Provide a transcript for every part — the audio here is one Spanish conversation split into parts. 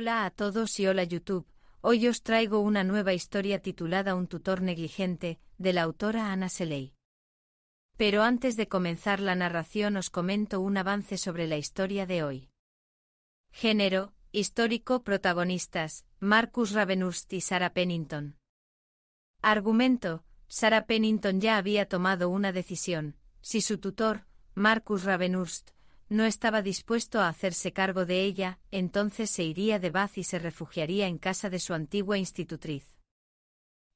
Hola a todos y hola YouTube. Hoy os traigo una nueva historia titulada Un tutor negligente, de la autora Ana Seley. Pero antes de comenzar la narración os comento un avance sobre la historia de hoy. Género, histórico protagonistas, Marcus Ravenhurst y Sarah Pennington. Argumento, Sarah Pennington ya había tomado una decisión, si su tutor, Marcus Ravenhurst, no estaba dispuesto a hacerse cargo de ella, entonces se iría de Bath y se refugiaría en casa de su antigua institutriz.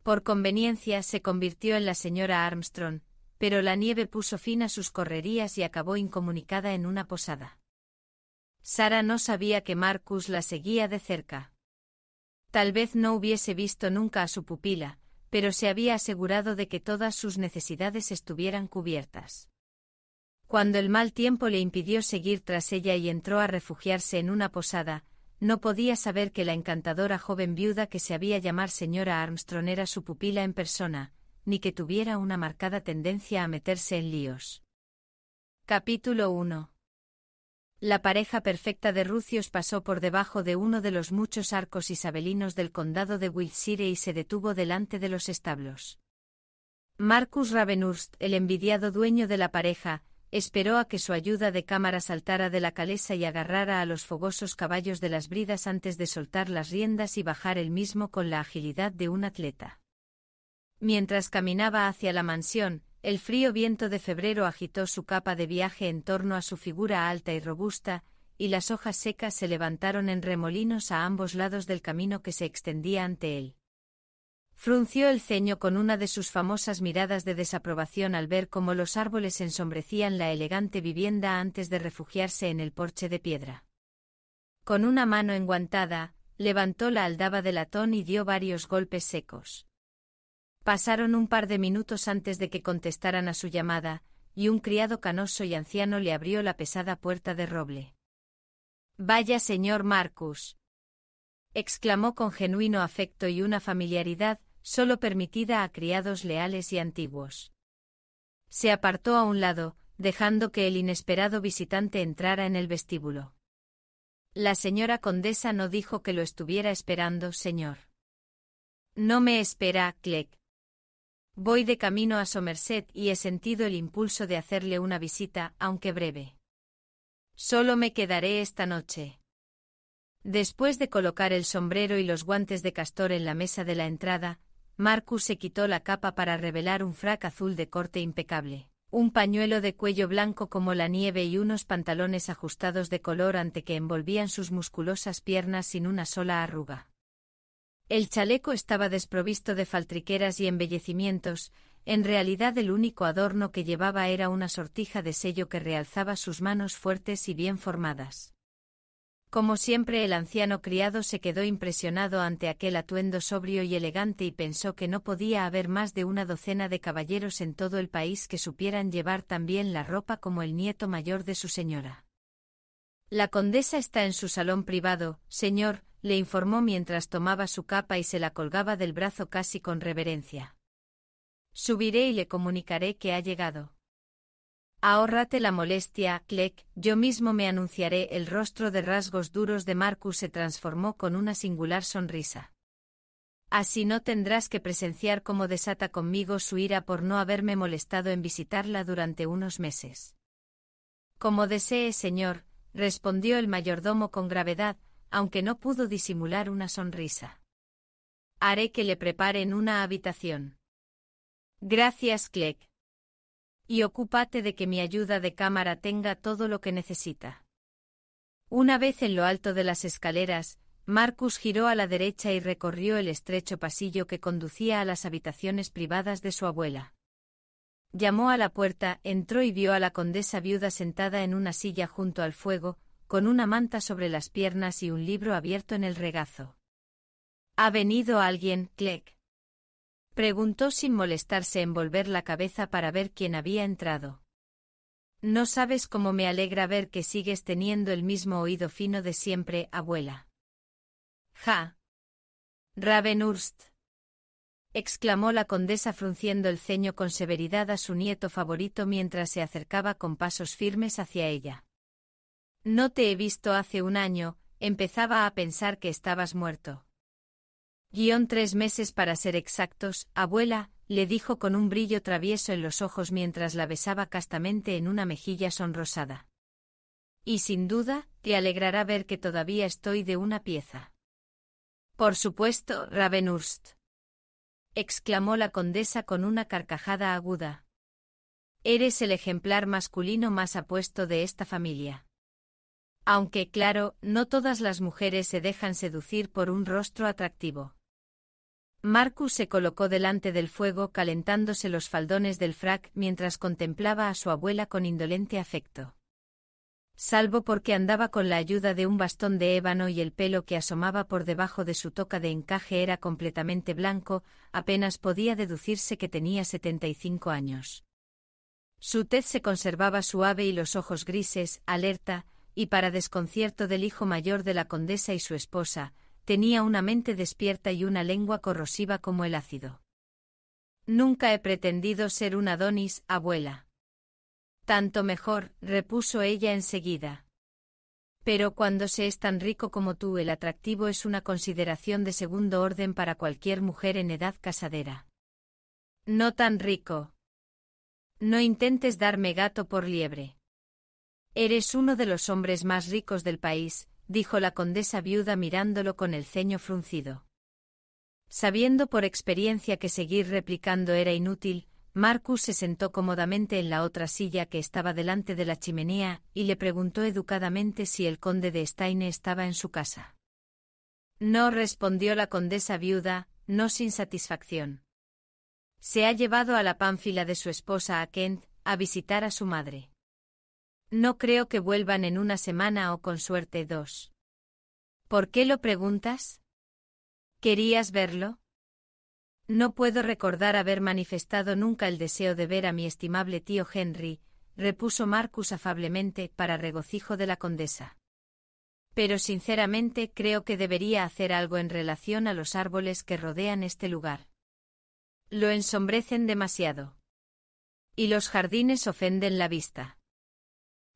Por conveniencia se convirtió en la señora Armstrong, pero la nieve puso fin a sus correrías y acabó incomunicada en una posada. Sara no sabía que Marcus la seguía de cerca. Tal vez no hubiese visto nunca a su pupila, pero se había asegurado de que todas sus necesidades estuvieran cubiertas. Cuando el mal tiempo le impidió seguir tras ella y entró a refugiarse en una posada, no podía saber que la encantadora joven viuda que se había llamar señora Armstrong era su pupila en persona, ni que tuviera una marcada tendencia a meterse en líos. Capítulo 1 la pareja perfecta de Rucios pasó por debajo de uno de los muchos arcos isabelinos del condado de Wiltshire y se detuvo delante de los establos. Marcus Ravenhurst, el envidiado dueño de la pareja, esperó a que su ayuda de cámara saltara de la calesa y agarrara a los fogosos caballos de las bridas antes de soltar las riendas y bajar él mismo con la agilidad de un atleta. Mientras caminaba hacia la mansión, el frío viento de febrero agitó su capa de viaje en torno a su figura alta y robusta, y las hojas secas se levantaron en remolinos a ambos lados del camino que se extendía ante él. Frunció el ceño con una de sus famosas miradas de desaprobación al ver cómo los árboles ensombrecían la elegante vivienda antes de refugiarse en el porche de piedra. Con una mano enguantada, levantó la aldaba de latón y dio varios golpes secos. Pasaron un par de minutos antes de que contestaran a su llamada, y un criado canoso y anciano le abrió la pesada puerta de roble. Vaya señor Marcus. exclamó con genuino afecto y una familiaridad, solo permitida a criados leales y antiguos. Se apartó a un lado, dejando que el inesperado visitante entrara en el vestíbulo. La señora condesa no dijo que lo estuviera esperando, señor. No me espera, Clegg. Voy de camino a Somerset y he sentido el impulso de hacerle una visita, aunque breve. Solo me quedaré esta noche. Después de colocar el sombrero y los guantes de castor en la mesa de la entrada, Marcus se quitó la capa para revelar un frac azul de corte impecable, un pañuelo de cuello blanco como la nieve y unos pantalones ajustados de color ante que envolvían sus musculosas piernas sin una sola arruga. El chaleco estaba desprovisto de faltriqueras y embellecimientos, en realidad el único adorno que llevaba era una sortija de sello que realzaba sus manos fuertes y bien formadas. Como siempre el anciano criado se quedó impresionado ante aquel atuendo sobrio y elegante y pensó que no podía haber más de una docena de caballeros en todo el país que supieran llevar tan bien la ropa como el nieto mayor de su señora. La condesa está en su salón privado, señor, le informó mientras tomaba su capa y se la colgaba del brazo casi con reverencia. Subiré y le comunicaré que ha llegado. Ahórrate la molestia, Cleck, yo mismo me anunciaré. El rostro de rasgos duros de Marcus se transformó con una singular sonrisa. Así no tendrás que presenciar cómo desata conmigo su ira por no haberme molestado en visitarla durante unos meses. Como desee, señor, respondió el mayordomo con gravedad, aunque no pudo disimular una sonrisa. Haré que le preparen una habitación. Gracias, Cleck y ocúpate de que mi ayuda de cámara tenga todo lo que necesita. Una vez en lo alto de las escaleras, Marcus giró a la derecha y recorrió el estrecho pasillo que conducía a las habitaciones privadas de su abuela. Llamó a la puerta, entró y vio a la condesa viuda sentada en una silla junto al fuego, con una manta sobre las piernas y un libro abierto en el regazo. Ha venido alguien, Clegg. Preguntó sin molestarse en volver la cabeza para ver quién había entrado. No sabes cómo me alegra ver que sigues teniendo el mismo oído fino de siempre, abuela. Ja. Ravenhurst. exclamó la condesa frunciendo el ceño con severidad a su nieto favorito mientras se acercaba con pasos firmes hacia ella. No te he visto hace un año, empezaba a pensar que estabas muerto. Guión tres meses para ser exactos, abuela, le dijo con un brillo travieso en los ojos mientras la besaba castamente en una mejilla sonrosada. Y sin duda, te alegrará ver que todavía estoy de una pieza. Por supuesto, Ravenhurst. exclamó la condesa con una carcajada aguda. Eres el ejemplar masculino más apuesto de esta familia. Aunque, claro, no todas las mujeres se dejan seducir por un rostro atractivo. Marcus se colocó delante del fuego calentándose los faldones del frac mientras contemplaba a su abuela con indolente afecto. Salvo porque andaba con la ayuda de un bastón de ébano y el pelo que asomaba por debajo de su toca de encaje era completamente blanco, apenas podía deducirse que tenía setenta y cinco años. Su tez se conservaba suave y los ojos grises, alerta, y para desconcierto del hijo mayor de la condesa y su esposa, tenía una mente despierta y una lengua corrosiva como el ácido. Nunca he pretendido ser un Adonis, abuela. Tanto mejor, repuso ella enseguida. Pero cuando se es tan rico como tú, el atractivo es una consideración de segundo orden para cualquier mujer en edad casadera. No tan rico. No intentes darme gato por liebre. Eres uno de los hombres más ricos del país, dijo la condesa viuda mirándolo con el ceño fruncido. Sabiendo por experiencia que seguir replicando era inútil, Marcus se sentó cómodamente en la otra silla que estaba delante de la chimenea y le preguntó educadamente si el conde de Steine estaba en su casa. No respondió la condesa viuda, no sin satisfacción. Se ha llevado a la pánfila de su esposa a Kent a visitar a su madre. No creo que vuelvan en una semana o con suerte dos. ¿Por qué lo preguntas? ¿Querías verlo? No puedo recordar haber manifestado nunca el deseo de ver a mi estimable tío Henry, repuso Marcus afablemente, para regocijo de la condesa. Pero sinceramente creo que debería hacer algo en relación a los árboles que rodean este lugar. Lo ensombrecen demasiado. Y los jardines ofenden la vista.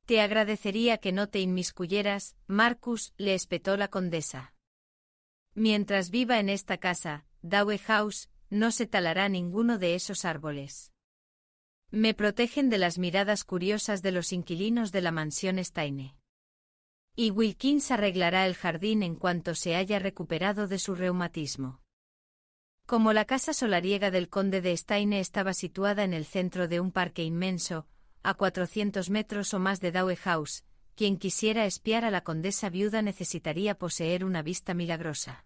Te agradecería que no te inmiscuyeras, Marcus, le espetó la condesa. Mientras viva en esta casa, Dawe House, no se talará ninguno de esos árboles. Me protegen de las miradas curiosas de los inquilinos de la mansión Steine. Y Wilkins arreglará el jardín en cuanto se haya recuperado de su reumatismo. Como la casa solariega del conde de Steine estaba situada en el centro de un parque inmenso, a 400 metros o más de Dawe House, quien quisiera espiar a la condesa viuda necesitaría poseer una vista milagrosa.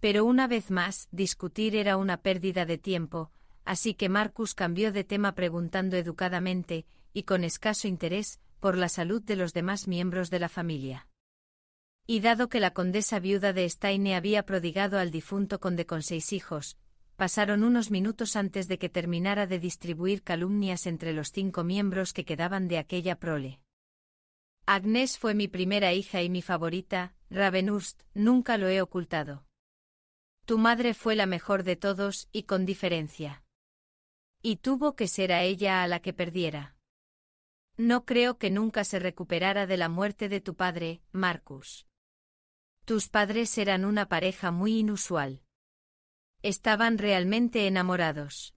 Pero una vez más, discutir era una pérdida de tiempo, así que Marcus cambió de tema preguntando educadamente, y con escaso interés, por la salud de los demás miembros de la familia. Y dado que la condesa viuda de Steine había prodigado al difunto conde con seis hijos, pasaron unos minutos antes de que terminara de distribuir calumnias entre los cinco miembros que quedaban de aquella prole. Agnes fue mi primera hija y mi favorita, Ravenhurst, nunca lo he ocultado. Tu madre fue la mejor de todos, y con diferencia. Y tuvo que ser a ella a la que perdiera. No creo que nunca se recuperara de la muerte de tu padre, Marcus. Tus padres eran una pareja muy inusual. Estaban realmente enamorados.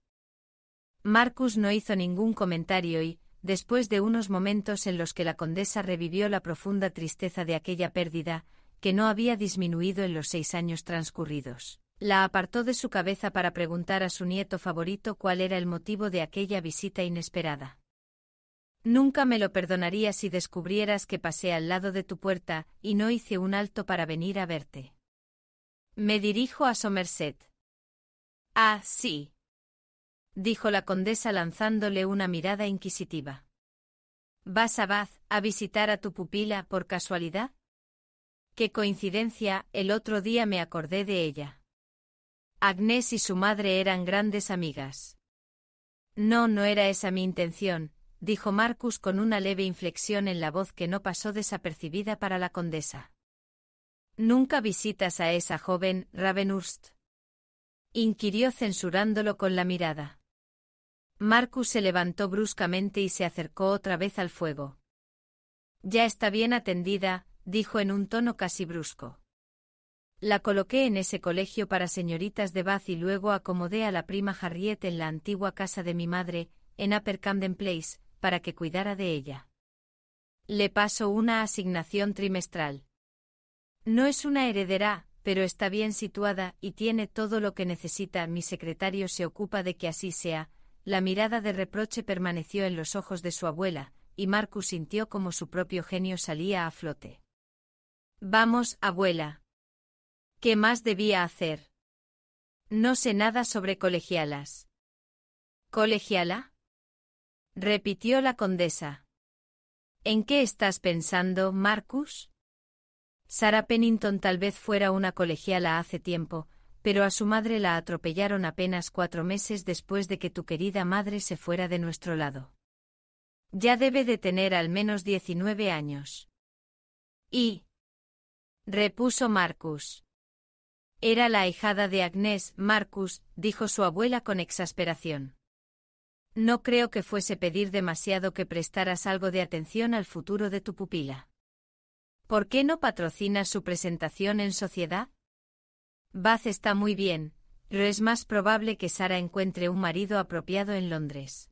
Marcus no hizo ningún comentario y, después de unos momentos en los que la condesa revivió la profunda tristeza de aquella pérdida, que no había disminuido en los seis años transcurridos, la apartó de su cabeza para preguntar a su nieto favorito cuál era el motivo de aquella visita inesperada. Nunca me lo perdonaría si descubrieras que pasé al lado de tu puerta y no hice un alto para venir a verte. Me dirijo a Somerset. Ah, sí. Dijo la condesa lanzándole una mirada inquisitiva. ¿Vas a Bath a visitar a tu pupila por casualidad? Qué coincidencia, el otro día me acordé de ella. Agnés y su madre eran grandes amigas. No, no era esa mi intención, dijo Marcus con una leve inflexión en la voz que no pasó desapercibida para la condesa. Nunca visitas a esa joven, Ravenhurst inquirió censurándolo con la mirada. Marcus se levantó bruscamente y se acercó otra vez al fuego. Ya está bien atendida, dijo en un tono casi brusco. La coloqué en ese colegio para señoritas de Bath y luego acomodé a la prima Harriet en la antigua casa de mi madre, en Upper Camden Place, para que cuidara de ella. Le paso una asignación trimestral. No es una heredera, pero está bien situada y tiene todo lo que necesita. Mi secretario se ocupa de que así sea. La mirada de reproche permaneció en los ojos de su abuela, y Marcus sintió como su propio genio salía a flote. Vamos, abuela. ¿Qué más debía hacer? No sé nada sobre colegialas. ¿Colegiala? repitió la condesa. ¿En qué estás pensando, Marcus? Sara Pennington tal vez fuera una colegiala hace tiempo, pero a su madre la atropellaron apenas cuatro meses después de que tu querida madre se fuera de nuestro lado. Ya debe de tener al menos 19 años. Y. repuso Marcus. Era la hijada de Agnés, Marcus, dijo su abuela con exasperación. No creo que fuese pedir demasiado que prestaras algo de atención al futuro de tu pupila. ¿Por qué no patrocina su presentación en sociedad? Bath está muy bien, pero es más probable que Sara encuentre un marido apropiado en Londres.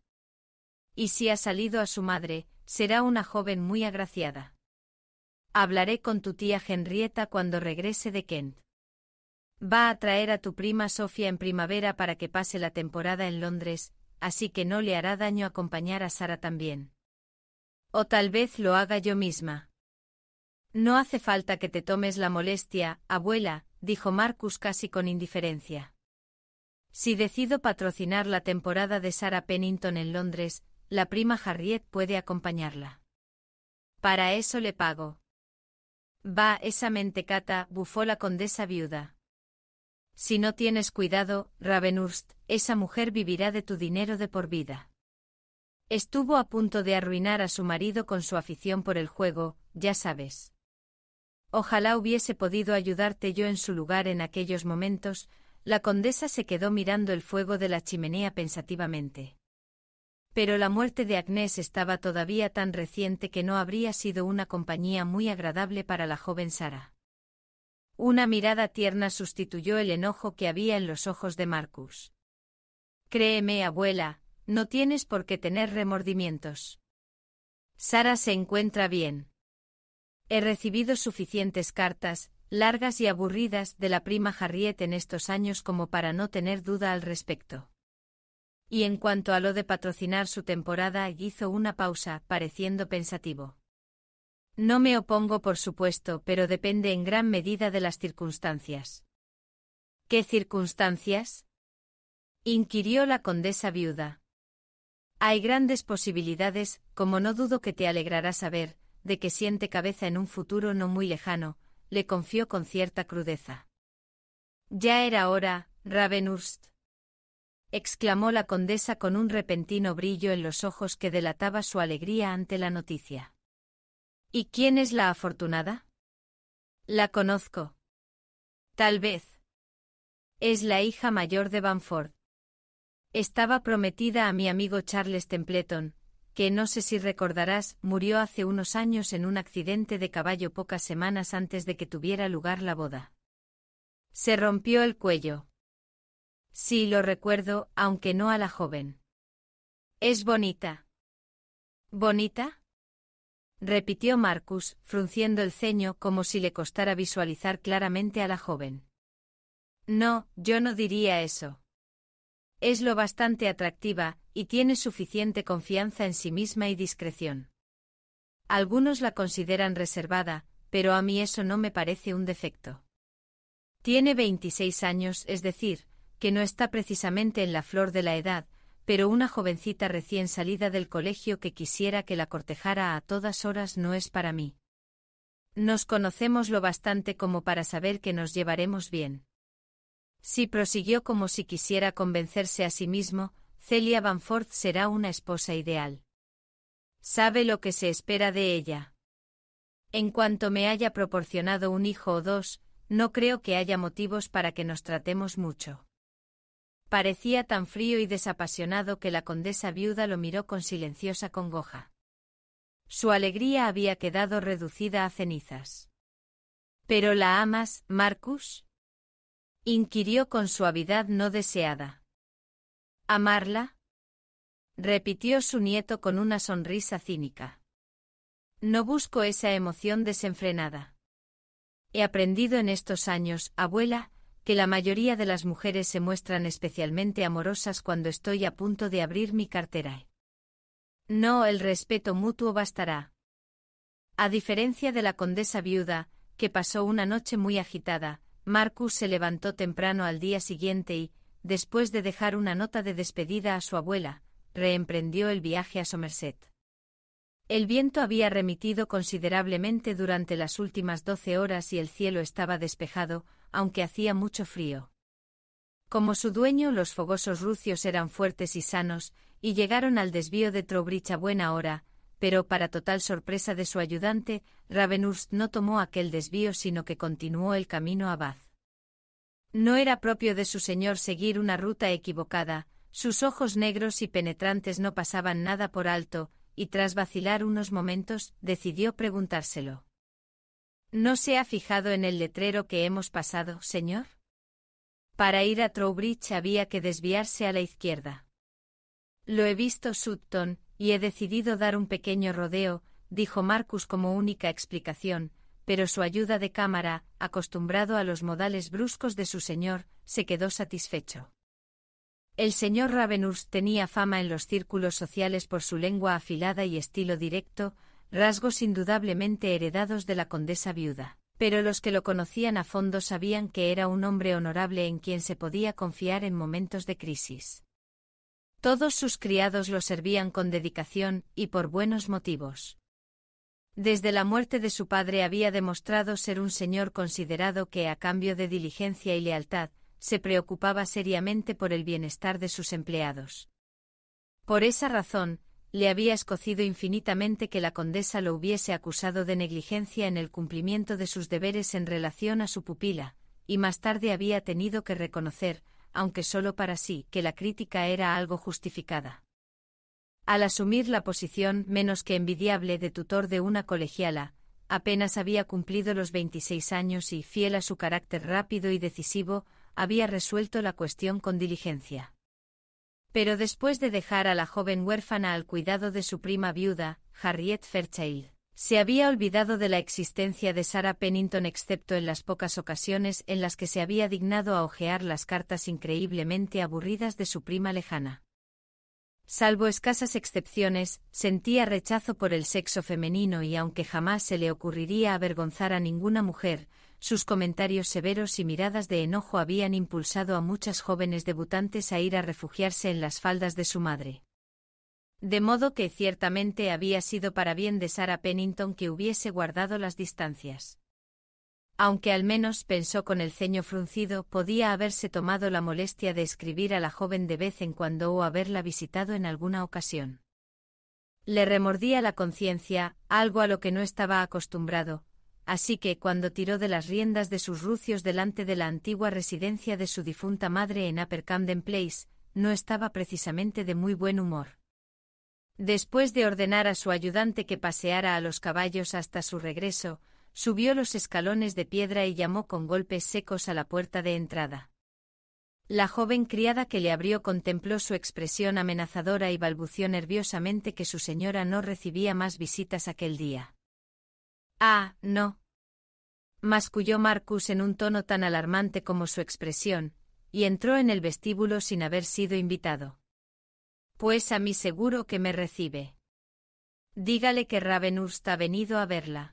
Y si ha salido a su madre, será una joven muy agraciada. Hablaré con tu tía Henrietta cuando regrese de Kent. Va a traer a tu prima Sofía en primavera para que pase la temporada en Londres, así que no le hará daño acompañar a Sara también. O tal vez lo haga yo misma. No hace falta que te tomes la molestia, abuela, dijo Marcus casi con indiferencia. Si decido patrocinar la temporada de Sarah Pennington en Londres, la prima Harriet puede acompañarla. Para eso le pago. Va esa mentecata, bufó la condesa viuda. Si no tienes cuidado, Ravenhurst, esa mujer vivirá de tu dinero de por vida. Estuvo a punto de arruinar a su marido con su afición por el juego, ya sabes. Ojalá hubiese podido ayudarte yo en su lugar en aquellos momentos, la condesa se quedó mirando el fuego de la chimenea pensativamente. Pero la muerte de Agnés estaba todavía tan reciente que no habría sido una compañía muy agradable para la joven Sara. Una mirada tierna sustituyó el enojo que había en los ojos de Marcus. Créeme, abuela, no tienes por qué tener remordimientos. Sara se encuentra bien. He recibido suficientes cartas, largas y aburridas, de la prima Harriet en estos años como para no tener duda al respecto. Y en cuanto a lo de patrocinar su temporada, hizo una pausa, pareciendo pensativo. No me opongo, por supuesto, pero depende en gran medida de las circunstancias. ¿Qué circunstancias? inquirió la condesa viuda. Hay grandes posibilidades, como no dudo que te alegrará saber, de que siente cabeza en un futuro no muy lejano, le confió con cierta crudeza. Ya era hora, Ravenhurst. exclamó la condesa con un repentino brillo en los ojos que delataba su alegría ante la noticia. ¿Y quién es la afortunada? La conozco. Tal vez. Es la hija mayor de Banford. Estaba prometida a mi amigo Charles Templeton, que no sé si recordarás, murió hace unos años en un accidente de caballo pocas semanas antes de que tuviera lugar la boda. Se rompió el cuello. Sí, lo recuerdo, aunque no a la joven. Es bonita. ¿Bonita? repitió Marcus, frunciendo el ceño como si le costara visualizar claramente a la joven. No, yo no diría eso. Es lo bastante atractiva, y tiene suficiente confianza en sí misma y discreción. Algunos la consideran reservada, pero a mí eso no me parece un defecto. Tiene 26 años, es decir, que no está precisamente en la flor de la edad, pero una jovencita recién salida del colegio que quisiera que la cortejara a todas horas no es para mí. Nos conocemos lo bastante como para saber que nos llevaremos bien. Si prosiguió como si quisiera convencerse a sí mismo, Celia Banforth será una esposa ideal. Sabe lo que se espera de ella. En cuanto me haya proporcionado un hijo o dos, no creo que haya motivos para que nos tratemos mucho. Parecía tan frío y desapasionado que la condesa viuda lo miró con silenciosa congoja. Su alegría había quedado reducida a cenizas. ¿Pero la amas, Marcus? inquirió con suavidad no deseada. ¿Amarla? repitió su nieto con una sonrisa cínica. No busco esa emoción desenfrenada. He aprendido en estos años, abuela, que la mayoría de las mujeres se muestran especialmente amorosas cuando estoy a punto de abrir mi cartera. No, el respeto mutuo bastará. A diferencia de la condesa viuda, que pasó una noche muy agitada, Marcus se levantó temprano al día siguiente y, Después de dejar una nota de despedida a su abuela, reemprendió el viaje a Somerset. El viento había remitido considerablemente durante las últimas doce horas y el cielo estaba despejado, aunque hacía mucho frío. Como su dueño, los fogosos rucios eran fuertes y sanos, y llegaron al desvío de Trowbridge a buena hora, pero para total sorpresa de su ayudante, Ravenhurst no tomó aquel desvío sino que continuó el camino a Bath. No era propio de su señor seguir una ruta equivocada, sus ojos negros y penetrantes no pasaban nada por alto, y tras vacilar unos momentos, decidió preguntárselo. ¿No se ha fijado en el letrero que hemos pasado, señor? Para ir a Trowbridge había que desviarse a la izquierda. Lo he visto, Sutton, y he decidido dar un pequeño rodeo, dijo Marcus como única explicación, pero su ayuda de cámara, acostumbrado a los modales bruscos de su señor, se quedó satisfecho. El señor Ravenhurst tenía fama en los círculos sociales por su lengua afilada y estilo directo, rasgos indudablemente heredados de la condesa viuda. Pero los que lo conocían a fondo sabían que era un hombre honorable en quien se podía confiar en momentos de crisis. Todos sus criados lo servían con dedicación y por buenos motivos. Desde la muerte de su padre había demostrado ser un señor considerado que, a cambio de diligencia y lealtad, se preocupaba seriamente por el bienestar de sus empleados. Por esa razón, le había escocido infinitamente que la condesa lo hubiese acusado de negligencia en el cumplimiento de sus deberes en relación a su pupila, y más tarde había tenido que reconocer, aunque solo para sí, que la crítica era algo justificada. Al asumir la posición menos que envidiable de tutor de una colegiala, apenas había cumplido los 26 años y, fiel a su carácter rápido y decisivo, había resuelto la cuestión con diligencia. Pero después de dejar a la joven huérfana al cuidado de su prima viuda, Harriet Fairchild, se había olvidado de la existencia de Sarah Pennington excepto en las pocas ocasiones en las que se había dignado a hojear las cartas increíblemente aburridas de su prima lejana. Salvo escasas excepciones, sentía rechazo por el sexo femenino y aunque jamás se le ocurriría avergonzar a ninguna mujer, sus comentarios severos y miradas de enojo habían impulsado a muchas jóvenes debutantes a ir a refugiarse en las faldas de su madre. De modo que ciertamente había sido para bien de Sarah Pennington que hubiese guardado las distancias aunque al menos pensó con el ceño fruncido, podía haberse tomado la molestia de escribir a la joven de vez en cuando o haberla visitado en alguna ocasión. Le remordía la conciencia, algo a lo que no estaba acostumbrado, así que cuando tiró de las riendas de sus rucios delante de la antigua residencia de su difunta madre en Upper Camden Place, no estaba precisamente de muy buen humor. Después de ordenar a su ayudante que paseara a los caballos hasta su regreso, Subió los escalones de piedra y llamó con golpes secos a la puerta de entrada. La joven criada que le abrió contempló su expresión amenazadora y balbució nerviosamente que su señora no recibía más visitas aquel día. Ah, no. Masculló Marcus en un tono tan alarmante como su expresión, y entró en el vestíbulo sin haber sido invitado. Pues a mí seguro que me recibe. Dígale que Ravenhurst ha venido a verla.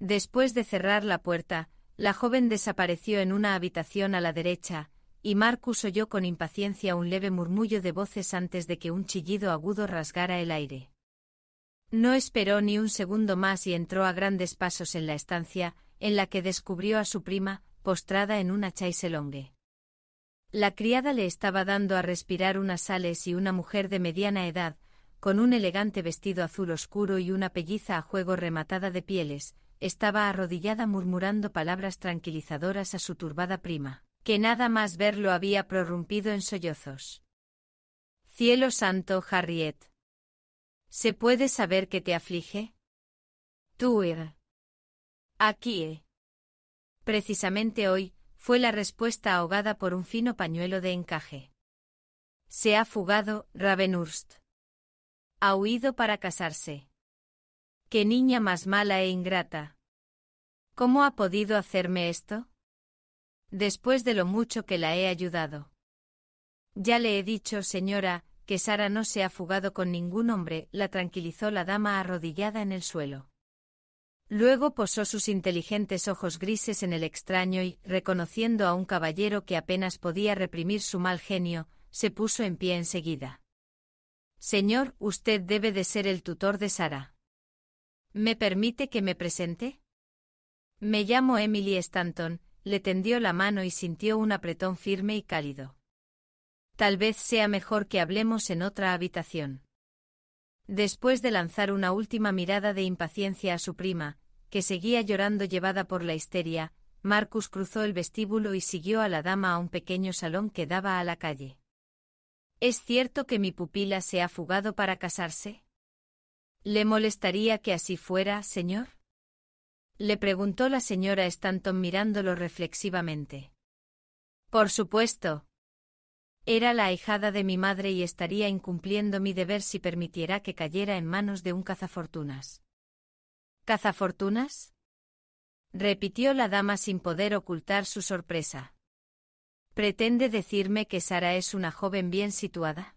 Después de cerrar la puerta, la joven desapareció en una habitación a la derecha, y Marcus oyó con impaciencia un leve murmullo de voces antes de que un chillido agudo rasgara el aire. No esperó ni un segundo más y entró a grandes pasos en la estancia, en la que descubrió a su prima, postrada en una chaiselongue. La criada le estaba dando a respirar unas sales y una mujer de mediana edad, con un elegante vestido azul oscuro y una pelliza a juego rematada de pieles, estaba arrodillada murmurando palabras tranquilizadoras a su turbada prima, que nada más verlo había prorrumpido en sollozos. Cielo santo, Harriet. ¿Se puede saber qué te aflige? Tú ir. Aquí. Eh. Precisamente hoy, fue la respuesta ahogada por un fino pañuelo de encaje. Se ha fugado, Ravenhurst. Ha huido para casarse. Qué niña más mala e ingrata. ¿Cómo ha podido hacerme esto? Después de lo mucho que la he ayudado. Ya le he dicho, señora, que Sara no se ha fugado con ningún hombre, la tranquilizó la dama arrodillada en el suelo. Luego posó sus inteligentes ojos grises en el extraño y, reconociendo a un caballero que apenas podía reprimir su mal genio, se puso en pie enseguida. Señor, usted debe de ser el tutor de Sara. ¿Me permite que me presente? Me llamo Emily Stanton, le tendió la mano y sintió un apretón firme y cálido. Tal vez sea mejor que hablemos en otra habitación. Después de lanzar una última mirada de impaciencia a su prima, que seguía llorando llevada por la histeria, Marcus cruzó el vestíbulo y siguió a la dama a un pequeño salón que daba a la calle. ¿Es cierto que mi pupila se ha fugado para casarse? ¿Le molestaría que así fuera, señor? Le preguntó la señora Stanton mirándolo reflexivamente. Por supuesto. Era la ahijada de mi madre y estaría incumpliendo mi deber si permitiera que cayera en manos de un cazafortunas. ¿Cazafortunas? repitió la dama sin poder ocultar su sorpresa. ¿Pretende decirme que Sara es una joven bien situada?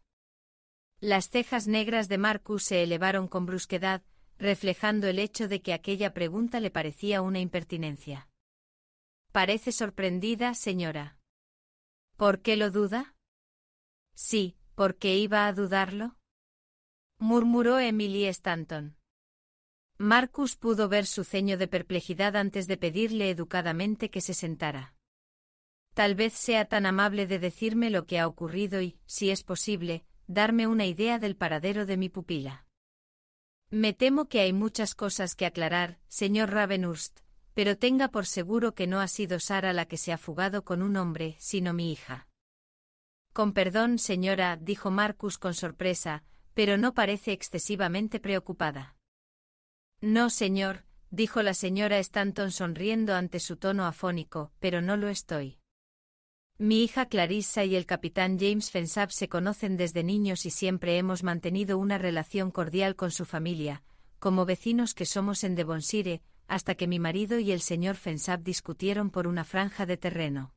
Las cejas negras de Marcus se elevaron con brusquedad, reflejando el hecho de que aquella pregunta le parecía una impertinencia. Parece sorprendida, señora. ¿Por qué lo duda? Sí, porque iba a dudarlo? murmuró Emily Stanton. Marcus pudo ver su ceño de perplejidad antes de pedirle educadamente que se sentara. Tal vez sea tan amable de decirme lo que ha ocurrido y, si es posible, darme una idea del paradero de mi pupila. Me temo que hay muchas cosas que aclarar, señor Ravenhurst, pero tenga por seguro que no ha sido Sara la que se ha fugado con un hombre, sino mi hija. Con perdón, señora, dijo Marcus con sorpresa, pero no parece excesivamente preocupada. No, señor, dijo la señora Stanton sonriendo ante su tono afónico, pero no lo estoy. Mi hija Clarissa y el capitán James Fensab se conocen desde niños y siempre hemos mantenido una relación cordial con su familia, como vecinos que somos en Devonshire, hasta que mi marido y el señor Fensab discutieron por una franja de terreno.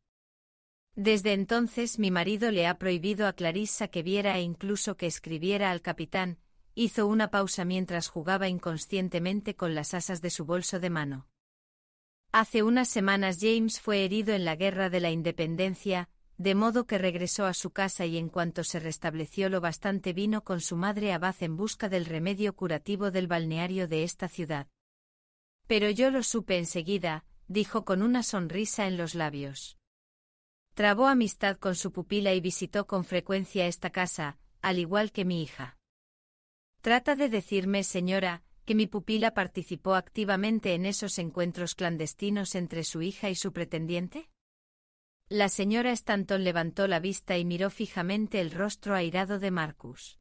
Desde entonces mi marido le ha prohibido a Clarissa que viera e incluso que escribiera al capitán, hizo una pausa mientras jugaba inconscientemente con las asas de su bolso de mano. Hace unas semanas James fue herido en la Guerra de la Independencia, de modo que regresó a su casa y en cuanto se restableció lo bastante vino con su madre a en busca del remedio curativo del balneario de esta ciudad. Pero yo lo supe enseguida, dijo con una sonrisa en los labios. Trabó amistad con su pupila y visitó con frecuencia esta casa, al igual que mi hija. Trata de decirme, señora, mi pupila participó activamente en esos encuentros clandestinos entre su hija y su pretendiente? La señora Stanton levantó la vista y miró fijamente el rostro airado de Marcus.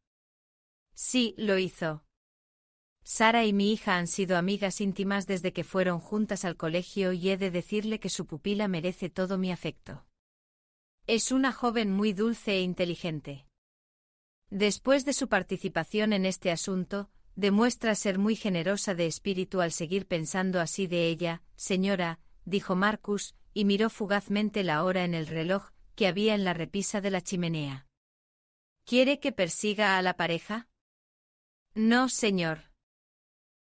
Sí, lo hizo. Sara y mi hija han sido amigas íntimas desde que fueron juntas al colegio y he de decirle que su pupila merece todo mi afecto. Es una joven muy dulce e inteligente. Después de su participación en este asunto, Demuestra ser muy generosa de espíritu al seguir pensando así de ella, señora, dijo Marcus, y miró fugazmente la hora en el reloj que había en la repisa de la chimenea. ¿Quiere que persiga a la pareja? No, señor.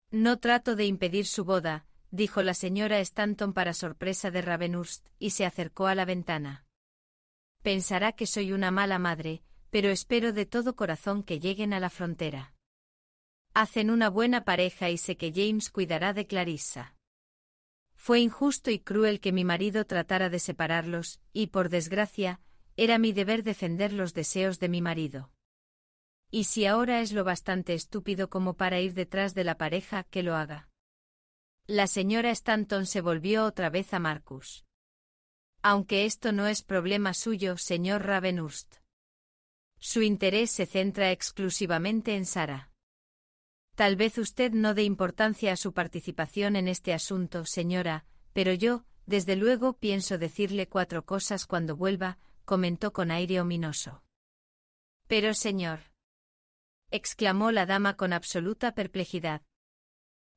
No trato de impedir su boda, dijo la señora Stanton para sorpresa de Ravenhurst, y se acercó a la ventana. Pensará que soy una mala madre, pero espero de todo corazón que lleguen a la frontera. Hacen una buena pareja y sé que James cuidará de Clarissa. Fue injusto y cruel que mi marido tratara de separarlos, y por desgracia, era mi deber defender los deseos de mi marido. Y si ahora es lo bastante estúpido como para ir detrás de la pareja, que lo haga. La señora Stanton se volvió otra vez a Marcus. Aunque esto no es problema suyo, señor Ravenhurst. Su interés se centra exclusivamente en Sara. Tal vez usted no dé importancia a su participación en este asunto, señora, pero yo, desde luego, pienso decirle cuatro cosas cuando vuelva, comentó con aire ominoso. Pero, señor, exclamó la dama con absoluta perplejidad.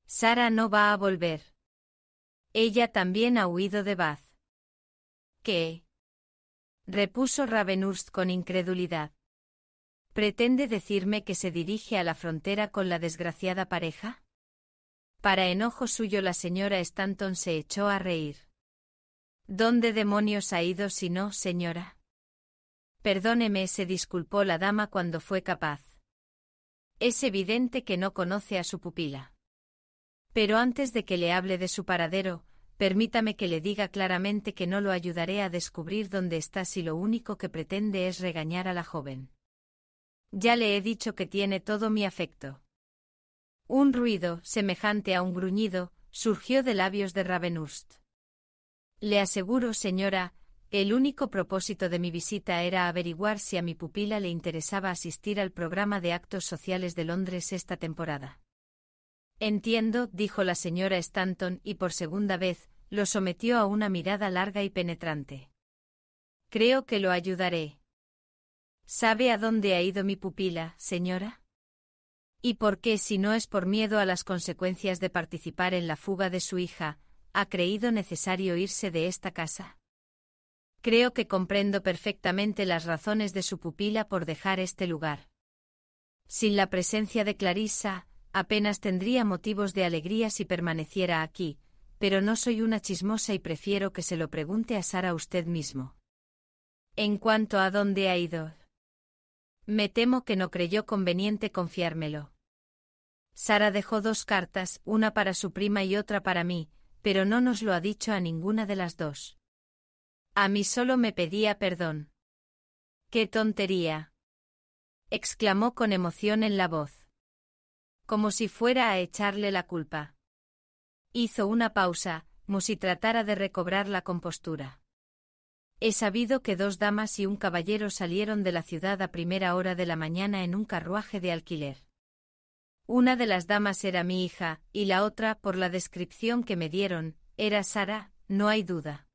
Sara no va a volver. Ella también ha huido de Bath. ¿Qué? repuso Ravenhurst con incredulidad. ¿Pretende decirme que se dirige a la frontera con la desgraciada pareja? Para enojo suyo la señora Stanton se echó a reír. ¿Dónde demonios ha ido si no, señora? Perdóneme, se disculpó la dama cuando fue capaz. Es evidente que no conoce a su pupila. Pero antes de que le hable de su paradero, permítame que le diga claramente que no lo ayudaré a descubrir dónde está si lo único que pretende es regañar a la joven. Ya le he dicho que tiene todo mi afecto. Un ruido, semejante a un gruñido, surgió de labios de Ravenhurst. Le aseguro, señora, el único propósito de mi visita era averiguar si a mi pupila le interesaba asistir al programa de actos sociales de Londres esta temporada. Entiendo, dijo la señora Stanton y por segunda vez, lo sometió a una mirada larga y penetrante. Creo que lo ayudaré. ¿Sabe a dónde ha ido mi pupila, señora? ¿Y por qué, si no es por miedo a las consecuencias de participar en la fuga de su hija, ha creído necesario irse de esta casa? Creo que comprendo perfectamente las razones de su pupila por dejar este lugar. Sin la presencia de Clarisa, apenas tendría motivos de alegría si permaneciera aquí, pero no soy una chismosa y prefiero que se lo pregunte a Sara usted mismo. En cuanto a dónde ha ido, me temo que no creyó conveniente confiármelo. Sara dejó dos cartas, una para su prima y otra para mí, pero no nos lo ha dicho a ninguna de las dos. A mí solo me pedía perdón. ¡Qué tontería! exclamó con emoción en la voz. Como si fuera a echarle la culpa. Hizo una pausa, como si tratara de recobrar la compostura. He sabido que dos damas y un caballero salieron de la ciudad a primera hora de la mañana en un carruaje de alquiler. Una de las damas era mi hija, y la otra, por la descripción que me dieron, era Sara, no hay duda.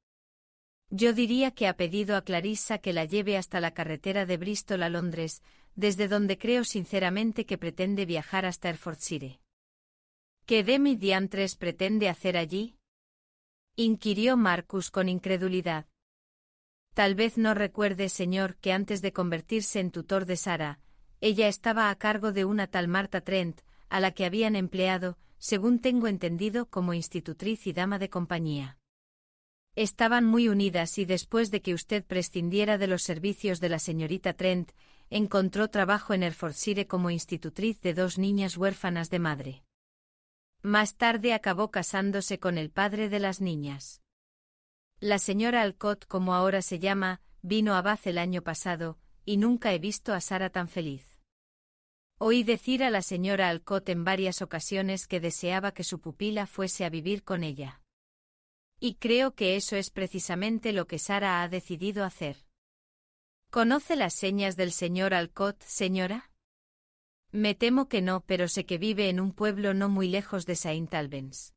Yo diría que ha pedido a Clarissa que la lleve hasta la carretera de Bristol a Londres, desde donde creo sinceramente que pretende viajar hasta Erfordshire. ¿Qué Demi Diantres pretende hacer allí? inquirió Marcus con incredulidad. Tal vez no recuerde, señor, que antes de convertirse en tutor de Sara, ella estaba a cargo de una tal Marta Trent, a la que habían empleado, según tengo entendido, como institutriz y dama de compañía. Estaban muy unidas y después de que usted prescindiera de los servicios de la señorita Trent, encontró trabajo en Forcire como institutriz de dos niñas huérfanas de madre. Más tarde acabó casándose con el padre de las niñas. La señora Alcott, como ahora se llama, vino a Bath el año pasado, y nunca he visto a Sara tan feliz. Oí decir a la señora Alcott en varias ocasiones que deseaba que su pupila fuese a vivir con ella. Y creo que eso es precisamente lo que Sara ha decidido hacer. ¿Conoce las señas del señor Alcott, señora? Me temo que no, pero sé que vive en un pueblo no muy lejos de Saint Albans.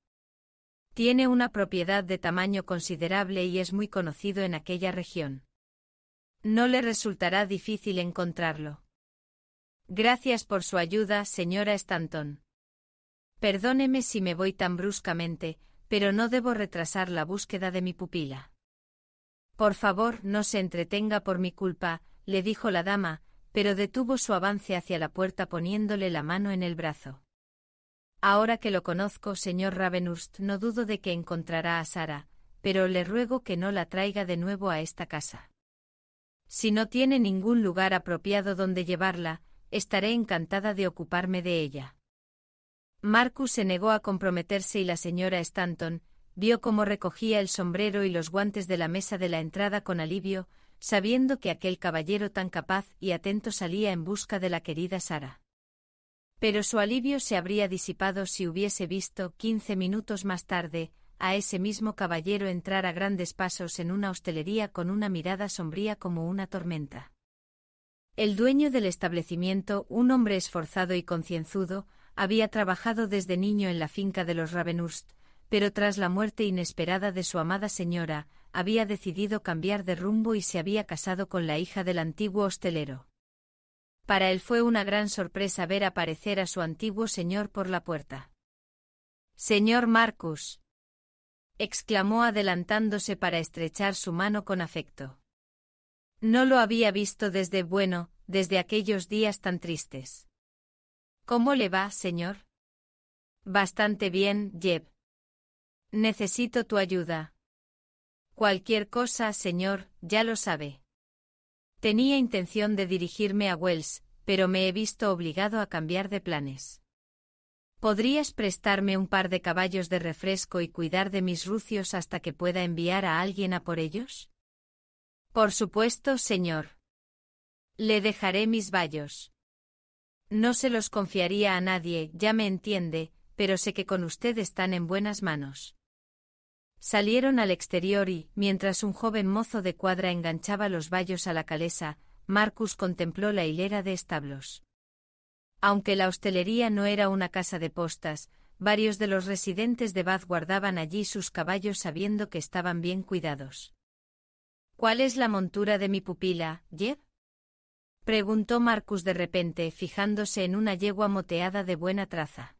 Tiene una propiedad de tamaño considerable y es muy conocido en aquella región. No le resultará difícil encontrarlo. Gracias por su ayuda, señora Stanton. Perdóneme si me voy tan bruscamente, pero no debo retrasar la búsqueda de mi pupila. Por favor, no se entretenga por mi culpa, le dijo la dama, pero detuvo su avance hacia la puerta poniéndole la mano en el brazo. Ahora que lo conozco, señor Ravenhurst, no dudo de que encontrará a Sara, pero le ruego que no la traiga de nuevo a esta casa. Si no tiene ningún lugar apropiado donde llevarla, estaré encantada de ocuparme de ella. Marcus se negó a comprometerse y la señora Stanton vio cómo recogía el sombrero y los guantes de la mesa de la entrada con alivio, sabiendo que aquel caballero tan capaz y atento salía en busca de la querida Sara. Pero su alivio se habría disipado si hubiese visto, quince minutos más tarde, a ese mismo caballero entrar a grandes pasos en una hostelería con una mirada sombría como una tormenta. El dueño del establecimiento, un hombre esforzado y concienzudo, había trabajado desde niño en la finca de los Ravenhurst, pero tras la muerte inesperada de su amada señora, había decidido cambiar de rumbo y se había casado con la hija del antiguo hostelero. Para él fue una gran sorpresa ver aparecer a su antiguo señor por la puerta. Señor Marcus. exclamó adelantándose para estrechar su mano con afecto. No lo había visto desde bueno, desde aquellos días tan tristes. ¿Cómo le va, señor? Bastante bien, Jeb. Necesito tu ayuda. Cualquier cosa, señor, ya lo sabe. Tenía intención de dirigirme a Wells, pero me he visto obligado a cambiar de planes. ¿Podrías prestarme un par de caballos de refresco y cuidar de mis rucios hasta que pueda enviar a alguien a por ellos? Por supuesto, señor. Le dejaré mis vallos. No se los confiaría a nadie, ya me entiende, pero sé que con usted están en buenas manos. Salieron al exterior y, mientras un joven mozo de cuadra enganchaba los vallos a la calesa, Marcus contempló la hilera de establos. Aunque la hostelería no era una casa de postas, varios de los residentes de Bath guardaban allí sus caballos sabiendo que estaban bien cuidados. ¿Cuál es la montura de mi pupila, Jeb? preguntó Marcus de repente, fijándose en una yegua moteada de buena traza.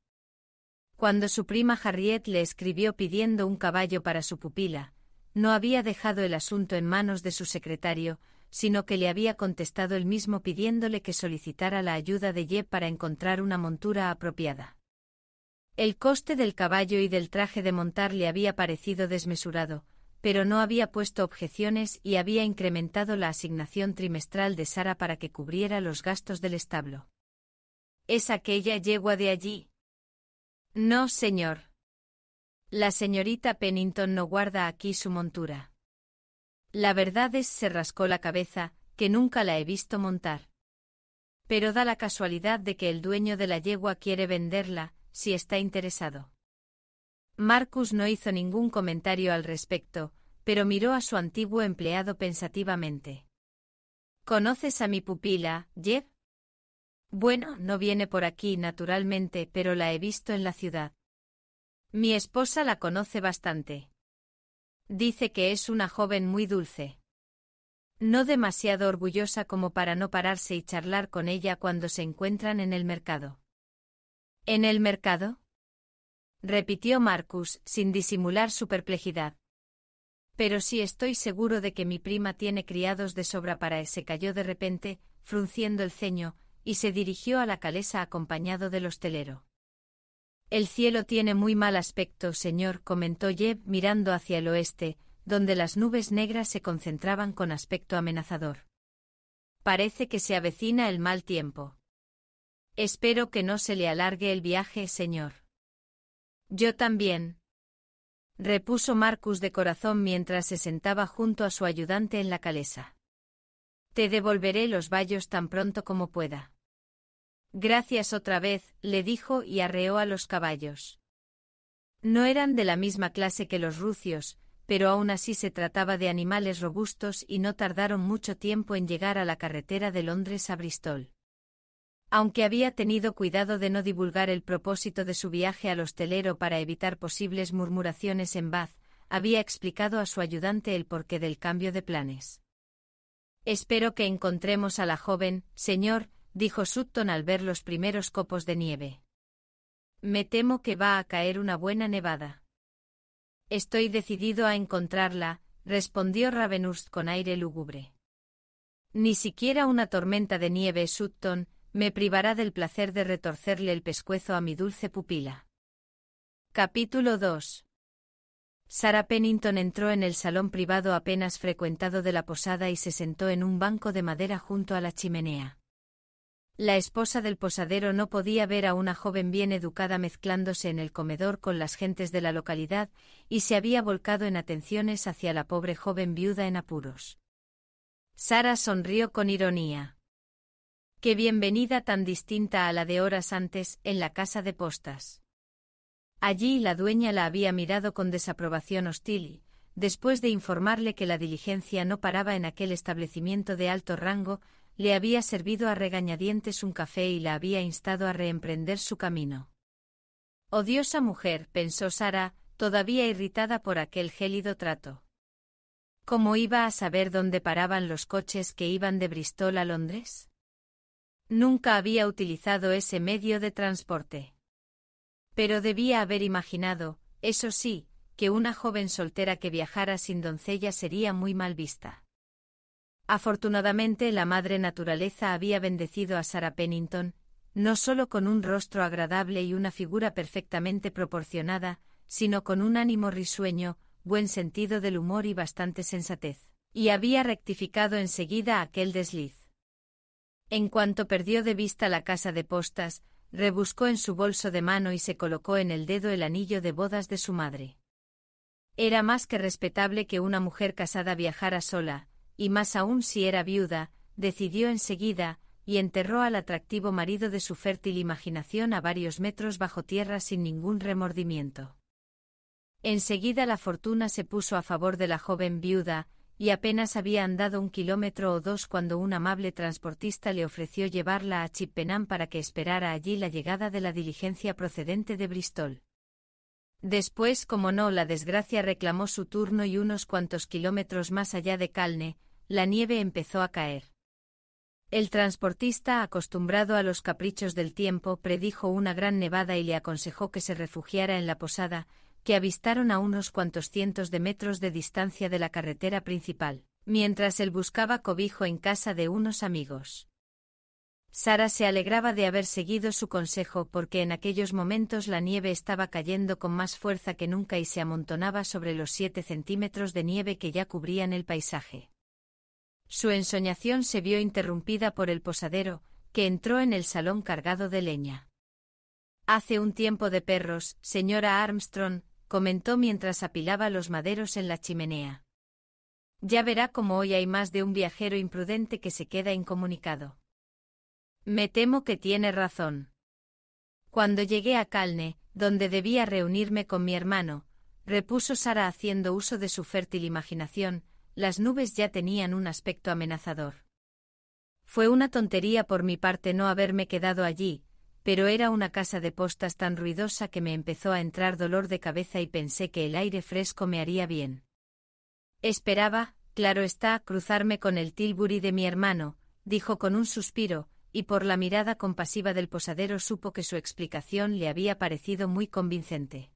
Cuando su prima Harriet le escribió pidiendo un caballo para su pupila, no había dejado el asunto en manos de su secretario, sino que le había contestado él mismo pidiéndole que solicitara la ayuda de Ye para encontrar una montura apropiada. El coste del caballo y del traje de montar le había parecido desmesurado, pero no había puesto objeciones y había incrementado la asignación trimestral de Sara para que cubriera los gastos del establo. Es aquella yegua de allí, no, señor. La señorita Pennington no guarda aquí su montura. La verdad es, se rascó la cabeza, que nunca la he visto montar. Pero da la casualidad de que el dueño de la yegua quiere venderla, si está interesado. Marcus no hizo ningún comentario al respecto, pero miró a su antiguo empleado pensativamente. ¿Conoces a mi pupila, Jeff? Bueno, no viene por aquí naturalmente, pero la he visto en la ciudad. Mi esposa la conoce bastante. Dice que es una joven muy dulce. No demasiado orgullosa como para no pararse y charlar con ella cuando se encuentran en el mercado. ¿En el mercado? repitió Marcus, sin disimular su perplejidad. Pero si estoy seguro de que mi prima tiene criados de sobra para ese. cayó de repente, frunciendo el ceño, y se dirigió a la calesa acompañado del hostelero. El cielo tiene muy mal aspecto, señor, comentó Jeb mirando hacia el oeste, donde las nubes negras se concentraban con aspecto amenazador. Parece que se avecina el mal tiempo. Espero que no se le alargue el viaje, señor. Yo también, repuso Marcus de corazón mientras se sentaba junto a su ayudante en la calesa. Te devolveré los vallos tan pronto como pueda. Gracias otra vez, le dijo y arreó a los caballos. No eran de la misma clase que los rucios, pero aún así se trataba de animales robustos y no tardaron mucho tiempo en llegar a la carretera de Londres a Bristol. Aunque había tenido cuidado de no divulgar el propósito de su viaje al hostelero para evitar posibles murmuraciones en Bath, había explicado a su ayudante el porqué del cambio de planes. Espero que encontremos a la joven, señor, dijo Sutton al ver los primeros copos de nieve. Me temo que va a caer una buena nevada. Estoy decidido a encontrarla, respondió Ravenhurst con aire lúgubre. Ni siquiera una tormenta de nieve, Sutton, me privará del placer de retorcerle el pescuezo a mi dulce pupila. Capítulo 2. Sara Pennington entró en el salón privado apenas frecuentado de la posada y se sentó en un banco de madera junto a la chimenea. La esposa del posadero no podía ver a una joven bien educada mezclándose en el comedor con las gentes de la localidad, y se había volcado en atenciones hacia la pobre joven viuda en apuros. Sara sonrió con ironía. Qué bienvenida tan distinta a la de horas antes en la casa de postas. Allí la dueña la había mirado con desaprobación hostil y, después de informarle que la diligencia no paraba en aquel establecimiento de alto rango, le había servido a regañadientes un café y la había instado a reemprender su camino. Odiosa mujer, pensó Sara, todavía irritada por aquel gélido trato. ¿Cómo iba a saber dónde paraban los coches que iban de Bristol a Londres? Nunca había utilizado ese medio de transporte. Pero debía haber imaginado, eso sí, que una joven soltera que viajara sin doncella sería muy mal vista. Afortunadamente la madre naturaleza había bendecido a Sara Pennington, no solo con un rostro agradable y una figura perfectamente proporcionada, sino con un ánimo risueño, buen sentido del humor y bastante sensatez, y había rectificado enseguida aquel desliz. En cuanto perdió de vista la casa de postas, Rebuscó en su bolso de mano y se colocó en el dedo el anillo de bodas de su madre. Era más que respetable que una mujer casada viajara sola, y más aún si era viuda, decidió enseguida, y enterró al atractivo marido de su fértil imaginación a varios metros bajo tierra sin ningún remordimiento. Enseguida la fortuna se puso a favor de la joven viuda, y apenas había andado un kilómetro o dos cuando un amable transportista le ofreció llevarla a Chippenham para que esperara allí la llegada de la diligencia procedente de Bristol. Después, como no, la desgracia reclamó su turno y unos cuantos kilómetros más allá de Calne, la nieve empezó a caer. El transportista, acostumbrado a los caprichos del tiempo, predijo una gran nevada y le aconsejó que se refugiara en la posada, que avistaron a unos cuantos cientos de metros de distancia de la carretera principal, mientras él buscaba cobijo en casa de unos amigos. Sara se alegraba de haber seguido su consejo porque en aquellos momentos la nieve estaba cayendo con más fuerza que nunca y se amontonaba sobre los siete centímetros de nieve que ya cubrían el paisaje. Su ensoñación se vio interrumpida por el posadero, que entró en el salón cargado de leña. Hace un tiempo de perros, señora Armstrong, comentó mientras apilaba los maderos en la chimenea. Ya verá cómo hoy hay más de un viajero imprudente que se queda incomunicado. Me temo que tiene razón. Cuando llegué a Calne, donde debía reunirme con mi hermano, repuso Sara haciendo uso de su fértil imaginación, las nubes ya tenían un aspecto amenazador. Fue una tontería por mi parte no haberme quedado allí, pero era una casa de postas tan ruidosa que me empezó a entrar dolor de cabeza y pensé que el aire fresco me haría bien. Esperaba, claro está, cruzarme con el Tilbury de mi hermano, dijo con un suspiro, y por la mirada compasiva del posadero supo que su explicación le había parecido muy convincente.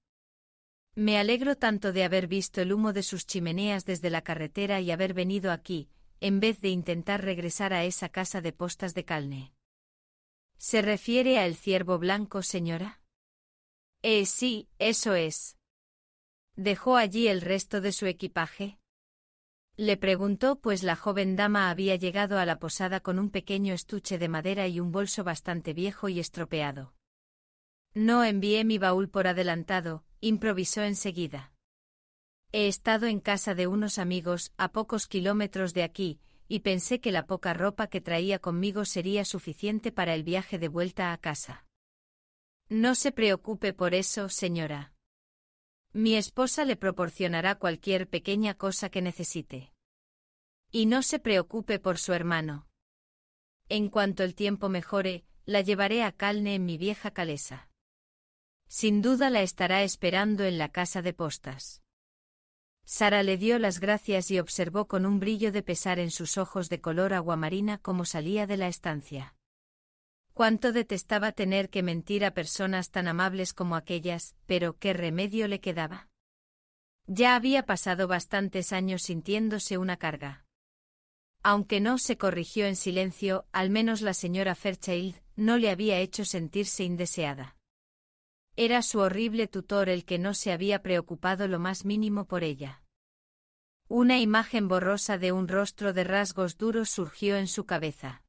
Me alegro tanto de haber visto el humo de sus chimeneas desde la carretera y haber venido aquí, en vez de intentar regresar a esa casa de postas de Calne. ¿Se refiere al ciervo blanco, señora? Eh, sí, eso es. ¿Dejó allí el resto de su equipaje? Le preguntó, pues la joven dama había llegado a la posada con un pequeño estuche de madera y un bolso bastante viejo y estropeado. No envié mi baúl por adelantado, improvisó enseguida. He estado en casa de unos amigos, a pocos kilómetros de aquí, y pensé que la poca ropa que traía conmigo sería suficiente para el viaje de vuelta a casa. No se preocupe por eso, señora. Mi esposa le proporcionará cualquier pequeña cosa que necesite. Y no se preocupe por su hermano. En cuanto el tiempo mejore, la llevaré a Calne en mi vieja calesa. Sin duda la estará esperando en la casa de postas. Sara le dio las gracias y observó con un brillo de pesar en sus ojos de color aguamarina cómo salía de la estancia. Cuánto detestaba tener que mentir a personas tan amables como aquellas, pero qué remedio le quedaba. Ya había pasado bastantes años sintiéndose una carga. Aunque no se corrigió en silencio, al menos la señora Fairchild no le había hecho sentirse indeseada. Era su horrible tutor el que no se había preocupado lo más mínimo por ella. Una imagen borrosa de un rostro de rasgos duros surgió en su cabeza.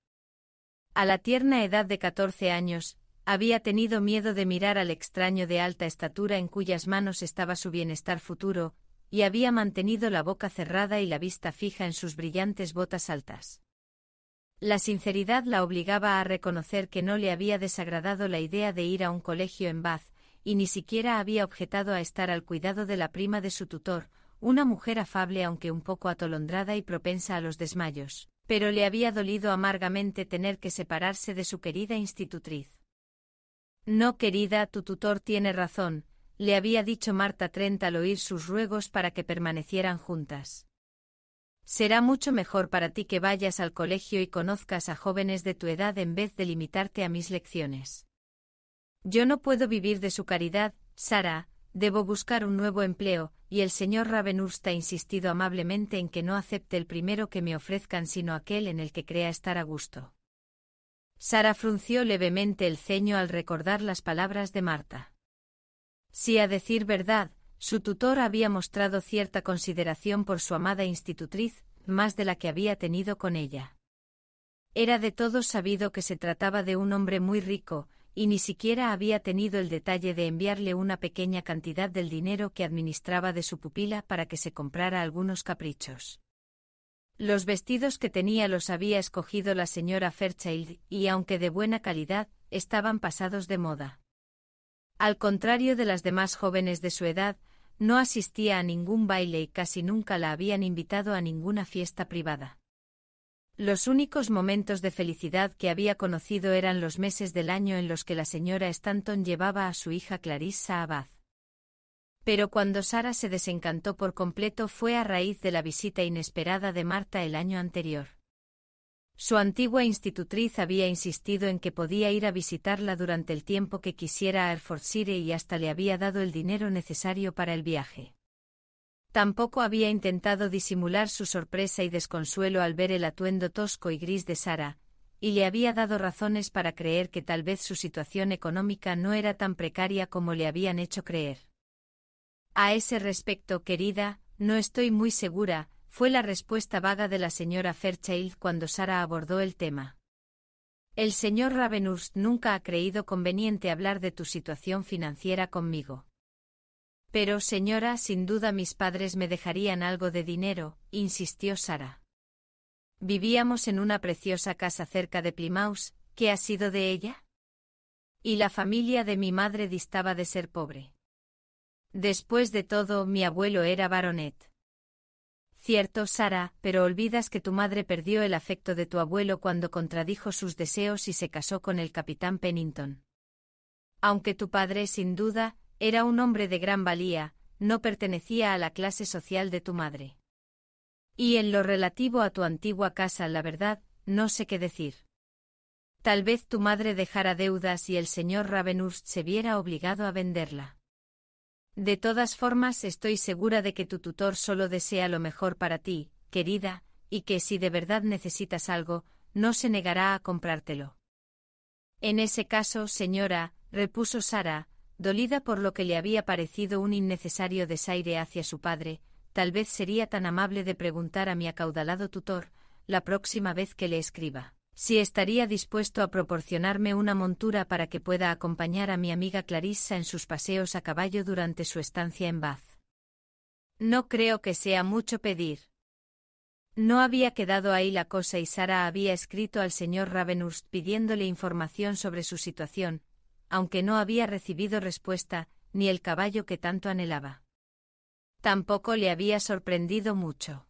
A la tierna edad de catorce años, había tenido miedo de mirar al extraño de alta estatura en cuyas manos estaba su bienestar futuro, y había mantenido la boca cerrada y la vista fija en sus brillantes botas altas. La sinceridad la obligaba a reconocer que no le había desagradado la idea de ir a un colegio en Bath, y ni siquiera había objetado a estar al cuidado de la prima de su tutor, una mujer afable aunque un poco atolondrada y propensa a los desmayos, pero le había dolido amargamente tener que separarse de su querida institutriz. No, querida, tu tutor tiene razón, le había dicho Marta Trent al oír sus ruegos para que permanecieran juntas. Será mucho mejor para ti que vayas al colegio y conozcas a jóvenes de tu edad en vez de limitarte a mis lecciones. Yo no puedo vivir de su caridad, Sara, debo buscar un nuevo empleo, y el señor Ravenhurst ha insistido amablemente en que no acepte el primero que me ofrezcan sino aquel en el que crea estar a gusto. Sara frunció levemente el ceño al recordar las palabras de Marta. Si a decir verdad, su tutor había mostrado cierta consideración por su amada institutriz, más de la que había tenido con ella. Era de todos sabido que se trataba de un hombre muy rico, y ni siquiera había tenido el detalle de enviarle una pequeña cantidad del dinero que administraba de su pupila para que se comprara algunos caprichos. Los vestidos que tenía los había escogido la señora Fairchild, y aunque de buena calidad, estaban pasados de moda. Al contrario de las demás jóvenes de su edad, no asistía a ningún baile y casi nunca la habían invitado a ninguna fiesta privada. Los únicos momentos de felicidad que había conocido eran los meses del año en los que la señora Stanton llevaba a su hija Clarissa Abad. Pero cuando Sara se desencantó por completo fue a raíz de la visita inesperada de Marta el año anterior. Su antigua institutriz había insistido en que podía ir a visitarla durante el tiempo que quisiera a Hertfordshire y hasta le había dado el dinero necesario para el viaje. Tampoco había intentado disimular su sorpresa y desconsuelo al ver el atuendo tosco y gris de Sara, y le había dado razones para creer que tal vez su situación económica no era tan precaria como le habían hecho creer. A ese respecto, querida, no estoy muy segura, fue la respuesta vaga de la señora Fairchild cuando Sara abordó el tema. El señor Ravenhurst nunca ha creído conveniente hablar de tu situación financiera conmigo. Pero, señora, sin duda mis padres me dejarían algo de dinero, insistió Sara. Vivíamos en una preciosa casa cerca de Plymouth, ¿qué ha sido de ella? Y la familia de mi madre distaba de ser pobre. Después de todo, mi abuelo era baronet. Cierto, Sara, pero olvidas que tu madre perdió el afecto de tu abuelo cuando contradijo sus deseos y se casó con el capitán Pennington. Aunque tu padre, sin duda, era un hombre de gran valía, no pertenecía a la clase social de tu madre. Y en lo relativo a tu antigua casa, la verdad, no sé qué decir. Tal vez tu madre dejara deudas y el señor Ravenhurst se viera obligado a venderla. De todas formas, estoy segura de que tu tutor solo desea lo mejor para ti, querida, y que si de verdad necesitas algo, no se negará a comprártelo. En ese caso, señora, repuso Sara, Dolida por lo que le había parecido un innecesario desaire hacia su padre, tal vez sería tan amable de preguntar a mi acaudalado tutor, la próxima vez que le escriba, si estaría dispuesto a proporcionarme una montura para que pueda acompañar a mi amiga Clarissa en sus paseos a caballo durante su estancia en Bath. No creo que sea mucho pedir. No había quedado ahí la cosa y Sara había escrito al señor Ravenhurst pidiéndole información sobre su situación, aunque no había recibido respuesta, ni el caballo que tanto anhelaba. Tampoco le había sorprendido mucho.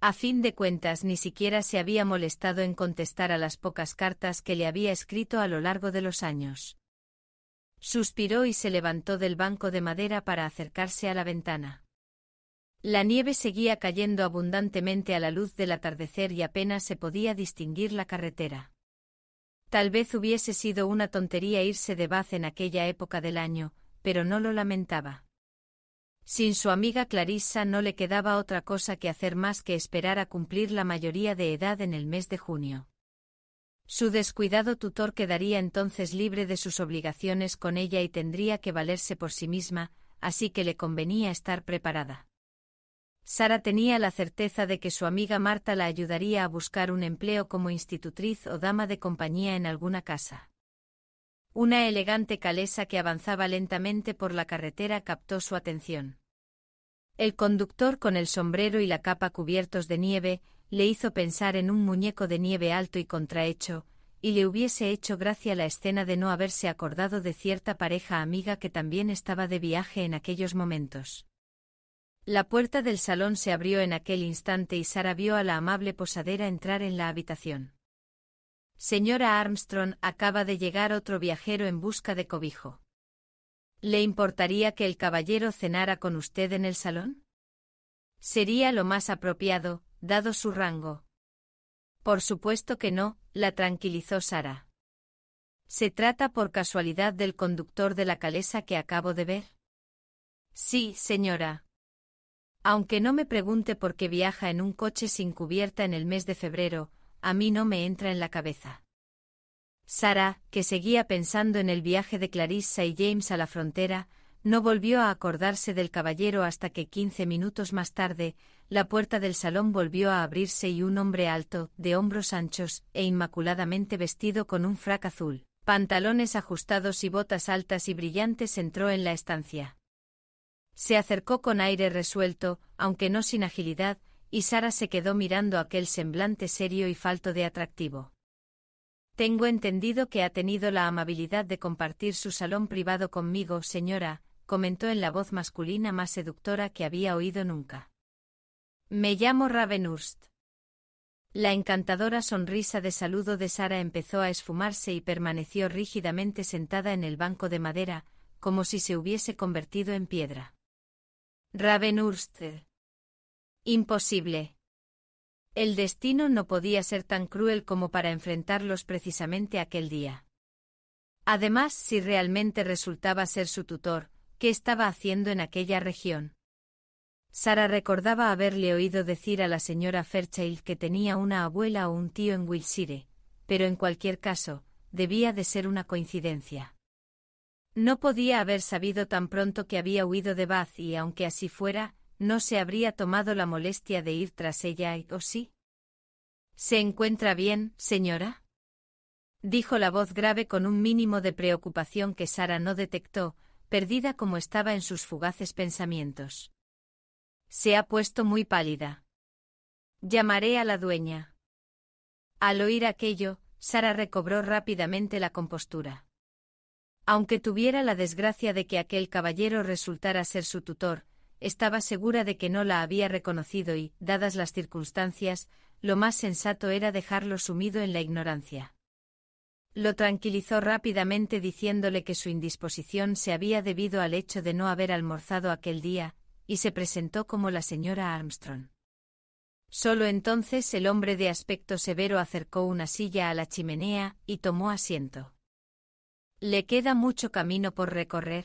A fin de cuentas ni siquiera se había molestado en contestar a las pocas cartas que le había escrito a lo largo de los años. Suspiró y se levantó del banco de madera para acercarse a la ventana. La nieve seguía cayendo abundantemente a la luz del atardecer y apenas se podía distinguir la carretera. Tal vez hubiese sido una tontería irse de Bath en aquella época del año, pero no lo lamentaba. Sin su amiga Clarissa no le quedaba otra cosa que hacer más que esperar a cumplir la mayoría de edad en el mes de junio. Su descuidado tutor quedaría entonces libre de sus obligaciones con ella y tendría que valerse por sí misma, así que le convenía estar preparada. Sara tenía la certeza de que su amiga Marta la ayudaría a buscar un empleo como institutriz o dama de compañía en alguna casa. Una elegante calesa que avanzaba lentamente por la carretera captó su atención. El conductor con el sombrero y la capa cubiertos de nieve le hizo pensar en un muñeco de nieve alto y contrahecho, y le hubiese hecho gracia la escena de no haberse acordado de cierta pareja amiga que también estaba de viaje en aquellos momentos. La puerta del salón se abrió en aquel instante y Sara vio a la amable posadera entrar en la habitación. Señora Armstrong, acaba de llegar otro viajero en busca de cobijo. ¿Le importaría que el caballero cenara con usted en el salón? Sería lo más apropiado, dado su rango. Por supuesto que no, la tranquilizó Sara. ¿Se trata por casualidad del conductor de la calesa que acabo de ver? Sí, señora. Aunque no me pregunte por qué viaja en un coche sin cubierta en el mes de febrero, a mí no me entra en la cabeza. Sara, que seguía pensando en el viaje de Clarissa y James a la frontera, no volvió a acordarse del caballero hasta que quince minutos más tarde, la puerta del salón volvió a abrirse y un hombre alto, de hombros anchos e inmaculadamente vestido con un frac azul, pantalones ajustados y botas altas y brillantes entró en la estancia. Se acercó con aire resuelto, aunque no sin agilidad, y Sara se quedó mirando aquel semblante serio y falto de atractivo. Tengo entendido que ha tenido la amabilidad de compartir su salón privado conmigo, señora, comentó en la voz masculina más seductora que había oído nunca. Me llamo Ravenhurst. La encantadora sonrisa de saludo de Sara empezó a esfumarse y permaneció rígidamente sentada en el banco de madera, como si se hubiese convertido en piedra. Ravenhurst. Imposible. El destino no podía ser tan cruel como para enfrentarlos precisamente aquel día. Además, si realmente resultaba ser su tutor, ¿qué estaba haciendo en aquella región? Sara recordaba haberle oído decir a la señora Fairchild que tenía una abuela o un tío en Wilshire, pero en cualquier caso, debía de ser una coincidencia. No podía haber sabido tan pronto que había huido de Bath y aunque así fuera, no se habría tomado la molestia de ir tras ella, ¿o sí? ¿Se encuentra bien, señora? dijo la voz grave con un mínimo de preocupación que Sara no detectó, perdida como estaba en sus fugaces pensamientos. Se ha puesto muy pálida. Llamaré a la dueña. Al oír aquello, Sara recobró rápidamente la compostura. Aunque tuviera la desgracia de que aquel caballero resultara ser su tutor, estaba segura de que no la había reconocido y, dadas las circunstancias, lo más sensato era dejarlo sumido en la ignorancia. Lo tranquilizó rápidamente diciéndole que su indisposición se había debido al hecho de no haber almorzado aquel día, y se presentó como la señora Armstrong. Solo entonces el hombre de aspecto severo acercó una silla a la chimenea y tomó asiento. Le queda mucho camino por recorrer.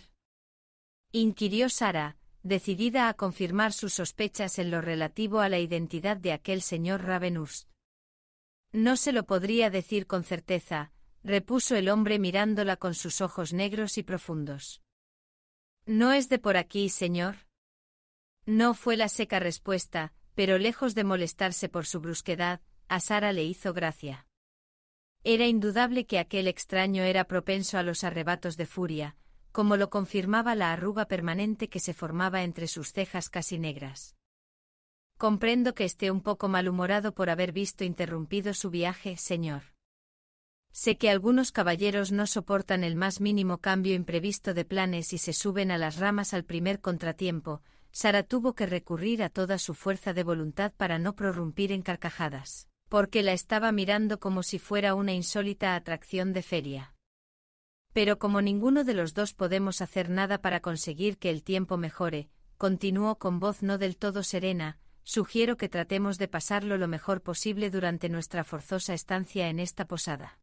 Inquirió Sara, decidida a confirmar sus sospechas en lo relativo a la identidad de aquel señor Ravenhurst. No se lo podría decir con certeza, repuso el hombre mirándola con sus ojos negros y profundos. No es de por aquí, señor. No fue la seca respuesta, pero lejos de molestarse por su brusquedad, a Sara le hizo gracia. Era indudable que aquel extraño era propenso a los arrebatos de furia, como lo confirmaba la arruga permanente que se formaba entre sus cejas casi negras. Comprendo que esté un poco malhumorado por haber visto interrumpido su viaje, señor. Sé que algunos caballeros no soportan el más mínimo cambio imprevisto de planes y se suben a las ramas al primer contratiempo. Sara tuvo que recurrir a toda su fuerza de voluntad para no prorrumpir en carcajadas porque la estaba mirando como si fuera una insólita atracción de feria. Pero como ninguno de los dos podemos hacer nada para conseguir que el tiempo mejore, continuó con voz no del todo serena, sugiero que tratemos de pasarlo lo mejor posible durante nuestra forzosa estancia en esta posada.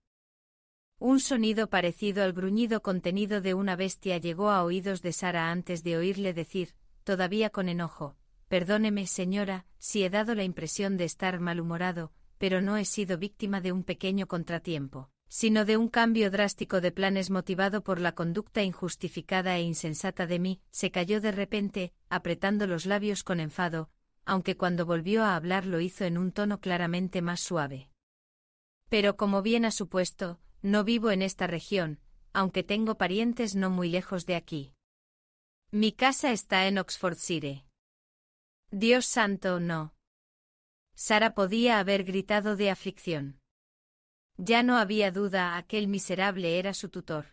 Un sonido parecido al gruñido contenido de una bestia llegó a oídos de Sara antes de oírle decir, todavía con enojo, Perdóneme, señora, si he dado la impresión de estar malhumorado, pero no he sido víctima de un pequeño contratiempo, sino de un cambio drástico de planes motivado por la conducta injustificada e insensata de mí, se cayó de repente, apretando los labios con enfado, aunque cuando volvió a hablar lo hizo en un tono claramente más suave. Pero como bien ha supuesto, no vivo en esta región, aunque tengo parientes no muy lejos de aquí. Mi casa está en Oxfordshire. Dios santo, no. Sara podía haber gritado de aflicción. Ya no había duda, aquel miserable era su tutor.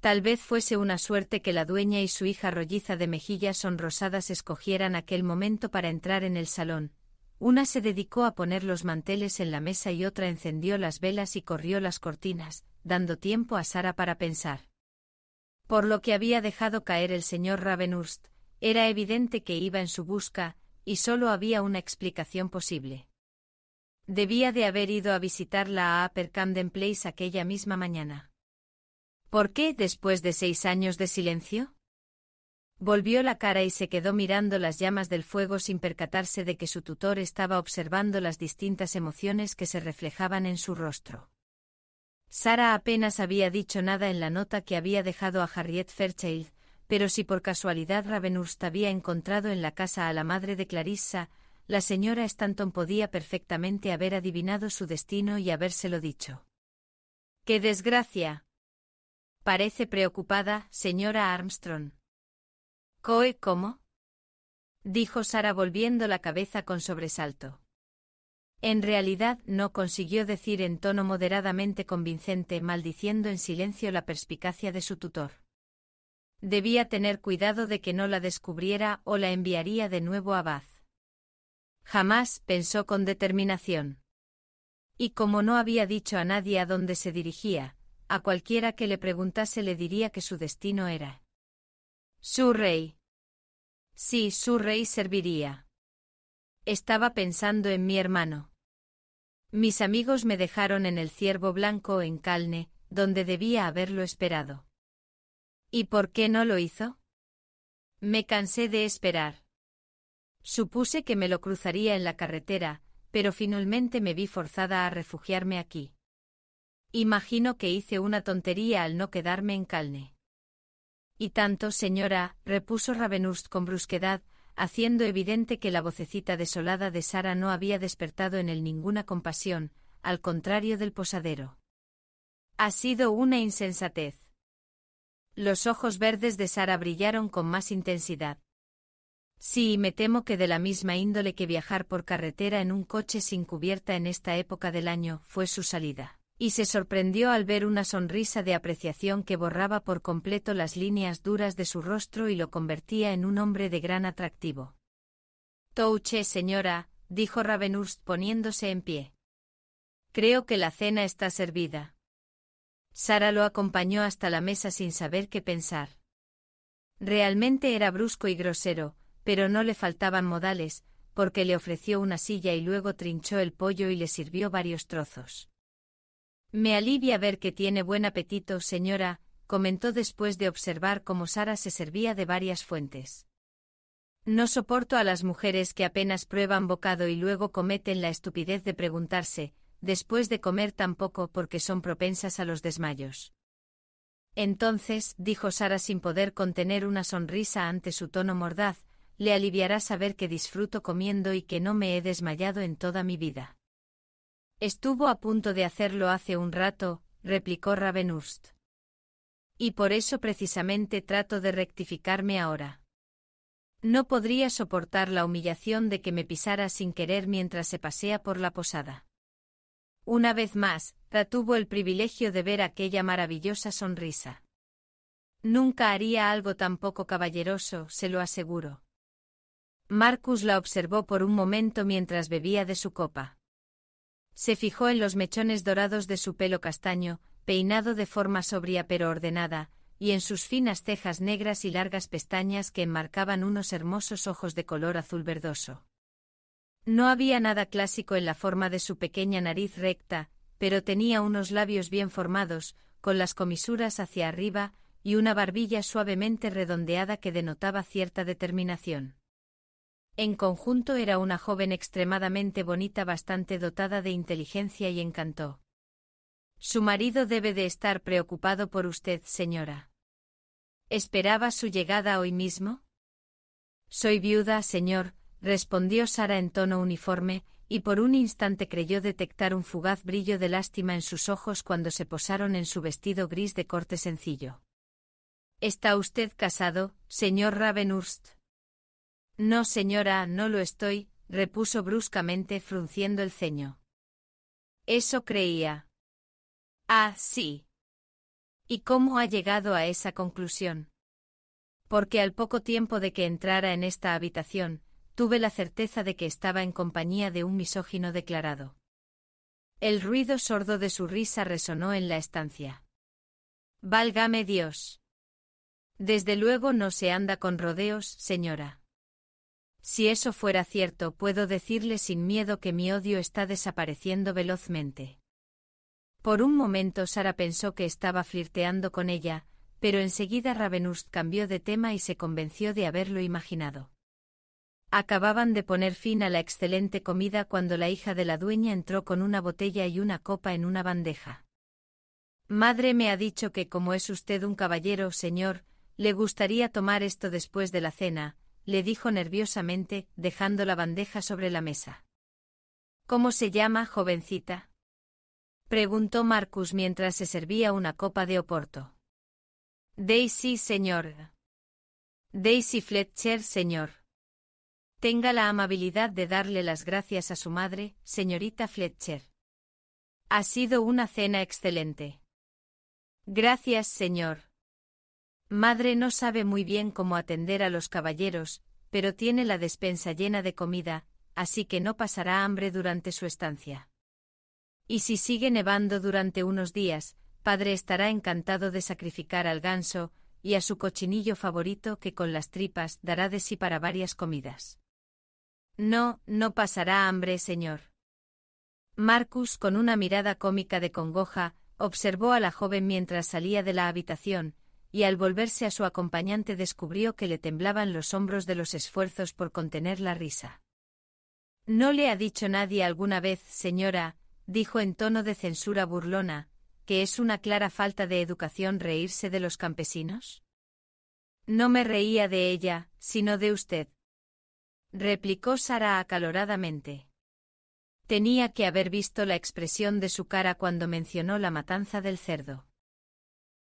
Tal vez fuese una suerte que la dueña y su hija rolliza de mejillas sonrosadas escogieran aquel momento para entrar en el salón. Una se dedicó a poner los manteles en la mesa y otra encendió las velas y corrió las cortinas, dando tiempo a Sara para pensar. Por lo que había dejado caer el señor Ravenhurst, era evidente que iba en su busca, y solo había una explicación posible. Debía de haber ido a visitarla a Upper Camden Place aquella misma mañana. ¿Por qué, después de seis años de silencio? Volvió la cara y se quedó mirando las llamas del fuego sin percatarse de que su tutor estaba observando las distintas emociones que se reflejaban en su rostro. Sara apenas había dicho nada en la nota que había dejado a Harriet Fairchild, pero si por casualidad Ravenhurst había encontrado en la casa a la madre de Clarissa, la señora Stanton podía perfectamente haber adivinado su destino y habérselo dicho. ¡Qué desgracia! Parece preocupada, señora Armstrong. ¿Coe cómo? dijo Sara volviendo la cabeza con sobresalto. En realidad no consiguió decir en tono moderadamente convincente, maldiciendo en silencio la perspicacia de su tutor. Debía tener cuidado de que no la descubriera o la enviaría de nuevo a Bath. Jamás pensó con determinación. Y como no había dicho a nadie a dónde se dirigía, a cualquiera que le preguntase le diría que su destino era su rey. Sí, su rey serviría. Estaba pensando en mi hermano. Mis amigos me dejaron en el ciervo blanco en Calne, donde debía haberlo esperado. ¿Y por qué no lo hizo? Me cansé de esperar. Supuse que me lo cruzaría en la carretera, pero finalmente me vi forzada a refugiarme aquí. Imagino que hice una tontería al no quedarme en Calne. Y tanto, señora, repuso Ravenust con brusquedad, haciendo evidente que la vocecita desolada de Sara no había despertado en él ninguna compasión, al contrario del posadero. Ha sido una insensatez. Los ojos verdes de Sara brillaron con más intensidad. Sí, me temo que de la misma índole que viajar por carretera en un coche sin cubierta en esta época del año fue su salida. Y se sorprendió al ver una sonrisa de apreciación que borraba por completo las líneas duras de su rostro y lo convertía en un hombre de gran atractivo. Touche, señora, dijo Ravenhurst poniéndose en pie. Creo que la cena está servida. Sara lo acompañó hasta la mesa sin saber qué pensar. Realmente era brusco y grosero, pero no le faltaban modales, porque le ofreció una silla y luego trinchó el pollo y le sirvió varios trozos. Me alivia ver que tiene buen apetito, señora, comentó después de observar cómo Sara se servía de varias fuentes. No soporto a las mujeres que apenas prueban bocado y luego cometen la estupidez de preguntarse, después de comer tampoco porque son propensas a los desmayos. Entonces, dijo Sara sin poder contener una sonrisa ante su tono mordaz, le aliviará saber que disfruto comiendo y que no me he desmayado en toda mi vida. Estuvo a punto de hacerlo hace un rato, replicó Ravenhurst. Y por eso precisamente trato de rectificarme ahora. No podría soportar la humillación de que me pisara sin querer mientras se pasea por la posada. Una vez más, la el privilegio de ver aquella maravillosa sonrisa. Nunca haría algo tan poco caballeroso, se lo aseguro. Marcus la observó por un momento mientras bebía de su copa. Se fijó en los mechones dorados de su pelo castaño, peinado de forma sobria pero ordenada, y en sus finas cejas negras y largas pestañas que enmarcaban unos hermosos ojos de color azul verdoso. No había nada clásico en la forma de su pequeña nariz recta, pero tenía unos labios bien formados, con las comisuras hacia arriba, y una barbilla suavemente redondeada que denotaba cierta determinación. En conjunto era una joven extremadamente bonita bastante dotada de inteligencia y encantó. Su marido debe de estar preocupado por usted, señora. ¿Esperaba su llegada hoy mismo? Soy viuda, señor, respondió Sara en tono uniforme, y por un instante creyó detectar un fugaz brillo de lástima en sus ojos cuando se posaron en su vestido gris de corte sencillo. ¿Está usted casado, señor Ravenhurst? No, señora, no lo estoy, repuso bruscamente, frunciendo el ceño. Eso creía. Ah, sí. ¿Y cómo ha llegado a esa conclusión? Porque al poco tiempo de que entrara en esta habitación, tuve la certeza de que estaba en compañía de un misógino declarado. El ruido sordo de su risa resonó en la estancia. Válgame Dios. Desde luego no se anda con rodeos, señora. Si eso fuera cierto, puedo decirle sin miedo que mi odio está desapareciendo velozmente. Por un momento Sara pensó que estaba flirteando con ella, pero enseguida Ravenhurst cambió de tema y se convenció de haberlo imaginado. Acababan de poner fin a la excelente comida cuando la hija de la dueña entró con una botella y una copa en una bandeja. Madre me ha dicho que como es usted un caballero, señor, le gustaría tomar esto después de la cena, le dijo nerviosamente, dejando la bandeja sobre la mesa. ¿Cómo se llama, jovencita? preguntó Marcus mientras se servía una copa de oporto. Daisy, señor. Daisy Fletcher, señor. Tenga la amabilidad de darle las gracias a su madre, señorita Fletcher. Ha sido una cena excelente. Gracias, señor. Madre no sabe muy bien cómo atender a los caballeros, pero tiene la despensa llena de comida, así que no pasará hambre durante su estancia. Y si sigue nevando durante unos días, padre estará encantado de sacrificar al ganso y a su cochinillo favorito que con las tripas dará de sí para varias comidas. No, no pasará hambre, señor. Marcus, con una mirada cómica de congoja, observó a la joven mientras salía de la habitación, y al volverse a su acompañante descubrió que le temblaban los hombros de los esfuerzos por contener la risa. No le ha dicho nadie alguna vez, señora, dijo en tono de censura burlona, que es una clara falta de educación reírse de los campesinos. No me reía de ella, sino de usted, replicó Sara acaloradamente. Tenía que haber visto la expresión de su cara cuando mencionó la matanza del cerdo.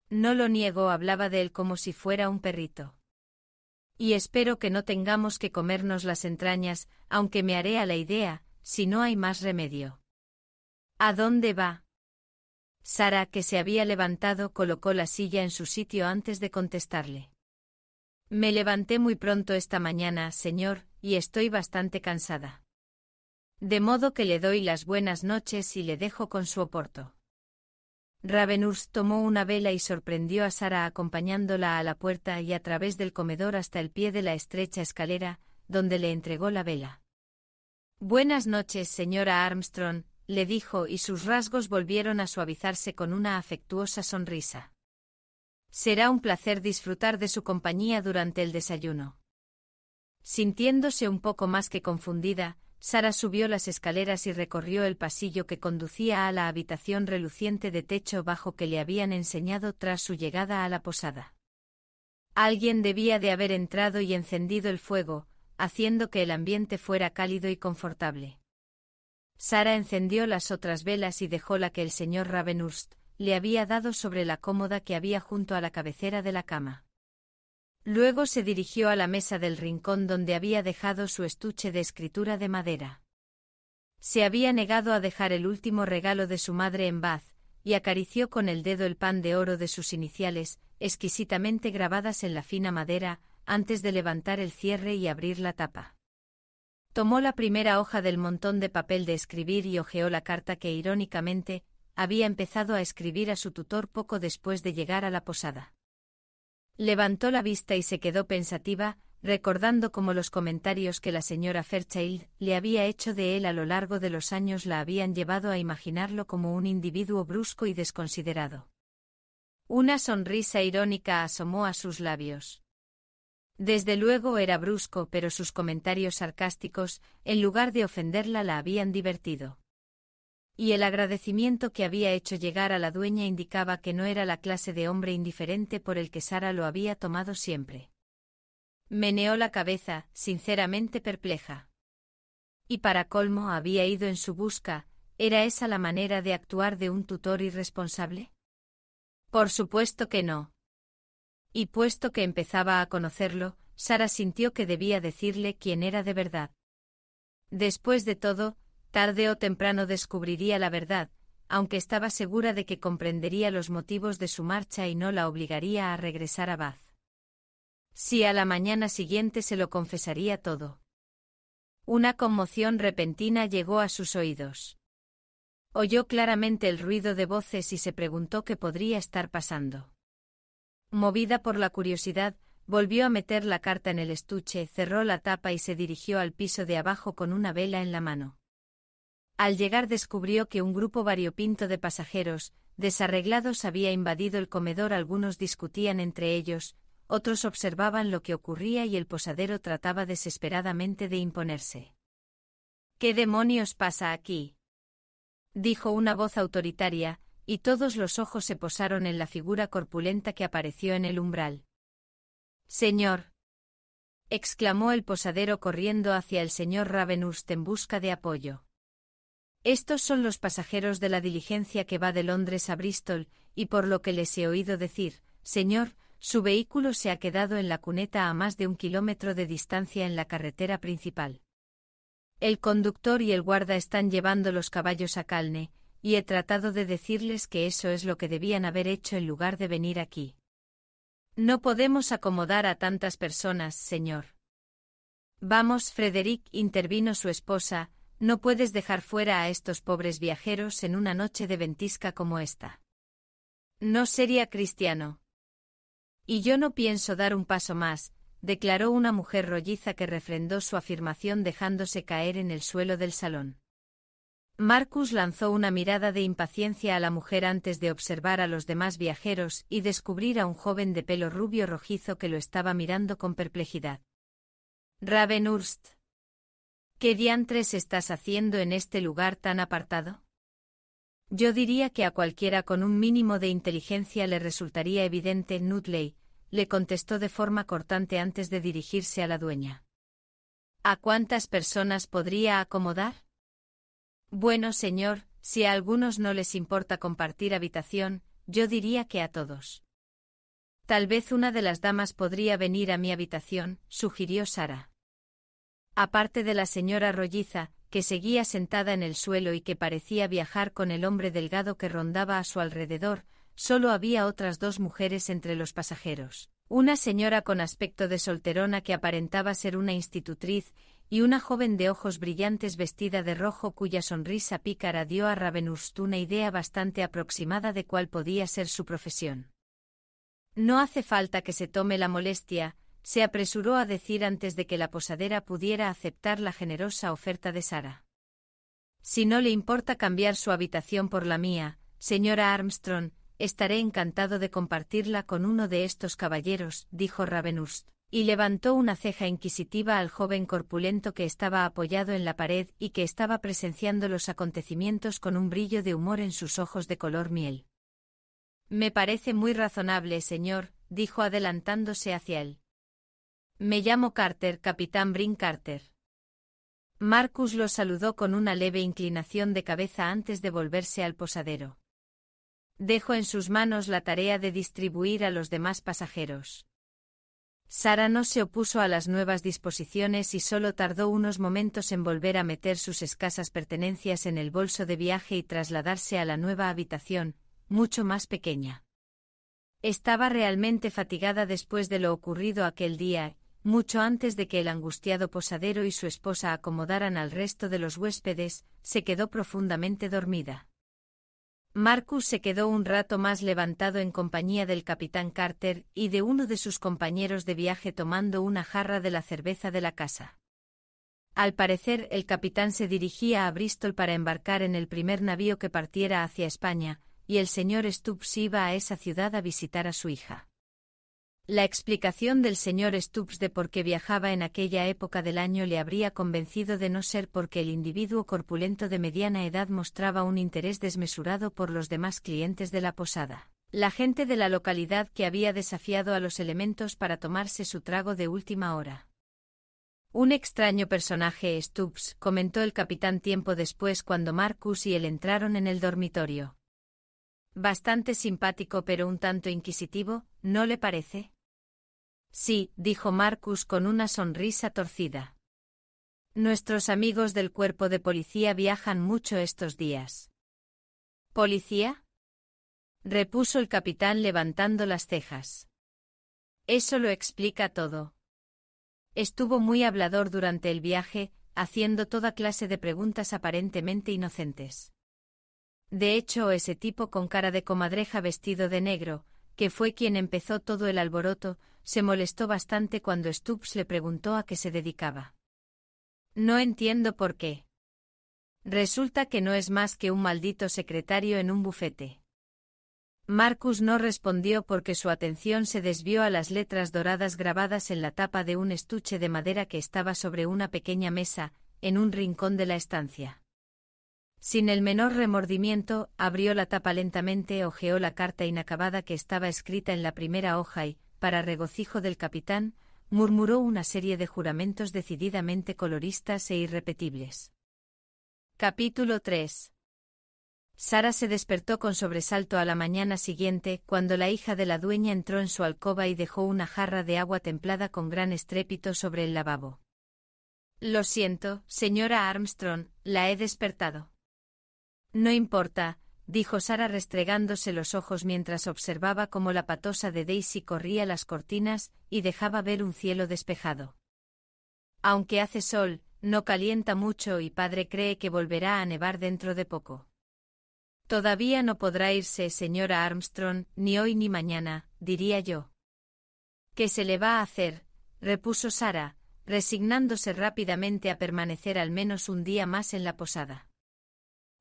No lo niego, hablaba de él como si fuera un perrito. Y espero que no tengamos que comernos las entrañas, aunque me haré a la idea, si no hay más remedio. ¿A dónde va? Sara, que se había levantado, colocó la silla en su sitio antes de contestarle. Me levanté muy pronto esta mañana, señor, y estoy bastante cansada. De modo que le doy las buenas noches y le dejo con su oporto. Ravenhurst tomó una vela y sorprendió a Sara acompañándola a la puerta y a través del comedor hasta el pie de la estrecha escalera, donde le entregó la vela. Buenas noches, señora Armstrong, le dijo y sus rasgos volvieron a suavizarse con una afectuosa sonrisa. Será un placer disfrutar de su compañía durante el desayuno. Sintiéndose un poco más que confundida, Sara subió las escaleras y recorrió el pasillo que conducía a la habitación reluciente de techo bajo que le habían enseñado tras su llegada a la posada. Alguien debía de haber entrado y encendido el fuego, haciendo que el ambiente fuera cálido y confortable. Sara encendió las otras velas y dejó la que el señor Ravenhurst le había dado sobre la cómoda que había junto a la cabecera de la cama. Luego se dirigió a la mesa del rincón donde había dejado su estuche de escritura de madera. Se había negado a dejar el último regalo de su madre en Bath, y acarició con el dedo el pan de oro de sus iniciales, exquisitamente grabadas en la fina madera, antes de levantar el cierre y abrir la tapa. Tomó la primera hoja del montón de papel de escribir y hojeó la carta que irónicamente había empezado a escribir a su tutor poco después de llegar a la posada. Levantó la vista y se quedó pensativa, recordando cómo los comentarios que la señora Fairchild le había hecho de él a lo largo de los años la habían llevado a imaginarlo como un individuo brusco y desconsiderado. Una sonrisa irónica asomó a sus labios. Desde luego era brusco, pero sus comentarios sarcásticos, en lugar de ofenderla, la habían divertido y el agradecimiento que había hecho llegar a la dueña indicaba que no era la clase de hombre indiferente por el que Sara lo había tomado siempre. Meneó la cabeza, sinceramente perpleja. Y para colmo había ido en su busca, ¿era esa la manera de actuar de un tutor irresponsable? Por supuesto que no. Y puesto que empezaba a conocerlo, Sara sintió que debía decirle quién era de verdad. Después de todo, Tarde o temprano descubriría la verdad, aunque estaba segura de que comprendería los motivos de su marcha y no la obligaría a regresar a Bath. Si a la mañana siguiente se lo confesaría todo. Una conmoción repentina llegó a sus oídos. Oyó claramente el ruido de voces y se preguntó qué podría estar pasando. Movida por la curiosidad, volvió a meter la carta en el estuche, cerró la tapa y se dirigió al piso de abajo con una vela en la mano. Al llegar descubrió que un grupo variopinto de pasajeros, desarreglados, había invadido el comedor. Algunos discutían entre ellos, otros observaban lo que ocurría y el posadero trataba desesperadamente de imponerse. ¿Qué demonios pasa aquí? dijo una voz autoritaria, y todos los ojos se posaron en la figura corpulenta que apareció en el umbral. Señor. exclamó el posadero corriendo hacia el señor Ravenhurst en busca de apoyo. Estos son los pasajeros de la diligencia que va de Londres a Bristol, y por lo que les he oído decir, señor, su vehículo se ha quedado en la cuneta a más de un kilómetro de distancia en la carretera principal. El conductor y el guarda están llevando los caballos a Calne, y he tratado de decirles que eso es lo que debían haber hecho en lugar de venir aquí. No podemos acomodar a tantas personas, señor. Vamos, Frederick, intervino su esposa, no puedes dejar fuera a estos pobres viajeros en una noche de ventisca como esta. No sería cristiano. Y yo no pienso dar un paso más, declaró una mujer rolliza que refrendó su afirmación dejándose caer en el suelo del salón. Marcus lanzó una mirada de impaciencia a la mujer antes de observar a los demás viajeros y descubrir a un joven de pelo rubio rojizo que lo estaba mirando con perplejidad. Ravenhurst. ¿Qué diantres estás haciendo en este lugar tan apartado? Yo diría que a cualquiera con un mínimo de inteligencia le resultaría evidente, Nutley, le contestó de forma cortante antes de dirigirse a la dueña. ¿A cuántas personas podría acomodar? Bueno, señor, si a algunos no les importa compartir habitación, yo diría que a todos. Tal vez una de las damas podría venir a mi habitación, sugirió Sara. Aparte de la señora rolliza, que seguía sentada en el suelo y que parecía viajar con el hombre delgado que rondaba a su alrededor, solo había otras dos mujeres entre los pasajeros. Una señora con aspecto de solterona que aparentaba ser una institutriz, y una joven de ojos brillantes vestida de rojo cuya sonrisa pícara dio a Ravenhurst una idea bastante aproximada de cuál podía ser su profesión. No hace falta que se tome la molestia, se apresuró a decir antes de que la posadera pudiera aceptar la generosa oferta de Sara. Si no le importa cambiar su habitación por la mía, señora Armstrong, estaré encantado de compartirla con uno de estos caballeros, dijo Ravenhurst, y levantó una ceja inquisitiva al joven corpulento que estaba apoyado en la pared y que estaba presenciando los acontecimientos con un brillo de humor en sus ojos de color miel. Me parece muy razonable, señor, dijo adelantándose hacia él. Me llamo Carter, capitán Brin Carter. Marcus lo saludó con una leve inclinación de cabeza antes de volverse al posadero. Dejo en sus manos la tarea de distribuir a los demás pasajeros. Sara no se opuso a las nuevas disposiciones y solo tardó unos momentos en volver a meter sus escasas pertenencias en el bolso de viaje y trasladarse a la nueva habitación, mucho más pequeña. Estaba realmente fatigada después de lo ocurrido aquel día, mucho antes de que el angustiado posadero y su esposa acomodaran al resto de los huéspedes, se quedó profundamente dormida. Marcus se quedó un rato más levantado en compañía del capitán Carter y de uno de sus compañeros de viaje tomando una jarra de la cerveza de la casa. Al parecer, el capitán se dirigía a Bristol para embarcar en el primer navío que partiera hacia España, y el señor Stubbs iba a esa ciudad a visitar a su hija. La explicación del señor Stubbs de por qué viajaba en aquella época del año le habría convencido de no ser porque el individuo corpulento de mediana edad mostraba un interés desmesurado por los demás clientes de la posada. La gente de la localidad que había desafiado a los elementos para tomarse su trago de última hora. Un extraño personaje Stubbs, comentó el capitán tiempo después cuando Marcus y él entraron en el dormitorio. Bastante simpático pero un tanto inquisitivo, ¿no le parece? Sí, dijo Marcus con una sonrisa torcida. Nuestros amigos del cuerpo de policía viajan mucho estos días. ¿Policía? repuso el capitán levantando las cejas. Eso lo explica todo. Estuvo muy hablador durante el viaje, haciendo toda clase de preguntas aparentemente inocentes. De hecho, ese tipo con cara de comadreja vestido de negro, que fue quien empezó todo el alboroto, se molestó bastante cuando Stubbs le preguntó a qué se dedicaba. No entiendo por qué. Resulta que no es más que un maldito secretario en un bufete. Marcus no respondió porque su atención se desvió a las letras doradas grabadas en la tapa de un estuche de madera que estaba sobre una pequeña mesa, en un rincón de la estancia. Sin el menor remordimiento, abrió la tapa lentamente, hojeó la carta inacabada que estaba escrita en la primera hoja y, para regocijo del capitán, murmuró una serie de juramentos decididamente coloristas e irrepetibles. Capítulo 3 Sara se despertó con sobresalto a la mañana siguiente, cuando la hija de la dueña entró en su alcoba y dejó una jarra de agua templada con gran estrépito sobre el lavabo. Lo siento, señora Armstrong, la he despertado. No importa, dijo Sara restregándose los ojos mientras observaba cómo la patosa de Daisy corría las cortinas y dejaba ver un cielo despejado. Aunque hace sol, no calienta mucho y padre cree que volverá a nevar dentro de poco. Todavía no podrá irse, señora Armstrong, ni hoy ni mañana, diría yo. ¿Qué se le va a hacer? repuso Sara, resignándose rápidamente a permanecer al menos un día más en la posada.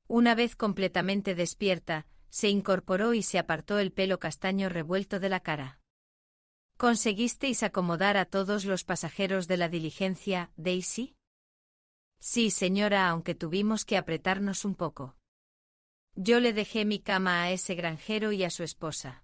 Una vez completamente despierta, se incorporó y se apartó el pelo castaño revuelto de la cara. ¿Conseguisteis acomodar a todos los pasajeros de la diligencia, Daisy? Sí, señora, aunque tuvimos que apretarnos un poco. Yo le dejé mi cama a ese granjero y a su esposa.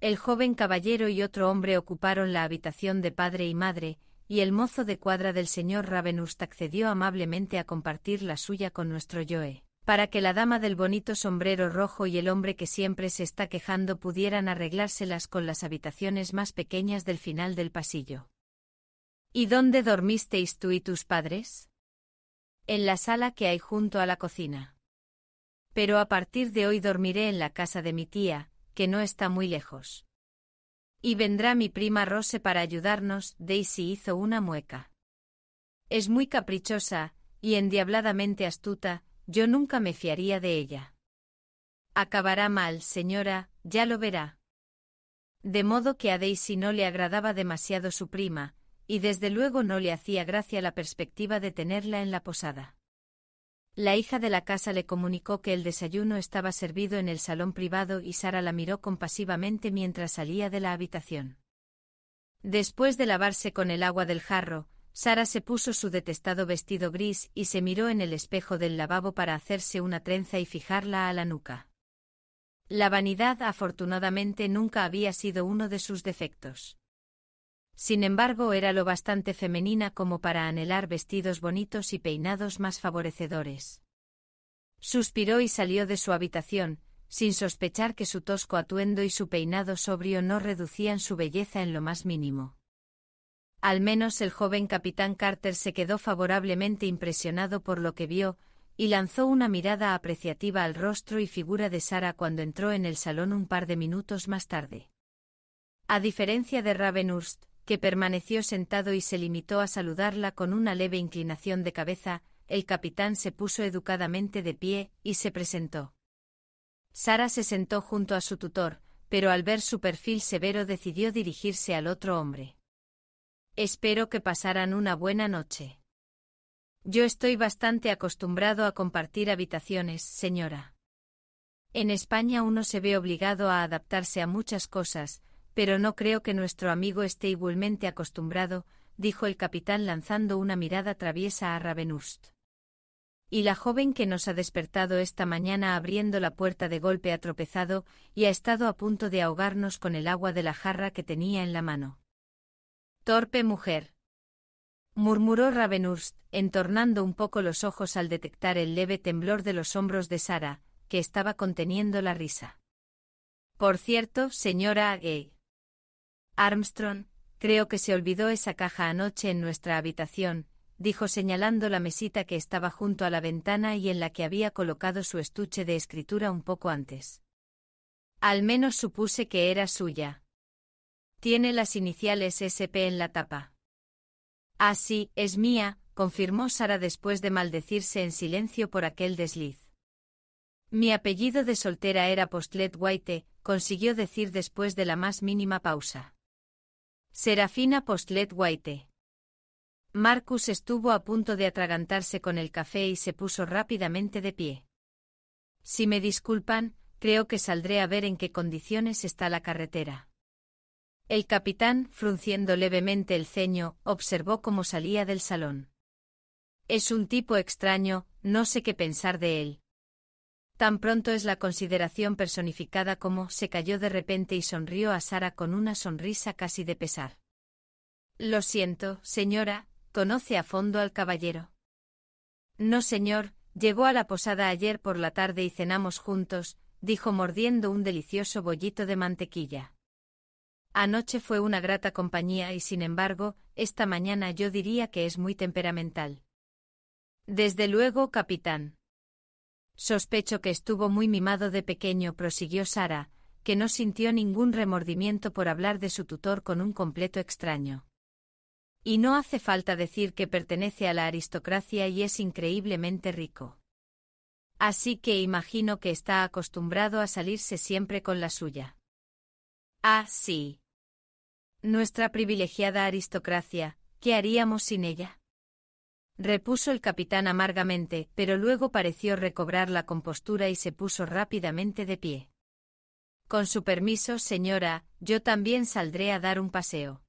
El joven caballero y otro hombre ocuparon la habitación de padre y madre, y el mozo de cuadra del señor Ravenhurst accedió amablemente a compartir la suya con nuestro Joe para que la dama del bonito sombrero rojo y el hombre que siempre se está quejando pudieran arreglárselas con las habitaciones más pequeñas del final del pasillo. ¿Y dónde dormisteis tú y tus padres? En la sala que hay junto a la cocina. Pero a partir de hoy dormiré en la casa de mi tía, que no está muy lejos. Y vendrá mi prima Rose para ayudarnos, Daisy hizo una mueca. Es muy caprichosa, y endiabladamente astuta, yo nunca me fiaría de ella. Acabará mal, señora, ya lo verá. De modo que a Daisy no le agradaba demasiado su prima, y desde luego no le hacía gracia la perspectiva de tenerla en la posada. La hija de la casa le comunicó que el desayuno estaba servido en el salón privado y Sara la miró compasivamente mientras salía de la habitación. Después de lavarse con el agua del jarro, Sara se puso su detestado vestido gris y se miró en el espejo del lavabo para hacerse una trenza y fijarla a la nuca. La vanidad afortunadamente nunca había sido uno de sus defectos. Sin embargo, era lo bastante femenina como para anhelar vestidos bonitos y peinados más favorecedores. Suspiró y salió de su habitación, sin sospechar que su tosco atuendo y su peinado sobrio no reducían su belleza en lo más mínimo. Al menos el joven capitán Carter se quedó favorablemente impresionado por lo que vio, y lanzó una mirada apreciativa al rostro y figura de Sara cuando entró en el salón un par de minutos más tarde. A diferencia de Ravenhurst, que permaneció sentado y se limitó a saludarla con una leve inclinación de cabeza, el capitán se puso educadamente de pie y se presentó. Sara se sentó junto a su tutor, pero al ver su perfil severo decidió dirigirse al otro hombre. Espero que pasaran una buena noche. Yo estoy bastante acostumbrado a compartir habitaciones, señora. En España uno se ve obligado a adaptarse a muchas cosas, pero no creo que nuestro amigo esté igualmente acostumbrado, dijo el capitán lanzando una mirada traviesa a Ravenust. Y la joven que nos ha despertado esta mañana abriendo la puerta de golpe ha tropezado y ha estado a punto de ahogarnos con el agua de la jarra que tenía en la mano. Torpe mujer. murmuró Ravenhurst, entornando un poco los ojos al detectar el leve temblor de los hombros de Sara, que estaba conteniendo la risa. Por cierto, señora Gay. Armstrong, creo que se olvidó esa caja anoche en nuestra habitación, dijo señalando la mesita que estaba junto a la ventana y en la que había colocado su estuche de escritura un poco antes. Al menos supuse que era suya. Tiene las iniciales SP en la tapa. Así, ah, es mía, confirmó Sara después de maldecirse en silencio por aquel desliz. Mi apellido de soltera era Postlet White, consiguió decir después de la más mínima pausa. Serafina Postlet White. Marcus estuvo a punto de atragantarse con el café y se puso rápidamente de pie. Si me disculpan, creo que saldré a ver en qué condiciones está la carretera. El capitán, frunciendo levemente el ceño, observó cómo salía del salón. Es un tipo extraño, no sé qué pensar de él. Tan pronto es la consideración personificada como se cayó de repente y sonrió a Sara con una sonrisa casi de pesar. Lo siento, señora, conoce a fondo al caballero. No, señor, llegó a la posada ayer por la tarde y cenamos juntos, dijo mordiendo un delicioso bollito de mantequilla. Anoche fue una grata compañía y sin embargo, esta mañana yo diría que es muy temperamental. Desde luego, capitán. Sospecho que estuvo muy mimado de pequeño, prosiguió Sara, que no sintió ningún remordimiento por hablar de su tutor con un completo extraño. Y no hace falta decir que pertenece a la aristocracia y es increíblemente rico. Así que imagino que está acostumbrado a salirse siempre con la suya. Ah, sí. Nuestra privilegiada aristocracia, ¿qué haríamos sin ella? repuso el capitán amargamente, pero luego pareció recobrar la compostura y se puso rápidamente de pie. Con su permiso, señora, yo también saldré a dar un paseo.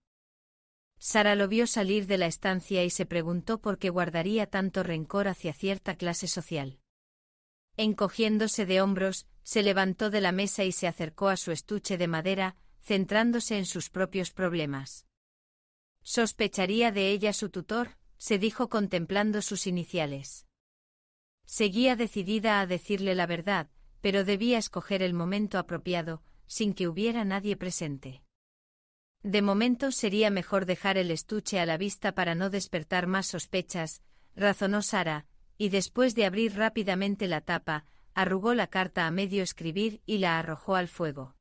Sara lo vio salir de la estancia y se preguntó por qué guardaría tanto rencor hacia cierta clase social. Encogiéndose de hombros, se levantó de la mesa y se acercó a su estuche de madera, centrándose en sus propios problemas. Sospecharía de ella su tutor, se dijo contemplando sus iniciales. Seguía decidida a decirle la verdad, pero debía escoger el momento apropiado, sin que hubiera nadie presente. De momento sería mejor dejar el estuche a la vista para no despertar más sospechas, razonó Sara, y después de abrir rápidamente la tapa, arrugó la carta a medio escribir y la arrojó al fuego.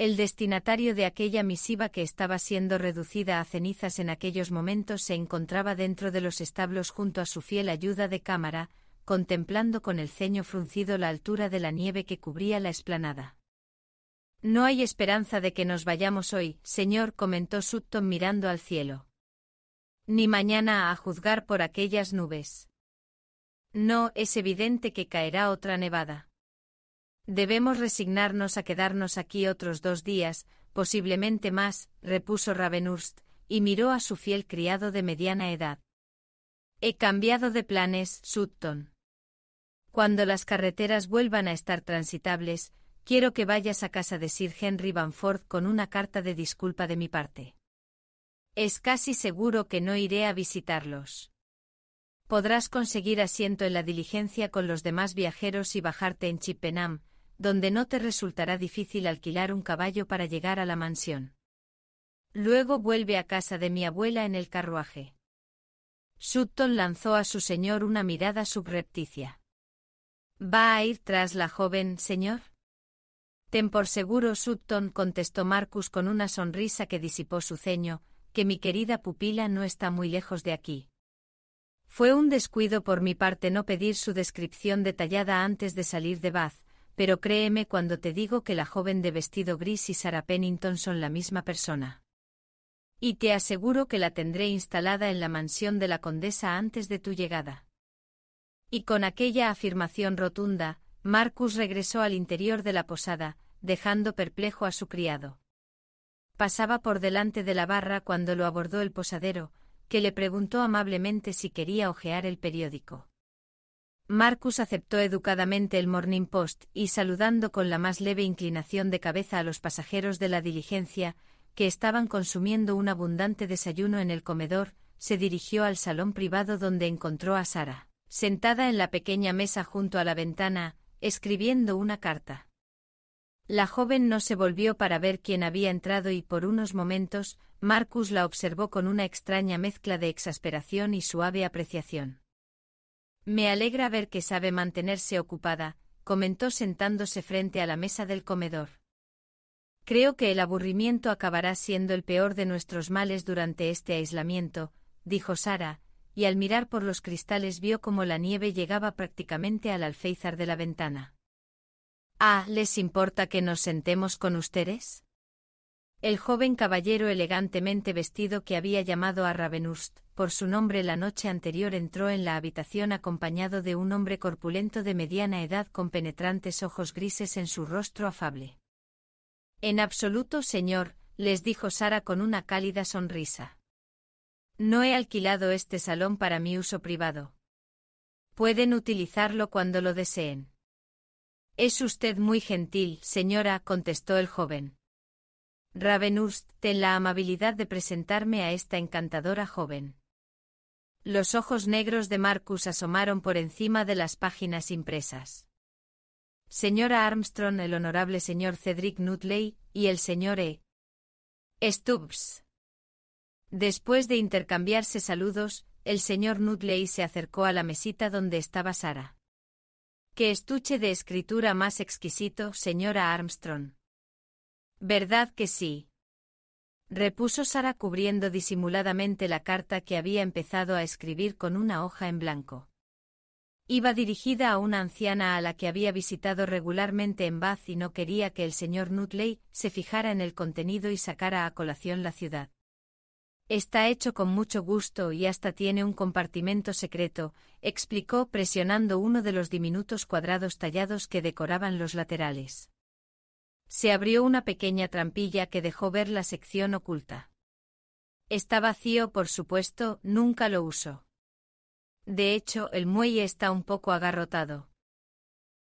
El destinatario de aquella misiva que estaba siendo reducida a cenizas en aquellos momentos se encontraba dentro de los establos junto a su fiel ayuda de cámara, contemplando con el ceño fruncido la altura de la nieve que cubría la esplanada. No hay esperanza de que nos vayamos hoy, señor, comentó Sutton mirando al cielo. Ni mañana a juzgar por aquellas nubes. No, es evidente que caerá otra nevada. Debemos resignarnos a quedarnos aquí otros dos días, posiblemente más, repuso Ravenhurst, y miró a su fiel criado de mediana edad. He cambiado de planes, Sutton. Cuando las carreteras vuelvan a estar transitables, quiero que vayas a casa de Sir Henry Banford con una carta de disculpa de mi parte. Es casi seguro que no iré a visitarlos. Podrás conseguir asiento en la diligencia con los demás viajeros y bajarte en Chippenham, donde no te resultará difícil alquilar un caballo para llegar a la mansión. Luego vuelve a casa de mi abuela en el carruaje. Sutton lanzó a su señor una mirada subrepticia. ¿Va a ir tras la joven, señor? Ten por seguro, Sutton, contestó Marcus con una sonrisa que disipó su ceño, que mi querida pupila no está muy lejos de aquí. Fue un descuido por mi parte no pedir su descripción detallada antes de salir de Bath, pero créeme cuando te digo que la joven de vestido gris y Sarah Pennington son la misma persona. Y te aseguro que la tendré instalada en la mansión de la condesa antes de tu llegada. Y con aquella afirmación rotunda, Marcus regresó al interior de la posada, dejando perplejo a su criado. Pasaba por delante de la barra cuando lo abordó el posadero, que le preguntó amablemente si quería hojear el periódico. Marcus aceptó educadamente el Morning Post y saludando con la más leve inclinación de cabeza a los pasajeros de la diligencia, que estaban consumiendo un abundante desayuno en el comedor, se dirigió al salón privado donde encontró a Sara, sentada en la pequeña mesa junto a la ventana, escribiendo una carta. La joven no se volvió para ver quién había entrado y por unos momentos, Marcus la observó con una extraña mezcla de exasperación y suave apreciación. Me alegra ver que sabe mantenerse ocupada, comentó sentándose frente a la mesa del comedor. Creo que el aburrimiento acabará siendo el peor de nuestros males durante este aislamiento, dijo Sara, y al mirar por los cristales vio como la nieve llegaba prácticamente al alféizar de la ventana. Ah, ¿les importa que nos sentemos con ustedes? El joven caballero elegantemente vestido que había llamado a Ravenhurst por su nombre la noche anterior entró en la habitación acompañado de un hombre corpulento de mediana edad con penetrantes ojos grises en su rostro afable. En absoluto, señor, les dijo Sara con una cálida sonrisa. No he alquilado este salón para mi uso privado. Pueden utilizarlo cuando lo deseen. Es usted muy gentil, señora, contestó el joven. Ravenhurst, ten la amabilidad de presentarme a esta encantadora joven. Los ojos negros de Marcus asomaron por encima de las páginas impresas. Señora Armstrong, el honorable señor Cedric Nutley y el señor E. Stubbs. Después de intercambiarse saludos, el señor Nutley se acercó a la mesita donde estaba Sara. ¡Qué estuche de escritura más exquisito, señora Armstrong! Verdad que sí. Repuso Sara cubriendo disimuladamente la carta que había empezado a escribir con una hoja en blanco. Iba dirigida a una anciana a la que había visitado regularmente en Bath y no quería que el señor Nutley se fijara en el contenido y sacara a colación la ciudad. Está hecho con mucho gusto y hasta tiene un compartimento secreto, explicó presionando uno de los diminutos cuadrados tallados que decoraban los laterales se abrió una pequeña trampilla que dejó ver la sección oculta. Está vacío, por supuesto, nunca lo uso. De hecho, el muelle está un poco agarrotado.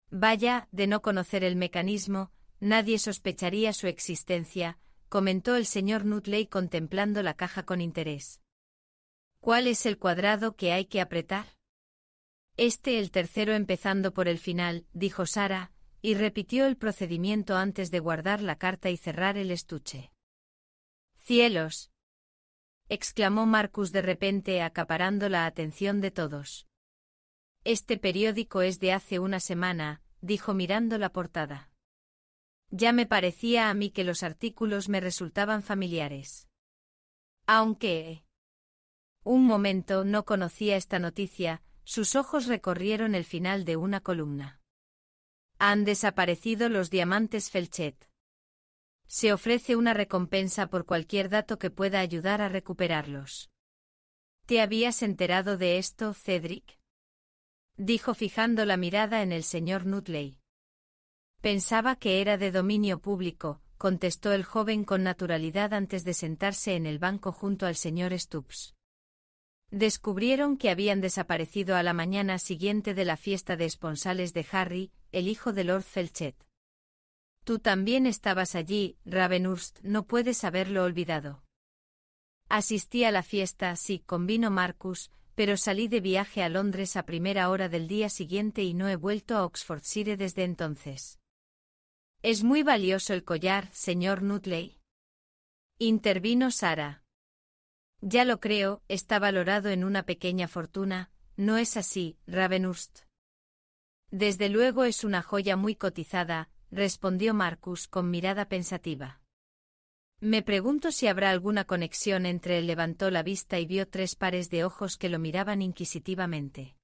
Vaya, de no conocer el mecanismo, nadie sospecharía su existencia, comentó el señor Nutley contemplando la caja con interés. ¿Cuál es el cuadrado que hay que apretar? Este el tercero empezando por el final, dijo Sara, y repitió el procedimiento antes de guardar la carta y cerrar el estuche. ¡Cielos! exclamó Marcus de repente acaparando la atención de todos. Este periódico es de hace una semana, dijo mirando la portada. Ya me parecía a mí que los artículos me resultaban familiares. Aunque... Un momento no conocía esta noticia, sus ojos recorrieron el final de una columna. Han desaparecido los diamantes Felchet. Se ofrece una recompensa por cualquier dato que pueda ayudar a recuperarlos. ¿Te habías enterado de esto, Cedric? Dijo fijando la mirada en el señor Nutley. Pensaba que era de dominio público, contestó el joven con naturalidad antes de sentarse en el banco junto al señor Stubbs. Descubrieron que habían desaparecido a la mañana siguiente de la fiesta de esponsales de Harry, el hijo de Lord Felchet. Tú también estabas allí, Ravenhurst, no puedes haberlo olvidado. Asistí a la fiesta, sí, convino Marcus, pero salí de viaje a Londres a primera hora del día siguiente y no he vuelto a Oxfordshire desde entonces. Es muy valioso el collar, señor Nutley. Intervino Sara. Ya lo creo, está valorado en una pequeña fortuna, ¿no es así, Ravenhurst? Desde luego es una joya muy cotizada, respondió Marcus con mirada pensativa. Me pregunto si habrá alguna conexión entre él levantó la vista y vio tres pares de ojos que lo miraban inquisitivamente.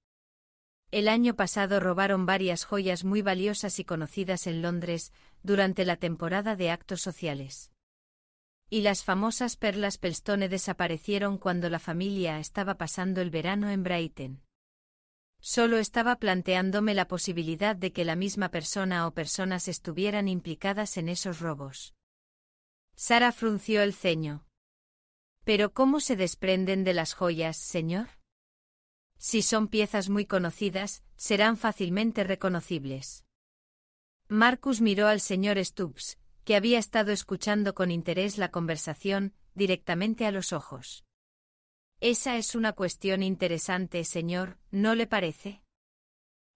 El año pasado robaron varias joyas muy valiosas y conocidas en Londres, durante la temporada de actos sociales y las famosas perlas Pelstone desaparecieron cuando la familia estaba pasando el verano en Brighton. Solo estaba planteándome la posibilidad de que la misma persona o personas estuvieran implicadas en esos robos. Sara frunció el ceño. ¿Pero cómo se desprenden de las joyas, señor? Si son piezas muy conocidas, serán fácilmente reconocibles. Marcus miró al señor Stubbs, que había estado escuchando con interés la conversación, directamente a los ojos. Esa es una cuestión interesante, señor, ¿no le parece?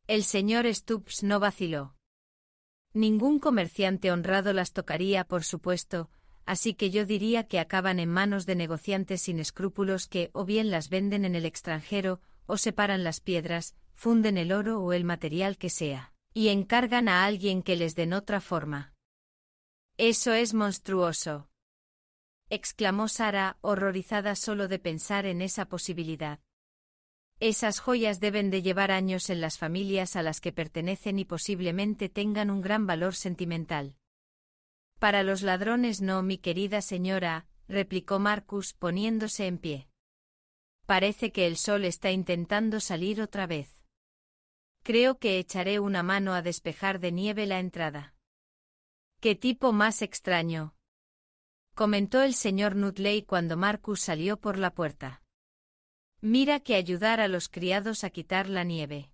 El señor Stubbs no vaciló. Ningún comerciante honrado las tocaría, por supuesto, así que yo diría que acaban en manos de negociantes sin escrúpulos que o bien las venden en el extranjero, o separan las piedras, funden el oro o el material que sea, y encargan a alguien que les den otra forma. Eso es monstruoso. exclamó Sara, horrorizada solo de pensar en esa posibilidad. Esas joyas deben de llevar años en las familias a las que pertenecen y posiblemente tengan un gran valor sentimental. Para los ladrones no, mi querida señora, replicó Marcus poniéndose en pie. Parece que el sol está intentando salir otra vez. Creo que echaré una mano a despejar de nieve la entrada. ¡Qué tipo más extraño! comentó el señor Nutley cuando Marcus salió por la puerta. Mira que ayudar a los criados a quitar la nieve.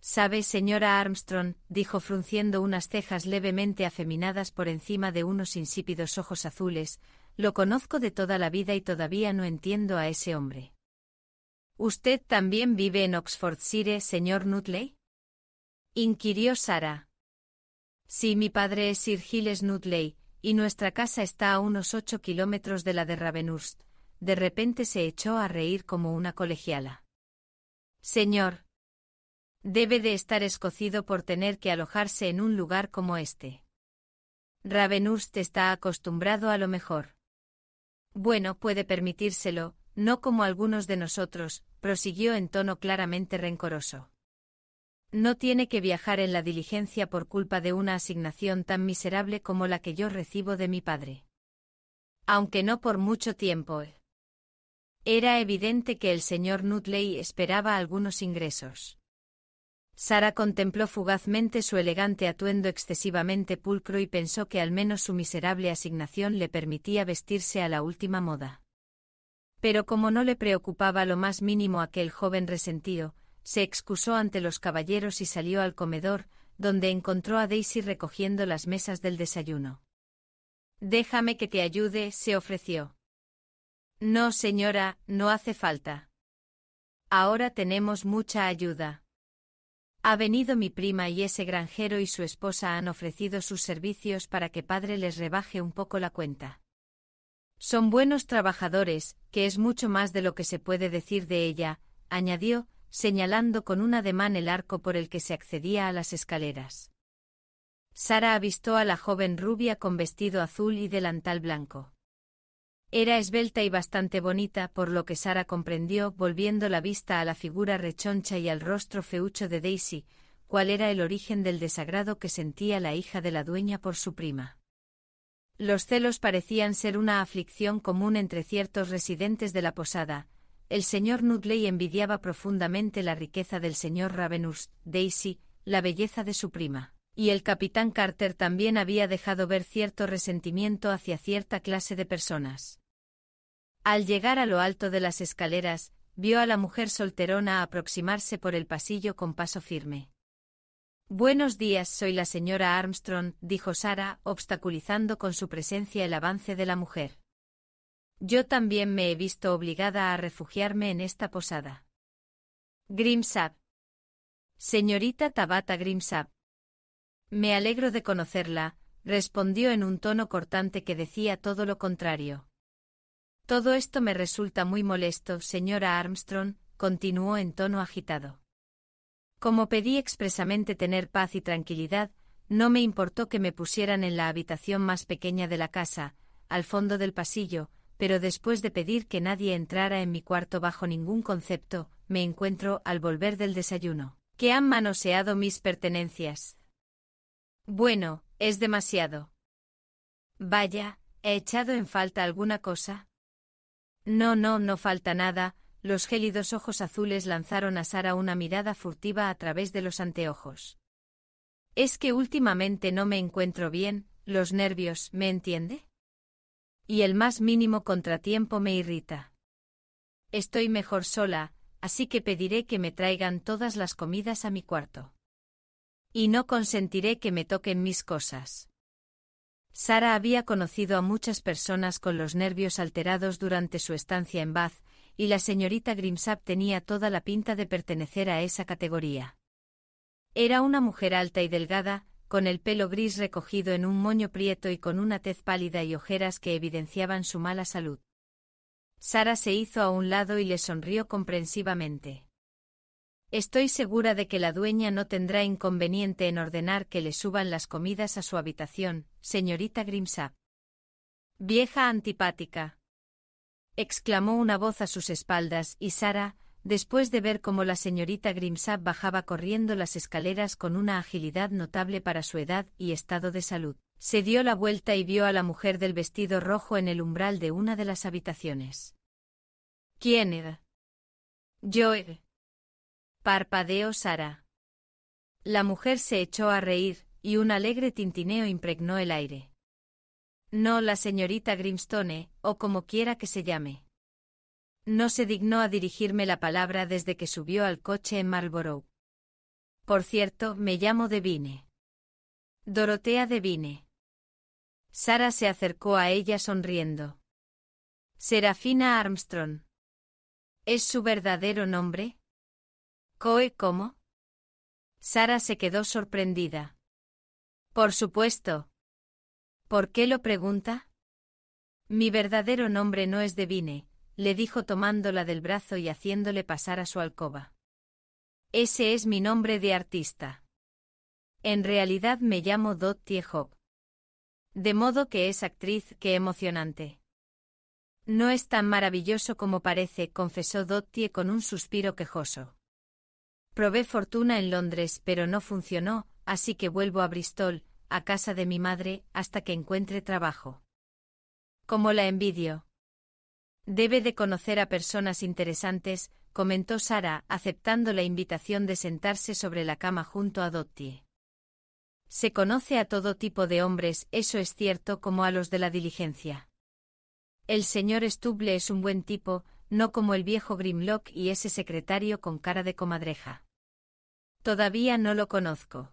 Sabe, señora Armstrong, dijo frunciendo unas cejas levemente afeminadas por encima de unos insípidos ojos azules, lo conozco de toda la vida y todavía no entiendo a ese hombre. ¿Usted también vive en Oxfordshire, señor Nutley? inquirió Sara. Sí, mi padre es Sir Giles Nutley, y nuestra casa está a unos ocho kilómetros de la de Ravenhurst. De repente se echó a reír como una colegiala. Señor. Debe de estar escocido por tener que alojarse en un lugar como este. Ravenhurst está acostumbrado a lo mejor. Bueno, puede permitírselo, no como algunos de nosotros, prosiguió en tono claramente rencoroso. No tiene que viajar en la diligencia por culpa de una asignación tan miserable como la que yo recibo de mi padre. Aunque no por mucho tiempo. Eh. Era evidente que el señor Nutley esperaba algunos ingresos. Sara contempló fugazmente su elegante atuendo excesivamente pulcro y pensó que al menos su miserable asignación le permitía vestirse a la última moda. Pero como no le preocupaba lo más mínimo aquel joven resentido, se excusó ante los caballeros y salió al comedor, donde encontró a Daisy recogiendo las mesas del desayuno. Déjame que te ayude, se ofreció. No, señora, no hace falta. Ahora tenemos mucha ayuda. Ha venido mi prima y ese granjero y su esposa han ofrecido sus servicios para que padre les rebaje un poco la cuenta. Son buenos trabajadores, que es mucho más de lo que se puede decir de ella, añadió, señalando con un ademán el arco por el que se accedía a las escaleras. Sara avistó a la joven rubia con vestido azul y delantal blanco. Era esbelta y bastante bonita, por lo que Sara comprendió, volviendo la vista a la figura rechoncha y al rostro feucho de Daisy, cuál era el origen del desagrado que sentía la hija de la dueña por su prima. Los celos parecían ser una aflicción común entre ciertos residentes de la posada, el señor Nudley envidiaba profundamente la riqueza del señor Ravenhurst, Daisy, la belleza de su prima. Y el capitán Carter también había dejado ver cierto resentimiento hacia cierta clase de personas. Al llegar a lo alto de las escaleras, vio a la mujer solterona aproximarse por el pasillo con paso firme. Buenos días, soy la señora Armstrong, dijo Sara, obstaculizando con su presencia el avance de la mujer. Yo también me he visto obligada a refugiarme en esta posada. Grimsap. Señorita Tabata Grimsap. Me alegro de conocerla, respondió en un tono cortante que decía todo lo contrario. Todo esto me resulta muy molesto, señora Armstrong, continuó en tono agitado. Como pedí expresamente tener paz y tranquilidad, no me importó que me pusieran en la habitación más pequeña de la casa, al fondo del pasillo, pero después de pedir que nadie entrara en mi cuarto bajo ningún concepto, me encuentro, al volver del desayuno, que han manoseado mis pertenencias. Bueno, es demasiado. Vaya, ¿he echado en falta alguna cosa? No, no, no falta nada, los gélidos ojos azules lanzaron a Sara una mirada furtiva a través de los anteojos. Es que últimamente no me encuentro bien, los nervios, ¿me entiende? y el más mínimo contratiempo me irrita. Estoy mejor sola, así que pediré que me traigan todas las comidas a mi cuarto. Y no consentiré que me toquen mis cosas. Sara había conocido a muchas personas con los nervios alterados durante su estancia en Bath, y la señorita Grimsap tenía toda la pinta de pertenecer a esa categoría. Era una mujer alta y delgada, con el pelo gris recogido en un moño prieto y con una tez pálida y ojeras que evidenciaban su mala salud. Sara se hizo a un lado y le sonrió comprensivamente. Estoy segura de que la dueña no tendrá inconveniente en ordenar que le suban las comidas a su habitación, señorita Grimsap. Vieja antipática. exclamó una voz a sus espaldas, y Sara, después de ver cómo la señorita Grimsap bajaba corriendo las escaleras con una agilidad notable para su edad y estado de salud. Se dio la vuelta y vio a la mujer del vestido rojo en el umbral de una de las habitaciones. ¿Quién era? Yo era. Parpadeó Sara. La mujer se echó a reír, y un alegre tintineo impregnó el aire. No la señorita Grimstone, o como quiera que se llame. No se dignó a dirigirme la palabra desde que subió al coche en Marlborough. Por cierto, me llamo Devine. Dorotea Devine. Sara se acercó a ella sonriendo. Serafina Armstrong. ¿Es su verdadero nombre? Coe, ¿cómo? Sara se quedó sorprendida. Por supuesto. ¿Por qué lo pregunta? Mi verdadero nombre no es Devine, le dijo tomándola del brazo y haciéndole pasar a su alcoba. Ese es mi nombre de artista. En realidad me llamo Dottie Hope. De modo que es actriz, que emocionante. No es tan maravilloso como parece, confesó Dottie con un suspiro quejoso. Probé fortuna en Londres, pero no funcionó, así que vuelvo a Bristol, a casa de mi madre, hasta que encuentre trabajo. Como la envidio. Debe de conocer a personas interesantes, comentó Sara, aceptando la invitación de sentarse sobre la cama junto a Dottie. Se conoce a todo tipo de hombres, eso es cierto como a los de la diligencia. El señor Stuble es un buen tipo, no como el viejo Grimlock y ese secretario con cara de comadreja. Todavía no lo conozco.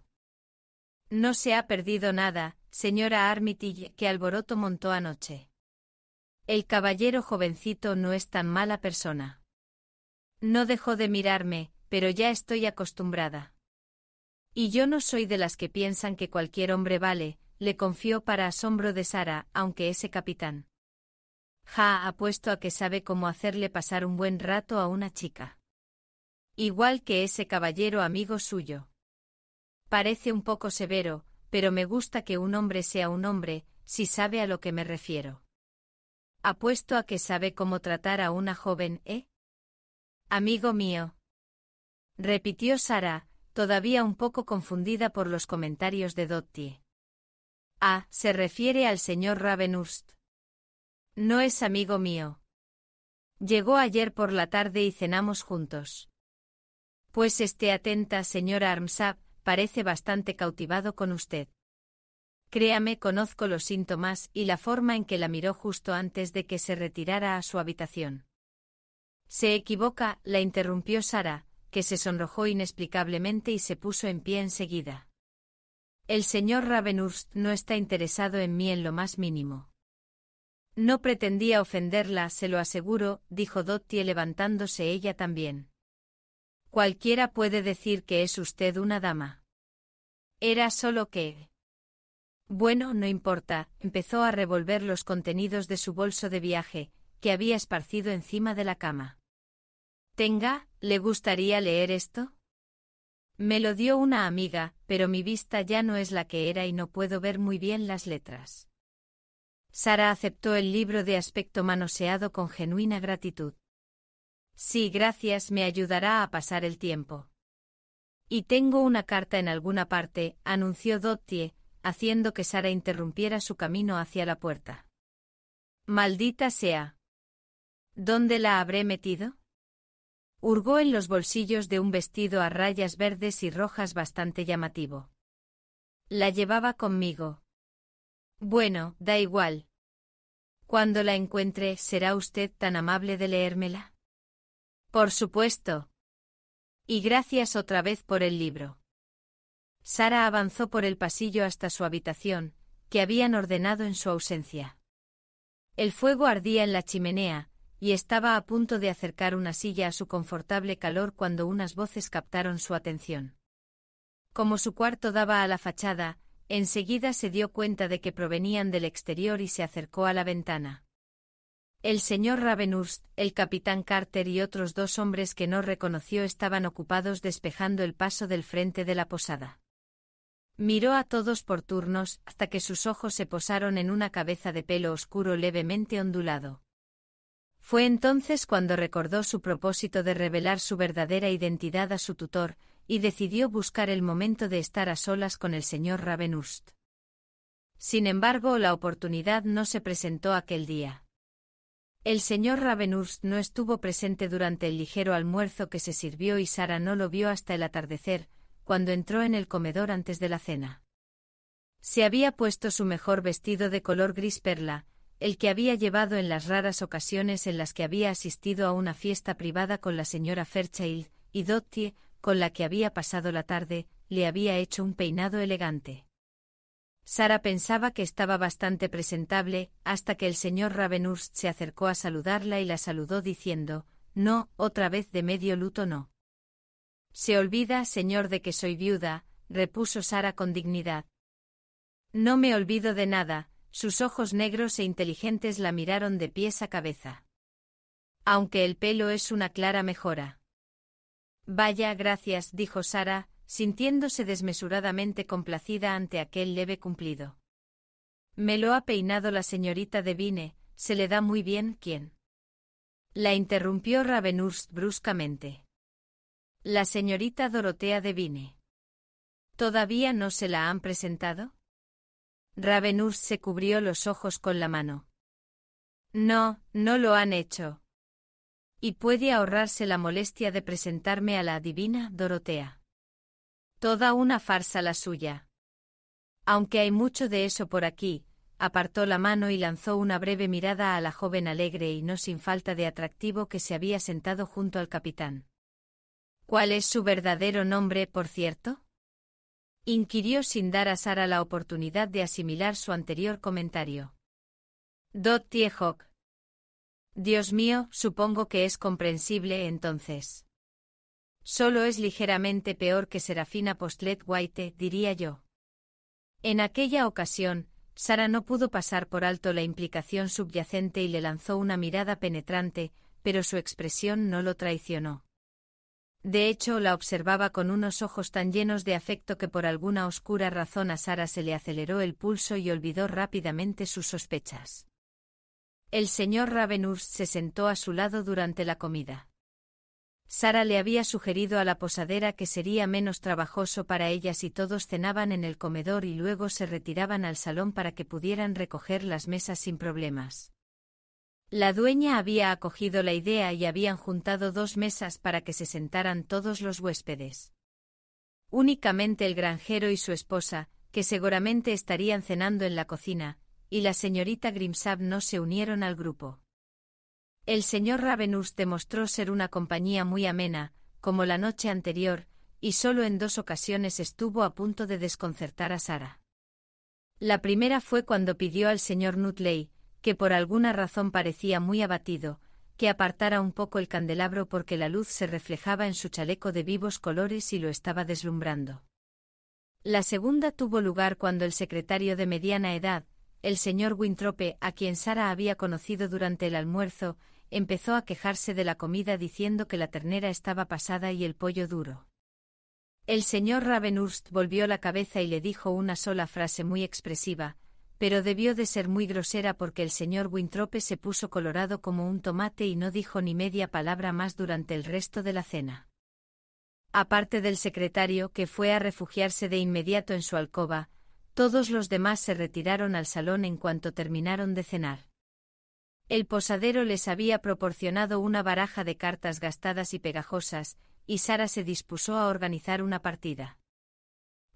No se ha perdido nada, señora Armitage, que alboroto montó anoche. El caballero jovencito no es tan mala persona. No dejó de mirarme, pero ya estoy acostumbrada. Y yo no soy de las que piensan que cualquier hombre vale, le confió para asombro de Sara, aunque ese capitán. Ja apuesto a que sabe cómo hacerle pasar un buen rato a una chica. Igual que ese caballero amigo suyo. Parece un poco severo, pero me gusta que un hombre sea un hombre, si sabe a lo que me refiero. Apuesto a que sabe cómo tratar a una joven, ¿eh? Amigo mío. Repitió Sara, todavía un poco confundida por los comentarios de Dottie. Ah, se refiere al señor Ravenhurst. No es amigo mío. Llegó ayer por la tarde y cenamos juntos. Pues esté atenta, señora Armsab, parece bastante cautivado con usted. Créame, conozco los síntomas y la forma en que la miró justo antes de que se retirara a su habitación. Se equivoca, la interrumpió Sara, que se sonrojó inexplicablemente y se puso en pie enseguida. El señor Ravenhurst no está interesado en mí en lo más mínimo. No pretendía ofenderla, se lo aseguro, dijo Dottie levantándose ella también. Cualquiera puede decir que es usted una dama. Era solo que... Bueno, no importa, empezó a revolver los contenidos de su bolso de viaje, que había esparcido encima de la cama. Tenga, ¿le gustaría leer esto? Me lo dio una amiga, pero mi vista ya no es la que era y no puedo ver muy bien las letras. Sara aceptó el libro de aspecto manoseado con genuina gratitud. Sí, gracias, me ayudará a pasar el tiempo. Y tengo una carta en alguna parte, anunció Dottie, haciendo que Sara interrumpiera su camino hacia la puerta. Maldita sea. ¿Dónde la habré metido? Hurgó en los bolsillos de un vestido a rayas verdes y rojas bastante llamativo. La llevaba conmigo. Bueno, da igual. Cuando la encuentre, ¿será usted tan amable de leérmela? Por supuesto. Y gracias otra vez por el libro. Sara avanzó por el pasillo hasta su habitación, que habían ordenado en su ausencia. El fuego ardía en la chimenea, y estaba a punto de acercar una silla a su confortable calor cuando unas voces captaron su atención. Como su cuarto daba a la fachada, enseguida se dio cuenta de que provenían del exterior y se acercó a la ventana. El señor Ravenhurst, el capitán Carter y otros dos hombres que no reconoció estaban ocupados despejando el paso del frente de la posada. Miró a todos por turnos, hasta que sus ojos se posaron en una cabeza de pelo oscuro levemente ondulado. Fue entonces cuando recordó su propósito de revelar su verdadera identidad a su tutor, y decidió buscar el momento de estar a solas con el señor Ravenhurst. Sin embargo, la oportunidad no se presentó aquel día. El señor Ravenhurst no estuvo presente durante el ligero almuerzo que se sirvió y Sara no lo vio hasta el atardecer, cuando entró en el comedor antes de la cena. Se había puesto su mejor vestido de color gris perla, el que había llevado en las raras ocasiones en las que había asistido a una fiesta privada con la señora Fairchild, y Dottie, con la que había pasado la tarde, le había hecho un peinado elegante. Sara pensaba que estaba bastante presentable, hasta que el señor Ravenhurst se acercó a saludarla y la saludó diciendo, No, otra vez de medio luto no. Se olvida, señor, de que soy viuda, repuso Sara con dignidad. No me olvido de nada, sus ojos negros e inteligentes la miraron de pies a cabeza. Aunque el pelo es una clara mejora. Vaya, gracias, dijo Sara, sintiéndose desmesuradamente complacida ante aquel leve cumplido. Me lo ha peinado la señorita de Vine, se le da muy bien, ¿quién? La interrumpió Ravenhurst bruscamente. La señorita Dorotea Devine. ¿Todavía no se la han presentado? Ravenus se cubrió los ojos con la mano. No, no lo han hecho. Y puede ahorrarse la molestia de presentarme a la adivina Dorotea. Toda una farsa la suya. Aunque hay mucho de eso por aquí, apartó la mano y lanzó una breve mirada a la joven alegre y no sin falta de atractivo que se había sentado junto al capitán. ¿Cuál es su verdadero nombre, por cierto? inquirió sin dar a Sara la oportunidad de asimilar su anterior comentario. Dot Tiehok. Dios mío, supongo que es comprensible entonces. Solo es ligeramente peor que Serafina Postlet White, diría yo. En aquella ocasión, Sara no pudo pasar por alto la implicación subyacente y le lanzó una mirada penetrante, pero su expresión no lo traicionó. De hecho, la observaba con unos ojos tan llenos de afecto que por alguna oscura razón a Sara se le aceleró el pulso y olvidó rápidamente sus sospechas. El señor Ravenhurst se sentó a su lado durante la comida. Sara le había sugerido a la posadera que sería menos trabajoso para ella si todos cenaban en el comedor y luego se retiraban al salón para que pudieran recoger las mesas sin problemas. La dueña había acogido la idea y habían juntado dos mesas para que se sentaran todos los huéspedes. Únicamente el granjero y su esposa, que seguramente estarían cenando en la cocina, y la señorita Grimsab no se unieron al grupo. El señor Ravenus demostró ser una compañía muy amena, como la noche anterior, y solo en dos ocasiones estuvo a punto de desconcertar a Sara. La primera fue cuando pidió al señor Nutley, que por alguna razón parecía muy abatido, que apartara un poco el candelabro porque la luz se reflejaba en su chaleco de vivos colores y lo estaba deslumbrando. La segunda tuvo lugar cuando el secretario de mediana edad, el señor Wintrope, a quien Sara había conocido durante el almuerzo, empezó a quejarse de la comida diciendo que la ternera estaba pasada y el pollo duro. El señor Ravenhurst volvió la cabeza y le dijo una sola frase muy expresiva, pero debió de ser muy grosera porque el señor Wintrope se puso colorado como un tomate y no dijo ni media palabra más durante el resto de la cena. Aparte del secretario que fue a refugiarse de inmediato en su alcoba, todos los demás se retiraron al salón en cuanto terminaron de cenar. El posadero les había proporcionado una baraja de cartas gastadas y pegajosas, y Sara se dispuso a organizar una partida.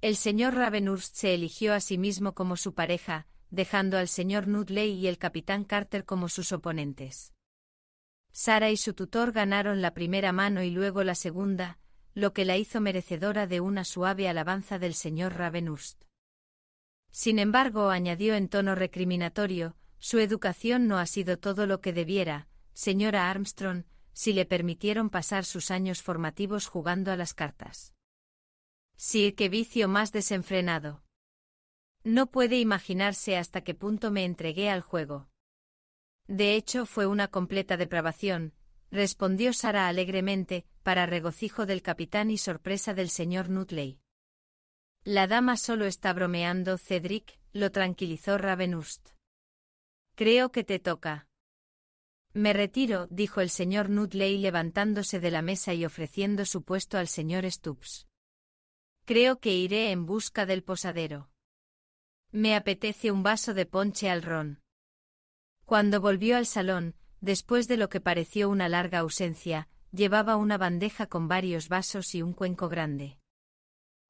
El señor Ravenhurst se eligió a sí mismo como su pareja, dejando al señor Nudley y el capitán Carter como sus oponentes. Sara y su tutor ganaron la primera mano y luego la segunda, lo que la hizo merecedora de una suave alabanza del señor Ravenhurst. Sin embargo, añadió en tono recriminatorio, su educación no ha sido todo lo que debiera, señora Armstrong, si le permitieron pasar sus años formativos jugando a las cartas. Sí, qué vicio más desenfrenado. No puede imaginarse hasta qué punto me entregué al juego. De hecho, fue una completa depravación, respondió Sara alegremente, para regocijo del capitán y sorpresa del señor Nutley. La dama solo está bromeando, Cedric, lo tranquilizó Ravenhurst. Creo que te toca. Me retiro, dijo el señor Nutley levantándose de la mesa y ofreciendo su puesto al señor Stubbs. Creo que iré en busca del posadero. Me apetece un vaso de ponche al ron. Cuando volvió al salón, después de lo que pareció una larga ausencia, llevaba una bandeja con varios vasos y un cuenco grande.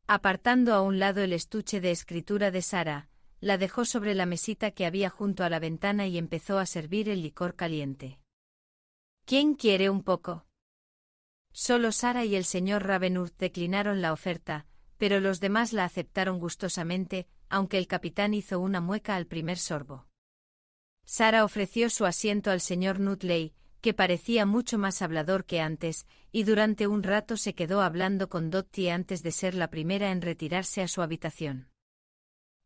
Apartando a un lado el estuche de escritura de Sara, la dejó sobre la mesita que había junto a la ventana y empezó a servir el licor caliente. ¿Quién quiere un poco? Solo Sara y el señor Ravenhurst declinaron la oferta, pero los demás la aceptaron gustosamente, aunque el capitán hizo una mueca al primer sorbo. Sara ofreció su asiento al señor Nutley, que parecía mucho más hablador que antes, y durante un rato se quedó hablando con dotty antes de ser la primera en retirarse a su habitación.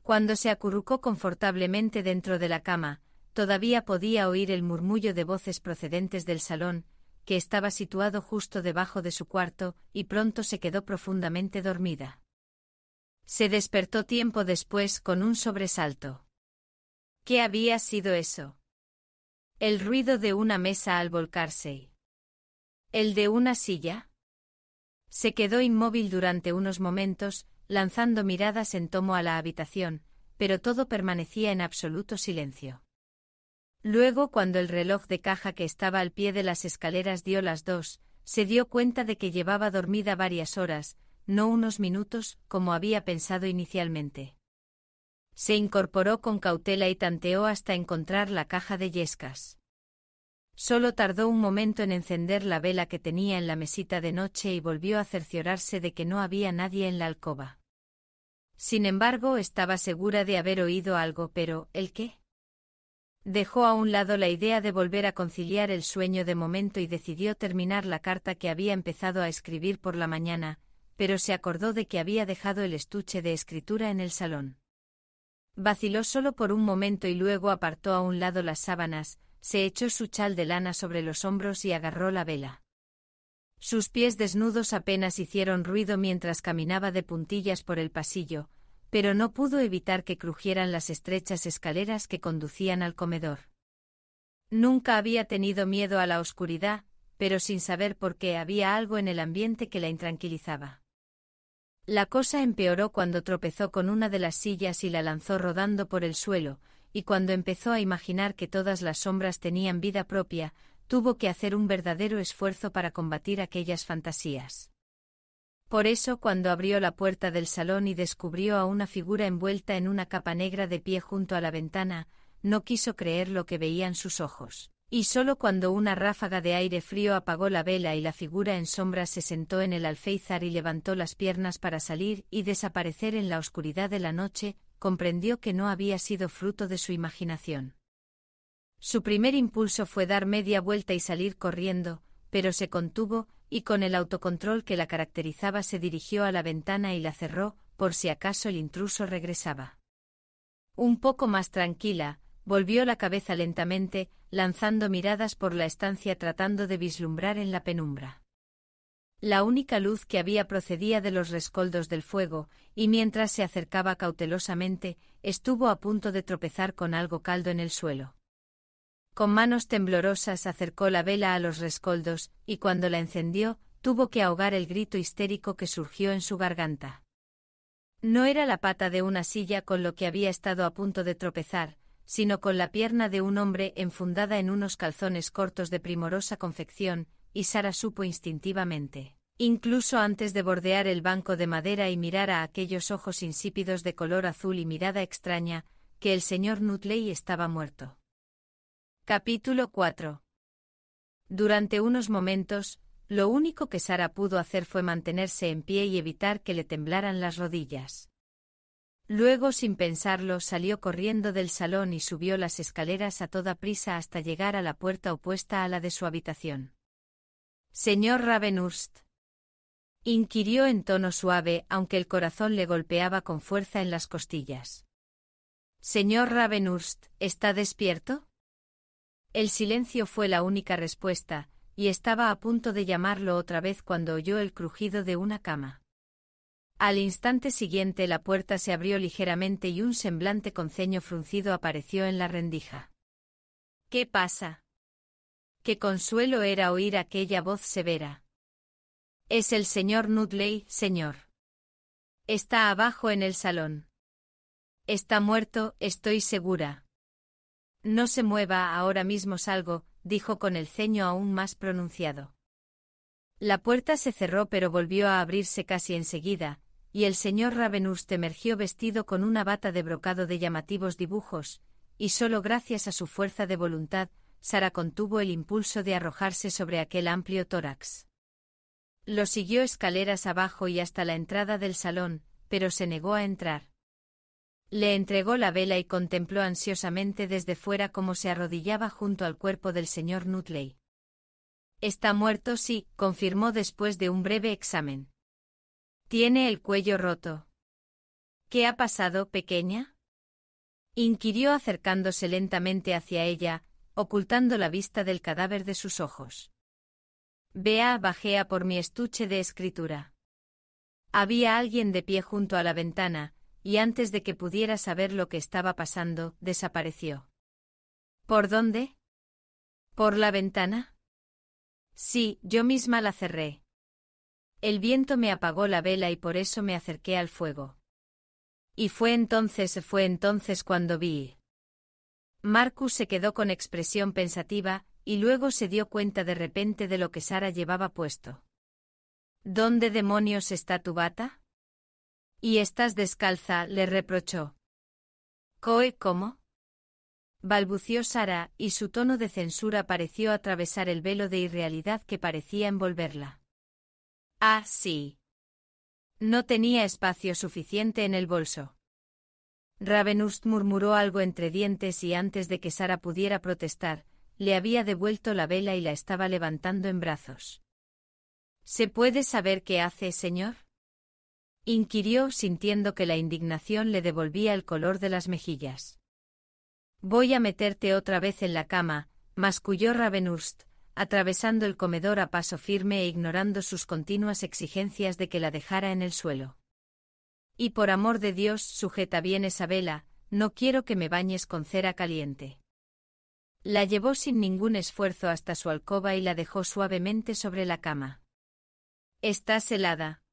Cuando se acurrucó confortablemente dentro de la cama, todavía podía oír el murmullo de voces procedentes del salón, que estaba situado justo debajo de su cuarto, y pronto se quedó profundamente dormida. Se despertó tiempo después con un sobresalto. ¿Qué había sido eso? El ruido de una mesa al volcarse. ¿El de una silla? Se quedó inmóvil durante unos momentos, lanzando miradas en tomo a la habitación, pero todo permanecía en absoluto silencio. Luego, cuando el reloj de caja que estaba al pie de las escaleras dio las dos, se dio cuenta de que llevaba dormida varias horas, no unos minutos, como había pensado inicialmente. Se incorporó con cautela y tanteó hasta encontrar la caja de yescas. Solo tardó un momento en encender la vela que tenía en la mesita de noche y volvió a cerciorarse de que no había nadie en la alcoba. Sin embargo, estaba segura de haber oído algo, pero ¿el qué? Dejó a un lado la idea de volver a conciliar el sueño de momento y decidió terminar la carta que había empezado a escribir por la mañana, pero se acordó de que había dejado el estuche de escritura en el salón. Vaciló solo por un momento y luego apartó a un lado las sábanas, se echó su chal de lana sobre los hombros y agarró la vela. Sus pies desnudos apenas hicieron ruido mientras caminaba de puntillas por el pasillo, pero no pudo evitar que crujieran las estrechas escaleras que conducían al comedor. Nunca había tenido miedo a la oscuridad, pero sin saber por qué había algo en el ambiente que la intranquilizaba. La cosa empeoró cuando tropezó con una de las sillas y la lanzó rodando por el suelo, y cuando empezó a imaginar que todas las sombras tenían vida propia, tuvo que hacer un verdadero esfuerzo para combatir aquellas fantasías. Por eso cuando abrió la puerta del salón y descubrió a una figura envuelta en una capa negra de pie junto a la ventana, no quiso creer lo que veían sus ojos. Y solo cuando una ráfaga de aire frío apagó la vela y la figura en sombra se sentó en el alféizar y levantó las piernas para salir y desaparecer en la oscuridad de la noche, comprendió que no había sido fruto de su imaginación. Su primer impulso fue dar media vuelta y salir corriendo, pero se contuvo, y con el autocontrol que la caracterizaba se dirigió a la ventana y la cerró, por si acaso el intruso regresaba. Un poco más tranquila, Volvió la cabeza lentamente, lanzando miradas por la estancia tratando de vislumbrar en la penumbra. La única luz que había procedía de los rescoldos del fuego, y mientras se acercaba cautelosamente, estuvo a punto de tropezar con algo caldo en el suelo. Con manos temblorosas acercó la vela a los rescoldos, y cuando la encendió, tuvo que ahogar el grito histérico que surgió en su garganta. No era la pata de una silla con lo que había estado a punto de tropezar, sino con la pierna de un hombre enfundada en unos calzones cortos de primorosa confección, y Sara supo instintivamente, incluso antes de bordear el banco de madera y mirar a aquellos ojos insípidos de color azul y mirada extraña, que el señor Nutley estaba muerto. Capítulo 4 Durante unos momentos, lo único que Sara pudo hacer fue mantenerse en pie y evitar que le temblaran las rodillas. Luego, sin pensarlo, salió corriendo del salón y subió las escaleras a toda prisa hasta llegar a la puerta opuesta a la de su habitación. Señor Ravenhurst. Inquirió en tono suave, aunque el corazón le golpeaba con fuerza en las costillas. Señor Ravenhurst, ¿está despierto? El silencio fue la única respuesta, y estaba a punto de llamarlo otra vez cuando oyó el crujido de una cama. Al instante siguiente la puerta se abrió ligeramente y un semblante con ceño fruncido apareció en la rendija. ¿Qué pasa? Qué consuelo era oír aquella voz severa. Es el señor Nudley, señor. Está abajo en el salón. Está muerto, estoy segura. No se mueva, ahora mismo salgo, dijo con el ceño aún más pronunciado. La puerta se cerró pero volvió a abrirse casi enseguida, y el señor Ravenhurst emergió vestido con una bata de brocado de llamativos dibujos, y solo gracias a su fuerza de voluntad, Sara contuvo el impulso de arrojarse sobre aquel amplio tórax. Lo siguió escaleras abajo y hasta la entrada del salón, pero se negó a entrar. Le entregó la vela y contempló ansiosamente desde fuera cómo se arrodillaba junto al cuerpo del señor Nutley. Está muerto, sí, confirmó después de un breve examen. Tiene el cuello roto. ¿Qué ha pasado, pequeña? inquirió acercándose lentamente hacia ella, ocultando la vista del cadáver de sus ojos. Vea, bajea por mi estuche de escritura. Había alguien de pie junto a la ventana, y antes de que pudiera saber lo que estaba pasando, desapareció. ¿Por dónde? ¿Por la ventana? Sí, yo misma la cerré. El viento me apagó la vela y por eso me acerqué al fuego. Y fue entonces, fue entonces cuando vi. Marcus se quedó con expresión pensativa, y luego se dio cuenta de repente de lo que Sara llevaba puesto. ¿Dónde demonios está tu bata? Y estás descalza, le reprochó. Coe, ¿cómo? balbució Sara, y su tono de censura pareció atravesar el velo de irrealidad que parecía envolverla sí!» No tenía espacio suficiente en el bolso. Ravenhurst murmuró algo entre dientes y antes de que Sara pudiera protestar, le había devuelto la vela y la estaba levantando en brazos. ¿Se puede saber qué hace, señor? inquirió sintiendo que la indignación le devolvía el color de las mejillas. Voy a meterte otra vez en la cama, masculló Ravenhurst, atravesando el comedor a paso firme e ignorando sus continuas exigencias de que la dejara en el suelo. Y por amor de Dios, sujeta bien esa vela, no quiero que me bañes con cera caliente. La llevó sin ningún esfuerzo hasta su alcoba y la dejó suavemente sobre la cama. Estás helada.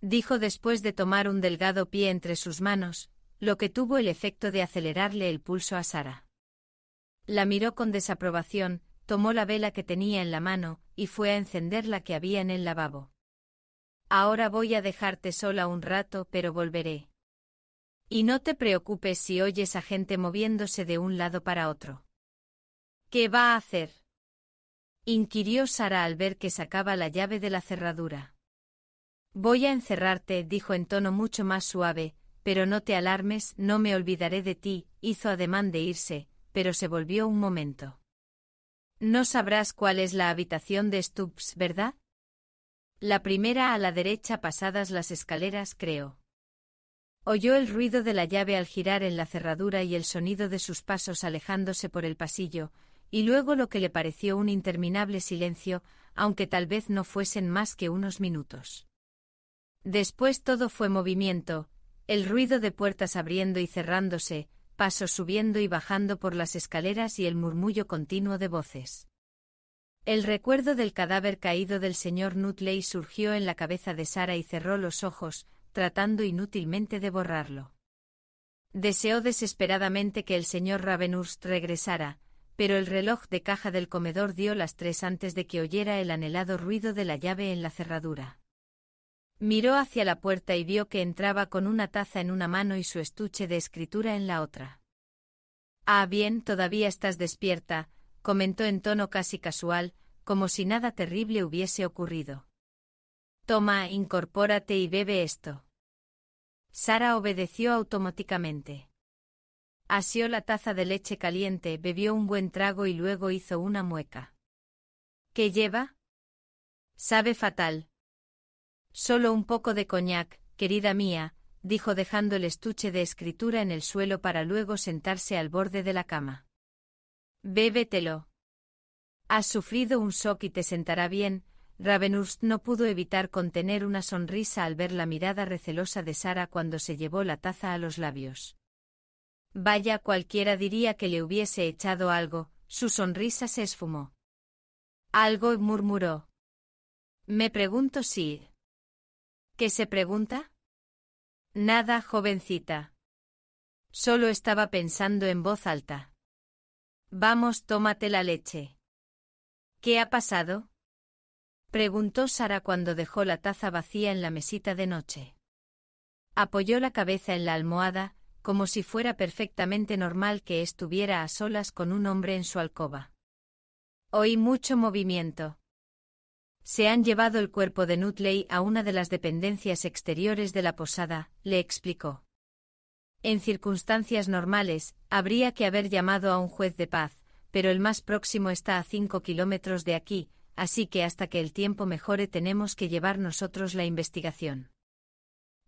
Dijo después de tomar un delgado pie entre sus manos, lo que tuvo el efecto de acelerarle el pulso a Sara. La miró con desaprobación, tomó la vela que tenía en la mano, y fue a encender la que había en el lavabo. Ahora voy a dejarte sola un rato, pero volveré. Y no te preocupes si oyes a gente moviéndose de un lado para otro. ¿Qué va a hacer? inquirió Sara al ver que sacaba la llave de la cerradura. Voy a encerrarte, dijo en tono mucho más suave, pero no te alarmes, no me olvidaré de ti, hizo ademán de irse, pero se volvió un momento. No sabrás cuál es la habitación de Stubbs, ¿verdad? La primera a la derecha pasadas las escaleras, creo. Oyó el ruido de la llave al girar en la cerradura y el sonido de sus pasos alejándose por el pasillo, y luego lo que le pareció un interminable silencio, aunque tal vez no fuesen más que unos minutos. Después todo fue movimiento, el ruido de puertas abriendo y cerrándose, pasos subiendo y bajando por las escaleras y el murmullo continuo de voces. El recuerdo del cadáver caído del señor Nutley surgió en la cabeza de Sara y cerró los ojos, tratando inútilmente de borrarlo. Deseó desesperadamente que el señor Ravenhurst regresara, pero el reloj de caja del comedor dio las tres antes de que oyera el anhelado ruido de la llave en la cerradura. Miró hacia la puerta y vio que entraba con una taza en una mano y su estuche de escritura en la otra. Ah, bien, todavía estás despierta, comentó en tono casi casual, como si nada terrible hubiese ocurrido. Toma, incorpórate y bebe esto. Sara obedeció automáticamente. Asió la taza de leche caliente, bebió un buen trago y luego hizo una mueca. ¿Qué lleva? Sabe fatal, Solo un poco de coñac, querida mía, dijo dejando el estuche de escritura en el suelo para luego sentarse al borde de la cama. Bébetelo. Has sufrido un shock y te sentará bien. Ravenhurst no pudo evitar contener una sonrisa al ver la mirada recelosa de Sara cuando se llevó la taza a los labios. Vaya cualquiera diría que le hubiese echado algo, su sonrisa se esfumó. Algo murmuró. Me pregunto si, ¿Qué se pregunta? Nada, jovencita. Solo estaba pensando en voz alta. Vamos, tómate la leche. ¿Qué ha pasado? preguntó Sara cuando dejó la taza vacía en la mesita de noche. Apoyó la cabeza en la almohada, como si fuera perfectamente normal que estuviera a solas con un hombre en su alcoba. Oí mucho movimiento. Se han llevado el cuerpo de Nutley a una de las dependencias exteriores de la posada, le explicó. En circunstancias normales, habría que haber llamado a un juez de paz, pero el más próximo está a cinco kilómetros de aquí, así que hasta que el tiempo mejore tenemos que llevar nosotros la investigación.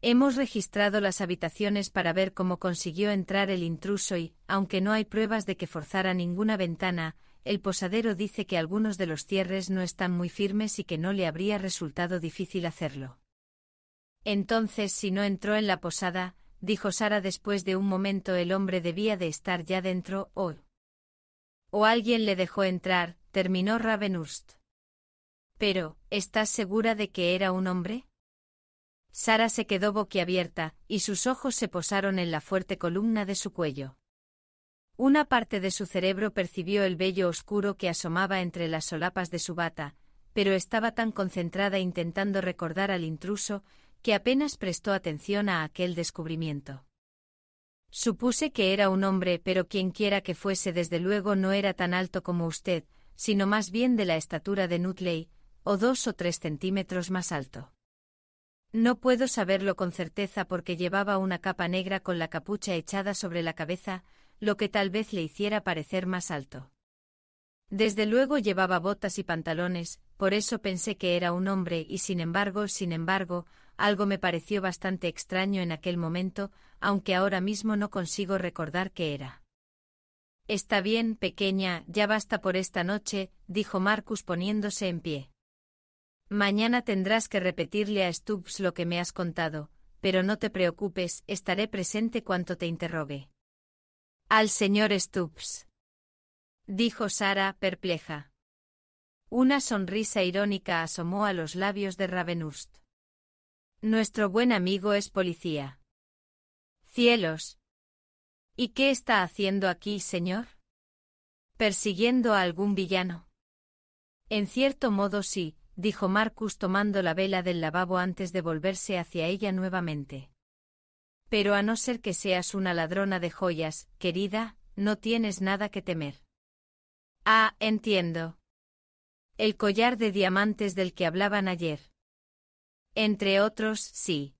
Hemos registrado las habitaciones para ver cómo consiguió entrar el intruso y, aunque no hay pruebas de que forzara ninguna ventana, el posadero dice que algunos de los cierres no están muy firmes y que no le habría resultado difícil hacerlo. Entonces, si no entró en la posada, dijo Sara después de un momento, el hombre debía de estar ya dentro, o... O alguien le dejó entrar, terminó Ravenhurst. Pero, ¿estás segura de que era un hombre? Sara se quedó boquiabierta, y sus ojos se posaron en la fuerte columna de su cuello. Una parte de su cerebro percibió el vello oscuro que asomaba entre las solapas de su bata, pero estaba tan concentrada intentando recordar al intruso que apenas prestó atención a aquel descubrimiento. Supuse que era un hombre, pero quienquiera que fuese desde luego no era tan alto como usted, sino más bien de la estatura de Nutley, o dos o tres centímetros más alto. No puedo saberlo con certeza porque llevaba una capa negra con la capucha echada sobre la cabeza, lo que tal vez le hiciera parecer más alto. Desde luego llevaba botas y pantalones, por eso pensé que era un hombre y sin embargo, sin embargo, algo me pareció bastante extraño en aquel momento, aunque ahora mismo no consigo recordar qué era. Está bien, pequeña, ya basta por esta noche, dijo Marcus poniéndose en pie. Mañana tendrás que repetirle a Stubbs lo que me has contado, pero no te preocupes, estaré presente cuanto te interrogue. Al señor Stubbs. Dijo Sara, perpleja. Una sonrisa irónica asomó a los labios de Ravenhurst. Nuestro buen amigo es policía. Cielos. ¿Y qué está haciendo aquí, señor? Persiguiendo a algún villano. En cierto modo sí, dijo Marcus tomando la vela del lavabo antes de volverse hacia ella nuevamente. Pero a no ser que seas una ladrona de joyas, querida, no tienes nada que temer. Ah, entiendo. El collar de diamantes del que hablaban ayer. Entre otros, sí.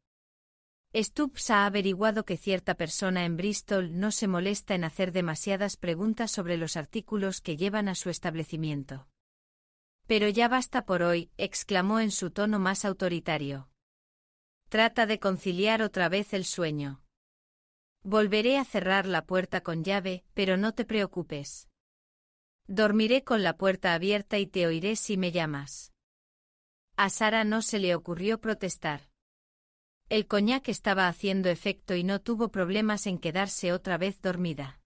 Stubbs ha averiguado que cierta persona en Bristol no se molesta en hacer demasiadas preguntas sobre los artículos que llevan a su establecimiento. Pero ya basta por hoy, exclamó en su tono más autoritario. Trata de conciliar otra vez el sueño. Volveré a cerrar la puerta con llave, pero no te preocupes. Dormiré con la puerta abierta y te oiré si me llamas. A Sara no se le ocurrió protestar. El coñac estaba haciendo efecto y no tuvo problemas en quedarse otra vez dormida.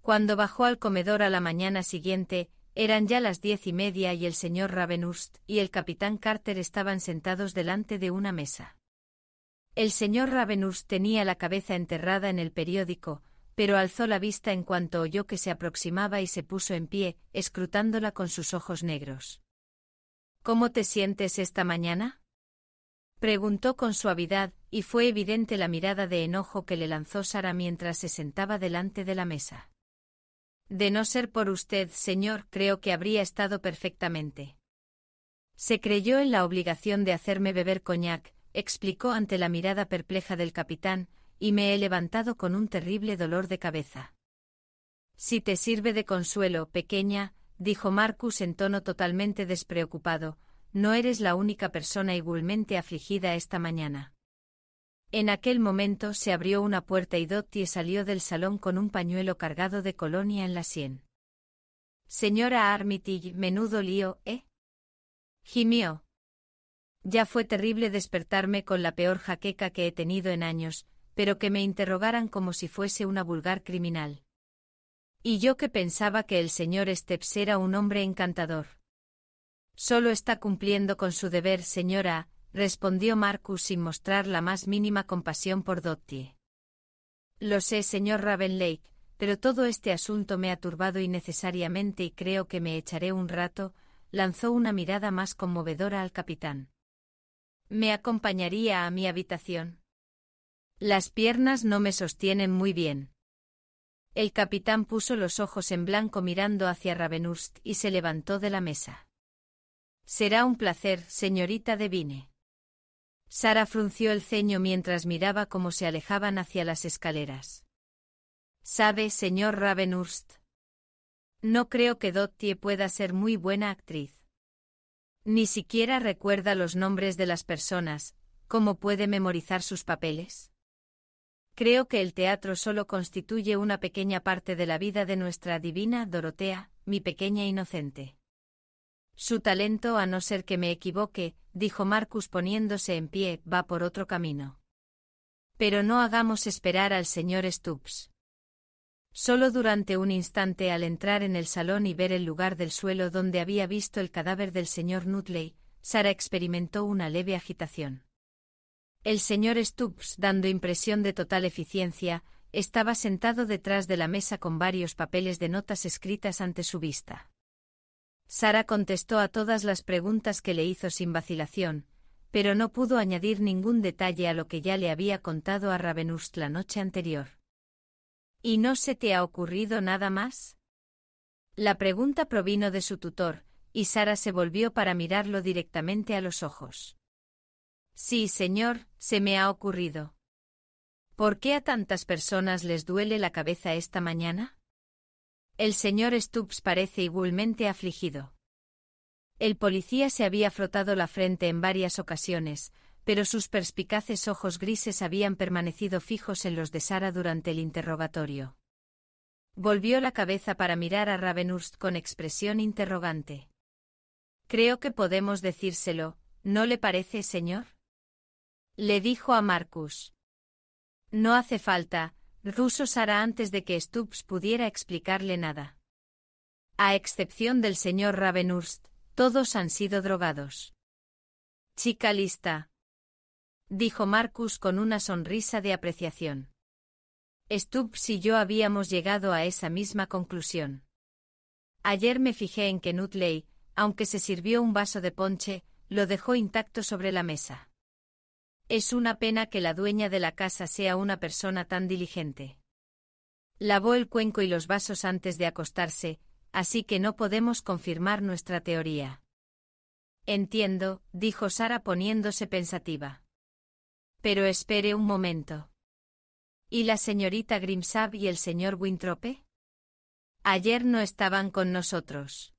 Cuando bajó al comedor a la mañana siguiente, eran ya las diez y media y el señor Ravenhurst y el capitán Carter estaban sentados delante de una mesa. El señor Ravenus tenía la cabeza enterrada en el periódico, pero alzó la vista en cuanto oyó que se aproximaba y se puso en pie, escrutándola con sus ojos negros. ¿Cómo te sientes esta mañana? preguntó con suavidad, y fue evidente la mirada de enojo que le lanzó Sara mientras se sentaba delante de la mesa. De no ser por usted, señor, creo que habría estado perfectamente. Se creyó en la obligación de hacerme beber coñac, explicó ante la mirada perpleja del capitán, y me he levantado con un terrible dolor de cabeza. Si te sirve de consuelo, pequeña, dijo Marcus en tono totalmente despreocupado, no eres la única persona igualmente afligida esta mañana. En aquel momento se abrió una puerta y Dottie salió del salón con un pañuelo cargado de colonia en la sien. Señora Armitage, menudo lío, ¿eh? Gimió, ya fue terrible despertarme con la peor jaqueca que he tenido en años, pero que me interrogaran como si fuese una vulgar criminal. Y yo que pensaba que el señor Steps era un hombre encantador. Solo está cumpliendo con su deber, señora, respondió Marcus sin mostrar la más mínima compasión por Dottie. Lo sé, señor Ravenlake, pero todo este asunto me ha turbado innecesariamente y creo que me echaré un rato, lanzó una mirada más conmovedora al capitán. Me acompañaría a mi habitación. Las piernas no me sostienen muy bien. El capitán puso los ojos en blanco mirando hacia Ravenhurst y se levantó de la mesa. Será un placer, señorita Devine. Sara frunció el ceño mientras miraba cómo se alejaban hacia las escaleras. Sabe, señor Ravenhurst. No creo que Dottie pueda ser muy buena actriz. Ni siquiera recuerda los nombres de las personas, ¿cómo puede memorizar sus papeles? Creo que el teatro solo constituye una pequeña parte de la vida de nuestra divina Dorotea, mi pequeña inocente. Su talento, a no ser que me equivoque, dijo Marcus poniéndose en pie, va por otro camino. Pero no hagamos esperar al señor Stubbs. Solo durante un instante al entrar en el salón y ver el lugar del suelo donde había visto el cadáver del señor Nutley, Sara experimentó una leve agitación. El señor Stubbs, dando impresión de total eficiencia, estaba sentado detrás de la mesa con varios papeles de notas escritas ante su vista. Sara contestó a todas las preguntas que le hizo sin vacilación, pero no pudo añadir ningún detalle a lo que ya le había contado a Ravenhurst la noche anterior. ¿Y no se te ha ocurrido nada más? La pregunta provino de su tutor, y Sara se volvió para mirarlo directamente a los ojos. Sí, señor, se me ha ocurrido. ¿Por qué a tantas personas les duele la cabeza esta mañana? El señor Stubbs parece igualmente afligido. El policía se había frotado la frente en varias ocasiones, pero sus perspicaces ojos grises habían permanecido fijos en los de Sara durante el interrogatorio. Volvió la cabeza para mirar a Ravenhurst con expresión interrogante. Creo que podemos decírselo, ¿no le parece, señor? Le dijo a Marcus. No hace falta, ruso Sara antes de que Stubbs pudiera explicarle nada. A excepción del señor Ravenhurst, todos han sido drogados. Chica lista, dijo Marcus con una sonrisa de apreciación. Stubbs y yo habíamos llegado a esa misma conclusión. Ayer me fijé en que Nutley, aunque se sirvió un vaso de ponche, lo dejó intacto sobre la mesa. Es una pena que la dueña de la casa sea una persona tan diligente. Lavó el cuenco y los vasos antes de acostarse, así que no podemos confirmar nuestra teoría. Entiendo, dijo Sara poniéndose pensativa. Pero espere un momento. ¿Y la señorita Grimsab y el señor Wintrope? Ayer no estaban con nosotros.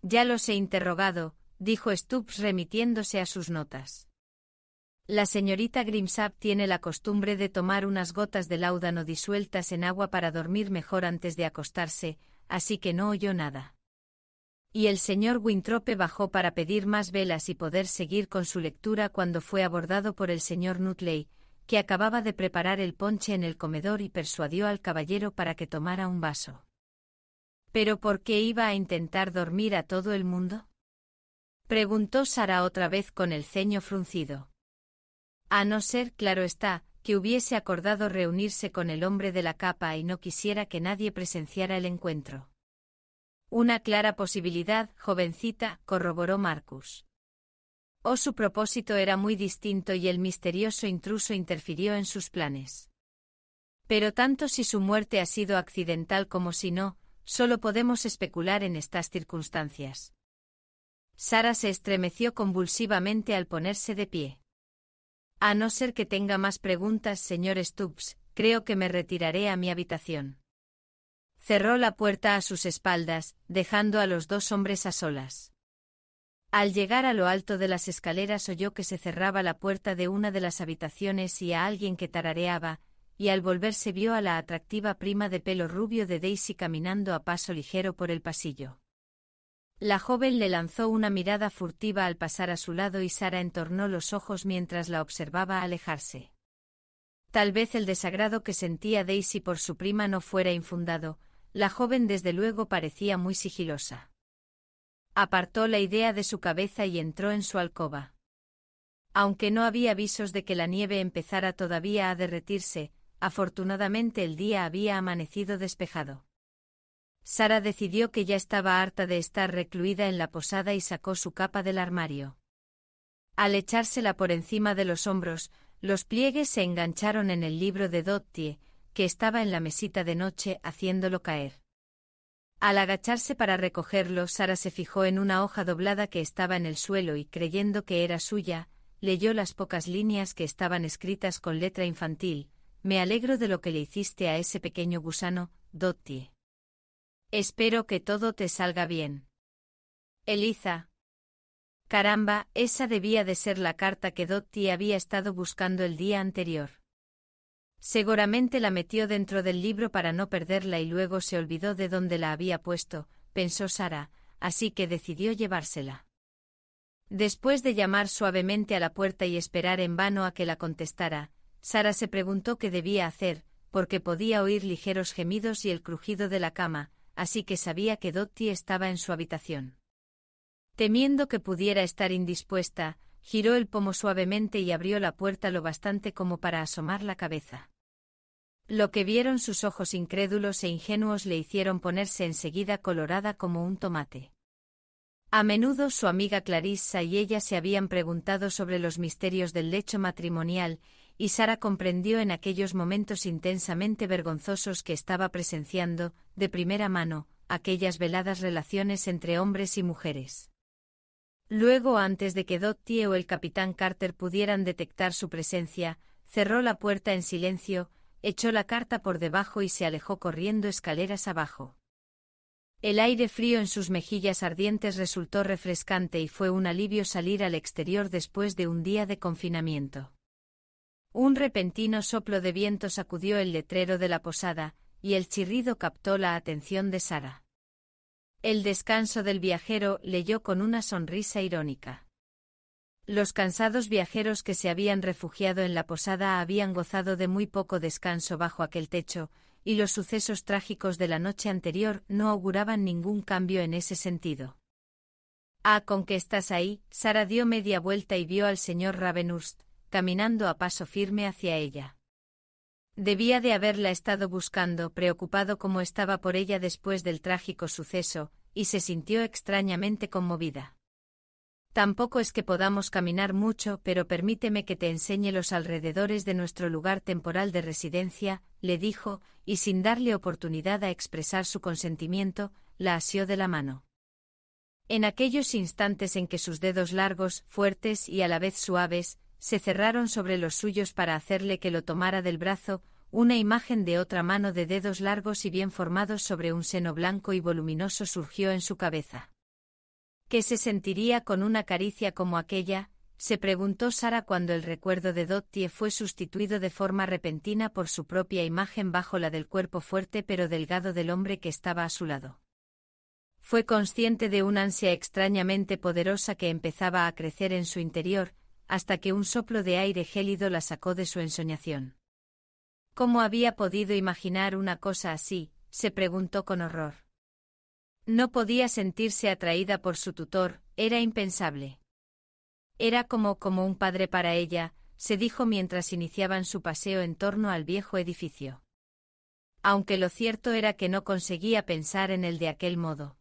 Ya los he interrogado, dijo Stubbs remitiéndose a sus notas. La señorita Grimsab tiene la costumbre de tomar unas gotas de láudano disueltas en agua para dormir mejor antes de acostarse, así que no oyó nada y el señor Wintrope bajó para pedir más velas y poder seguir con su lectura cuando fue abordado por el señor Nutley, que acababa de preparar el ponche en el comedor y persuadió al caballero para que tomara un vaso. ¿Pero por qué iba a intentar dormir a todo el mundo? preguntó Sara otra vez con el ceño fruncido. A no ser, claro está, que hubiese acordado reunirse con el hombre de la capa y no quisiera que nadie presenciara el encuentro. Una clara posibilidad, jovencita, corroboró Marcus. O oh, su propósito era muy distinto y el misterioso intruso interfirió en sus planes. Pero tanto si su muerte ha sido accidental como si no, solo podemos especular en estas circunstancias. Sara se estremeció convulsivamente al ponerse de pie. A no ser que tenga más preguntas, señor Stubbs, creo que me retiraré a mi habitación cerró la puerta a sus espaldas, dejando a los dos hombres a solas. Al llegar a lo alto de las escaleras oyó que se cerraba la puerta de una de las habitaciones y a alguien que tarareaba, y al volverse vio a la atractiva prima de pelo rubio de Daisy caminando a paso ligero por el pasillo. La joven le lanzó una mirada furtiva al pasar a su lado y Sara entornó los ojos mientras la observaba alejarse. Tal vez el desagrado que sentía Daisy por su prima no fuera infundado, la joven desde luego parecía muy sigilosa. Apartó la idea de su cabeza y entró en su alcoba. Aunque no había avisos de que la nieve empezara todavía a derretirse, afortunadamente el día había amanecido despejado. Sara decidió que ya estaba harta de estar recluida en la posada y sacó su capa del armario. Al echársela por encima de los hombros, los pliegues se engancharon en el libro de Dottie, que estaba en la mesita de noche haciéndolo caer. Al agacharse para recogerlo, Sara se fijó en una hoja doblada que estaba en el suelo y, creyendo que era suya, leyó las pocas líneas que estaban escritas con letra infantil. Me alegro de lo que le hiciste a ese pequeño gusano, Dottie. Espero que todo te salga bien. Eliza. Caramba, esa debía de ser la carta que Dottie había estado buscando el día anterior. Seguramente la metió dentro del libro para no perderla y luego se olvidó de dónde la había puesto, pensó Sara, así que decidió llevársela. Después de llamar suavemente a la puerta y esperar en vano a que la contestara, Sara se preguntó qué debía hacer, porque podía oír ligeros gemidos y el crujido de la cama, así que sabía que Dotty estaba en su habitación. Temiendo que pudiera estar indispuesta, giró el pomo suavemente y abrió la puerta lo bastante como para asomar la cabeza. Lo que vieron sus ojos incrédulos e ingenuos le hicieron ponerse enseguida colorada como un tomate. A menudo su amiga Clarissa y ella se habían preguntado sobre los misterios del lecho matrimonial, y Sara comprendió en aquellos momentos intensamente vergonzosos que estaba presenciando, de primera mano, aquellas veladas relaciones entre hombres y mujeres. Luego, antes de que Dottie o el capitán Carter pudieran detectar su presencia, cerró la puerta en silencio, echó la carta por debajo y se alejó corriendo escaleras abajo. El aire frío en sus mejillas ardientes resultó refrescante y fue un alivio salir al exterior después de un día de confinamiento. Un repentino soplo de viento sacudió el letrero de la posada, y el chirrido captó la atención de Sara. El descanso del viajero leyó con una sonrisa irónica. Los cansados viajeros que se habían refugiado en la posada habían gozado de muy poco descanso bajo aquel techo, y los sucesos trágicos de la noche anterior no auguraban ningún cambio en ese sentido. Ah, con que estás ahí, Sara dio media vuelta y vio al señor Ravenhurst, caminando a paso firme hacia ella. Debía de haberla estado buscando, preocupado como estaba por ella después del trágico suceso, y se sintió extrañamente conmovida. Tampoco es que podamos caminar mucho, pero permíteme que te enseñe los alrededores de nuestro lugar temporal de residencia, le dijo, y sin darle oportunidad a expresar su consentimiento, la asió de la mano. En aquellos instantes en que sus dedos largos, fuertes y a la vez suaves, se cerraron sobre los suyos para hacerle que lo tomara del brazo, una imagen de otra mano de dedos largos y bien formados sobre un seno blanco y voluminoso surgió en su cabeza. ¿Qué se sentiría con una caricia como aquella? se preguntó Sara cuando el recuerdo de Dottie fue sustituido de forma repentina por su propia imagen bajo la del cuerpo fuerte pero delgado del hombre que estaba a su lado. Fue consciente de una ansia extrañamente poderosa que empezaba a crecer en su interior, hasta que un soplo de aire gélido la sacó de su ensoñación. ¿Cómo había podido imaginar una cosa así? se preguntó con horror. No podía sentirse atraída por su tutor, era impensable. Era como como un padre para ella, se dijo mientras iniciaban su paseo en torno al viejo edificio. Aunque lo cierto era que no conseguía pensar en él de aquel modo.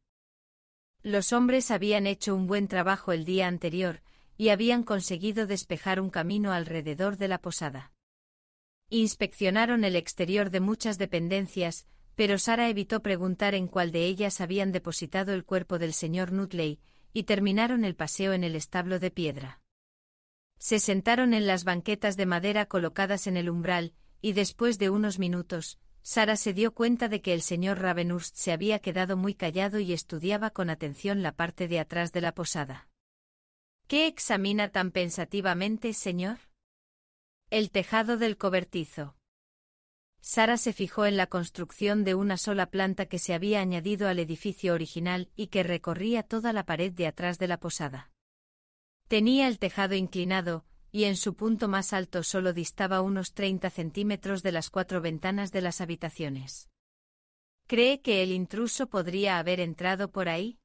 Los hombres habían hecho un buen trabajo el día anterior, y habían conseguido despejar un camino alrededor de la posada. Inspeccionaron el exterior de muchas dependencias, pero Sara evitó preguntar en cuál de ellas habían depositado el cuerpo del señor Nutley, y terminaron el paseo en el establo de piedra. Se sentaron en las banquetas de madera colocadas en el umbral, y después de unos minutos, Sara se dio cuenta de que el señor Ravenhurst se había quedado muy callado y estudiaba con atención la parte de atrás de la posada. ¿Qué examina tan pensativamente, señor? El tejado del cobertizo. Sara se fijó en la construcción de una sola planta que se había añadido al edificio original y que recorría toda la pared de atrás de la posada. Tenía el tejado inclinado, y en su punto más alto solo distaba unos 30 centímetros de las cuatro ventanas de las habitaciones. ¿Cree que el intruso podría haber entrado por ahí?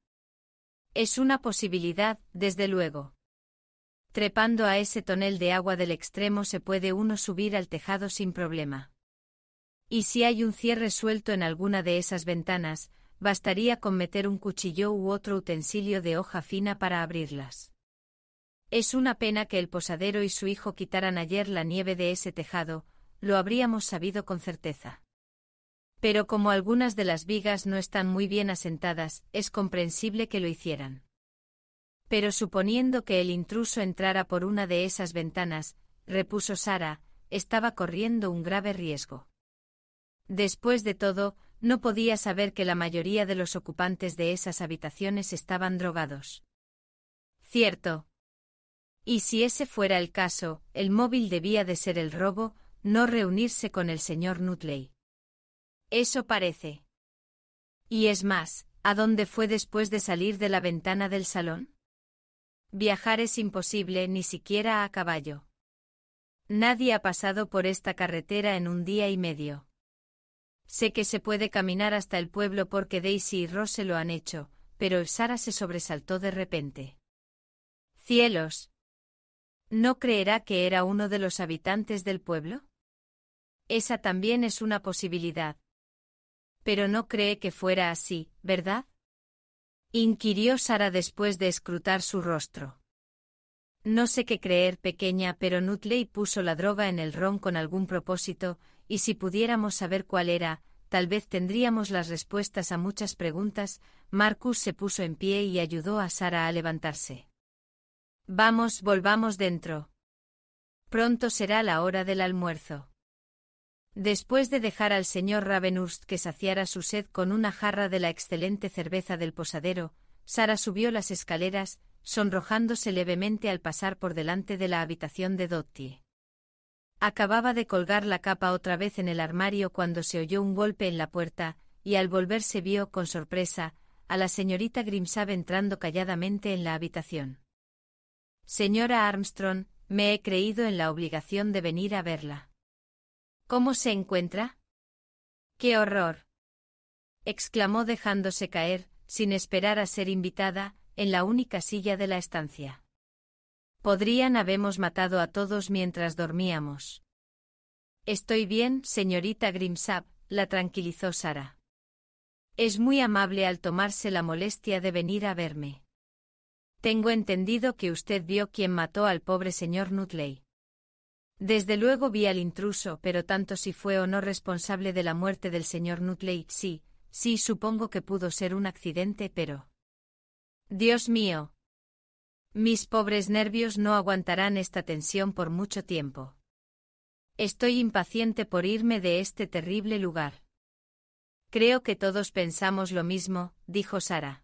Es una posibilidad, desde luego. Trepando a ese tonel de agua del extremo se puede uno subir al tejado sin problema. Y si hay un cierre suelto en alguna de esas ventanas, bastaría con meter un cuchillo u otro utensilio de hoja fina para abrirlas. Es una pena que el posadero y su hijo quitaran ayer la nieve de ese tejado, lo habríamos sabido con certeza. Pero como algunas de las vigas no están muy bien asentadas, es comprensible que lo hicieran. Pero suponiendo que el intruso entrara por una de esas ventanas, repuso Sara, estaba corriendo un grave riesgo. Después de todo, no podía saber que la mayoría de los ocupantes de esas habitaciones estaban drogados. Cierto. Y si ese fuera el caso, el móvil debía de ser el robo, no reunirse con el señor Nutley. Eso parece. Y es más, ¿a dónde fue después de salir de la ventana del salón? Viajar es imposible ni siquiera a caballo. Nadie ha pasado por esta carretera en un día y medio. Sé que se puede caminar hasta el pueblo porque Daisy y Rose lo han hecho, pero Sara se sobresaltó de repente. ¡Cielos! ¿No creerá que era uno de los habitantes del pueblo? Esa también es una posibilidad. Pero no cree que fuera así, ¿verdad? inquirió Sara después de escrutar su rostro. No sé qué creer, pequeña, pero Nutley puso la droga en el ron con algún propósito, y si pudiéramos saber cuál era, tal vez tendríamos las respuestas a muchas preguntas, Marcus se puso en pie y ayudó a Sara a levantarse. Vamos, volvamos dentro. Pronto será la hora del almuerzo. Después de dejar al señor Ravenhurst que saciara su sed con una jarra de la excelente cerveza del posadero, Sara subió las escaleras, sonrojándose levemente al pasar por delante de la habitación de Dottie. Acababa de colgar la capa otra vez en el armario cuando se oyó un golpe en la puerta, y al volverse vio, con sorpresa, a la señorita Grimsab entrando calladamente en la habitación. Señora Armstrong, me he creído en la obligación de venir a verla. ¿Cómo se encuentra? ¡Qué horror! exclamó dejándose caer, sin esperar a ser invitada, en la única silla de la estancia. Podrían habemos matado a todos mientras dormíamos. Estoy bien, señorita Grimsab la tranquilizó Sara. Es muy amable al tomarse la molestia de venir a verme. Tengo entendido que usted vio quien mató al pobre señor Nutley. Desde luego vi al intruso, pero tanto si fue o no responsable de la muerte del señor Nutley, sí, sí supongo que pudo ser un accidente, pero... Dios mío, mis pobres nervios no aguantarán esta tensión por mucho tiempo. Estoy impaciente por irme de este terrible lugar. Creo que todos pensamos lo mismo, dijo Sara.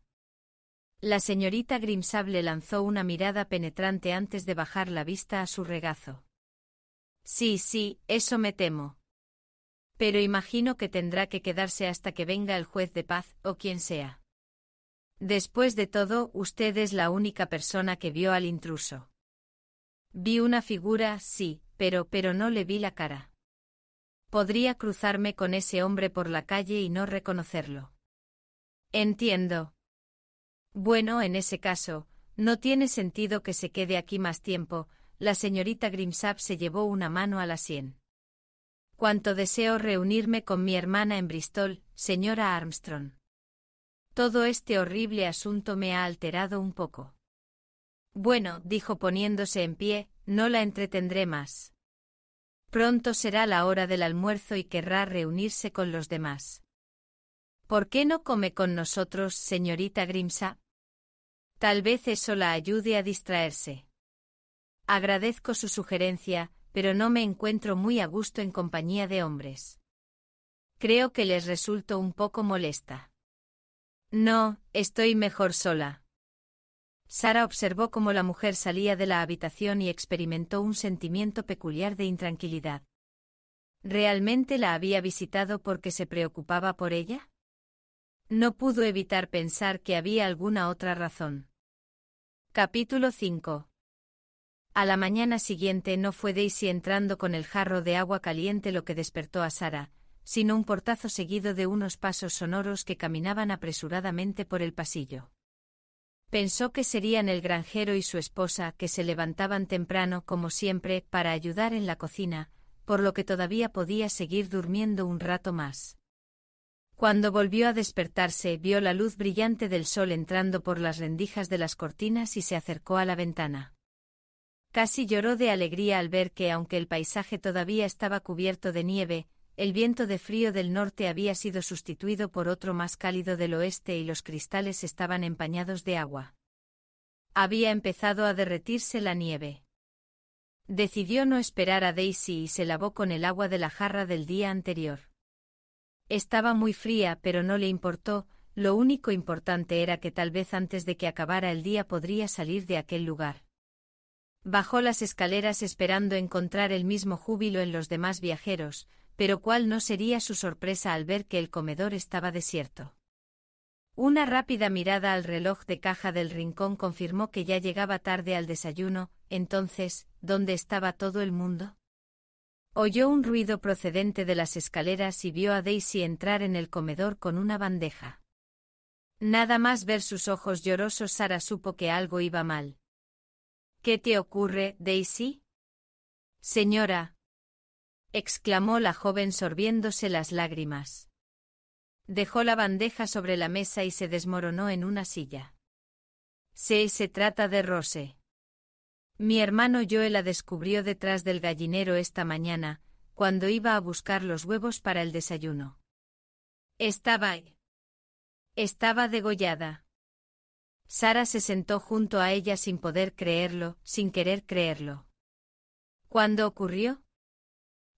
La señorita Grimsable lanzó una mirada penetrante antes de bajar la vista a su regazo. Sí, sí, eso me temo. Pero imagino que tendrá que quedarse hasta que venga el juez de paz, o quien sea. Después de todo, usted es la única persona que vio al intruso. Vi una figura, sí, pero, pero no le vi la cara. Podría cruzarme con ese hombre por la calle y no reconocerlo. Entiendo. Bueno, en ese caso, no tiene sentido que se quede aquí más tiempo, la señorita Grimsap se llevó una mano a la sien. Cuanto deseo reunirme con mi hermana en Bristol, señora Armstrong. Todo este horrible asunto me ha alterado un poco. Bueno, dijo poniéndose en pie, no la entretendré más. Pronto será la hora del almuerzo y querrá reunirse con los demás. ¿Por qué no come con nosotros, señorita Grimsa? Tal vez eso la ayude a distraerse. Agradezco su sugerencia, pero no me encuentro muy a gusto en compañía de hombres. Creo que les resulto un poco molesta. No, estoy mejor sola. Sara observó cómo la mujer salía de la habitación y experimentó un sentimiento peculiar de intranquilidad. ¿Realmente la había visitado porque se preocupaba por ella? No pudo evitar pensar que había alguna otra razón. Capítulo 5 A la mañana siguiente no fue Daisy entrando con el jarro de agua caliente lo que despertó a Sara, sino un portazo seguido de unos pasos sonoros que caminaban apresuradamente por el pasillo. Pensó que serían el granjero y su esposa que se levantaban temprano, como siempre, para ayudar en la cocina, por lo que todavía podía seguir durmiendo un rato más. Cuando volvió a despertarse, vio la luz brillante del sol entrando por las rendijas de las cortinas y se acercó a la ventana. Casi lloró de alegría al ver que, aunque el paisaje todavía estaba cubierto de nieve, el viento de frío del norte había sido sustituido por otro más cálido del oeste y los cristales estaban empañados de agua. Había empezado a derretirse la nieve. Decidió no esperar a Daisy y se lavó con el agua de la jarra del día anterior. Estaba muy fría, pero no le importó, lo único importante era que tal vez antes de que acabara el día podría salir de aquel lugar. Bajó las escaleras esperando encontrar el mismo júbilo en los demás viajeros, pero cuál no sería su sorpresa al ver que el comedor estaba desierto. Una rápida mirada al reloj de caja del rincón confirmó que ya llegaba tarde al desayuno, entonces, ¿dónde estaba todo el mundo? Oyó un ruido procedente de las escaleras y vio a Daisy entrar en el comedor con una bandeja. Nada más ver sus ojos llorosos Sara supo que algo iba mal. ¿Qué te ocurre, Daisy? Señora, exclamó la joven sorbiéndose las lágrimas. Dejó la bandeja sobre la mesa y se desmoronó en una silla. Sí, se trata de Rose. Mi hermano Joe la descubrió detrás del gallinero esta mañana, cuando iba a buscar los huevos para el desayuno. Estaba... Estaba degollada. Sara se sentó junto a ella sin poder creerlo, sin querer creerlo. ¿Cuándo ocurrió?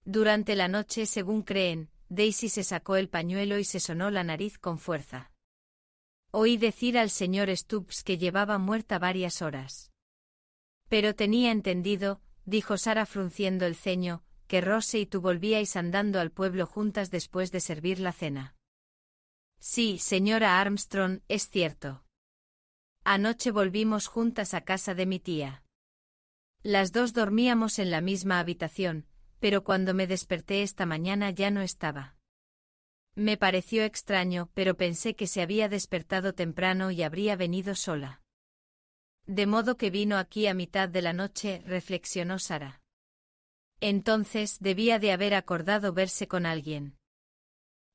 Durante la noche, según creen, Daisy se sacó el pañuelo y se sonó la nariz con fuerza. Oí decir al señor Stubbs que llevaba muerta varias horas. Pero tenía entendido, dijo Sara frunciendo el ceño, que Rose y tú volvíais andando al pueblo juntas después de servir la cena. Sí, señora Armstrong, es cierto. Anoche volvimos juntas a casa de mi tía. Las dos dormíamos en la misma habitación, pero cuando me desperté esta mañana ya no estaba. Me pareció extraño, pero pensé que se había despertado temprano y habría venido sola. De modo que vino aquí a mitad de la noche, reflexionó Sara. Entonces debía de haber acordado verse con alguien.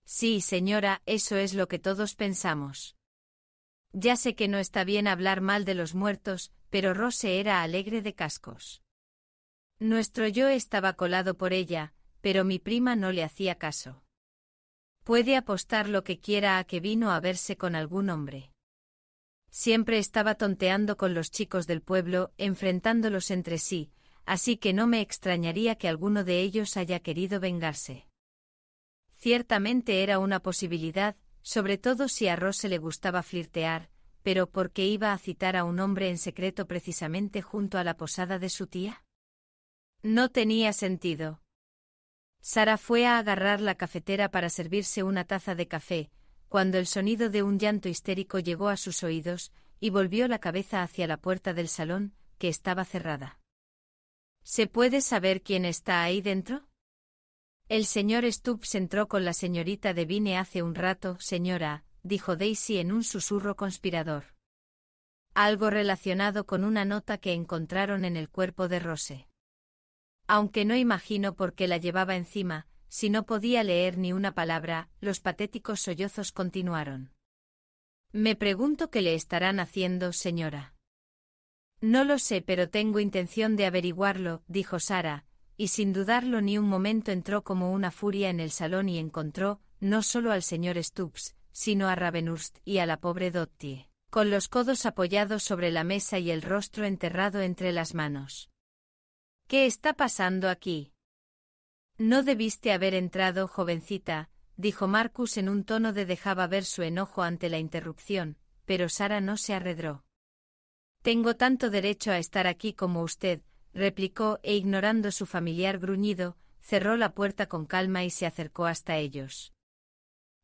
Sí, señora, eso es lo que todos pensamos. Ya sé que no está bien hablar mal de los muertos, pero Rose era alegre de cascos. Nuestro yo estaba colado por ella, pero mi prima no le hacía caso. Puede apostar lo que quiera a que vino a verse con algún hombre. Siempre estaba tonteando con los chicos del pueblo, enfrentándolos entre sí, así que no me extrañaría que alguno de ellos haya querido vengarse. Ciertamente era una posibilidad, sobre todo si a Rose le gustaba flirtear, pero ¿por qué iba a citar a un hombre en secreto precisamente junto a la posada de su tía? No tenía sentido. Sara fue a agarrar la cafetera para servirse una taza de café, cuando el sonido de un llanto histérico llegó a sus oídos, y volvió la cabeza hacia la puerta del salón, que estaba cerrada. ¿Se puede saber quién está ahí dentro? El señor Stubbs entró con la señorita de Vine hace un rato, señora, dijo Daisy en un susurro conspirador. Algo relacionado con una nota que encontraron en el cuerpo de Rose aunque no imagino por qué la llevaba encima, si no podía leer ni una palabra, los patéticos sollozos continuaron. Me pregunto qué le estarán haciendo, señora. No lo sé, pero tengo intención de averiguarlo, dijo Sara, y sin dudarlo ni un momento entró como una furia en el salón y encontró, no solo al señor Stubbs, sino a Ravenhurst y a la pobre Dottie, con los codos apoyados sobre la mesa y el rostro enterrado entre las manos. ¿Qué está pasando aquí? No debiste haber entrado, jovencita, dijo Marcus en un tono de dejaba ver su enojo ante la interrupción, pero Sara no se arredró. Tengo tanto derecho a estar aquí como usted, replicó e ignorando su familiar gruñido, cerró la puerta con calma y se acercó hasta ellos.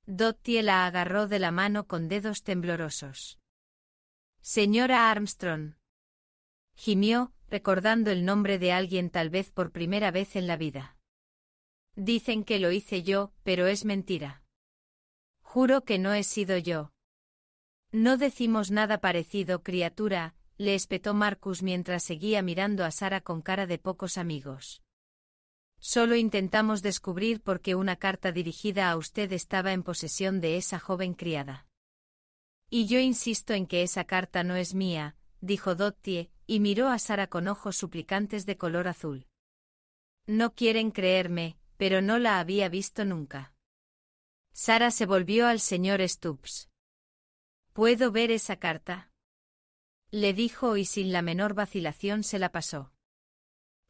Dottie la agarró de la mano con dedos temblorosos. Señora Armstrong. Gimió, recordando el nombre de alguien tal vez por primera vez en la vida. Dicen que lo hice yo, pero es mentira. Juro que no he sido yo. No decimos nada parecido, criatura, le espetó Marcus mientras seguía mirando a Sara con cara de pocos amigos. Solo intentamos descubrir por qué una carta dirigida a usted estaba en posesión de esa joven criada. Y yo insisto en que esa carta no es mía, dijo Dottie, y miró a Sara con ojos suplicantes de color azul. No quieren creerme, pero no la había visto nunca. Sara se volvió al señor Stubbs. ¿Puedo ver esa carta? Le dijo y sin la menor vacilación se la pasó.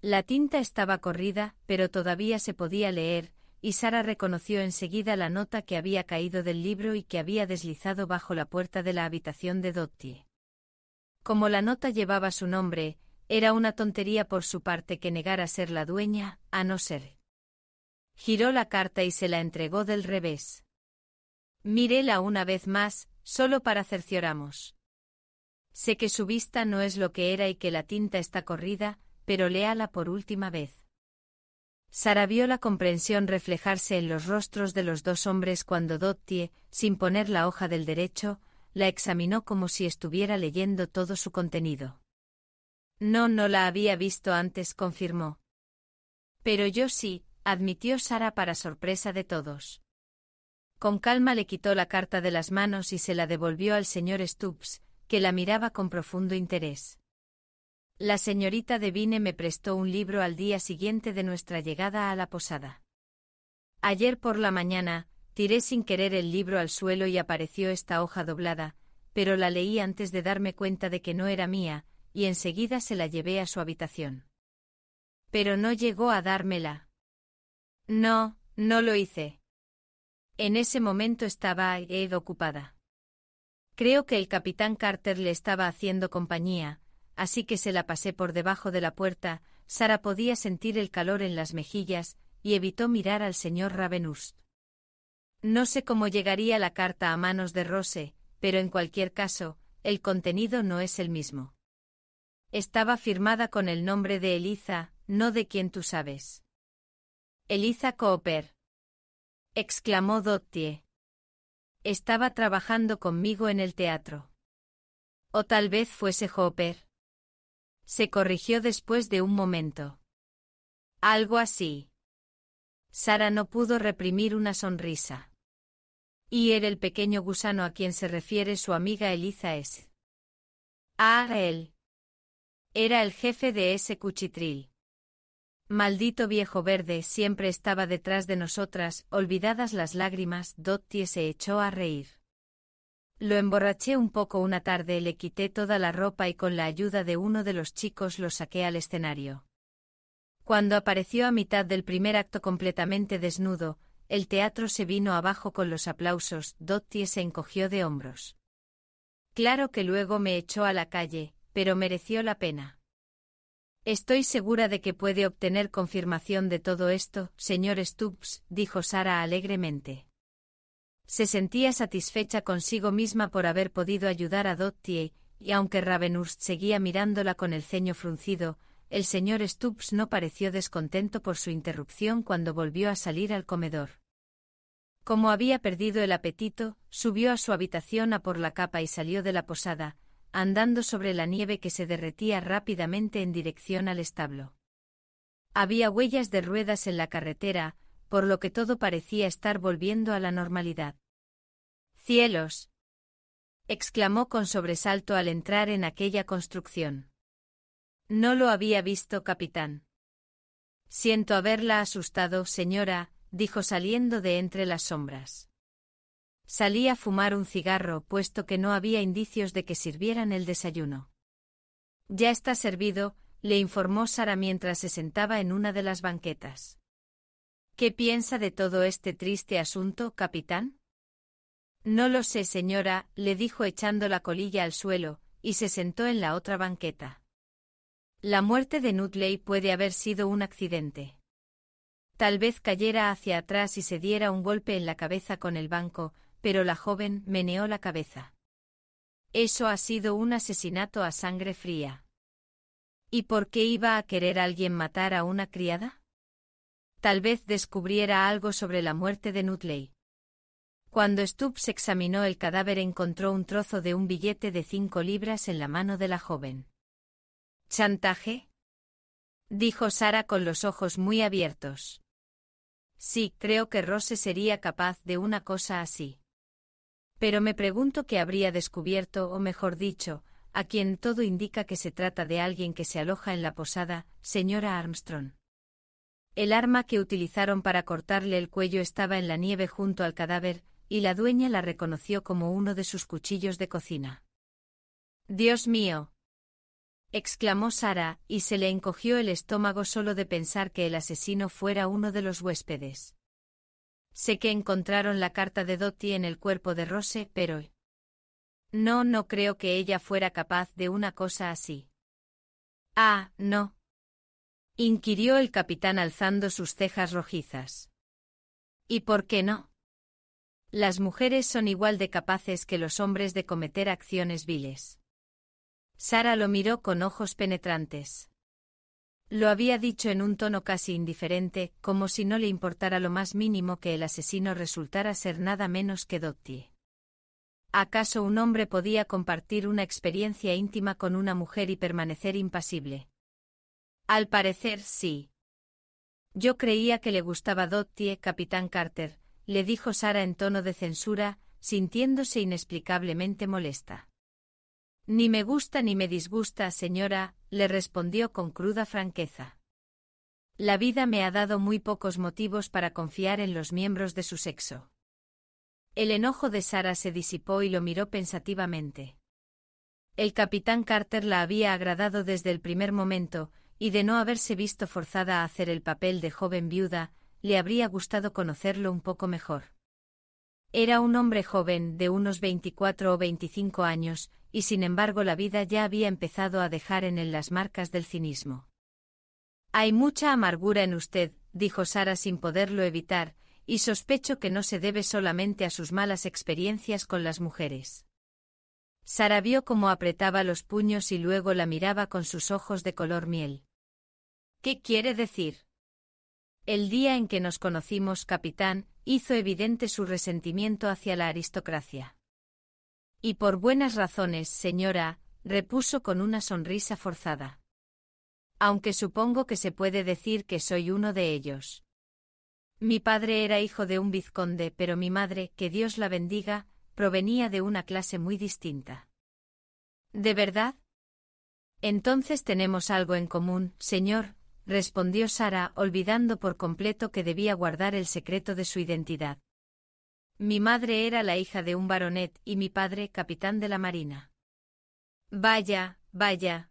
La tinta estaba corrida, pero todavía se podía leer, y Sara reconoció enseguida la nota que había caído del libro y que había deslizado bajo la puerta de la habitación de Dottie. Como la nota llevaba su nombre, era una tontería por su parte que negara ser la dueña, a no ser. Giró la carta y se la entregó del revés. Miréla una vez más, solo para cercioramos. Sé que su vista no es lo que era y que la tinta está corrida, pero léala por última vez. Sara vio la comprensión reflejarse en los rostros de los dos hombres cuando Dottie, sin poner la hoja del derecho, la examinó como si estuviera leyendo todo su contenido. No, no la había visto antes, confirmó. Pero yo sí, admitió Sara para sorpresa de todos. Con calma le quitó la carta de las manos y se la devolvió al señor Stubbs, que la miraba con profundo interés. La señorita Devine me prestó un libro al día siguiente de nuestra llegada a la posada. Ayer por la mañana, Tiré sin querer el libro al suelo y apareció esta hoja doblada, pero la leí antes de darme cuenta de que no era mía, y enseguida se la llevé a su habitación. Pero no llegó a dármela. No, no lo hice. En ese momento estaba Ed eh, ocupada. Creo que el capitán Carter le estaba haciendo compañía, así que se la pasé por debajo de la puerta, Sara podía sentir el calor en las mejillas, y evitó mirar al señor Ravenhurst. No sé cómo llegaría la carta a manos de Rose, pero en cualquier caso, el contenido no es el mismo. Estaba firmada con el nombre de Eliza, no de quien tú sabes. Eliza Cooper. exclamó Dottie. Estaba trabajando conmigo en el teatro. O tal vez fuese Hopper. Se corrigió después de un momento. Algo así. Sara no pudo reprimir una sonrisa. Y era el pequeño gusano a quien se refiere su amiga Eliza S. él! Era el jefe de ese cuchitril. Maldito viejo verde siempre estaba detrás de nosotras, olvidadas las lágrimas, Dottie se echó a reír. Lo emborraché un poco una tarde, le quité toda la ropa y con la ayuda de uno de los chicos lo saqué al escenario. Cuando apareció a mitad del primer acto completamente desnudo, el teatro se vino abajo con los aplausos, Dottie se encogió de hombros. Claro que luego me echó a la calle, pero mereció la pena. Estoy segura de que puede obtener confirmación de todo esto, señor Stubbs, dijo Sara alegremente. Se sentía satisfecha consigo misma por haber podido ayudar a Dottie, y aunque Ravenhurst seguía mirándola con el ceño fruncido, el señor Stubbs no pareció descontento por su interrupción cuando volvió a salir al comedor. Como había perdido el apetito, subió a su habitación a por la capa y salió de la posada, andando sobre la nieve que se derretía rápidamente en dirección al establo. Había huellas de ruedas en la carretera, por lo que todo parecía estar volviendo a la normalidad. ¡Cielos! exclamó con sobresalto al entrar en aquella construcción. No lo había visto, capitán. Siento haberla asustado, señora, dijo saliendo de entre las sombras. Salí a fumar un cigarro, puesto que no había indicios de que sirvieran el desayuno. Ya está servido, le informó Sara mientras se sentaba en una de las banquetas. ¿Qué piensa de todo este triste asunto, capitán? No lo sé, señora, le dijo echando la colilla al suelo, y se sentó en la otra banqueta. La muerte de Nutley puede haber sido un accidente. Tal vez cayera hacia atrás y se diera un golpe en la cabeza con el banco, pero la joven meneó la cabeza. Eso ha sido un asesinato a sangre fría. ¿Y por qué iba a querer alguien matar a una criada? Tal vez descubriera algo sobre la muerte de Nutley. Cuando Stubbs examinó el cadáver encontró un trozo de un billete de cinco libras en la mano de la joven. ¿Chantaje? dijo Sara con los ojos muy abiertos. Sí, creo que Rose sería capaz de una cosa así. Pero me pregunto qué habría descubierto, o mejor dicho, a quien todo indica que se trata de alguien que se aloja en la posada, señora Armstrong. El arma que utilizaron para cortarle el cuello estaba en la nieve junto al cadáver, y la dueña la reconoció como uno de sus cuchillos de cocina. Dios mío, exclamó Sara, y se le encogió el estómago solo de pensar que el asesino fuera uno de los huéspedes. Sé que encontraron la carta de Dottie en el cuerpo de Rose, pero... No, no creo que ella fuera capaz de una cosa así. Ah, no. Inquirió el capitán alzando sus cejas rojizas. ¿Y por qué no? Las mujeres son igual de capaces que los hombres de cometer acciones viles. Sara lo miró con ojos penetrantes. Lo había dicho en un tono casi indiferente, como si no le importara lo más mínimo que el asesino resultara ser nada menos que Dottie. ¿Acaso un hombre podía compartir una experiencia íntima con una mujer y permanecer impasible? Al parecer sí. Yo creía que le gustaba Dottie, capitán Carter, le dijo Sara en tono de censura, sintiéndose inexplicablemente molesta. Ni me gusta ni me disgusta, señora, le respondió con cruda franqueza. La vida me ha dado muy pocos motivos para confiar en los miembros de su sexo. El enojo de Sara se disipó y lo miró pensativamente. El capitán Carter la había agradado desde el primer momento, y de no haberse visto forzada a hacer el papel de joven viuda, le habría gustado conocerlo un poco mejor. Era un hombre joven, de unos 24 o 25 años, y sin embargo la vida ya había empezado a dejar en él las marcas del cinismo. Hay mucha amargura en usted, dijo Sara sin poderlo evitar, y sospecho que no se debe solamente a sus malas experiencias con las mujeres. Sara vio cómo apretaba los puños y luego la miraba con sus ojos de color miel. ¿Qué quiere decir? El día en que nos conocimos, capitán, hizo evidente su resentimiento hacia la aristocracia. Y por buenas razones, señora, repuso con una sonrisa forzada. Aunque supongo que se puede decir que soy uno de ellos. Mi padre era hijo de un vizconde, pero mi madre, que Dios la bendiga, provenía de una clase muy distinta. ¿De verdad? Entonces tenemos algo en común, señor, respondió Sara, olvidando por completo que debía guardar el secreto de su identidad. Mi madre era la hija de un baronet y mi padre capitán de la marina. Vaya, vaya,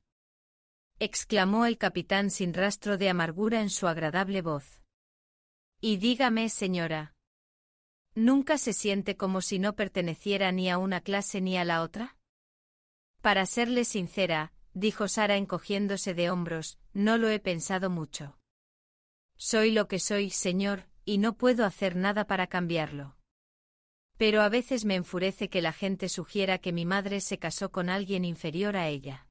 exclamó el capitán sin rastro de amargura en su agradable voz. Y dígame, señora, ¿nunca se siente como si no perteneciera ni a una clase ni a la otra? Para serle sincera, dijo Sara encogiéndose de hombros, no lo he pensado mucho. Soy lo que soy, señor, y no puedo hacer nada para cambiarlo. Pero a veces me enfurece que la gente sugiera que mi madre se casó con alguien inferior a ella.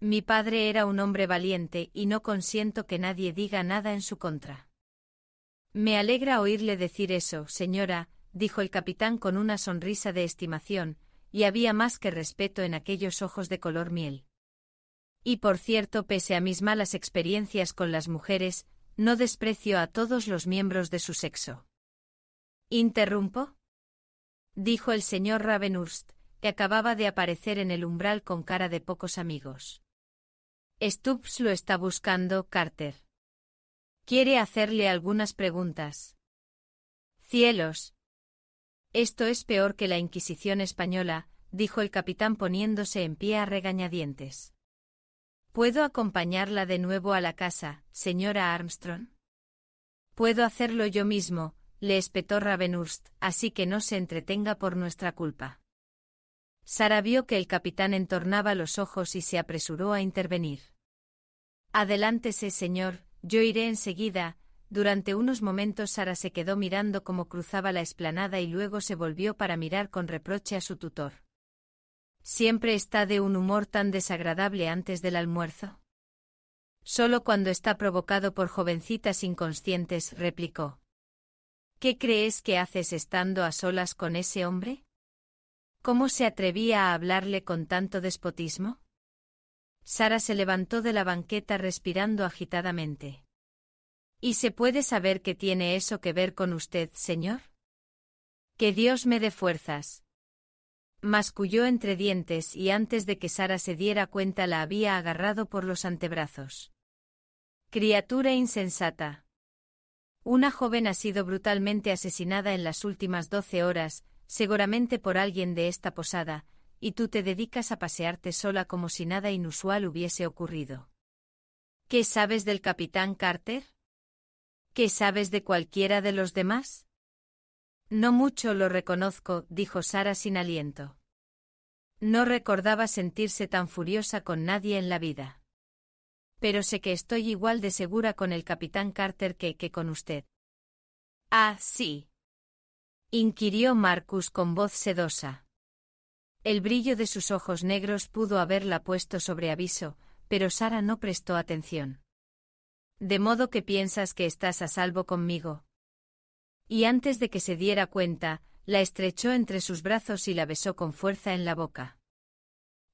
Mi padre era un hombre valiente y no consiento que nadie diga nada en su contra. Me alegra oírle decir eso, señora, dijo el capitán con una sonrisa de estimación, y había más que respeto en aquellos ojos de color miel. Y por cierto, pese a mis malas experiencias con las mujeres, no desprecio a todos los miembros de su sexo. ¿Interrumpo? dijo el señor Ravenhurst, que acababa de aparecer en el umbral con cara de pocos amigos. Stubbs lo está buscando, Carter. Quiere hacerle algunas preguntas. Cielos. Esto es peor que la Inquisición española, dijo el capitán poniéndose en pie a regañadientes. ¿Puedo acompañarla de nuevo a la casa, señora Armstrong? Puedo hacerlo yo mismo, le espetó Ravenhurst, así que no se entretenga por nuestra culpa. Sara vio que el capitán entornaba los ojos y se apresuró a intervenir. Adelántese, señor, yo iré enseguida. Durante unos momentos Sara se quedó mirando cómo cruzaba la explanada y luego se volvió para mirar con reproche a su tutor. Siempre está de un humor tan desagradable antes del almuerzo. Solo cuando está provocado por jovencitas inconscientes, replicó. ¿Qué crees que haces estando a solas con ese hombre? ¿Cómo se atrevía a hablarle con tanto despotismo? Sara se levantó de la banqueta respirando agitadamente. ¿Y se puede saber qué tiene eso que ver con usted, señor? Que Dios me dé fuerzas, Masculló entre dientes y antes de que Sara se diera cuenta la había agarrado por los antebrazos. Criatura insensata. Una joven ha sido brutalmente asesinada en las últimas doce horas, seguramente por alguien de esta posada, y tú te dedicas a pasearte sola como si nada inusual hubiese ocurrido. ¿Qué sabes del capitán Carter? ¿Qué sabes de cualquiera de los demás? No mucho lo reconozco, dijo Sara sin aliento. No recordaba sentirse tan furiosa con nadie en la vida. Pero sé que estoy igual de segura con el capitán Carter que, que con usted. Ah, sí. Inquirió Marcus con voz sedosa. El brillo de sus ojos negros pudo haberla puesto sobre aviso, pero Sara no prestó atención. De modo que piensas que estás a salvo conmigo, y antes de que se diera cuenta, la estrechó entre sus brazos y la besó con fuerza en la boca.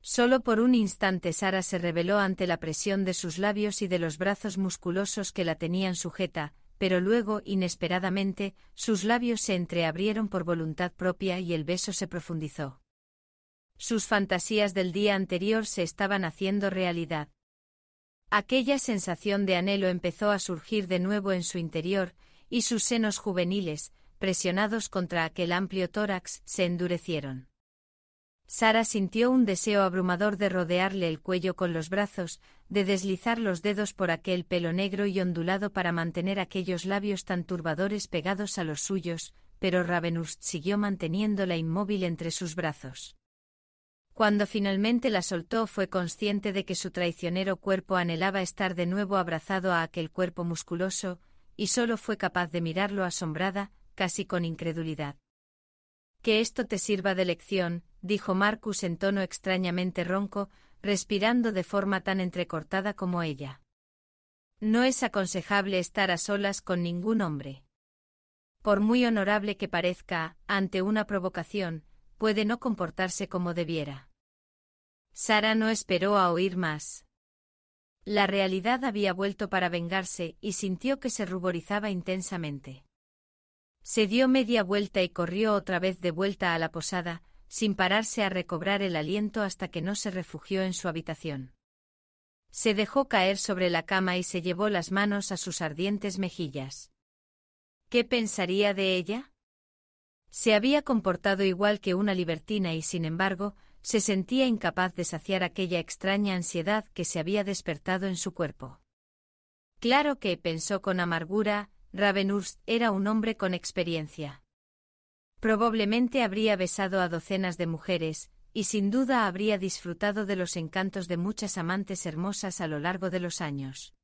Solo por un instante Sara se rebeló ante la presión de sus labios y de los brazos musculosos que la tenían sujeta, pero luego, inesperadamente, sus labios se entreabrieron por voluntad propia y el beso se profundizó. Sus fantasías del día anterior se estaban haciendo realidad. Aquella sensación de anhelo empezó a surgir de nuevo en su interior, y sus senos juveniles, presionados contra aquel amplio tórax, se endurecieron. Sara sintió un deseo abrumador de rodearle el cuello con los brazos, de deslizar los dedos por aquel pelo negro y ondulado para mantener aquellos labios tan turbadores pegados a los suyos, pero Ravenhurst siguió manteniéndola inmóvil entre sus brazos. Cuando finalmente la soltó fue consciente de que su traicionero cuerpo anhelaba estar de nuevo abrazado a aquel cuerpo musculoso, y solo fue capaz de mirarlo asombrada, casi con incredulidad. Que esto te sirva de lección, dijo Marcus en tono extrañamente ronco, respirando de forma tan entrecortada como ella. No es aconsejable estar a solas con ningún hombre. Por muy honorable que parezca, ante una provocación, puede no comportarse como debiera. Sara no esperó a oír más. La realidad había vuelto para vengarse y sintió que se ruborizaba intensamente. Se dio media vuelta y corrió otra vez de vuelta a la posada, sin pararse a recobrar el aliento hasta que no se refugió en su habitación. Se dejó caer sobre la cama y se llevó las manos a sus ardientes mejillas. ¿Qué pensaría de ella? Se había comportado igual que una libertina y sin embargo, se sentía incapaz de saciar aquella extraña ansiedad que se había despertado en su cuerpo. Claro que, pensó con amargura, Ravenhurst era un hombre con experiencia. Probablemente habría besado a docenas de mujeres, y sin duda habría disfrutado de los encantos de muchas amantes hermosas a lo largo de los años.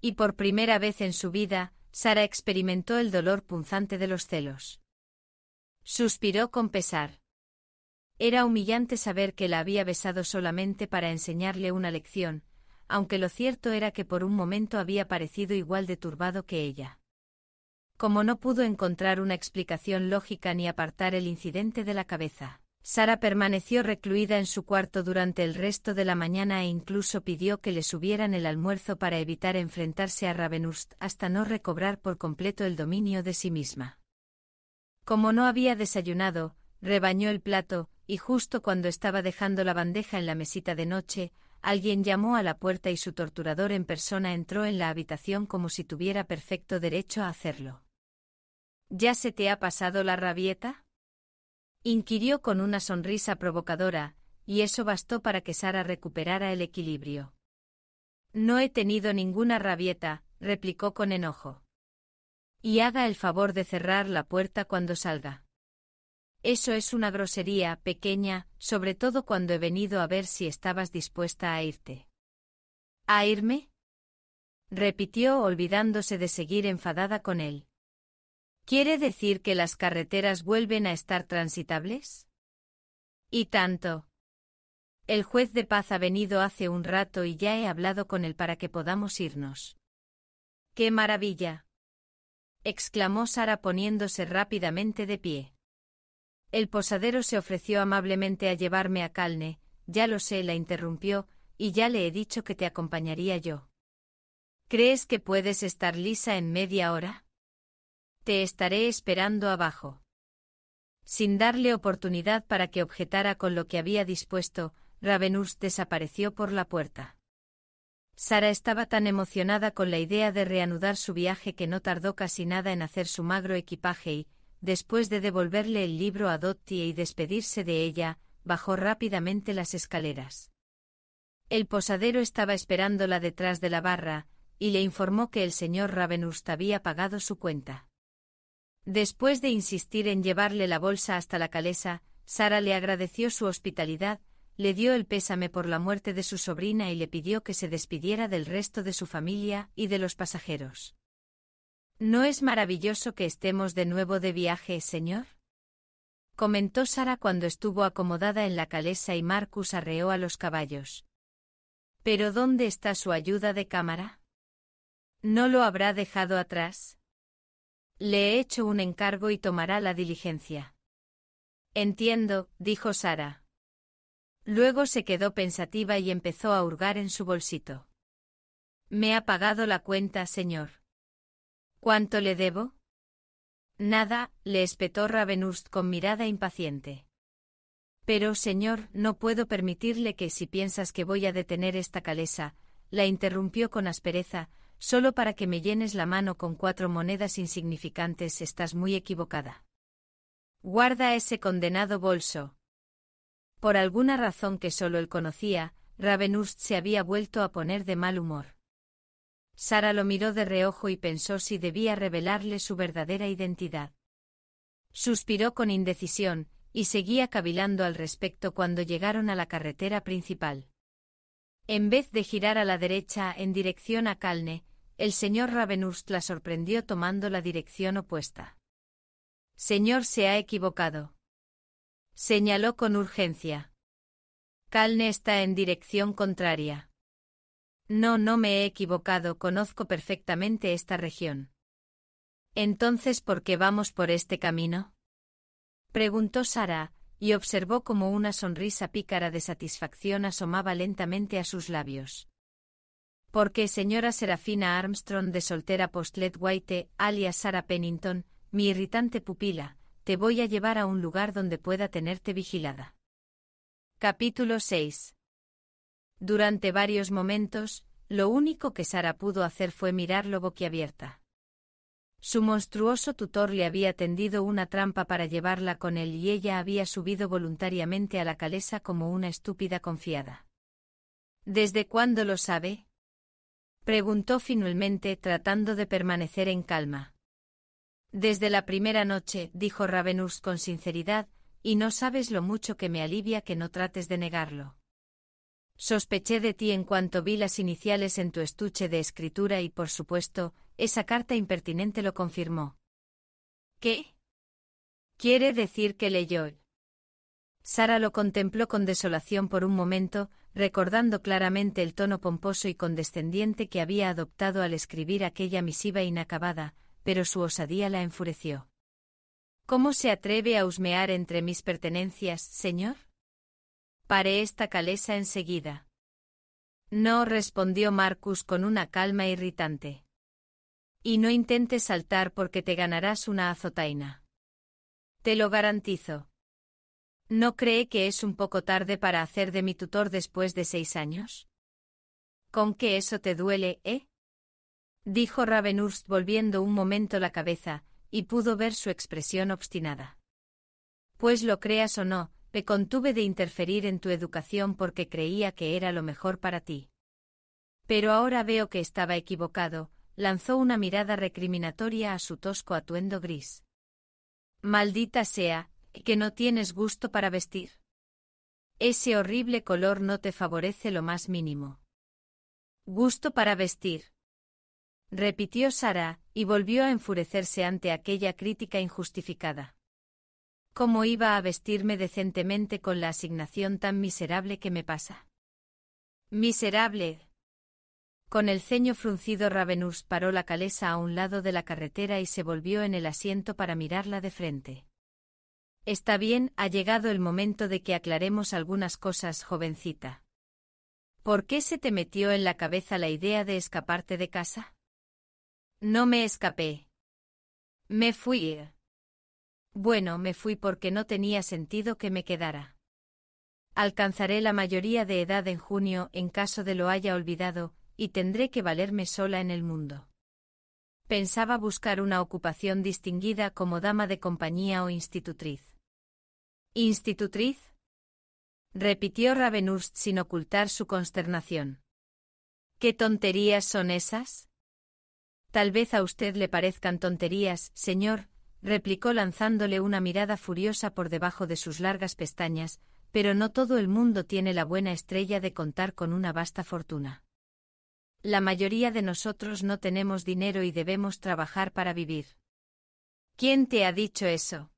Y por primera vez en su vida, Sara experimentó el dolor punzante de los celos. Suspiró con pesar. Era humillante saber que la había besado solamente para enseñarle una lección, aunque lo cierto era que por un momento había parecido igual de turbado que ella. Como no pudo encontrar una explicación lógica ni apartar el incidente de la cabeza, Sara permaneció recluida en su cuarto durante el resto de la mañana e incluso pidió que le subieran el almuerzo para evitar enfrentarse a Ravenhurst hasta no recobrar por completo el dominio de sí misma. Como no había desayunado, rebañó el plato, y justo cuando estaba dejando la bandeja en la mesita de noche, alguien llamó a la puerta y su torturador en persona entró en la habitación como si tuviera perfecto derecho a hacerlo. ¿Ya se te ha pasado la rabieta? inquirió con una sonrisa provocadora, y eso bastó para que Sara recuperara el equilibrio. No he tenido ninguna rabieta, replicó con enojo. Y haga el favor de cerrar la puerta cuando salga. Eso es una grosería, pequeña, sobre todo cuando he venido a ver si estabas dispuesta a irte. ¿A irme? repitió olvidándose de seguir enfadada con él. ¿Quiere decir que las carreteras vuelven a estar transitables? Y tanto. El juez de paz ha venido hace un rato y ya he hablado con él para que podamos irnos. ¡Qué maravilla! exclamó Sara poniéndose rápidamente de pie. El posadero se ofreció amablemente a llevarme a Calne, ya lo sé, la interrumpió, y ya le he dicho que te acompañaría yo. ¿Crees que puedes estar lisa en media hora? Te estaré esperando abajo. Sin darle oportunidad para que objetara con lo que había dispuesto, Ravenus desapareció por la puerta. Sara estaba tan emocionada con la idea de reanudar su viaje que no tardó casi nada en hacer su magro equipaje y, Después de devolverle el libro a Dottie y despedirse de ella, bajó rápidamente las escaleras. El posadero estaba esperándola detrás de la barra, y le informó que el señor Ravenhurst había pagado su cuenta. Después de insistir en llevarle la bolsa hasta la calesa, Sara le agradeció su hospitalidad, le dio el pésame por la muerte de su sobrina y le pidió que se despidiera del resto de su familia y de los pasajeros. ¿No es maravilloso que estemos de nuevo de viaje, señor? comentó Sara cuando estuvo acomodada en la calesa y Marcus arreó a los caballos. ¿Pero dónde está su ayuda de cámara? ¿No lo habrá dejado atrás? Le he hecho un encargo y tomará la diligencia. Entiendo, dijo Sara. Luego se quedó pensativa y empezó a hurgar en su bolsito. Me ha pagado la cuenta, señor. ¿Cuánto le debo? Nada, le espetó Ravenhurst con mirada impaciente. Pero, señor, no puedo permitirle que si piensas que voy a detener esta calesa, la interrumpió con aspereza, solo para que me llenes la mano con cuatro monedas insignificantes estás muy equivocada. Guarda ese condenado bolso. Por alguna razón que solo él conocía, Ravenhurst se había vuelto a poner de mal humor. Sara lo miró de reojo y pensó si debía revelarle su verdadera identidad. Suspiró con indecisión, y seguía cavilando al respecto cuando llegaron a la carretera principal. En vez de girar a la derecha en dirección a Calne, el señor Ravenhurst la sorprendió tomando la dirección opuesta. Señor se ha equivocado. Señaló con urgencia. Calne está en dirección contraria. No, no me he equivocado, conozco perfectamente esta región. Entonces, ¿por qué vamos por este camino? preguntó Sara, y observó como una sonrisa pícara de satisfacción asomaba lentamente a sus labios. Porque señora Serafina Armstrong de soltera postlet White, alias Sara Pennington, mi irritante pupila, te voy a llevar a un lugar donde pueda tenerte vigilada. Capítulo 6 durante varios momentos, lo único que Sara pudo hacer fue mirarlo boquiabierta. Su monstruoso tutor le había tendido una trampa para llevarla con él y ella había subido voluntariamente a la calesa como una estúpida confiada. ¿Desde cuándo lo sabe? preguntó finalmente tratando de permanecer en calma. Desde la primera noche, dijo Ravenhurst con sinceridad, y no sabes lo mucho que me alivia que no trates de negarlo. Sospeché de ti en cuanto vi las iniciales en tu estuche de escritura y, por supuesto, esa carta impertinente lo confirmó. ¿Qué? Quiere decir que leyó. Sara lo contempló con desolación por un momento, recordando claramente el tono pomposo y condescendiente que había adoptado al escribir aquella misiva inacabada, pero su osadía la enfureció. ¿Cómo se atreve a husmear entre mis pertenencias, señor? Paré esta calesa enseguida. No, respondió Marcus con una calma irritante. Y no intentes saltar porque te ganarás una azotaina. Te lo garantizo. ¿No cree que es un poco tarde para hacer de mi tutor después de seis años? ¿Con qué eso te duele, eh? Dijo Ravenhurst volviendo un momento la cabeza, y pudo ver su expresión obstinada. Pues lo creas o no, me contuve de interferir en tu educación porque creía que era lo mejor para ti. Pero ahora veo que estaba equivocado, lanzó una mirada recriminatoria a su tosco atuendo gris. Maldita sea, que no tienes gusto para vestir. Ese horrible color no te favorece lo más mínimo. Gusto para vestir. Repitió Sara, y volvió a enfurecerse ante aquella crítica injustificada. ¿Cómo iba a vestirme decentemente con la asignación tan miserable que me pasa? Miserable. Con el ceño fruncido Ravenus paró la calesa a un lado de la carretera y se volvió en el asiento para mirarla de frente. Está bien, ha llegado el momento de que aclaremos algunas cosas, jovencita. ¿Por qué se te metió en la cabeza la idea de escaparte de casa? No me escapé. Me fui. Bueno, me fui porque no tenía sentido que me quedara. Alcanzaré la mayoría de edad en junio en caso de lo haya olvidado, y tendré que valerme sola en el mundo. Pensaba buscar una ocupación distinguida como dama de compañía o institutriz. ¿Institutriz? repitió Ravenhurst sin ocultar su consternación. ¿Qué tonterías son esas? Tal vez a usted le parezcan tonterías, señor, replicó lanzándole una mirada furiosa por debajo de sus largas pestañas, pero no todo el mundo tiene la buena estrella de contar con una vasta fortuna. La mayoría de nosotros no tenemos dinero y debemos trabajar para vivir. ¿Quién te ha dicho eso?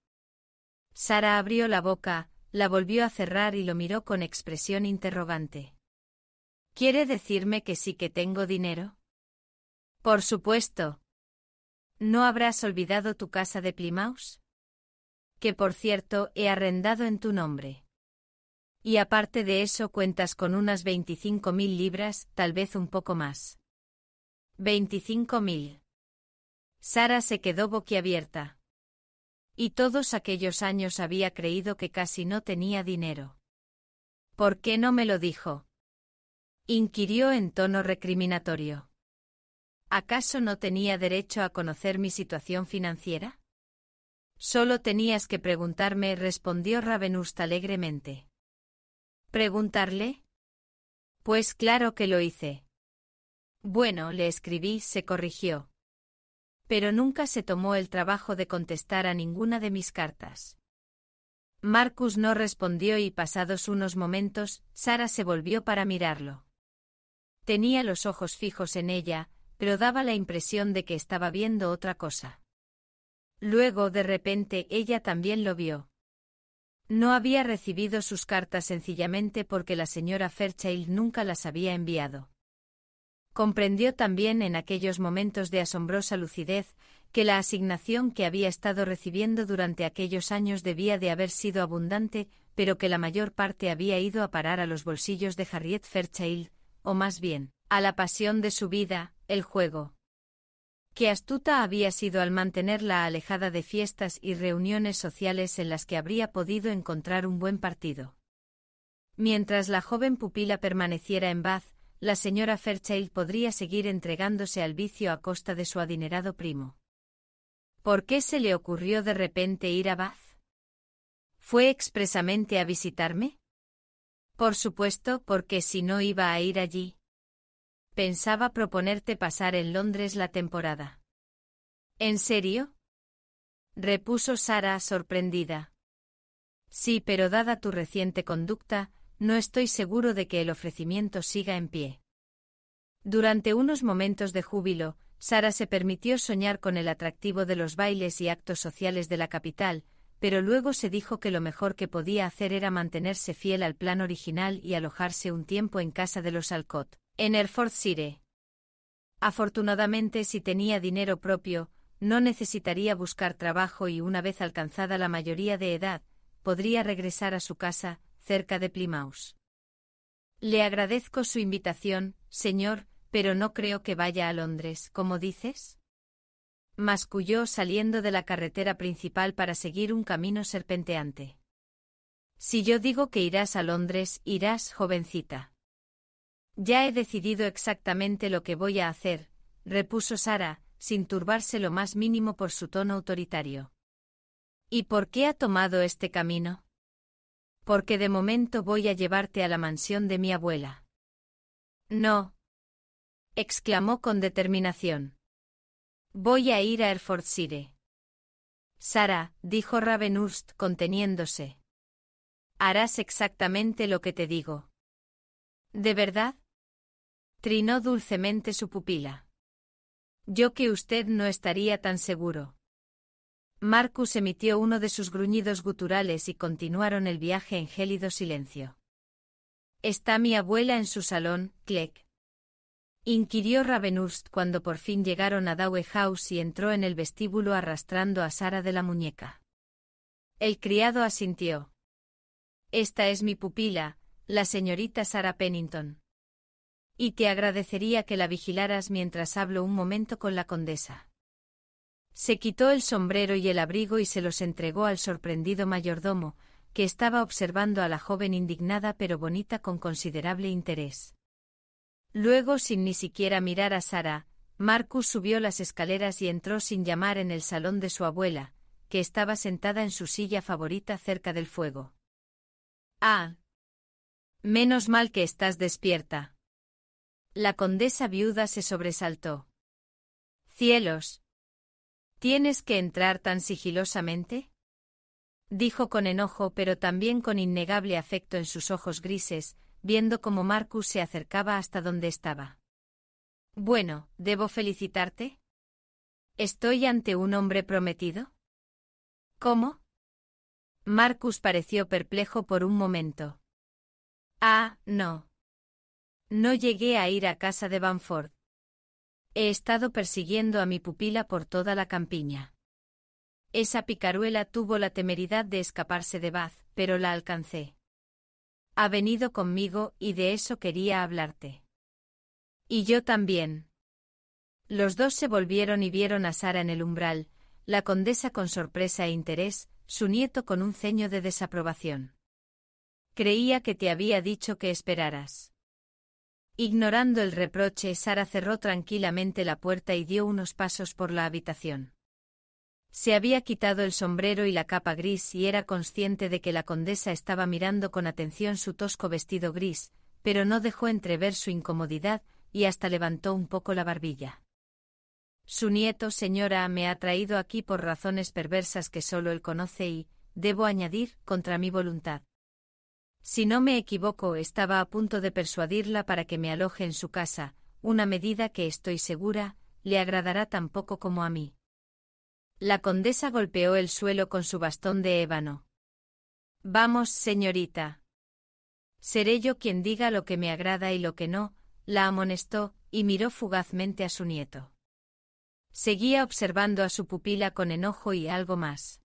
Sara abrió la boca, la volvió a cerrar y lo miró con expresión interrogante. ¿Quiere decirme que sí que tengo dinero? Por supuesto, ¿No habrás olvidado tu casa de Plimaus? Que por cierto he arrendado en tu nombre. Y aparte de eso cuentas con unas mil libras, tal vez un poco más. mil. Sara se quedó boquiabierta. Y todos aquellos años había creído que casi no tenía dinero. ¿Por qué no me lo dijo? Inquirió en tono recriminatorio. ¿Acaso no tenía derecho a conocer mi situación financiera? Solo tenías que preguntarme, respondió Ravenusta alegremente. ¿Preguntarle? Pues claro que lo hice. Bueno, le escribí, se corrigió. Pero nunca se tomó el trabajo de contestar a ninguna de mis cartas. Marcus no respondió y pasados unos momentos, Sara se volvió para mirarlo. Tenía los ojos fijos en ella, pero daba la impresión de que estaba viendo otra cosa. Luego de repente ella también lo vio. No había recibido sus cartas sencillamente porque la señora Fairchild nunca las había enviado. Comprendió también en aquellos momentos de asombrosa lucidez que la asignación que había estado recibiendo durante aquellos años debía de haber sido abundante, pero que la mayor parte había ido a parar a los bolsillos de Harriet Fairchild, o más bien, a la pasión de su vida, el juego. Qué astuta había sido al mantenerla alejada de fiestas y reuniones sociales en las que habría podido encontrar un buen partido. Mientras la joven pupila permaneciera en Bath, la señora Fairchild podría seguir entregándose al vicio a costa de su adinerado primo. ¿Por qué se le ocurrió de repente ir a Bath? ¿Fue expresamente a visitarme? Por supuesto, porque si no iba a ir allí, Pensaba proponerte pasar en Londres la temporada. ¿En serio? repuso Sara sorprendida. Sí, pero dada tu reciente conducta, no estoy seguro de que el ofrecimiento siga en pie. Durante unos momentos de júbilo, Sara se permitió soñar con el atractivo de los bailes y actos sociales de la capital, pero luego se dijo que lo mejor que podía hacer era mantenerse fiel al plan original y alojarse un tiempo en casa de los Alcott en Afortunadamente si tenía dinero propio, no necesitaría buscar trabajo y una vez alcanzada la mayoría de edad, podría regresar a su casa, cerca de Plymouth. Le agradezco su invitación, señor, pero no creo que vaya a Londres, como dices? Masculló saliendo de la carretera principal para seguir un camino serpenteante. Si yo digo que irás a Londres, irás, jovencita. Ya he decidido exactamente lo que voy a hacer, repuso Sara, sin turbarse lo más mínimo por su tono autoritario. ¿Y por qué ha tomado este camino? Porque de momento voy a llevarte a la mansión de mi abuela. No, exclamó con determinación. Voy a ir a Erfordshire. Sara, dijo Ravenhurst conteniéndose. Harás exactamente lo que te digo. ¿De verdad? Trinó dulcemente su pupila. Yo que usted no estaría tan seguro. Marcus emitió uno de sus gruñidos guturales y continuaron el viaje en gélido silencio. Está mi abuela en su salón, Clegg. Inquirió Ravenhurst cuando por fin llegaron a Dowe House y entró en el vestíbulo arrastrando a Sara de la muñeca. El criado asintió. Esta es mi pupila, la señorita Sara Pennington. Y te agradecería que la vigilaras mientras hablo un momento con la condesa. Se quitó el sombrero y el abrigo y se los entregó al sorprendido mayordomo, que estaba observando a la joven indignada pero bonita con considerable interés. Luego, sin ni siquiera mirar a Sara, Marcus subió las escaleras y entró sin llamar en el salón de su abuela, que estaba sentada en su silla favorita cerca del fuego. Ah. Menos mal que estás despierta, la condesa viuda se sobresaltó. Cielos. ¿Tienes que entrar tan sigilosamente? dijo con enojo pero también con innegable afecto en sus ojos grises, viendo cómo Marcus se acercaba hasta donde estaba. Bueno, ¿debo felicitarte? ¿Estoy ante un hombre prometido? ¿Cómo? Marcus pareció perplejo por un momento. Ah, no, no llegué a ir a casa de Banford. He estado persiguiendo a mi pupila por toda la campiña. Esa picaruela tuvo la temeridad de escaparse de Bath, pero la alcancé. Ha venido conmigo y de eso quería hablarte. Y yo también. Los dos se volvieron y vieron a Sara en el umbral, la condesa con sorpresa e interés, su nieto con un ceño de desaprobación. Creía que te había dicho que esperaras. Ignorando el reproche, Sara cerró tranquilamente la puerta y dio unos pasos por la habitación. Se había quitado el sombrero y la capa gris y era consciente de que la condesa estaba mirando con atención su tosco vestido gris, pero no dejó entrever su incomodidad, y hasta levantó un poco la barbilla. Su nieto, señora, me ha traído aquí por razones perversas que solo él conoce y, debo añadir, contra mi voluntad. Si no me equivoco, estaba a punto de persuadirla para que me aloje en su casa, una medida que estoy segura, le agradará tan poco como a mí. La condesa golpeó el suelo con su bastón de ébano. Vamos, señorita. Seré yo quien diga lo que me agrada y lo que no, la amonestó, y miró fugazmente a su nieto. Seguía observando a su pupila con enojo y algo más.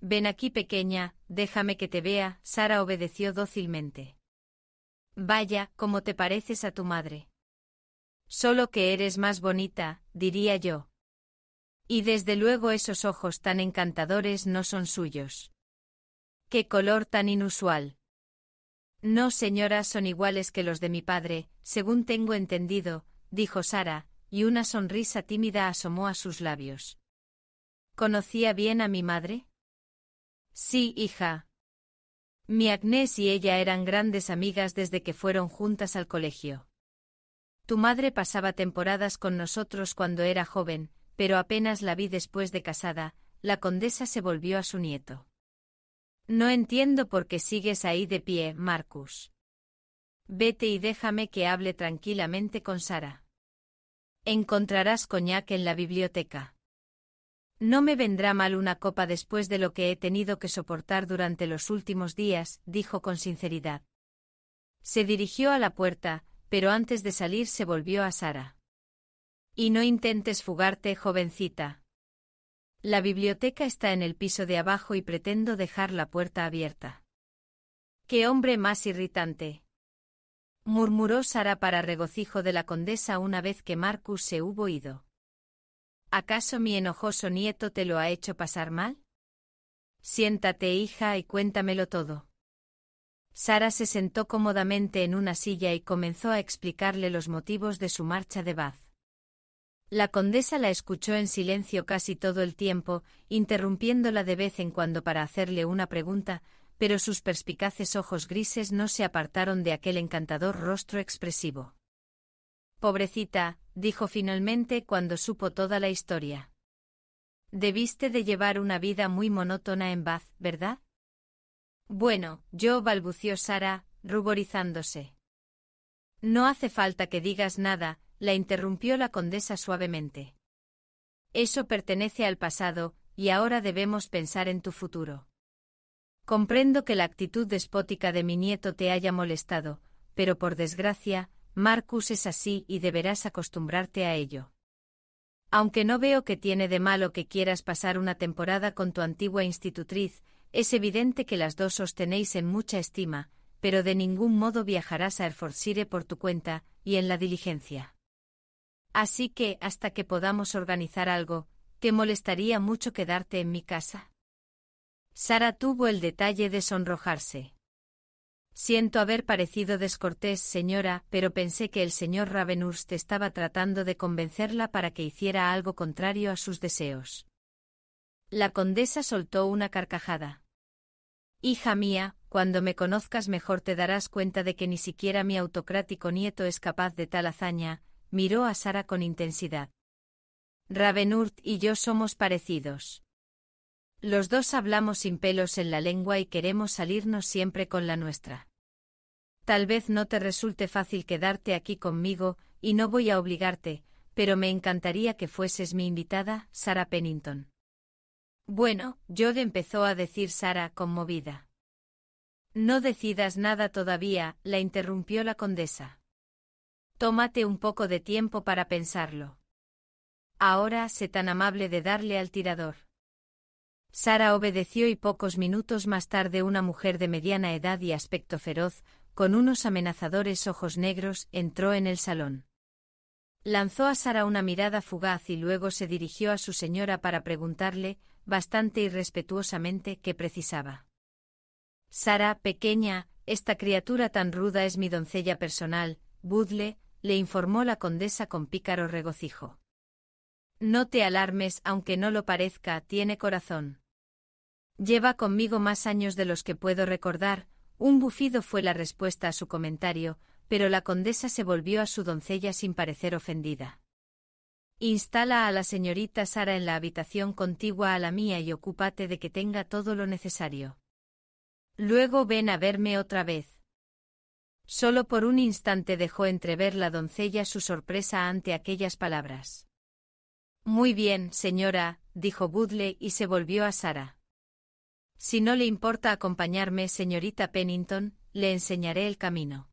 Ven aquí pequeña, déjame que te vea, Sara obedeció dócilmente. Vaya, como te pareces a tu madre. Solo que eres más bonita, diría yo. Y desde luego esos ojos tan encantadores no son suyos. Qué color tan inusual. No, señora, son iguales que los de mi padre, según tengo entendido, dijo Sara, y una sonrisa tímida asomó a sus labios. ¿Conocía bien a mi madre? Sí, hija. Mi Agnés y ella eran grandes amigas desde que fueron juntas al colegio. Tu madre pasaba temporadas con nosotros cuando era joven, pero apenas la vi después de casada, la condesa se volvió a su nieto. No entiendo por qué sigues ahí de pie, Marcus. Vete y déjame que hable tranquilamente con Sara. Encontrarás coñac en la biblioteca. No me vendrá mal una copa después de lo que he tenido que soportar durante los últimos días, dijo con sinceridad. Se dirigió a la puerta, pero antes de salir se volvió a Sara. Y no intentes fugarte, jovencita. La biblioteca está en el piso de abajo y pretendo dejar la puerta abierta. ¡Qué hombre más irritante! murmuró Sara para regocijo de la condesa una vez que Marcus se hubo ido. ¿Acaso mi enojoso nieto te lo ha hecho pasar mal? Siéntate, hija, y cuéntamelo todo. Sara se sentó cómodamente en una silla y comenzó a explicarle los motivos de su marcha de Bath. La condesa la escuchó en silencio casi todo el tiempo, interrumpiéndola de vez en cuando para hacerle una pregunta, pero sus perspicaces ojos grises no se apartaron de aquel encantador rostro expresivo. Pobrecita, dijo finalmente cuando supo toda la historia. Debiste de llevar una vida muy monótona en Bath, ¿verdad? Bueno, yo balbució Sara, ruborizándose. No hace falta que digas nada, la interrumpió la condesa suavemente. Eso pertenece al pasado, y ahora debemos pensar en tu futuro. Comprendo que la actitud despótica de mi nieto te haya molestado, pero por desgracia, Marcus es así y deberás acostumbrarte a ello. Aunque no veo que tiene de malo que quieras pasar una temporada con tu antigua institutriz, es evidente que las dos os tenéis en mucha estima, pero de ningún modo viajarás a Erforsire por tu cuenta y en la diligencia. Así que, hasta que podamos organizar algo, te molestaría mucho quedarte en mi casa. Sara tuvo el detalle de sonrojarse. Siento haber parecido descortés, señora, pero pensé que el señor Ravenhurst estaba tratando de convencerla para que hiciera algo contrario a sus deseos. La condesa soltó una carcajada. Hija mía, cuando me conozcas mejor te darás cuenta de que ni siquiera mi autocrático nieto es capaz de tal hazaña, miró a Sara con intensidad. Ravenhurst y yo somos parecidos. Los dos hablamos sin pelos en la lengua y queremos salirnos siempre con la nuestra. Tal vez no te resulte fácil quedarte aquí conmigo, y no voy a obligarte, pero me encantaría que fueses mi invitada, Sara Pennington. Bueno, Jod empezó a decir Sara, conmovida. No decidas nada todavía, la interrumpió la condesa. Tómate un poco de tiempo para pensarlo. Ahora sé tan amable de darle al tirador. Sara obedeció y pocos minutos más tarde una mujer de mediana edad y aspecto feroz, con unos amenazadores ojos negros, entró en el salón. Lanzó a Sara una mirada fugaz y luego se dirigió a su señora para preguntarle, bastante irrespetuosamente, qué precisaba. Sara, pequeña, esta criatura tan ruda es mi doncella personal, Budle, le informó la condesa con pícaro regocijo. No te alarmes, aunque no lo parezca, tiene corazón. Lleva conmigo más años de los que puedo recordar, un bufido fue la respuesta a su comentario, pero la condesa se volvió a su doncella sin parecer ofendida. Instala a la señorita Sara en la habitación contigua a la mía y ocúpate de que tenga todo lo necesario. Luego ven a verme otra vez. Solo por un instante dejó entrever la doncella su sorpresa ante aquellas palabras. Muy bien, señora, dijo Budle y se volvió a Sara. Si no le importa acompañarme, señorita Pennington, le enseñaré el camino.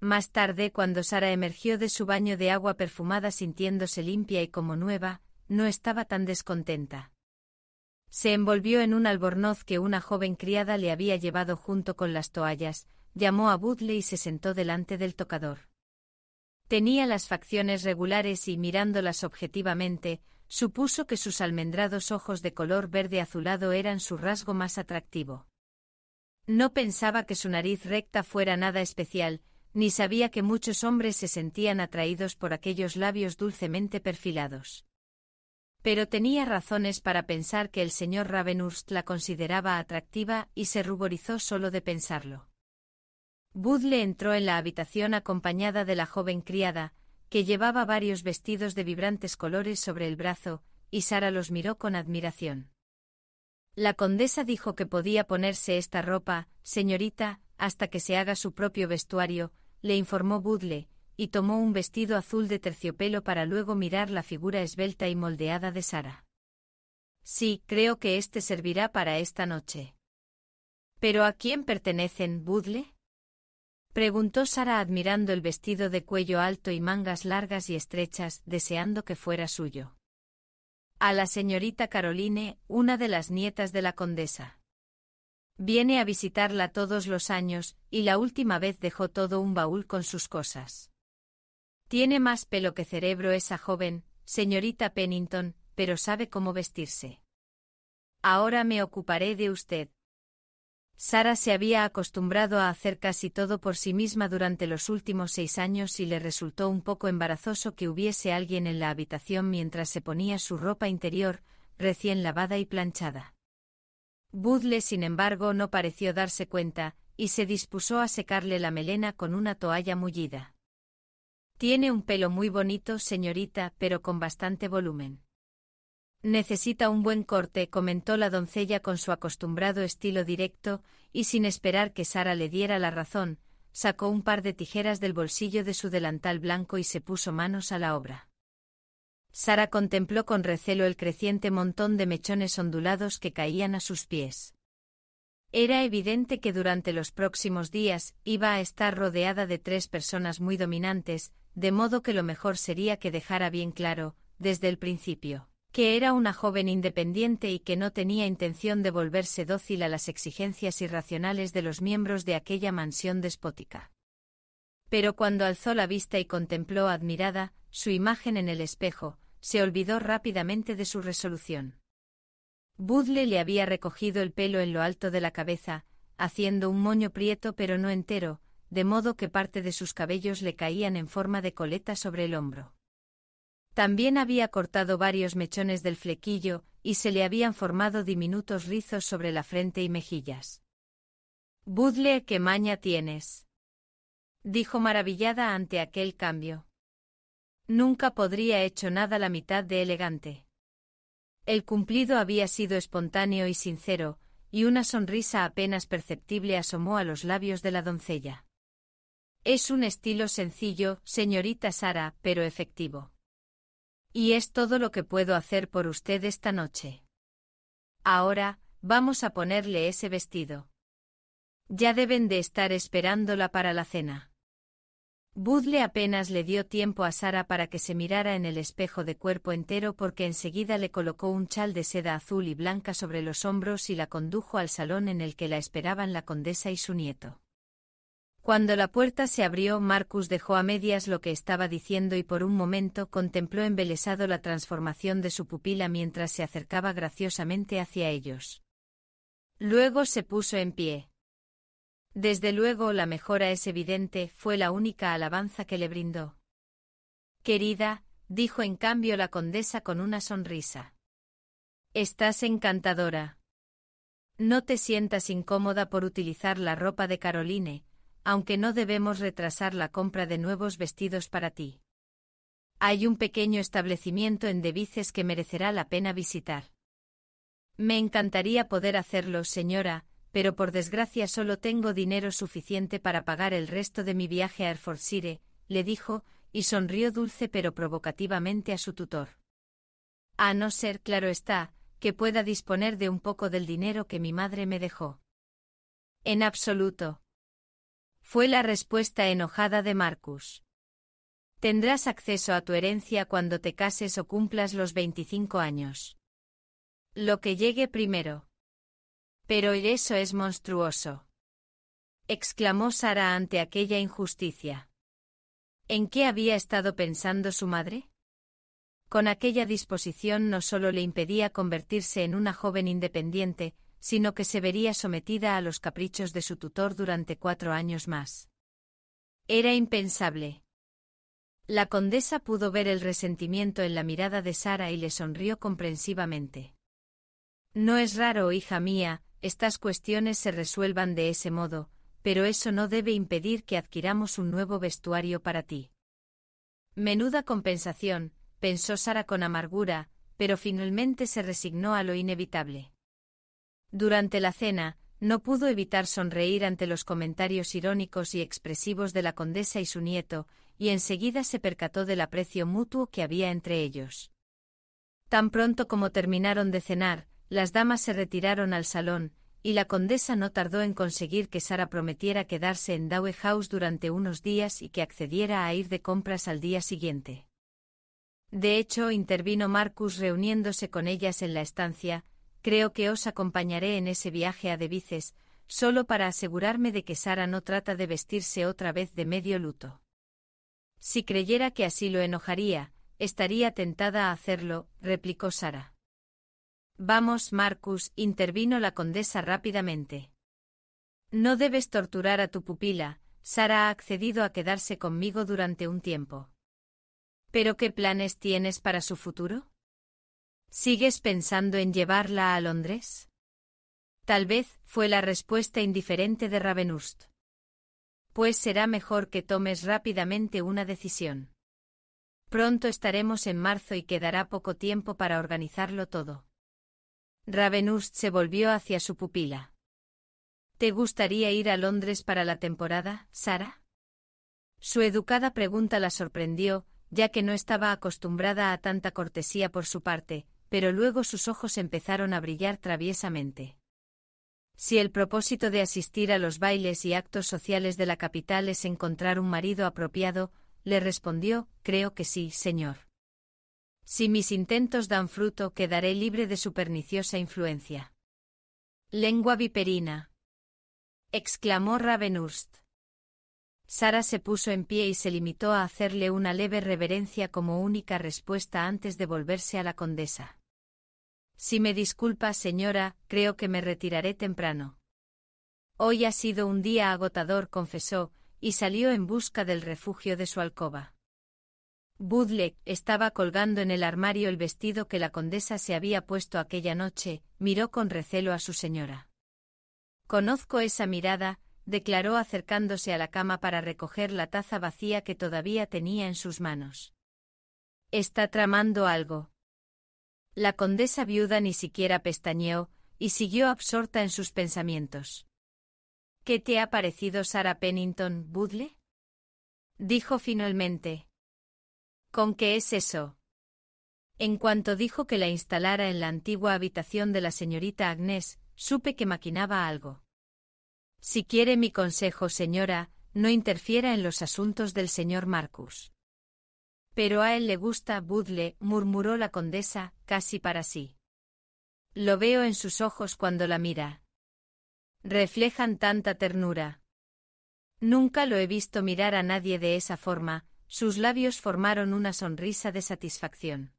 Más tarde, cuando Sara emergió de su baño de agua perfumada sintiéndose limpia y como nueva, no estaba tan descontenta. Se envolvió en un albornoz que una joven criada le había llevado junto con las toallas, llamó a Budle y se sentó delante del tocador. Tenía las facciones regulares y mirándolas objetivamente, Supuso que sus almendrados ojos de color verde azulado eran su rasgo más atractivo. No pensaba que su nariz recta fuera nada especial, ni sabía que muchos hombres se sentían atraídos por aquellos labios dulcemente perfilados. Pero tenía razones para pensar que el señor Ravenhurst la consideraba atractiva y se ruborizó solo de pensarlo. Budle entró en la habitación acompañada de la joven criada, que llevaba varios vestidos de vibrantes colores sobre el brazo, y Sara los miró con admiración. La condesa dijo que podía ponerse esta ropa, señorita, hasta que se haga su propio vestuario, le informó Budle, y tomó un vestido azul de terciopelo para luego mirar la figura esbelta y moldeada de Sara. Sí, creo que este servirá para esta noche. ¿Pero a quién pertenecen, Budle? Preguntó Sara admirando el vestido de cuello alto y mangas largas y estrechas, deseando que fuera suyo. A la señorita Caroline, una de las nietas de la condesa. Viene a visitarla todos los años, y la última vez dejó todo un baúl con sus cosas. Tiene más pelo que cerebro esa joven, señorita Pennington, pero sabe cómo vestirse. Ahora me ocuparé de usted, Sara se había acostumbrado a hacer casi todo por sí misma durante los últimos seis años y le resultó un poco embarazoso que hubiese alguien en la habitación mientras se ponía su ropa interior, recién lavada y planchada. Budle, sin embargo, no pareció darse cuenta, y se dispuso a secarle la melena con una toalla mullida. Tiene un pelo muy bonito, señorita, pero con bastante volumen. Necesita un buen corte, comentó la doncella con su acostumbrado estilo directo, y sin esperar que Sara le diera la razón, sacó un par de tijeras del bolsillo de su delantal blanco y se puso manos a la obra. Sara contempló con recelo el creciente montón de mechones ondulados que caían a sus pies. Era evidente que durante los próximos días iba a estar rodeada de tres personas muy dominantes, de modo que lo mejor sería que dejara bien claro, desde el principio que era una joven independiente y que no tenía intención de volverse dócil a las exigencias irracionales de los miembros de aquella mansión despótica. Pero cuando alzó la vista y contempló admirada su imagen en el espejo, se olvidó rápidamente de su resolución. Budle le había recogido el pelo en lo alto de la cabeza, haciendo un moño prieto pero no entero, de modo que parte de sus cabellos le caían en forma de coleta sobre el hombro. También había cortado varios mechones del flequillo, y se le habían formado diminutos rizos sobre la frente y mejillas. Budle, qué maña tienes. Dijo maravillada ante aquel cambio. Nunca podría hecho nada la mitad de elegante. El cumplido había sido espontáneo y sincero, y una sonrisa apenas perceptible asomó a los labios de la doncella. Es un estilo sencillo, señorita Sara, pero efectivo. Y es todo lo que puedo hacer por usted esta noche. Ahora, vamos a ponerle ese vestido. Ya deben de estar esperándola para la cena. Budle apenas le dio tiempo a Sara para que se mirara en el espejo de cuerpo entero porque enseguida le colocó un chal de seda azul y blanca sobre los hombros y la condujo al salón en el que la esperaban la condesa y su nieto. Cuando la puerta se abrió, Marcus dejó a medias lo que estaba diciendo y por un momento contempló embelesado la transformación de su pupila mientras se acercaba graciosamente hacia ellos. Luego se puso en pie. Desde luego la mejora es evidente, fue la única alabanza que le brindó. Querida, dijo en cambio la condesa con una sonrisa. Estás encantadora. No te sientas incómoda por utilizar la ropa de Caroline, aunque no debemos retrasar la compra de nuevos vestidos para ti. Hay un pequeño establecimiento en Devices que merecerá la pena visitar. Me encantaría poder hacerlo, señora, pero por desgracia solo tengo dinero suficiente para pagar el resto de mi viaje a Erforsire, le dijo, y sonrió dulce pero provocativamente a su tutor. A no ser, claro está, que pueda disponer de un poco del dinero que mi madre me dejó. En absoluto fue la respuesta enojada de Marcus. Tendrás acceso a tu herencia cuando te cases o cumplas los 25 años. Lo que llegue primero. Pero eso es monstruoso. exclamó Sara ante aquella injusticia. ¿En qué había estado pensando su madre? Con aquella disposición no solo le impedía convertirse en una joven independiente, sino que se vería sometida a los caprichos de su tutor durante cuatro años más. Era impensable. La condesa pudo ver el resentimiento en la mirada de Sara y le sonrió comprensivamente. No es raro, hija mía, estas cuestiones se resuelvan de ese modo, pero eso no debe impedir que adquiramos un nuevo vestuario para ti. Menuda compensación, pensó Sara con amargura, pero finalmente se resignó a lo inevitable. Durante la cena, no pudo evitar sonreír ante los comentarios irónicos y expresivos de la condesa y su nieto, y enseguida se percató del aprecio mutuo que había entre ellos. Tan pronto como terminaron de cenar, las damas se retiraron al salón, y la condesa no tardó en conseguir que Sara prometiera quedarse en Dowe House durante unos días y que accediera a ir de compras al día siguiente. De hecho, intervino Marcus reuniéndose con ellas en la estancia, Creo que os acompañaré en ese viaje a Devices, solo para asegurarme de que Sara no trata de vestirse otra vez de medio luto. Si creyera que así lo enojaría, estaría tentada a hacerlo, replicó Sara. Vamos, Marcus, intervino la condesa rápidamente. No debes torturar a tu pupila, Sara ha accedido a quedarse conmigo durante un tiempo. ¿Pero qué planes tienes para su futuro? ¿Sigues pensando en llevarla a Londres? Tal vez fue la respuesta indiferente de Ravenhurst. Pues será mejor que tomes rápidamente una decisión. Pronto estaremos en marzo y quedará poco tiempo para organizarlo todo. Ravenhurst se volvió hacia su pupila. ¿Te gustaría ir a Londres para la temporada, Sara? Su educada pregunta la sorprendió, ya que no estaba acostumbrada a tanta cortesía por su parte, pero luego sus ojos empezaron a brillar traviesamente. Si el propósito de asistir a los bailes y actos sociales de la capital es encontrar un marido apropiado, le respondió, creo que sí, señor. Si mis intentos dan fruto, quedaré libre de su perniciosa influencia. Lengua viperina. exclamó Ravenhurst. Sara se puso en pie y se limitó a hacerle una leve reverencia como única respuesta antes de volverse a la condesa. Si me disculpa, señora, creo que me retiraré temprano. Hoy ha sido un día agotador, confesó, y salió en busca del refugio de su alcoba. Budleg, estaba colgando en el armario el vestido que la condesa se había puesto aquella noche, miró con recelo a su señora. Conozco esa mirada, declaró acercándose a la cama para recoger la taza vacía que todavía tenía en sus manos. Está tramando algo, la condesa viuda ni siquiera pestañeó, y siguió absorta en sus pensamientos. ¿Qué te ha parecido Sara Pennington, Budle? dijo finalmente. ¿Con qué es eso? En cuanto dijo que la instalara en la antigua habitación de la señorita Agnés, supe que maquinaba algo. Si quiere mi consejo, señora, no interfiera en los asuntos del señor Marcus. Pero a él le gusta Budle, murmuró la condesa, casi para sí. Lo veo en sus ojos cuando la mira. Reflejan tanta ternura. Nunca lo he visto mirar a nadie de esa forma, sus labios formaron una sonrisa de satisfacción.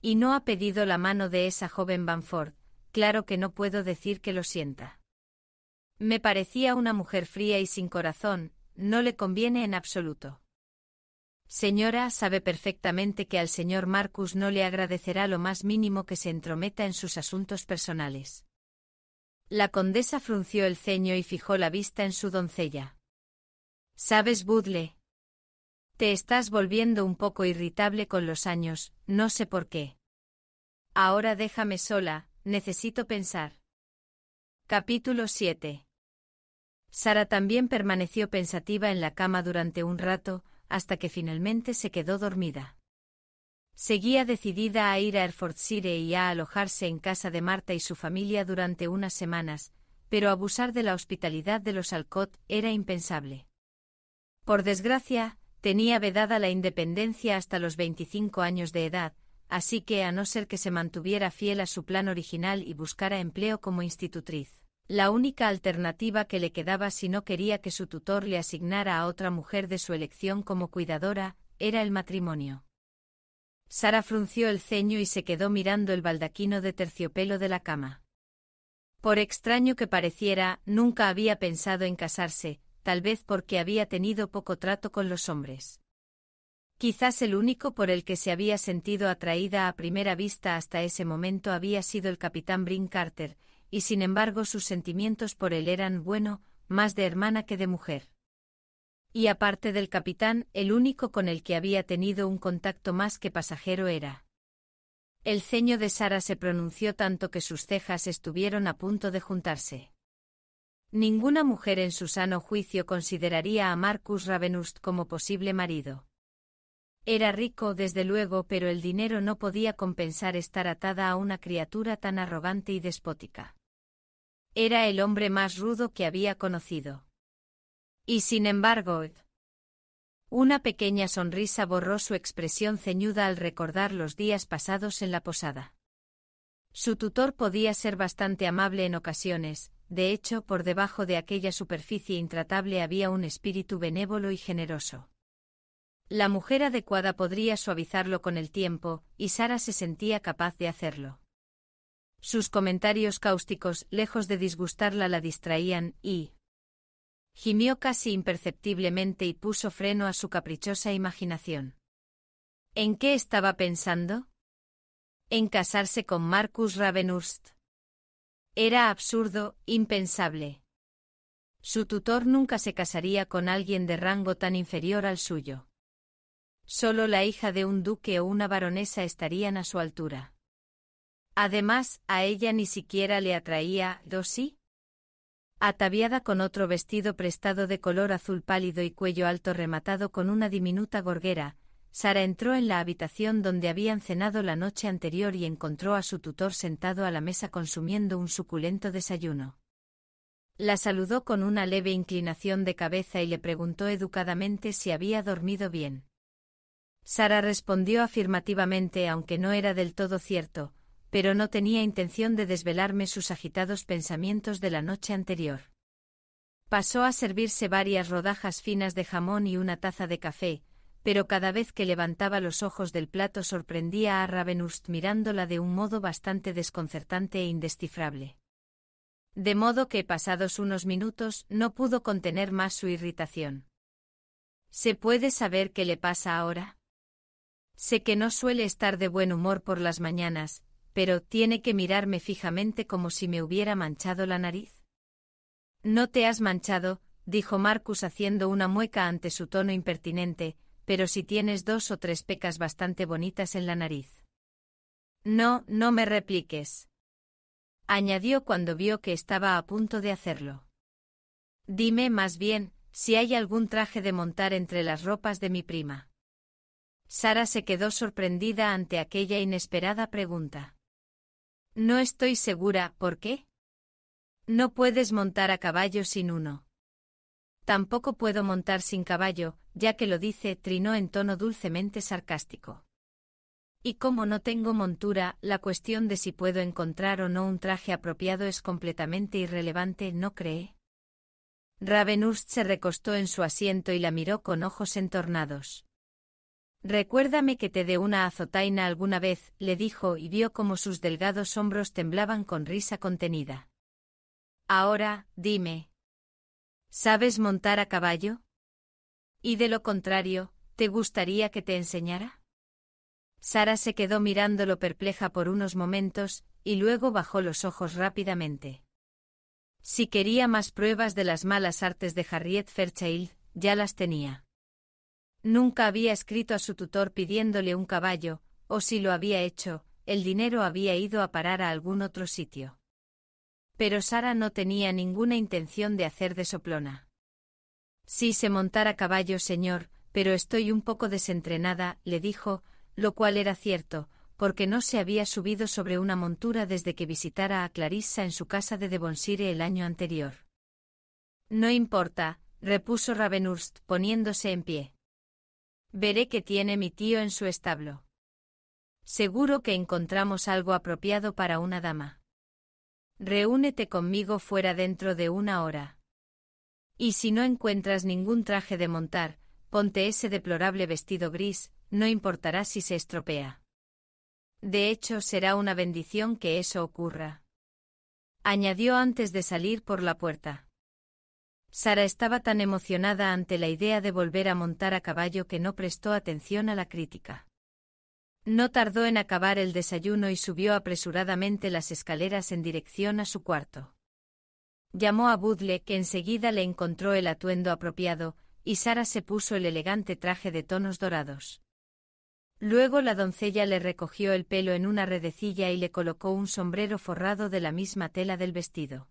Y no ha pedido la mano de esa joven Banford, claro que no puedo decir que lo sienta. Me parecía una mujer fría y sin corazón, no le conviene en absoluto. Señora sabe perfectamente que al señor Marcus no le agradecerá lo más mínimo que se entrometa en sus asuntos personales. La condesa frunció el ceño y fijó la vista en su doncella. ¿Sabes, Budle? Te estás volviendo un poco irritable con los años, no sé por qué. Ahora déjame sola, necesito pensar. Capítulo 7. Sara también permaneció pensativa en la cama durante un rato, hasta que finalmente se quedó dormida. Seguía decidida a ir a Hertfordshire y a alojarse en casa de Marta y su familia durante unas semanas, pero abusar de la hospitalidad de los Alcott era impensable. Por desgracia, tenía vedada la independencia hasta los 25 años de edad, así que a no ser que se mantuviera fiel a su plan original y buscara empleo como institutriz la única alternativa que le quedaba si no quería que su tutor le asignara a otra mujer de su elección como cuidadora, era el matrimonio. Sara frunció el ceño y se quedó mirando el baldaquino de terciopelo de la cama. Por extraño que pareciera, nunca había pensado en casarse, tal vez porque había tenido poco trato con los hombres. Quizás el único por el que se había sentido atraída a primera vista hasta ese momento había sido el capitán Brin Carter, y sin embargo sus sentimientos por él eran, bueno, más de hermana que de mujer. Y aparte del capitán, el único con el que había tenido un contacto más que pasajero era. El ceño de Sara se pronunció tanto que sus cejas estuvieron a punto de juntarse. Ninguna mujer en su sano juicio consideraría a Marcus Ravenust como posible marido. Era rico, desde luego, pero el dinero no podía compensar estar atada a una criatura tan arrogante y despótica. Era el hombre más rudo que había conocido. Y sin embargo, una pequeña sonrisa borró su expresión ceñuda al recordar los días pasados en la posada. Su tutor podía ser bastante amable en ocasiones, de hecho, por debajo de aquella superficie intratable había un espíritu benévolo y generoso. La mujer adecuada podría suavizarlo con el tiempo, y Sara se sentía capaz de hacerlo. Sus comentarios cáusticos, lejos de disgustarla, la distraían, y... Gimió casi imperceptiblemente y puso freno a su caprichosa imaginación. ¿En qué estaba pensando? En casarse con Marcus Ravenhurst. Era absurdo, impensable. Su tutor nunca se casaría con alguien de rango tan inferior al suyo. Solo la hija de un duque o una baronesa estarían a su altura. Además, a ella ni siquiera le atraía, ¿do sí? Ataviada con otro vestido prestado de color azul pálido y cuello alto rematado con una diminuta gorguera, Sara entró en la habitación donde habían cenado la noche anterior y encontró a su tutor sentado a la mesa consumiendo un suculento desayuno. La saludó con una leve inclinación de cabeza y le preguntó educadamente si había dormido bien. Sara respondió afirmativamente aunque no era del todo cierto, pero no tenía intención de desvelarme sus agitados pensamientos de la noche anterior. Pasó a servirse varias rodajas finas de jamón y una taza de café, pero cada vez que levantaba los ojos del plato sorprendía a Ravenhurst mirándola de un modo bastante desconcertante e indescifrable. De modo que, pasados unos minutos, no pudo contener más su irritación. ¿Se puede saber qué le pasa ahora? Sé que no suele estar de buen humor por las mañanas, pero tiene que mirarme fijamente como si me hubiera manchado la nariz. No te has manchado, dijo Marcus haciendo una mueca ante su tono impertinente, pero si tienes dos o tres pecas bastante bonitas en la nariz. No, no me repliques. Añadió cuando vio que estaba a punto de hacerlo. Dime más bien, si hay algún traje de montar entre las ropas de mi prima. Sara se quedó sorprendida ante aquella inesperada pregunta. No estoy segura, ¿por qué? No puedes montar a caballo sin uno. Tampoco puedo montar sin caballo, ya que lo dice, trinó en tono dulcemente sarcástico. Y como no tengo montura, la cuestión de si puedo encontrar o no un traje apropiado es completamente irrelevante, ¿no cree? Ravenhurst se recostó en su asiento y la miró con ojos entornados. Recuérdame que te dé una azotaina alguna vez, le dijo y vio como sus delgados hombros temblaban con risa contenida. Ahora, dime. ¿Sabes montar a caballo? ¿Y de lo contrario, te gustaría que te enseñara? Sara se quedó mirándolo perpleja por unos momentos, y luego bajó los ojos rápidamente. Si quería más pruebas de las malas artes de Harriet Fairchild, ya las tenía. Nunca había escrito a su tutor pidiéndole un caballo, o si lo había hecho, el dinero había ido a parar a algún otro sitio. Pero Sara no tenía ninguna intención de hacer de soplona. Si se montara caballo, señor, pero estoy un poco desentrenada, le dijo, lo cual era cierto, porque no se había subido sobre una montura desde que visitara a Clarissa en su casa de Devonshire el año anterior. No importa, repuso Ravenhurst poniéndose en pie. Veré que tiene mi tío en su establo. Seguro que encontramos algo apropiado para una dama. Reúnete conmigo fuera dentro de una hora. Y si no encuentras ningún traje de montar, ponte ese deplorable vestido gris, no importará si se estropea. De hecho, será una bendición que eso ocurra. Añadió antes de salir por la puerta. Sara estaba tan emocionada ante la idea de volver a montar a caballo que no prestó atención a la crítica. No tardó en acabar el desayuno y subió apresuradamente las escaleras en dirección a su cuarto. Llamó a Budle, que enseguida le encontró el atuendo apropiado, y Sara se puso el elegante traje de tonos dorados. Luego la doncella le recogió el pelo en una redecilla y le colocó un sombrero forrado de la misma tela del vestido.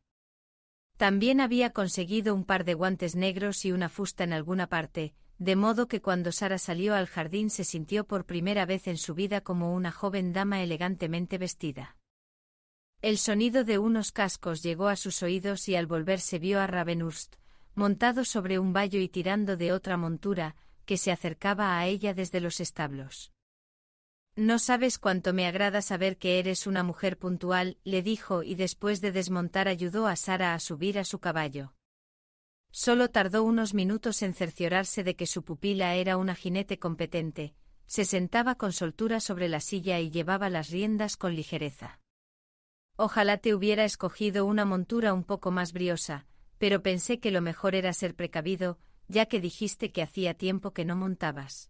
También había conseguido un par de guantes negros y una fusta en alguna parte, de modo que cuando Sara salió al jardín se sintió por primera vez en su vida como una joven dama elegantemente vestida. El sonido de unos cascos llegó a sus oídos y al volverse vio a Ravenhurst, montado sobre un vallo y tirando de otra montura, que se acercaba a ella desde los establos. No sabes cuánto me agrada saber que eres una mujer puntual, le dijo y después de desmontar ayudó a Sara a subir a su caballo. Solo tardó unos minutos en cerciorarse de que su pupila era una jinete competente, se sentaba con soltura sobre la silla y llevaba las riendas con ligereza. Ojalá te hubiera escogido una montura un poco más briosa, pero pensé que lo mejor era ser precavido, ya que dijiste que hacía tiempo que no montabas.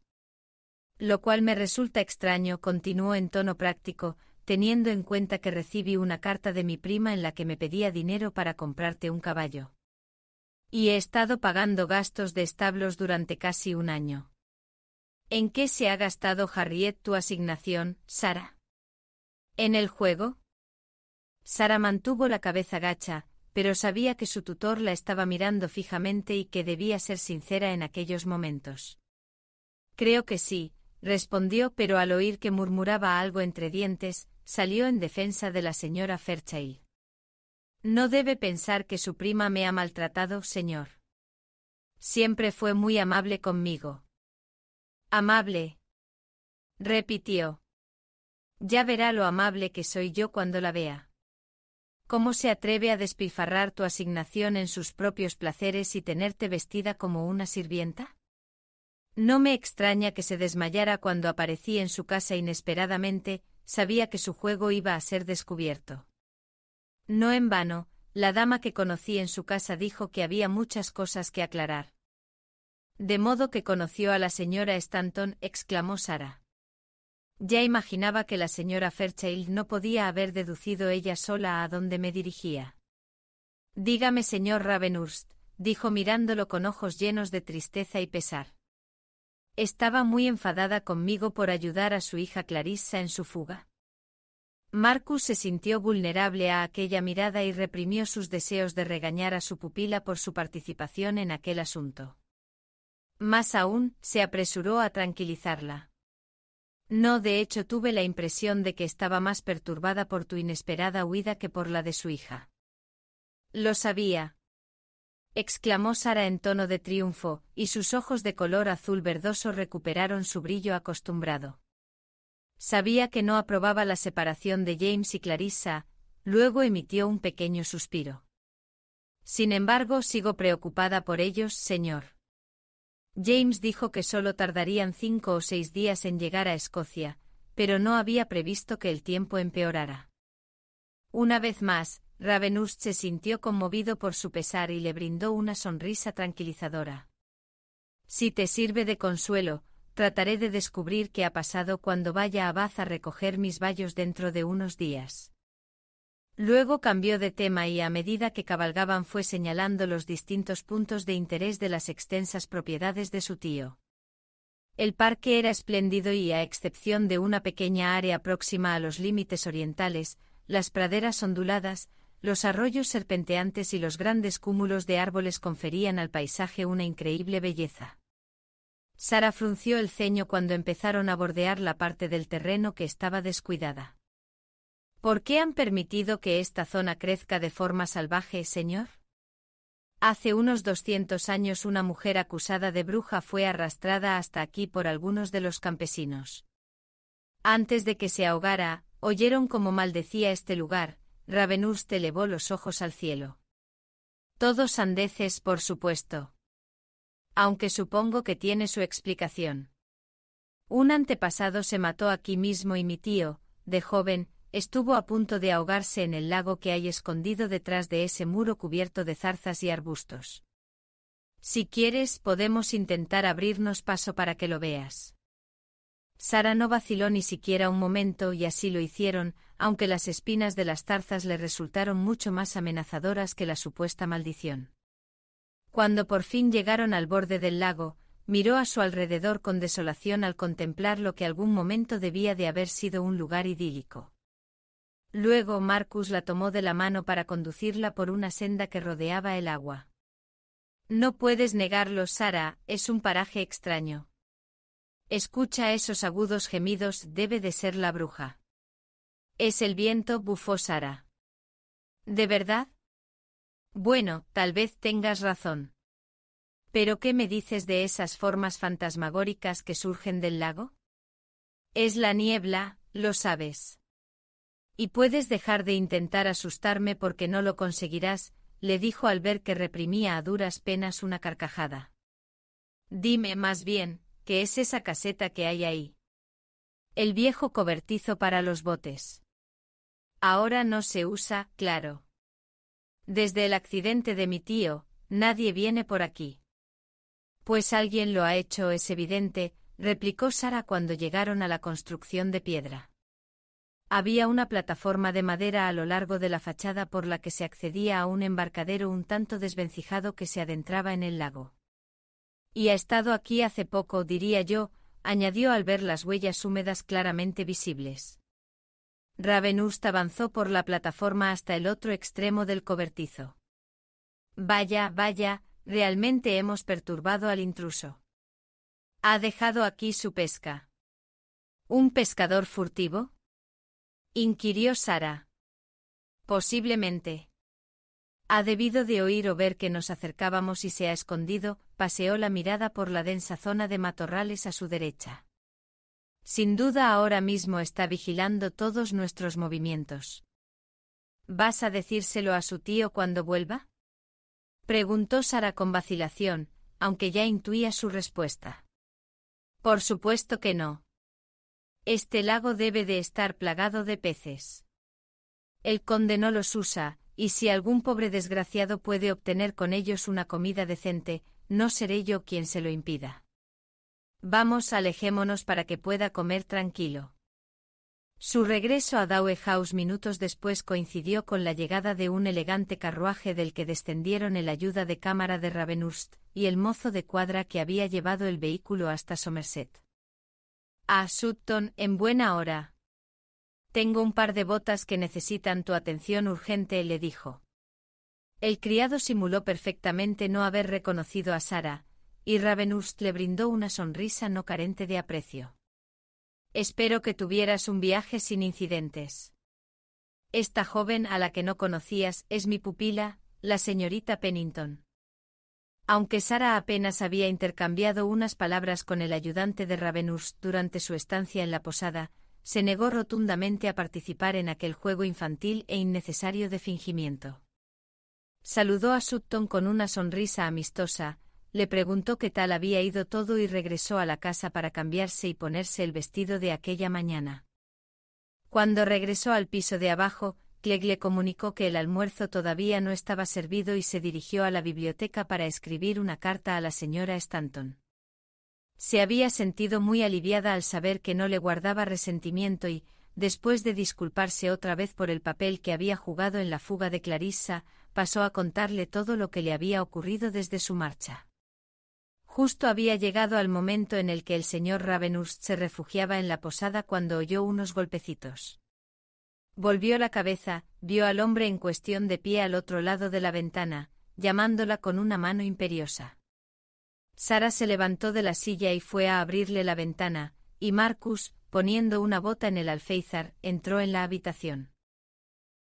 Lo cual me resulta extraño, continuó en tono práctico, teniendo en cuenta que recibí una carta de mi prima en la que me pedía dinero para comprarte un caballo. Y he estado pagando gastos de establos durante casi un año. ¿En qué se ha gastado Harriet tu asignación, Sara? ¿En el juego? Sara mantuvo la cabeza gacha, pero sabía que su tutor la estaba mirando fijamente y que debía ser sincera en aquellos momentos. Creo que sí, respondió pero al oír que murmuraba algo entre dientes, salió en defensa de la señora Fairchild. No debe pensar que su prima me ha maltratado, señor. Siempre fue muy amable conmigo. Amable. Repitió. Ya verá lo amable que soy yo cuando la vea. ¿Cómo se atreve a despifarrar tu asignación en sus propios placeres y tenerte vestida como una sirvienta? No me extraña que se desmayara cuando aparecí en su casa inesperadamente, sabía que su juego iba a ser descubierto. No en vano, la dama que conocí en su casa dijo que había muchas cosas que aclarar. De modo que conoció a la señora Stanton, exclamó Sara. Ya imaginaba que la señora Fairchild no podía haber deducido ella sola a dónde me dirigía. Dígame, señor Ravenhurst, dijo mirándolo con ojos llenos de tristeza y pesar. Estaba muy enfadada conmigo por ayudar a su hija Clarissa en su fuga. Marcus se sintió vulnerable a aquella mirada y reprimió sus deseos de regañar a su pupila por su participación en aquel asunto. Más aún, se apresuró a tranquilizarla. No, de hecho tuve la impresión de que estaba más perturbada por tu inesperada huida que por la de su hija. Lo sabía, exclamó Sara en tono de triunfo, y sus ojos de color azul verdoso recuperaron su brillo acostumbrado. Sabía que no aprobaba la separación de James y Clarissa, luego emitió un pequeño suspiro. Sin embargo, sigo preocupada por ellos, señor. James dijo que solo tardarían cinco o seis días en llegar a Escocia, pero no había previsto que el tiempo empeorara. Una vez más, Ravenust se sintió conmovido por su pesar y le brindó una sonrisa tranquilizadora. Si te sirve de consuelo, trataré de descubrir qué ha pasado cuando vaya a Baza a recoger mis vallos dentro de unos días. Luego cambió de tema y a medida que cabalgaban fue señalando los distintos puntos de interés de las extensas propiedades de su tío. El parque era espléndido y a excepción de una pequeña área próxima a los límites orientales, las praderas onduladas, los arroyos serpenteantes y los grandes cúmulos de árboles conferían al paisaje una increíble belleza. Sara frunció el ceño cuando empezaron a bordear la parte del terreno que estaba descuidada. ¿Por qué han permitido que esta zona crezca de forma salvaje, señor? Hace unos 200 años una mujer acusada de bruja fue arrastrada hasta aquí por algunos de los campesinos. Antes de que se ahogara, oyeron como maldecía este lugar, te elevó los ojos al cielo. Todos sandeces, por supuesto. Aunque supongo que tiene su explicación. Un antepasado se mató aquí mismo y mi tío, de joven, estuvo a punto de ahogarse en el lago que hay escondido detrás de ese muro cubierto de zarzas y arbustos. Si quieres, podemos intentar abrirnos paso para que lo veas. Sara no vaciló ni siquiera un momento y así lo hicieron, aunque las espinas de las tarzas le resultaron mucho más amenazadoras que la supuesta maldición. Cuando por fin llegaron al borde del lago, miró a su alrededor con desolación al contemplar lo que algún momento debía de haber sido un lugar idílico. Luego Marcus la tomó de la mano para conducirla por una senda que rodeaba el agua. No puedes negarlo, Sara, es un paraje extraño. Escucha esos agudos gemidos, debe de ser la bruja. Es el viento, bufó Sara. ¿De verdad? Bueno, tal vez tengas razón. ¿Pero qué me dices de esas formas fantasmagóricas que surgen del lago? Es la niebla, lo sabes. Y puedes dejar de intentar asustarme porque no lo conseguirás, le dijo al ver que reprimía a duras penas una carcajada. Dime más bien, ¿qué es esa caseta que hay ahí? El viejo cobertizo para los botes ahora no se usa, claro. Desde el accidente de mi tío, nadie viene por aquí. Pues alguien lo ha hecho, es evidente, replicó Sara cuando llegaron a la construcción de piedra. Había una plataforma de madera a lo largo de la fachada por la que se accedía a un embarcadero un tanto desvencijado que se adentraba en el lago. Y ha estado aquí hace poco, diría yo, añadió al ver las huellas húmedas claramente visibles. Ravenhurst avanzó por la plataforma hasta el otro extremo del cobertizo. Vaya, vaya, realmente hemos perturbado al intruso. Ha dejado aquí su pesca. ¿Un pescador furtivo? inquirió Sara. Posiblemente. Ha debido de oír o ver que nos acercábamos y se ha escondido, paseó la mirada por la densa zona de matorrales a su derecha. Sin duda ahora mismo está vigilando todos nuestros movimientos. ¿Vas a decírselo a su tío cuando vuelva? Preguntó Sara con vacilación, aunque ya intuía su respuesta. Por supuesto que no. Este lago debe de estar plagado de peces. El conde no los usa, y si algún pobre desgraciado puede obtener con ellos una comida decente, no seré yo quien se lo impida. Vamos, alejémonos para que pueda comer tranquilo. Su regreso a Dow House minutos después coincidió con la llegada de un elegante carruaje del que descendieron el ayuda de cámara de Ravenhurst y el mozo de cuadra que había llevado el vehículo hasta Somerset. A ah, Sutton, en buena hora. Tengo un par de botas que necesitan tu atención urgente, le dijo. El criado simuló perfectamente no haber reconocido a Sara, y Ravenhurst le brindó una sonrisa no carente de aprecio. Espero que tuvieras un viaje sin incidentes. Esta joven a la que no conocías es mi pupila, la señorita Pennington. Aunque Sara apenas había intercambiado unas palabras con el ayudante de Ravenhurst durante su estancia en la posada, se negó rotundamente a participar en aquel juego infantil e innecesario de fingimiento. Saludó a Sutton con una sonrisa amistosa, le preguntó qué tal había ido todo y regresó a la casa para cambiarse y ponerse el vestido de aquella mañana. Cuando regresó al piso de abajo, Clegg le comunicó que el almuerzo todavía no estaba servido y se dirigió a la biblioteca para escribir una carta a la señora Stanton. Se había sentido muy aliviada al saber que no le guardaba resentimiento y, después de disculparse otra vez por el papel que había jugado en la fuga de Clarissa, pasó a contarle todo lo que le había ocurrido desde su marcha. Justo había llegado al momento en el que el señor Ravenhurst se refugiaba en la posada cuando oyó unos golpecitos. Volvió la cabeza, vio al hombre en cuestión de pie al otro lado de la ventana, llamándola con una mano imperiosa. Sara se levantó de la silla y fue a abrirle la ventana, y Marcus, poniendo una bota en el alféizar, entró en la habitación.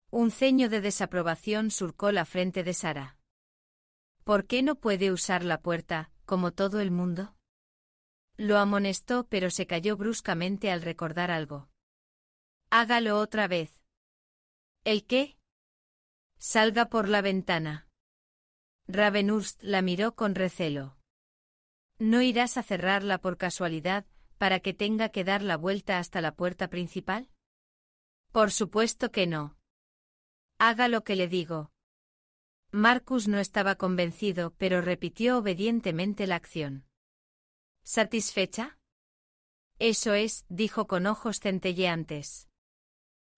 Un ceño de desaprobación surcó la frente de Sara. ¿Por qué no puede usar la puerta, como todo el mundo? Lo amonestó pero se cayó bruscamente al recordar algo. Hágalo otra vez. ¿El qué? Salga por la ventana. Ravenhurst la miró con recelo. No irás a cerrarla por casualidad, para que tenga que dar la vuelta hasta la puerta principal? Por supuesto que no. Haga lo que le digo, Marcus no estaba convencido, pero repitió obedientemente la acción. ¿Satisfecha? Eso es, dijo con ojos centelleantes.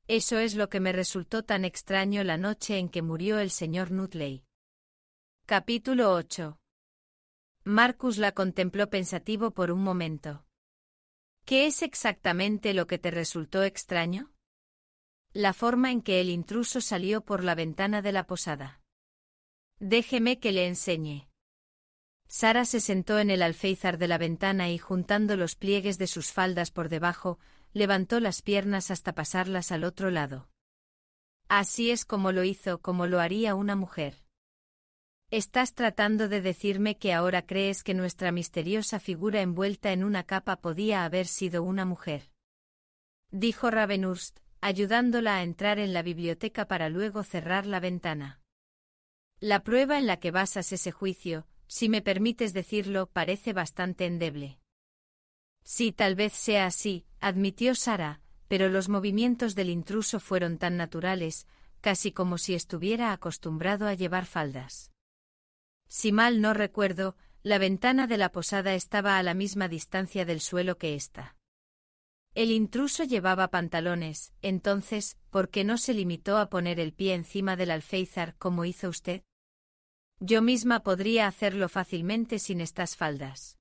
Eso es lo que me resultó tan extraño la noche en que murió el señor Nutley. Capítulo 8. Marcus la contempló pensativo por un momento. ¿Qué es exactamente lo que te resultó extraño? La forma en que el intruso salió por la ventana de la posada. Déjeme que le enseñe. Sara se sentó en el alféizar de la ventana y juntando los pliegues de sus faldas por debajo, levantó las piernas hasta pasarlas al otro lado. Así es como lo hizo, como lo haría una mujer. Estás tratando de decirme que ahora crees que nuestra misteriosa figura envuelta en una capa podía haber sido una mujer. Dijo Ravenhurst, ayudándola a entrar en la biblioteca para luego cerrar la ventana. La prueba en la que basas ese juicio, si me permites decirlo, parece bastante endeble. Sí, tal vez sea así, admitió Sara, pero los movimientos del intruso fueron tan naturales, casi como si estuviera acostumbrado a llevar faldas. Si mal no recuerdo, la ventana de la posada estaba a la misma distancia del suelo que ésta. El intruso llevaba pantalones, entonces, ¿por qué no se limitó a poner el pie encima del alféizar como hizo usted? Yo misma podría hacerlo fácilmente sin estas faldas.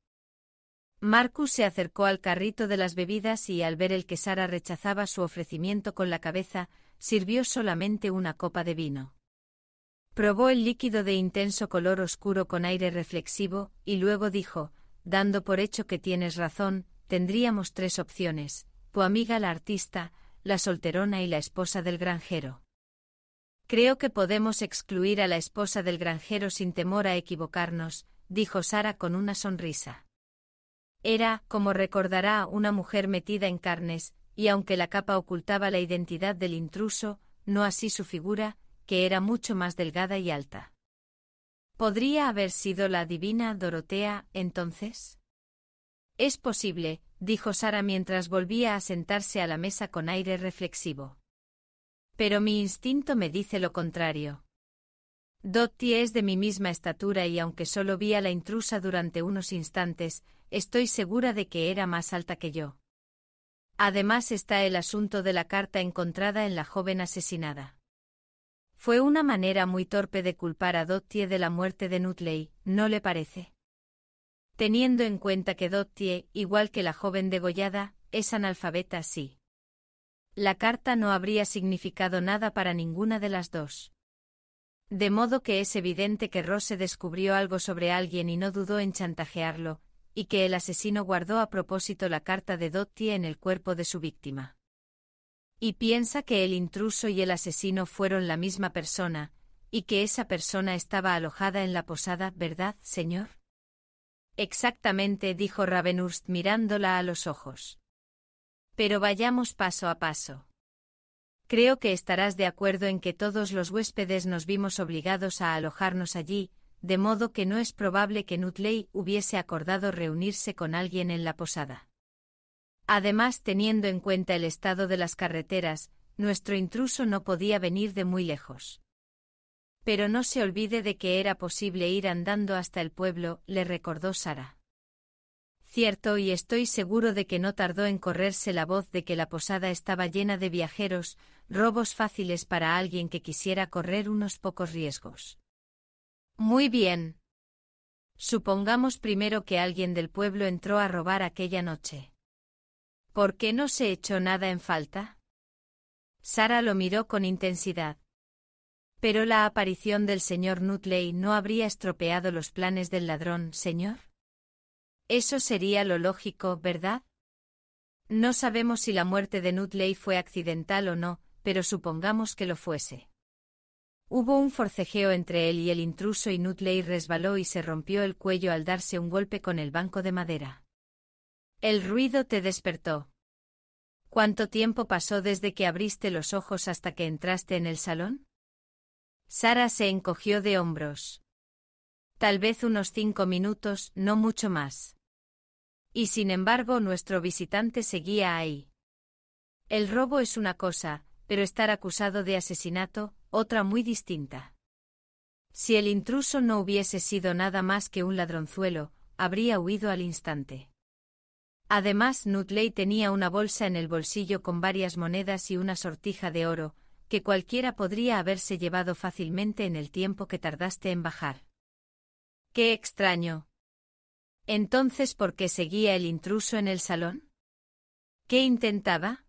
Marcus se acercó al carrito de las bebidas y al ver el que Sara rechazaba su ofrecimiento con la cabeza, sirvió solamente una copa de vino. Probó el líquido de intenso color oscuro con aire reflexivo, y luego dijo, dando por hecho que tienes razón, tendríamos tres opciones, tu amiga la artista, la solterona y la esposa del granjero. Creo que podemos excluir a la esposa del granjero sin temor a equivocarnos, dijo Sara con una sonrisa. Era, como recordará, una mujer metida en carnes, y aunque la capa ocultaba la identidad del intruso, no así su figura, que era mucho más delgada y alta. ¿Podría haber sido la divina Dorotea, entonces? Es posible, dijo Sara mientras volvía a sentarse a la mesa con aire reflexivo. Pero mi instinto me dice lo contrario. Dottie es de mi misma estatura y aunque solo vi a la intrusa durante unos instantes, estoy segura de que era más alta que yo. Además está el asunto de la carta encontrada en la joven asesinada. Fue una manera muy torpe de culpar a Dottie de la muerte de Nutley, ¿no le parece? Teniendo en cuenta que Dottie, igual que la joven degollada, es analfabeta, sí la carta no habría significado nada para ninguna de las dos. De modo que es evidente que Rose descubrió algo sobre alguien y no dudó en chantajearlo, y que el asesino guardó a propósito la carta de Dotti en el cuerpo de su víctima. Y piensa que el intruso y el asesino fueron la misma persona, y que esa persona estaba alojada en la posada, ¿verdad, señor? Exactamente, dijo Ravenhurst mirándola a los ojos. Pero vayamos paso a paso. Creo que estarás de acuerdo en que todos los huéspedes nos vimos obligados a alojarnos allí, de modo que no es probable que Nutley hubiese acordado reunirse con alguien en la posada. Además, teniendo en cuenta el estado de las carreteras, nuestro intruso no podía venir de muy lejos. Pero no se olvide de que era posible ir andando hasta el pueblo, le recordó Sara. Cierto y estoy seguro de que no tardó en correrse la voz de que la posada estaba llena de viajeros, robos fáciles para alguien que quisiera correr unos pocos riesgos. Muy bien. Supongamos primero que alguien del pueblo entró a robar aquella noche. ¿Por qué no se echó nada en falta? Sara lo miró con intensidad. Pero la aparición del señor Nutley no habría estropeado los planes del ladrón, señor. Eso sería lo lógico, ¿verdad? No sabemos si la muerte de Nutley fue accidental o no, pero supongamos que lo fuese. Hubo un forcejeo entre él y el intruso y Nutley resbaló y se rompió el cuello al darse un golpe con el banco de madera. El ruido te despertó. ¿Cuánto tiempo pasó desde que abriste los ojos hasta que entraste en el salón? Sara se encogió de hombros. Tal vez unos cinco minutos, no mucho más. Y sin embargo nuestro visitante seguía ahí. El robo es una cosa, pero estar acusado de asesinato, otra muy distinta. Si el intruso no hubiese sido nada más que un ladronzuelo, habría huido al instante. Además, Nutley tenía una bolsa en el bolsillo con varias monedas y una sortija de oro, que cualquiera podría haberse llevado fácilmente en el tiempo que tardaste en bajar. ¡Qué extraño! Entonces, ¿por qué seguía el intruso en el salón? ¿Qué intentaba?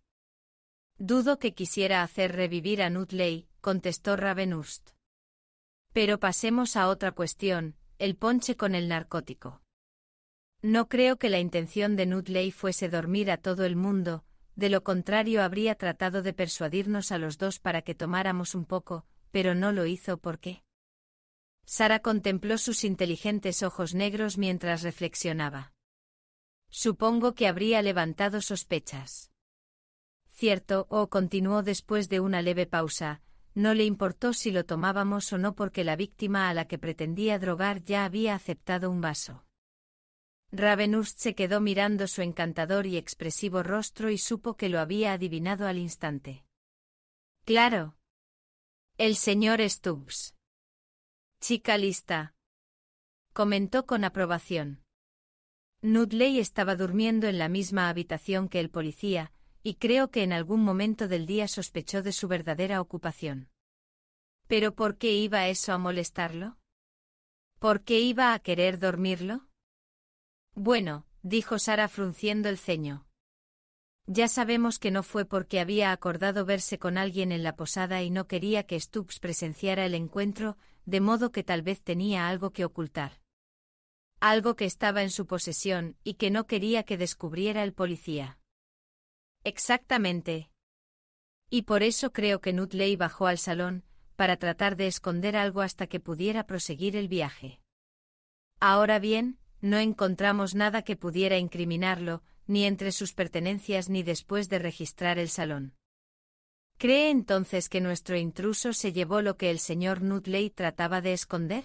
Dudo que quisiera hacer revivir a Nutley, contestó Ravenhurst. Pero pasemos a otra cuestión, el ponche con el narcótico. No creo que la intención de Nutley fuese dormir a todo el mundo, de lo contrario habría tratado de persuadirnos a los dos para que tomáramos un poco, pero no lo hizo porque Sara contempló sus inteligentes ojos negros mientras reflexionaba. Supongo que habría levantado sospechas. Cierto, o oh, continuó después de una leve pausa, no le importó si lo tomábamos o no porque la víctima a la que pretendía drogar ya había aceptado un vaso. Ravenhurst se quedó mirando su encantador y expresivo rostro y supo que lo había adivinado al instante. Claro. El señor Stubbs. Chica lista. Comentó con aprobación. Nudley estaba durmiendo en la misma habitación que el policía, y creo que en algún momento del día sospechó de su verdadera ocupación. ¿Pero por qué iba eso a molestarlo? ¿Por qué iba a querer dormirlo? Bueno, dijo Sara frunciendo el ceño. Ya sabemos que no fue porque había acordado verse con alguien en la posada y no quería que Stubbs presenciara el encuentro, de modo que tal vez tenía algo que ocultar. Algo que estaba en su posesión y que no quería que descubriera el policía. Exactamente. Y por eso creo que Nutley bajó al salón, para tratar de esconder algo hasta que pudiera proseguir el viaje. Ahora bien, no encontramos nada que pudiera incriminarlo, ni entre sus pertenencias ni después de registrar el salón. ¿Cree entonces que nuestro intruso se llevó lo que el señor Nutley trataba de esconder?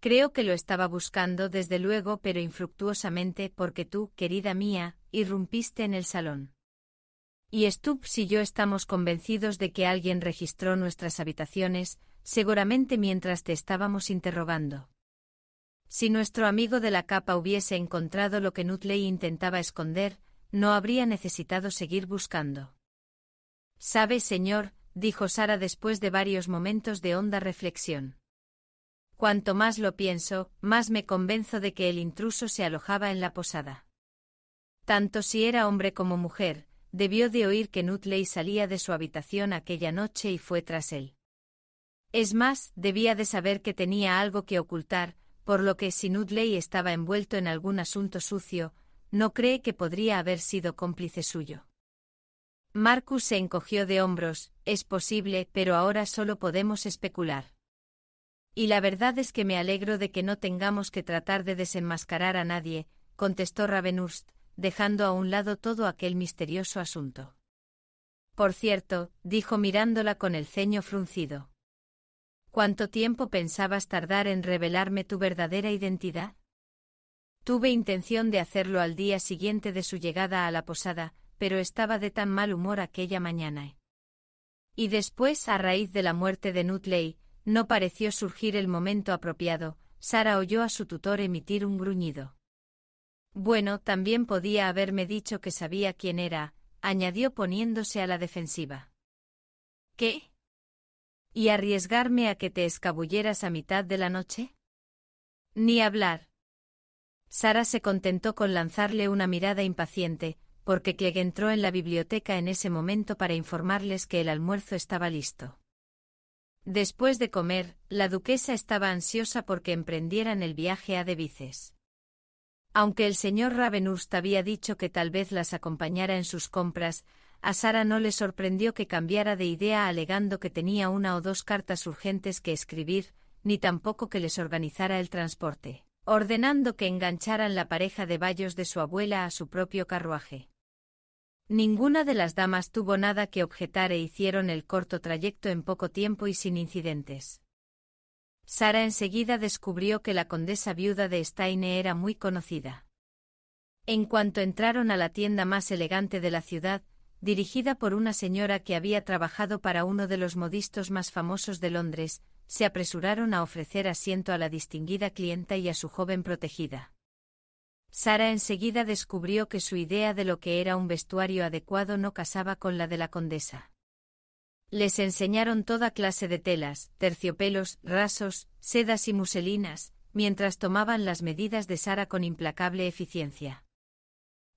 Creo que lo estaba buscando desde luego pero infructuosamente porque tú, querida mía, irrumpiste en el salón. Y Stubbs y yo estamos convencidos de que alguien registró nuestras habitaciones, seguramente mientras te estábamos interrogando. Si nuestro amigo de la capa hubiese encontrado lo que Nutley intentaba esconder, no habría necesitado seguir buscando. Sabe, señor, dijo Sara después de varios momentos de honda reflexión. Cuanto más lo pienso, más me convenzo de que el intruso se alojaba en la posada. Tanto si era hombre como mujer, debió de oír que Nutley salía de su habitación aquella noche y fue tras él. Es más, debía de saber que tenía algo que ocultar, por lo que si Nutley estaba envuelto en algún asunto sucio, no cree que podría haber sido cómplice suyo. Marcus se encogió de hombros, es posible, pero ahora solo podemos especular. Y la verdad es que me alegro de que no tengamos que tratar de desenmascarar a nadie, contestó Ravenhurst, dejando a un lado todo aquel misterioso asunto. Por cierto, dijo mirándola con el ceño fruncido. ¿Cuánto tiempo pensabas tardar en revelarme tu verdadera identidad? Tuve intención de hacerlo al día siguiente de su llegada a la posada, pero estaba de tan mal humor aquella mañana. Y después, a raíz de la muerte de Nutley, no pareció surgir el momento apropiado, Sara oyó a su tutor emitir un gruñido. Bueno, también podía haberme dicho que sabía quién era, añadió poniéndose a la defensiva. ¿Qué? ¿Y arriesgarme a que te escabulleras a mitad de la noche? Ni hablar. Sara se contentó con lanzarle una mirada impaciente, porque Clegg entró en la biblioteca en ese momento para informarles que el almuerzo estaba listo. Después de comer, la duquesa estaba ansiosa porque emprendieran el viaje a Devices. Aunque el señor Ravenhurst había dicho que tal vez las acompañara en sus compras, a Sara no le sorprendió que cambiara de idea alegando que tenía una o dos cartas urgentes que escribir, ni tampoco que les organizara el transporte, ordenando que engancharan la pareja de bayos de su abuela a su propio carruaje. Ninguna de las damas tuvo nada que objetar e hicieron el corto trayecto en poco tiempo y sin incidentes. Sara enseguida descubrió que la condesa viuda de Steine era muy conocida. En cuanto entraron a la tienda más elegante de la ciudad, dirigida por una señora que había trabajado para uno de los modistos más famosos de Londres, se apresuraron a ofrecer asiento a la distinguida clienta y a su joven protegida. Sara enseguida descubrió que su idea de lo que era un vestuario adecuado no casaba con la de la condesa. Les enseñaron toda clase de telas, terciopelos, rasos, sedas y muselinas, mientras tomaban las medidas de Sara con implacable eficiencia.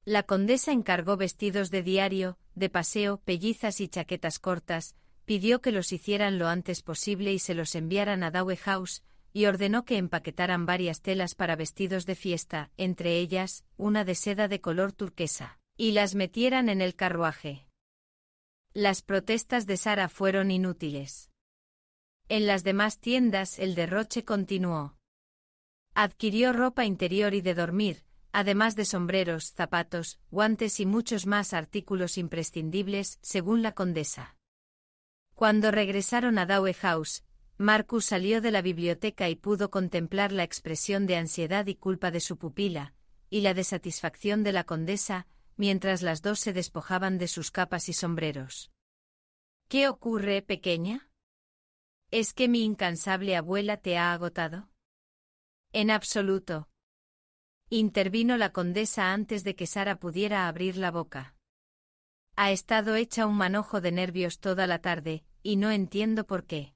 La condesa encargó vestidos de diario, de paseo, pellizas y chaquetas cortas, pidió que los hicieran lo antes posible y se los enviaran a Dawe House, y ordenó que empaquetaran varias telas para vestidos de fiesta, entre ellas, una de seda de color turquesa, y las metieran en el carruaje. Las protestas de Sara fueron inútiles. En las demás tiendas el derroche continuó. Adquirió ropa interior y de dormir, además de sombreros, zapatos, guantes y muchos más artículos imprescindibles, según la condesa. Cuando regresaron a Dawe House, Marcus salió de la biblioteca y pudo contemplar la expresión de ansiedad y culpa de su pupila, y la desatisfacción de la condesa, mientras las dos se despojaban de sus capas y sombreros. ¿Qué ocurre, pequeña? ¿Es que mi incansable abuela te ha agotado? En absoluto. Intervino la condesa antes de que Sara pudiera abrir la boca. Ha estado hecha un manojo de nervios toda la tarde, y no entiendo por qué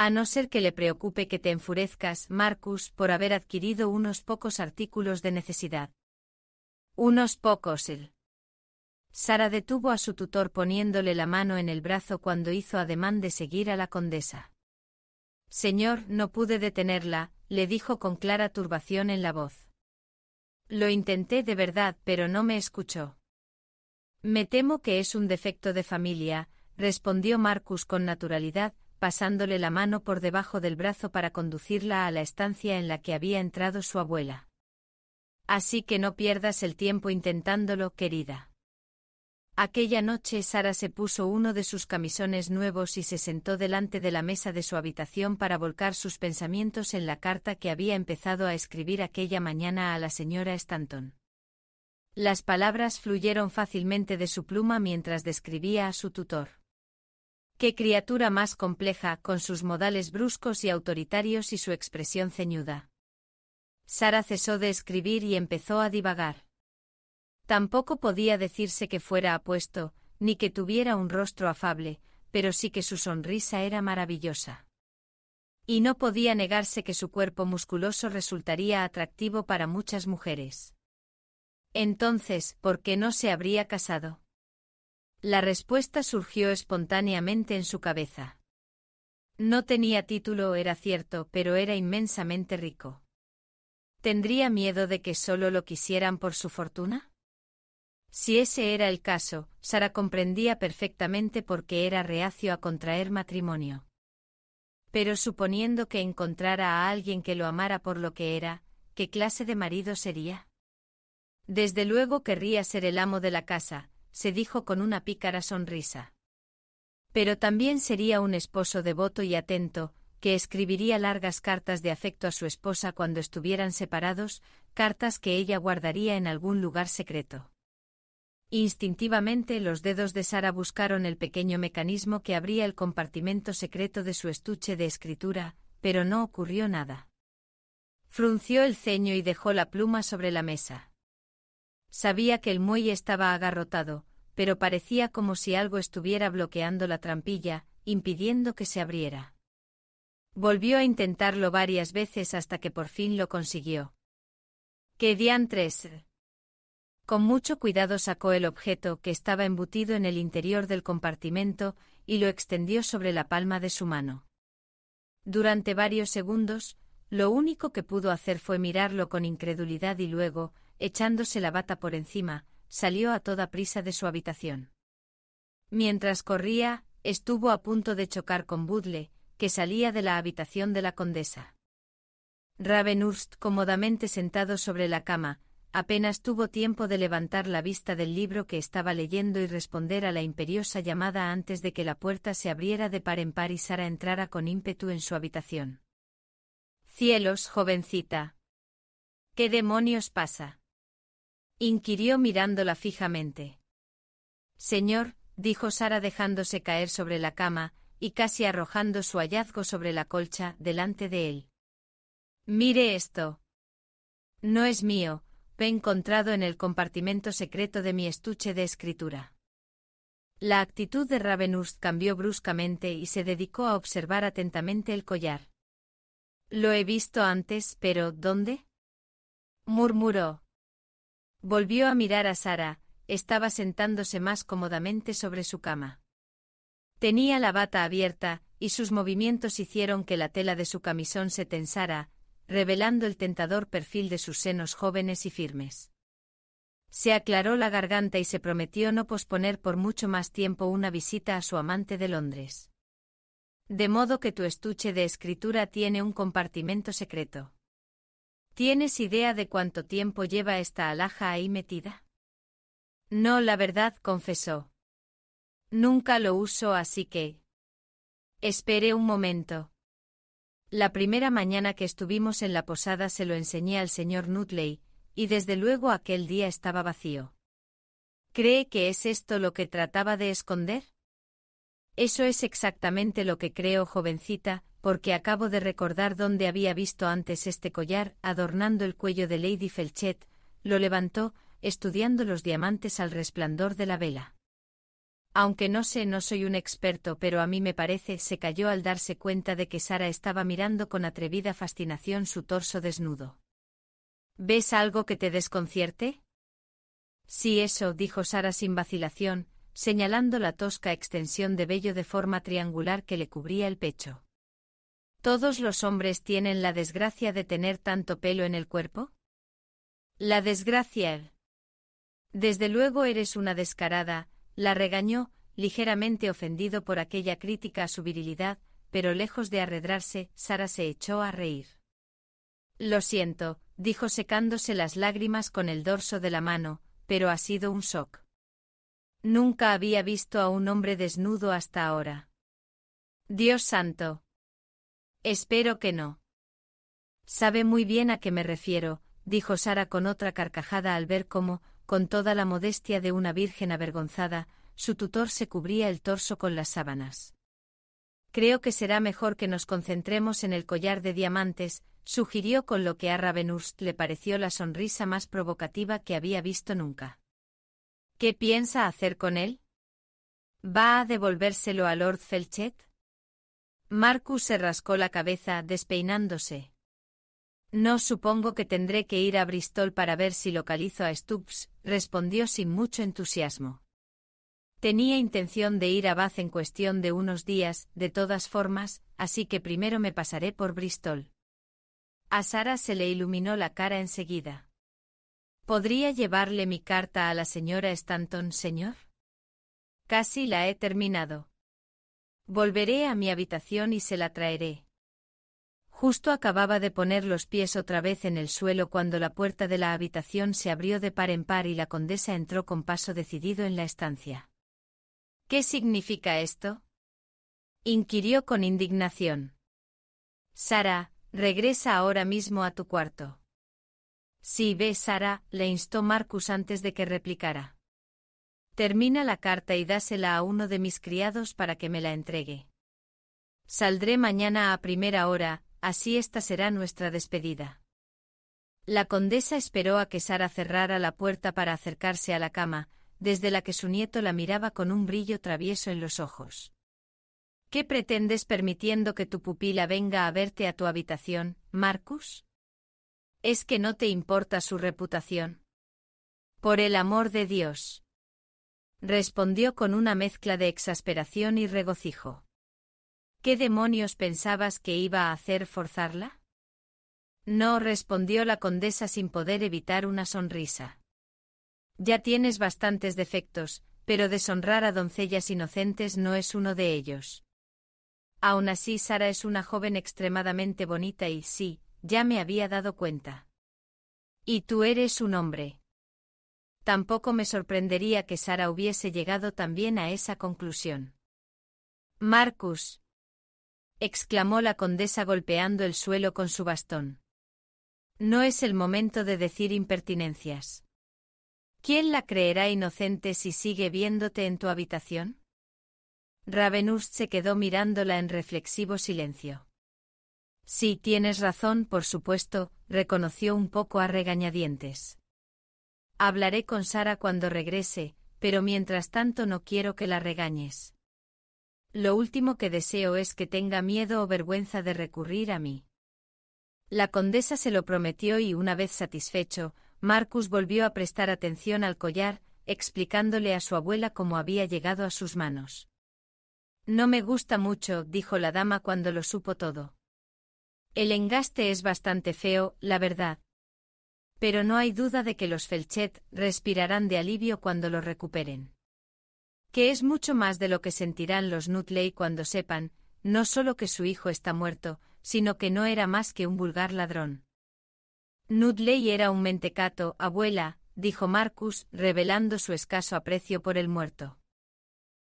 a no ser que le preocupe que te enfurezcas, Marcus, por haber adquirido unos pocos artículos de necesidad. Unos pocos él. Sara detuvo a su tutor poniéndole la mano en el brazo cuando hizo ademán de seguir a la condesa. Señor, no pude detenerla, le dijo con clara turbación en la voz. Lo intenté de verdad, pero no me escuchó. Me temo que es un defecto de familia, respondió Marcus con naturalidad, pasándole la mano por debajo del brazo para conducirla a la estancia en la que había entrado su abuela. Así que no pierdas el tiempo intentándolo, querida. Aquella noche Sara se puso uno de sus camisones nuevos y se sentó delante de la mesa de su habitación para volcar sus pensamientos en la carta que había empezado a escribir aquella mañana a la señora Stanton. Las palabras fluyeron fácilmente de su pluma mientras describía a su tutor. Qué criatura más compleja, con sus modales bruscos y autoritarios y su expresión ceñuda. Sara cesó de escribir y empezó a divagar. Tampoco podía decirse que fuera apuesto, ni que tuviera un rostro afable, pero sí que su sonrisa era maravillosa. Y no podía negarse que su cuerpo musculoso resultaría atractivo para muchas mujeres. Entonces, ¿por qué no se habría casado? La respuesta surgió espontáneamente en su cabeza. No tenía título, era cierto, pero era inmensamente rico. ¿Tendría miedo de que solo lo quisieran por su fortuna? Si ese era el caso, Sara comprendía perfectamente por qué era reacio a contraer matrimonio. Pero suponiendo que encontrara a alguien que lo amara por lo que era, ¿qué clase de marido sería? Desde luego querría ser el amo de la casa, se dijo con una pícara sonrisa. Pero también sería un esposo devoto y atento, que escribiría largas cartas de afecto a su esposa cuando estuvieran separados, cartas que ella guardaría en algún lugar secreto. Instintivamente los dedos de Sara buscaron el pequeño mecanismo que abría el compartimento secreto de su estuche de escritura, pero no ocurrió nada. Frunció el ceño y dejó la pluma sobre la mesa. Sabía que el muelle estaba agarrotado, pero parecía como si algo estuviera bloqueando la trampilla, impidiendo que se abriera. Volvió a intentarlo varias veces hasta que por fin lo consiguió. ¡Qué tres, Con mucho cuidado sacó el objeto que estaba embutido en el interior del compartimento y lo extendió sobre la palma de su mano. Durante varios segundos, lo único que pudo hacer fue mirarlo con incredulidad y luego, echándose la bata por encima, salió a toda prisa de su habitación. Mientras corría, estuvo a punto de chocar con Budle, que salía de la habitación de la condesa. Ravenhurst, cómodamente sentado sobre la cama, apenas tuvo tiempo de levantar la vista del libro que estaba leyendo y responder a la imperiosa llamada antes de que la puerta se abriera de par en par y Sara entrara con ímpetu en su habitación. Cielos, jovencita. ¿Qué demonios pasa? inquirió mirándola fijamente. Señor, dijo Sara dejándose caer sobre la cama, y casi arrojando su hallazgo sobre la colcha delante de él. Mire esto. No es mío, he encontrado en el compartimento secreto de mi estuche de escritura. La actitud de Ravenhurst cambió bruscamente y se dedicó a observar atentamente el collar. Lo he visto antes, pero ¿dónde? murmuró. Volvió a mirar a Sara, estaba sentándose más cómodamente sobre su cama. Tenía la bata abierta, y sus movimientos hicieron que la tela de su camisón se tensara, revelando el tentador perfil de sus senos jóvenes y firmes. Se aclaró la garganta y se prometió no posponer por mucho más tiempo una visita a su amante de Londres. De modo que tu estuche de escritura tiene un compartimento secreto. ¿Tienes idea de cuánto tiempo lleva esta alhaja ahí metida? No, la verdad, confesó. Nunca lo uso, así que... Espere un momento. La primera mañana que estuvimos en la posada se lo enseñé al señor Nutley, y desde luego aquel día estaba vacío. ¿Cree que es esto lo que trataba de esconder? Eso es exactamente lo que creo, jovencita, porque acabo de recordar dónde había visto antes este collar adornando el cuello de Lady Felchet, lo levantó, estudiando los diamantes al resplandor de la vela. Aunque no sé, no soy un experto, pero a mí me parece, se cayó al darse cuenta de que Sara estaba mirando con atrevida fascinación su torso desnudo. ¿Ves algo que te desconcierte? Sí, eso, dijo Sara sin vacilación, señalando la tosca extensión de vello de forma triangular que le cubría el pecho. ¿Todos los hombres tienen la desgracia de tener tanto pelo en el cuerpo? La desgracia. Desde luego eres una descarada, la regañó, ligeramente ofendido por aquella crítica a su virilidad, pero lejos de arredrarse, Sara se echó a reír. Lo siento, dijo secándose las lágrimas con el dorso de la mano, pero ha sido un shock. Nunca había visto a un hombre desnudo hasta ahora. Dios santo, Espero que no. Sabe muy bien a qué me refiero, dijo Sara con otra carcajada al ver cómo, con toda la modestia de una virgen avergonzada, su tutor se cubría el torso con las sábanas. Creo que será mejor que nos concentremos en el collar de diamantes, sugirió con lo que a Ravenhurst le pareció la sonrisa más provocativa que había visto nunca. ¿Qué piensa hacer con él? ¿Va a devolvérselo a Lord Felchet? Marcus se rascó la cabeza, despeinándose. No supongo que tendré que ir a Bristol para ver si localizo a Stubbs, respondió sin mucho entusiasmo. Tenía intención de ir a Bath en cuestión de unos días, de todas formas, así que primero me pasaré por Bristol. A Sara se le iluminó la cara enseguida. ¿Podría llevarle mi carta a la señora Stanton, señor? Casi la he terminado. Volveré a mi habitación y se la traeré. Justo acababa de poner los pies otra vez en el suelo cuando la puerta de la habitación se abrió de par en par y la condesa entró con paso decidido en la estancia. ¿Qué significa esto? inquirió con indignación. Sara, regresa ahora mismo a tu cuarto. Sí, ve, Sara, le instó Marcus antes de que replicara. Termina la carta y dásela a uno de mis criados para que me la entregue. Saldré mañana a primera hora, así esta será nuestra despedida. La condesa esperó a que Sara cerrara la puerta para acercarse a la cama, desde la que su nieto la miraba con un brillo travieso en los ojos. ¿Qué pretendes permitiendo que tu pupila venga a verte a tu habitación, Marcus? ¿Es que no te importa su reputación? Por el amor de Dios. Respondió con una mezcla de exasperación y regocijo. ¿Qué demonios pensabas que iba a hacer forzarla? No, respondió la condesa sin poder evitar una sonrisa. Ya tienes bastantes defectos, pero deshonrar a doncellas inocentes no es uno de ellos. Aún así, Sara es una joven extremadamente bonita y sí, ya me había dado cuenta. Y tú eres un hombre. Tampoco me sorprendería que Sara hubiese llegado también a esa conclusión. Marcus. exclamó la condesa golpeando el suelo con su bastón. No es el momento de decir impertinencias. ¿Quién la creerá inocente si sigue viéndote en tu habitación? Ravenust se quedó mirándola en reflexivo silencio. Sí, tienes razón, por supuesto, reconoció un poco a regañadientes. Hablaré con Sara cuando regrese, pero mientras tanto no quiero que la regañes. Lo último que deseo es que tenga miedo o vergüenza de recurrir a mí. La condesa se lo prometió y una vez satisfecho, Marcus volvió a prestar atención al collar, explicándole a su abuela cómo había llegado a sus manos. No me gusta mucho, dijo la dama cuando lo supo todo. El engaste es bastante feo, la verdad, pero no hay duda de que los Felchet respirarán de alivio cuando lo recuperen. Que es mucho más de lo que sentirán los Nutley cuando sepan, no solo que su hijo está muerto, sino que no era más que un vulgar ladrón. Nutley era un mentecato, abuela, dijo Marcus, revelando su escaso aprecio por el muerto.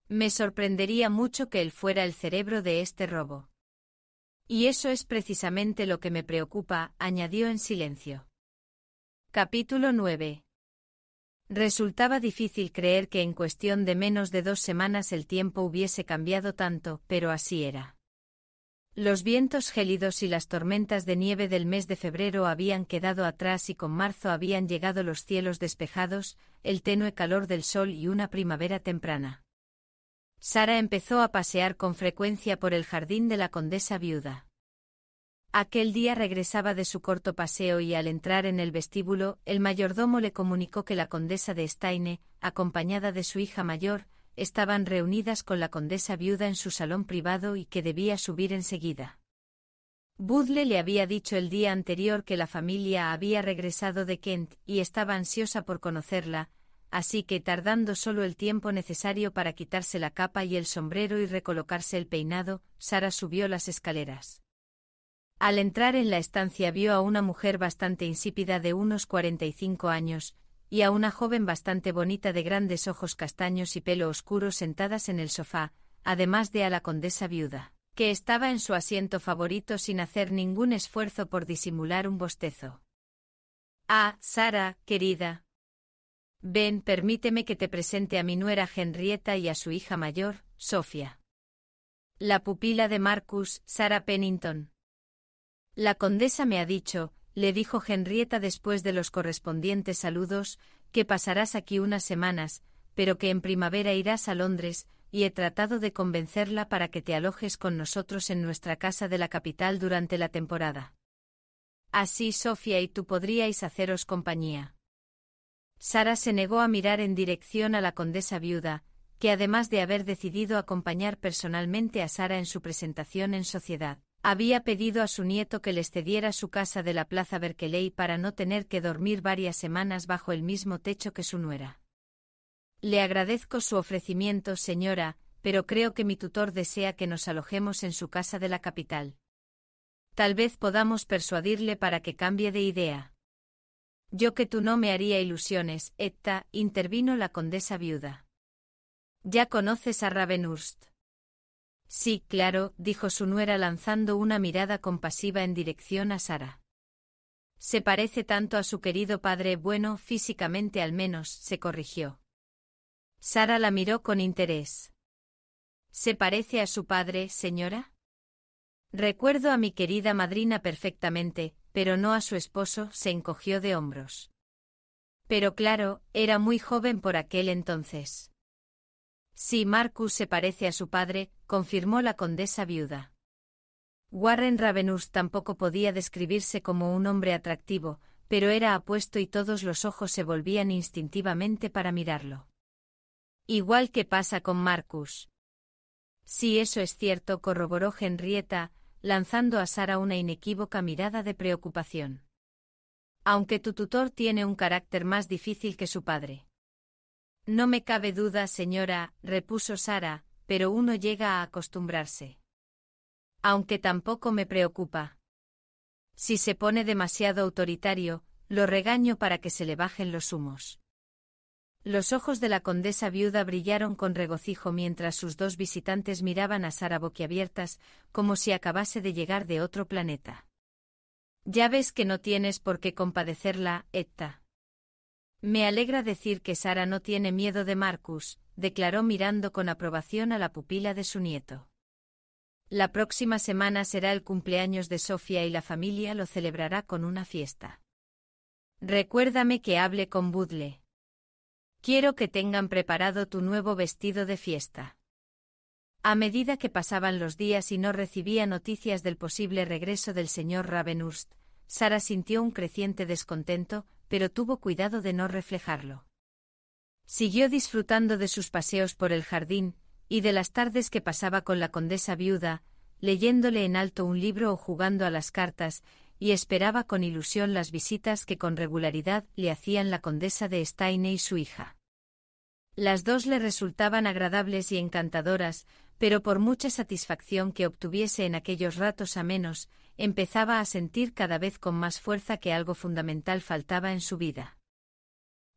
Me sorprendería mucho que él fuera el cerebro de este robo. Y eso es precisamente lo que me preocupa, añadió en silencio. Capítulo 9. Resultaba difícil creer que en cuestión de menos de dos semanas el tiempo hubiese cambiado tanto, pero así era. Los vientos gélidos y las tormentas de nieve del mes de febrero habían quedado atrás y con marzo habían llegado los cielos despejados, el tenue calor del sol y una primavera temprana. Sara empezó a pasear con frecuencia por el jardín de la condesa viuda. Aquel día regresaba de su corto paseo y al entrar en el vestíbulo, el mayordomo le comunicó que la condesa de Steine, acompañada de su hija mayor, estaban reunidas con la condesa viuda en su salón privado y que debía subir enseguida. Budle le había dicho el día anterior que la familia había regresado de Kent y estaba ansiosa por conocerla, así que tardando solo el tiempo necesario para quitarse la capa y el sombrero y recolocarse el peinado, Sara subió las escaleras. Al entrar en la estancia vio a una mujer bastante insípida de unos 45 años, y a una joven bastante bonita de grandes ojos castaños y pelo oscuro sentadas en el sofá, además de a la condesa viuda, que estaba en su asiento favorito sin hacer ningún esfuerzo por disimular un bostezo. Ah, Sara, querida. Ven, permíteme que te presente a mi nuera Henrietta y a su hija mayor, Sofía. La pupila de Marcus, Sara Pennington. La condesa me ha dicho, le dijo Henrietta después de los correspondientes saludos, que pasarás aquí unas semanas, pero que en primavera irás a Londres, y he tratado de convencerla para que te alojes con nosotros en nuestra casa de la capital durante la temporada. Así Sofía y tú podríais haceros compañía. Sara se negó a mirar en dirección a la condesa viuda, que además de haber decidido acompañar personalmente a Sara en su presentación en sociedad, había pedido a su nieto que les cediera su casa de la Plaza Berkeley para no tener que dormir varias semanas bajo el mismo techo que su nuera. Le agradezco su ofrecimiento, señora, pero creo que mi tutor desea que nos alojemos en su casa de la capital. Tal vez podamos persuadirle para que cambie de idea. Yo que tú no me haría ilusiones, Etta, intervino la condesa viuda. Ya conoces a Ravenhurst. Sí, claro, dijo su nuera lanzando una mirada compasiva en dirección a Sara. Se parece tanto a su querido padre bueno, físicamente al menos, se corrigió. Sara la miró con interés. ¿Se parece a su padre, señora? Recuerdo a mi querida madrina perfectamente, pero no a su esposo, se encogió de hombros. Pero claro, era muy joven por aquel entonces. Sí, Marcus se parece a su padre, confirmó la condesa viuda. Warren Ravenus tampoco podía describirse como un hombre atractivo, pero era apuesto y todos los ojos se volvían instintivamente para mirarlo. Igual que pasa con Marcus. Sí, eso es cierto, corroboró Henrietta, lanzando a Sara una inequívoca mirada de preocupación. Aunque tu tutor tiene un carácter más difícil que su padre. No me cabe duda, señora, repuso Sara, pero uno llega a acostumbrarse. Aunque tampoco me preocupa. Si se pone demasiado autoritario, lo regaño para que se le bajen los humos. Los ojos de la condesa viuda brillaron con regocijo mientras sus dos visitantes miraban a Sara boquiabiertas, como si acabase de llegar de otro planeta. Ya ves que no tienes por qué compadecerla, Etta. Me alegra decir que Sara no tiene miedo de Marcus, declaró mirando con aprobación a la pupila de su nieto. La próxima semana será el cumpleaños de Sofía y la familia lo celebrará con una fiesta. Recuérdame que hable con Budle. Quiero que tengan preparado tu nuevo vestido de fiesta. A medida que pasaban los días y no recibía noticias del posible regreso del señor Ravenhurst, Sara sintió un creciente descontento, pero tuvo cuidado de no reflejarlo. Siguió disfrutando de sus paseos por el jardín, y de las tardes que pasaba con la condesa viuda, leyéndole en alto un libro o jugando a las cartas, y esperaba con ilusión las visitas que con regularidad le hacían la condesa de Steine y su hija. Las dos le resultaban agradables y encantadoras, pero por mucha satisfacción que obtuviese en aquellos ratos amenos, empezaba a sentir cada vez con más fuerza que algo fundamental faltaba en su vida.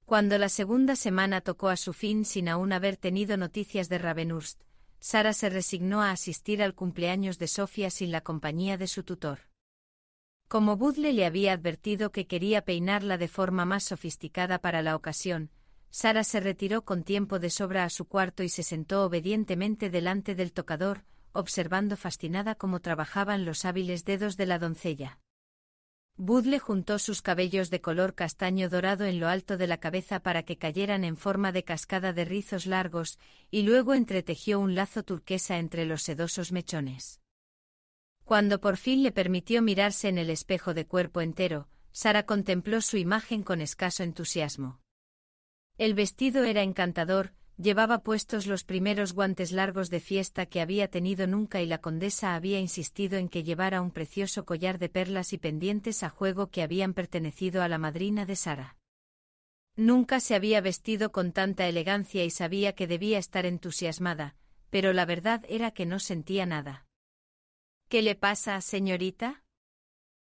Cuando la segunda semana tocó a su fin sin aún haber tenido noticias de Ravenhurst, Sara se resignó a asistir al cumpleaños de Sofía sin la compañía de su tutor. Como Budle le había advertido que quería peinarla de forma más sofisticada para la ocasión, Sara se retiró con tiempo de sobra a su cuarto y se sentó obedientemente delante del tocador, observando fascinada cómo trabajaban los hábiles dedos de la doncella. Budle juntó sus cabellos de color castaño dorado en lo alto de la cabeza para que cayeran en forma de cascada de rizos largos, y luego entretejió un lazo turquesa entre los sedosos mechones. Cuando por fin le permitió mirarse en el espejo de cuerpo entero, Sara contempló su imagen con escaso entusiasmo. El vestido era encantador, Llevaba puestos los primeros guantes largos de fiesta que había tenido nunca y la condesa había insistido en que llevara un precioso collar de perlas y pendientes a juego que habían pertenecido a la madrina de Sara. Nunca se había vestido con tanta elegancia y sabía que debía estar entusiasmada, pero la verdad era que no sentía nada. ¿Qué le pasa, señorita?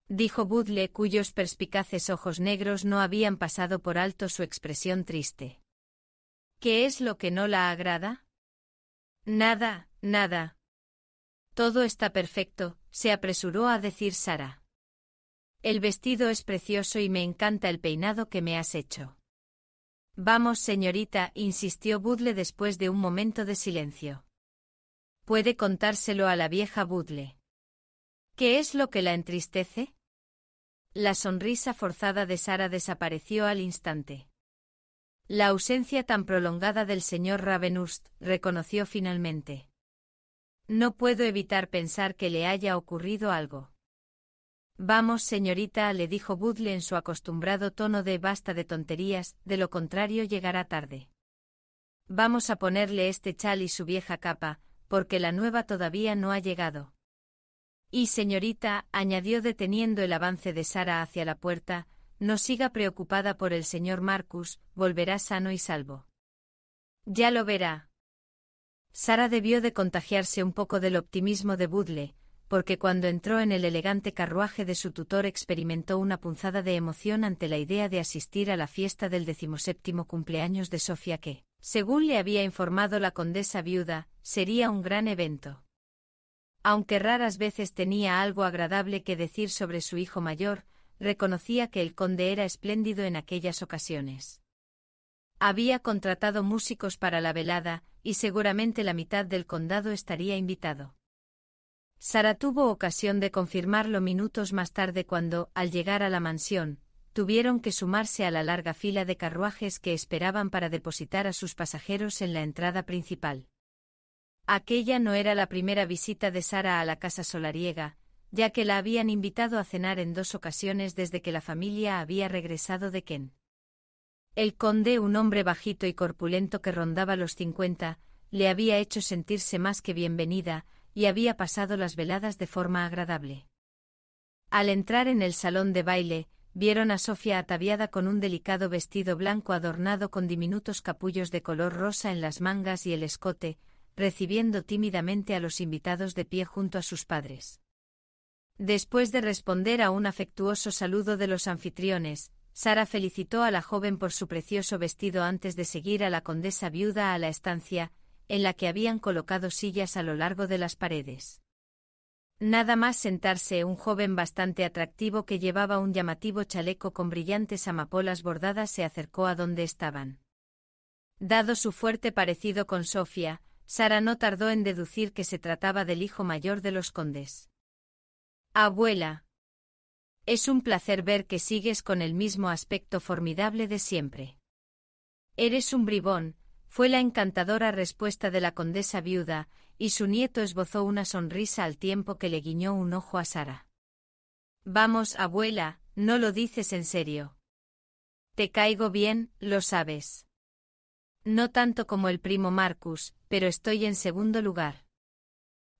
dijo Budle, cuyos perspicaces ojos negros no habían pasado por alto su expresión triste. ¿Qué es lo que no la agrada? Nada, nada. Todo está perfecto, se apresuró a decir Sara. El vestido es precioso y me encanta el peinado que me has hecho. Vamos, señorita, insistió Budle después de un momento de silencio. Puede contárselo a la vieja Budle. ¿Qué es lo que la entristece? La sonrisa forzada de Sara desapareció al instante. La ausencia tan prolongada del señor Ravenhurst, reconoció finalmente. No puedo evitar pensar que le haya ocurrido algo. Vamos, señorita, le dijo Budle en su acostumbrado tono de basta de tonterías, de lo contrario llegará tarde. Vamos a ponerle este chal y su vieja capa, porque la nueva todavía no ha llegado. Y señorita, añadió deteniendo el avance de Sara hacia la puerta, no siga preocupada por el señor Marcus, volverá sano y salvo. Ya lo verá. Sara debió de contagiarse un poco del optimismo de Budle, porque cuando entró en el elegante carruaje de su tutor experimentó una punzada de emoción ante la idea de asistir a la fiesta del decimoséptimo cumpleaños de Sofía que, según le había informado la condesa viuda, sería un gran evento. Aunque raras veces tenía algo agradable que decir sobre su hijo mayor, reconocía que el conde era espléndido en aquellas ocasiones. Había contratado músicos para la velada, y seguramente la mitad del condado estaría invitado. Sara tuvo ocasión de confirmarlo minutos más tarde cuando, al llegar a la mansión, tuvieron que sumarse a la larga fila de carruajes que esperaban para depositar a sus pasajeros en la entrada principal. Aquella no era la primera visita de Sara a la casa solariega, ya que la habían invitado a cenar en dos ocasiones desde que la familia había regresado de Ken. El conde, un hombre bajito y corpulento que rondaba los cincuenta, le había hecho sentirse más que bienvenida, y había pasado las veladas de forma agradable. Al entrar en el salón de baile, vieron a Sofía ataviada con un delicado vestido blanco adornado con diminutos capullos de color rosa en las mangas y el escote, recibiendo tímidamente a los invitados de pie junto a sus padres. Después de responder a un afectuoso saludo de los anfitriones, Sara felicitó a la joven por su precioso vestido antes de seguir a la condesa viuda a la estancia, en la que habían colocado sillas a lo largo de las paredes. Nada más sentarse un joven bastante atractivo que llevaba un llamativo chaleco con brillantes amapolas bordadas se acercó a donde estaban. Dado su fuerte parecido con Sofía, Sara no tardó en deducir que se trataba del hijo mayor de los condes. Abuela. Es un placer ver que sigues con el mismo aspecto formidable de siempre. Eres un bribón, fue la encantadora respuesta de la condesa viuda, y su nieto esbozó una sonrisa al tiempo que le guiñó un ojo a Sara. Vamos, abuela, no lo dices en serio. Te caigo bien, lo sabes. No tanto como el primo Marcus, pero estoy en segundo lugar.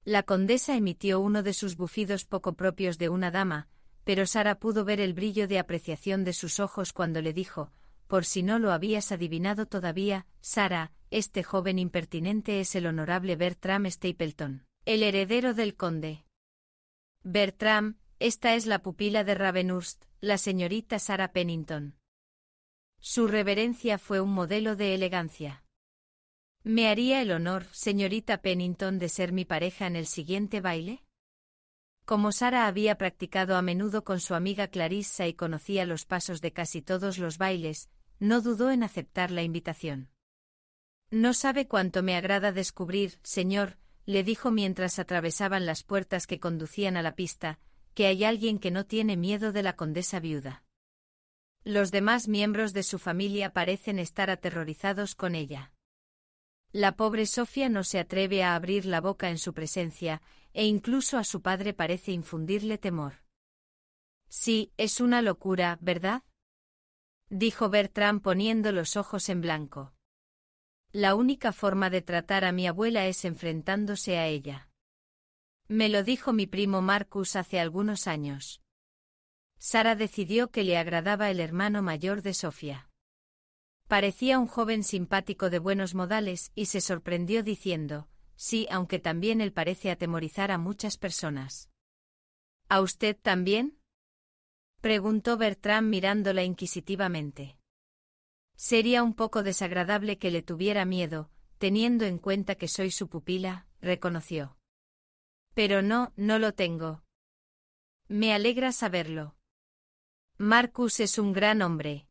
La condesa emitió uno de sus bufidos poco propios de una dama, pero Sara pudo ver el brillo de apreciación de sus ojos cuando le dijo, por si no lo habías adivinado todavía, Sara, este joven impertinente es el honorable Bertram Stapleton, el heredero del conde. Bertram, esta es la pupila de Ravenhurst, la señorita Sara Pennington. Su reverencia fue un modelo de elegancia. ¿Me haría el honor, señorita Pennington, de ser mi pareja en el siguiente baile? Como Sara había practicado a menudo con su amiga Clarissa y conocía los pasos de casi todos los bailes, no dudó en aceptar la invitación. No sabe cuánto me agrada descubrir, señor, le dijo mientras atravesaban las puertas que conducían a la pista, que hay alguien que no tiene miedo de la condesa viuda. Los demás miembros de su familia parecen estar aterrorizados con ella. La pobre Sofía no se atreve a abrir la boca en su presencia, e incluso a su padre parece infundirle temor. Sí, es una locura, ¿verdad? dijo Bertrand poniendo los ojos en blanco. La única forma de tratar a mi abuela es enfrentándose a ella. Me lo dijo mi primo Marcus hace algunos años. Sara decidió que le agradaba el hermano mayor de Sofía. Parecía un joven simpático de buenos modales y se sorprendió diciendo, sí, aunque también él parece atemorizar a muchas personas. ¿A usted también? preguntó Bertrand mirándola inquisitivamente. Sería un poco desagradable que le tuviera miedo, teniendo en cuenta que soy su pupila, reconoció. Pero no, no lo tengo. Me alegra saberlo. Marcus es un gran hombre.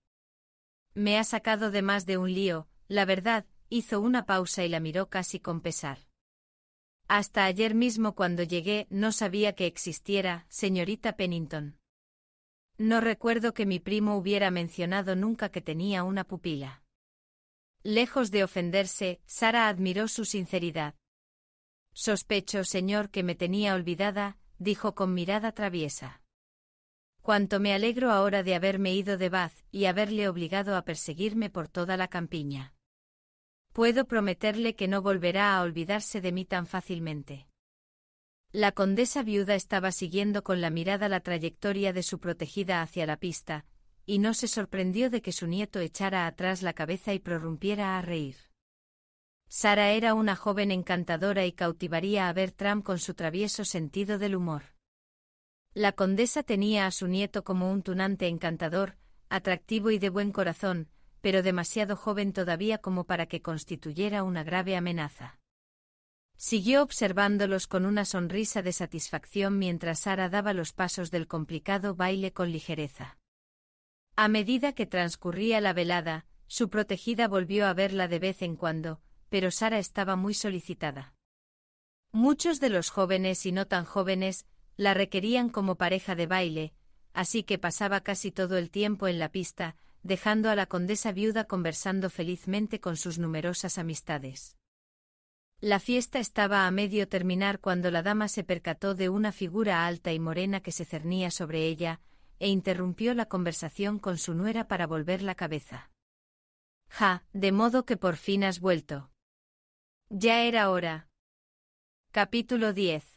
Me ha sacado de más de un lío, la verdad, hizo una pausa y la miró casi con pesar. Hasta ayer mismo cuando llegué no sabía que existiera, señorita Pennington. No recuerdo que mi primo hubiera mencionado nunca que tenía una pupila. Lejos de ofenderse, Sara admiró su sinceridad. Sospecho, señor, que me tenía olvidada, dijo con mirada traviesa. Cuanto me alegro ahora de haberme ido de Bath y haberle obligado a perseguirme por toda la campiña. Puedo prometerle que no volverá a olvidarse de mí tan fácilmente. La condesa viuda estaba siguiendo con la mirada la trayectoria de su protegida hacia la pista, y no se sorprendió de que su nieto echara atrás la cabeza y prorrumpiera a reír. Sara era una joven encantadora y cautivaría a Bertram con su travieso sentido del humor. La condesa tenía a su nieto como un tunante encantador, atractivo y de buen corazón, pero demasiado joven todavía como para que constituyera una grave amenaza. Siguió observándolos con una sonrisa de satisfacción mientras Sara daba los pasos del complicado baile con ligereza. A medida que transcurría la velada, su protegida volvió a verla de vez en cuando, pero Sara estaba muy solicitada. Muchos de los jóvenes y no tan jóvenes la requerían como pareja de baile, así que pasaba casi todo el tiempo en la pista, dejando a la condesa viuda conversando felizmente con sus numerosas amistades. La fiesta estaba a medio terminar cuando la dama se percató de una figura alta y morena que se cernía sobre ella, e interrumpió la conversación con su nuera para volver la cabeza. Ja, de modo que por fin has vuelto. Ya era hora. Capítulo 10.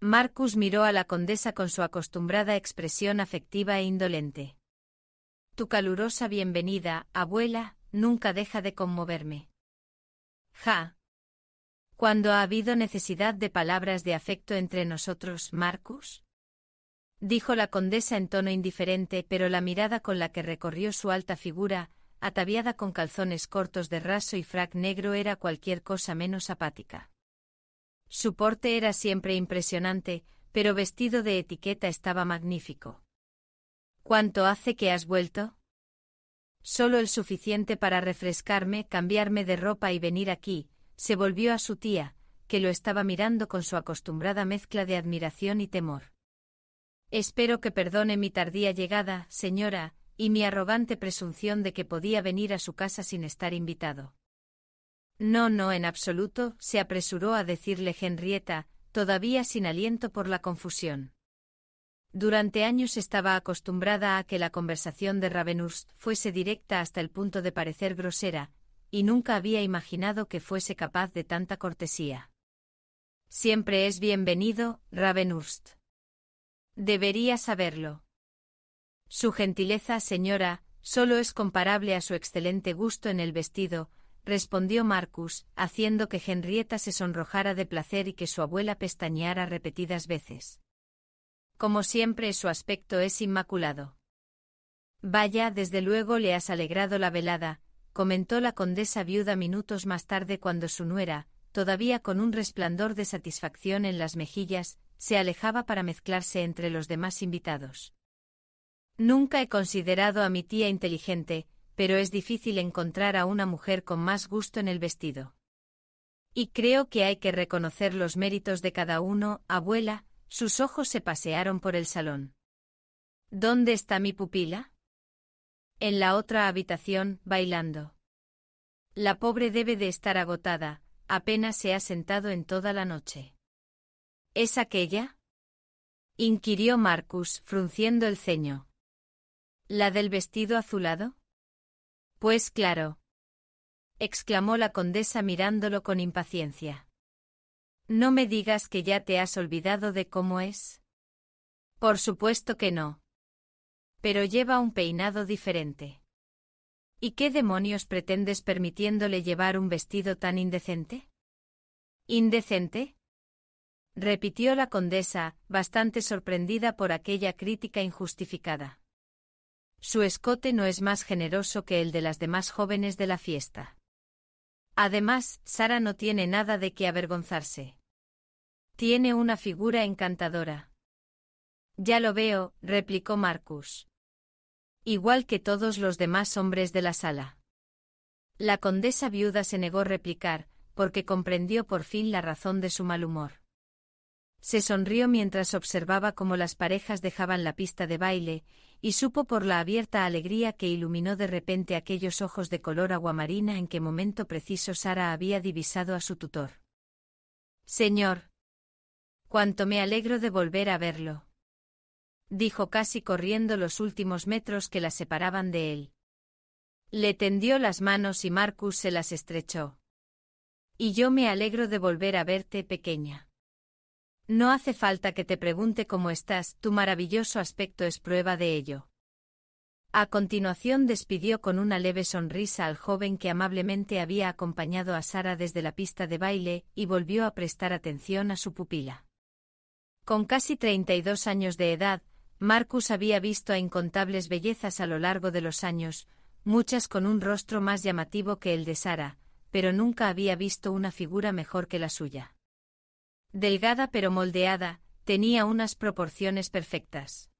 Marcus miró a la condesa con su acostumbrada expresión afectiva e indolente. Tu calurosa bienvenida, abuela, nunca deja de conmoverme. Ja. ¿Cuándo ha habido necesidad de palabras de afecto entre nosotros, Marcus? dijo la condesa en tono indiferente, pero la mirada con la que recorrió su alta figura, ataviada con calzones cortos de raso y frac negro, era cualquier cosa menos apática. Su porte era siempre impresionante, pero vestido de etiqueta estaba magnífico. ¿Cuánto hace que has vuelto? Solo el suficiente para refrescarme, cambiarme de ropa y venir aquí, se volvió a su tía, que lo estaba mirando con su acostumbrada mezcla de admiración y temor. Espero que perdone mi tardía llegada, señora, y mi arrogante presunción de que podía venir a su casa sin estar invitado. No, no, en absoluto, se apresuró a decirle Henrietta, todavía sin aliento por la confusión. Durante años estaba acostumbrada a que la conversación de Ravenhurst fuese directa hasta el punto de parecer grosera, y nunca había imaginado que fuese capaz de tanta cortesía. Siempre es bienvenido, Ravenhurst. Debería saberlo. Su gentileza, señora, solo es comparable a su excelente gusto en el vestido, respondió Marcus, haciendo que Henrietta se sonrojara de placer y que su abuela pestañeara repetidas veces. Como siempre su aspecto es inmaculado. Vaya, desde luego le has alegrado la velada, comentó la condesa viuda minutos más tarde cuando su nuera, todavía con un resplandor de satisfacción en las mejillas, se alejaba para mezclarse entre los demás invitados. Nunca he considerado a mi tía inteligente, pero es difícil encontrar a una mujer con más gusto en el vestido. Y creo que hay que reconocer los méritos de cada uno, abuela, sus ojos se pasearon por el salón. ¿Dónde está mi pupila? En la otra habitación, bailando. La pobre debe de estar agotada, apenas se ha sentado en toda la noche. ¿Es aquella? inquirió Marcus, frunciendo el ceño. ¿La del vestido azulado? Pues claro. exclamó la condesa mirándolo con impaciencia. No me digas que ya te has olvidado de cómo es. Por supuesto que no. Pero lleva un peinado diferente. ¿Y qué demonios pretendes permitiéndole llevar un vestido tan indecente? ¿Indecente? repitió la condesa, bastante sorprendida por aquella crítica injustificada. Su escote no es más generoso que el de las demás jóvenes de la fiesta. Además, Sara no tiene nada de qué avergonzarse. Tiene una figura encantadora. Ya lo veo, replicó Marcus. Igual que todos los demás hombres de la sala. La condesa viuda se negó a replicar, porque comprendió por fin la razón de su mal humor. Se sonrió mientras observaba cómo las parejas dejaban la pista de baile, y supo por la abierta alegría que iluminó de repente aquellos ojos de color aguamarina en qué momento preciso Sara había divisado a su tutor. Señor. Cuánto me alegro de volver a verlo. Dijo casi corriendo los últimos metros que la separaban de él. Le tendió las manos y Marcus se las estrechó. Y yo me alegro de volver a verte, pequeña. No hace falta que te pregunte cómo estás, tu maravilloso aspecto es prueba de ello. A continuación despidió con una leve sonrisa al joven que amablemente había acompañado a Sara desde la pista de baile, y volvió a prestar atención a su pupila. Con casi 32 años de edad, Marcus había visto a incontables bellezas a lo largo de los años, muchas con un rostro más llamativo que el de Sara, pero nunca había visto una figura mejor que la suya. Delgada pero moldeada, tenía unas proporciones perfectas.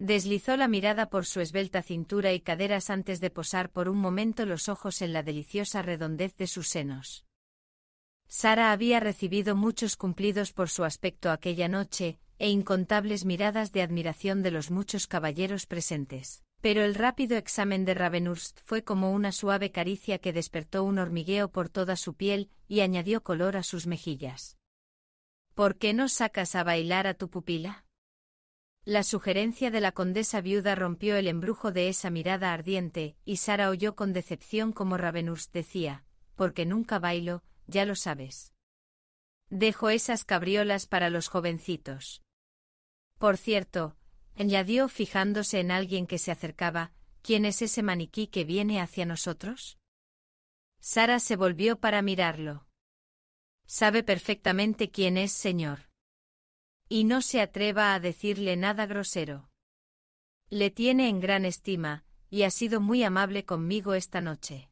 Deslizó la mirada por su esbelta cintura y caderas antes de posar por un momento los ojos en la deliciosa redondez de sus senos. Sara había recibido muchos cumplidos por su aspecto aquella noche, e incontables miradas de admiración de los muchos caballeros presentes. Pero el rápido examen de Ravenhurst fue como una suave caricia que despertó un hormigueo por toda su piel y añadió color a sus mejillas. ¿Por qué no sacas a bailar a tu pupila? La sugerencia de la condesa viuda rompió el embrujo de esa mirada ardiente, y Sara oyó con decepción como Ravenhurst decía, porque nunca bailo, ya lo sabes. Dejo esas cabriolas para los jovencitos. Por cierto, añadió fijándose en alguien que se acercaba, ¿quién es ese maniquí que viene hacia nosotros? Sara se volvió para mirarlo sabe perfectamente quién es Señor. Y no se atreva a decirle nada grosero. Le tiene en gran estima, y ha sido muy amable conmigo esta noche.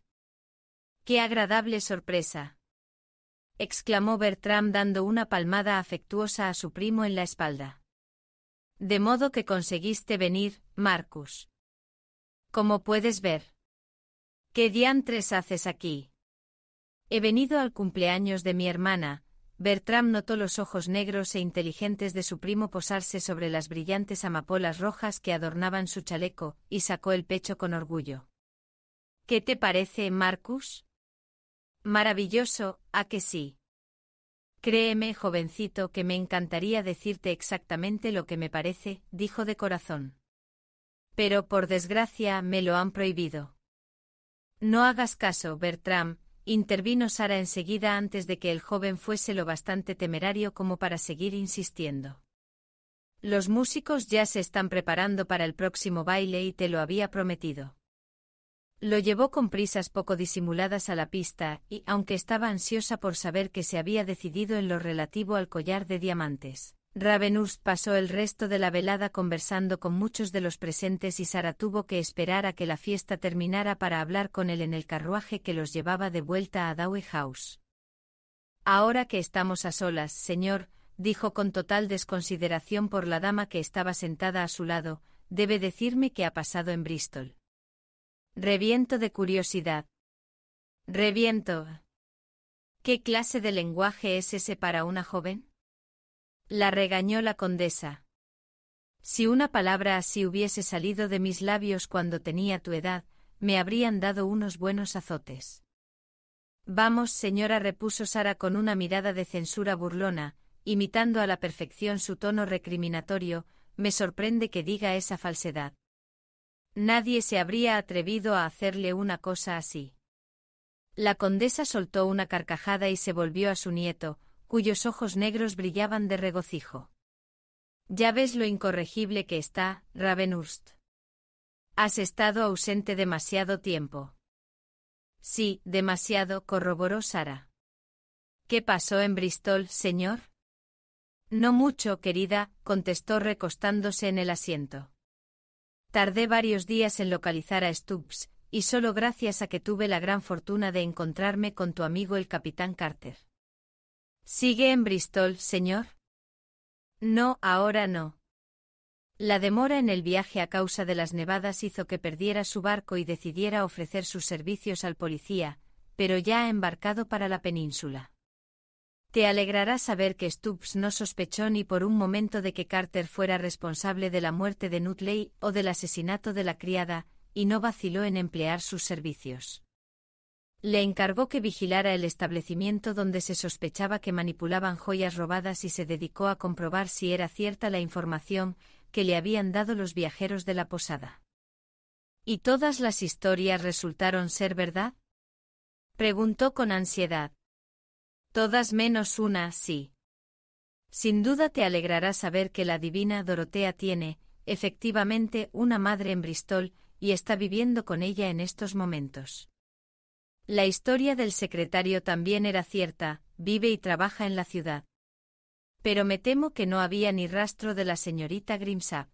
¡Qué agradable sorpresa! exclamó Bertram dando una palmada afectuosa a su primo en la espalda. De modo que conseguiste venir, Marcus. Como puedes ver. ¿Qué diantres haces aquí? He venido al cumpleaños de mi hermana. Bertram notó los ojos negros e inteligentes de su primo posarse sobre las brillantes amapolas rojas que adornaban su chaleco, y sacó el pecho con orgullo. ¿Qué te parece, Marcus? Maravilloso, a que sí. Créeme, jovencito, que me encantaría decirte exactamente lo que me parece, dijo de corazón. Pero por desgracia me lo han prohibido. No hagas caso, Bertram, Intervino Sara enseguida antes de que el joven fuese lo bastante temerario como para seguir insistiendo. Los músicos ya se están preparando para el próximo baile y te lo había prometido. Lo llevó con prisas poco disimuladas a la pista, y aunque estaba ansiosa por saber que se había decidido en lo relativo al collar de diamantes. Ravenhurst pasó el resto de la velada conversando con muchos de los presentes y Sara tuvo que esperar a que la fiesta terminara para hablar con él en el carruaje que los llevaba de vuelta a Dowie House. Ahora que estamos a solas, señor, dijo con total desconsideración por la dama que estaba sentada a su lado, debe decirme qué ha pasado en Bristol. Reviento de curiosidad. Reviento. ¿Qué clase de lenguaje es ese para una joven? La regañó la condesa. Si una palabra así hubiese salido de mis labios cuando tenía tu edad, me habrían dado unos buenos azotes. Vamos, señora, repuso Sara con una mirada de censura burlona, imitando a la perfección su tono recriminatorio, me sorprende que diga esa falsedad. Nadie se habría atrevido a hacerle una cosa así. La condesa soltó una carcajada y se volvió a su nieto, cuyos ojos negros brillaban de regocijo. Ya ves lo incorregible que está, Ravenhurst. Has estado ausente demasiado tiempo. Sí, demasiado, corroboró Sara. ¿Qué pasó en Bristol, señor? No mucho, querida, contestó recostándose en el asiento. Tardé varios días en localizar a Stubbs, y solo gracias a que tuve la gran fortuna de encontrarme con tu amigo el capitán Carter. ¿Sigue en Bristol, señor? No, ahora no. La demora en el viaje a causa de las nevadas hizo que perdiera su barco y decidiera ofrecer sus servicios al policía, pero ya ha embarcado para la península. Te alegrará saber que Stubbs no sospechó ni por un momento de que Carter fuera responsable de la muerte de Nutley o del asesinato de la criada, y no vaciló en emplear sus servicios. Le encargó que vigilara el establecimiento donde se sospechaba que manipulaban joyas robadas y se dedicó a comprobar si era cierta la información que le habían dado los viajeros de la posada. ¿Y todas las historias resultaron ser verdad? Preguntó con ansiedad. Todas menos una, sí. Sin duda te alegrará saber que la divina Dorotea tiene, efectivamente, una madre en Bristol, y está viviendo con ella en estos momentos. La historia del secretario también era cierta, vive y trabaja en la ciudad. Pero me temo que no había ni rastro de la señorita Grimsap.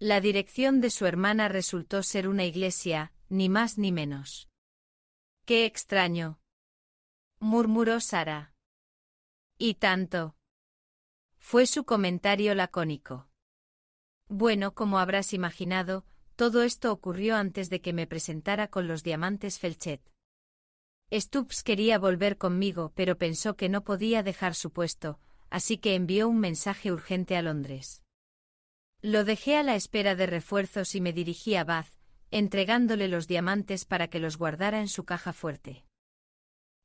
La dirección de su hermana resultó ser una iglesia, ni más ni menos. ¡Qué extraño! murmuró Sara. Y tanto. Fue su comentario lacónico. Bueno, como habrás imaginado, todo esto ocurrió antes de que me presentara con los diamantes Felchet. Stubbs quería volver conmigo, pero pensó que no podía dejar su puesto, así que envió un mensaje urgente a Londres. Lo dejé a la espera de refuerzos y me dirigí a Bath, entregándole los diamantes para que los guardara en su caja fuerte.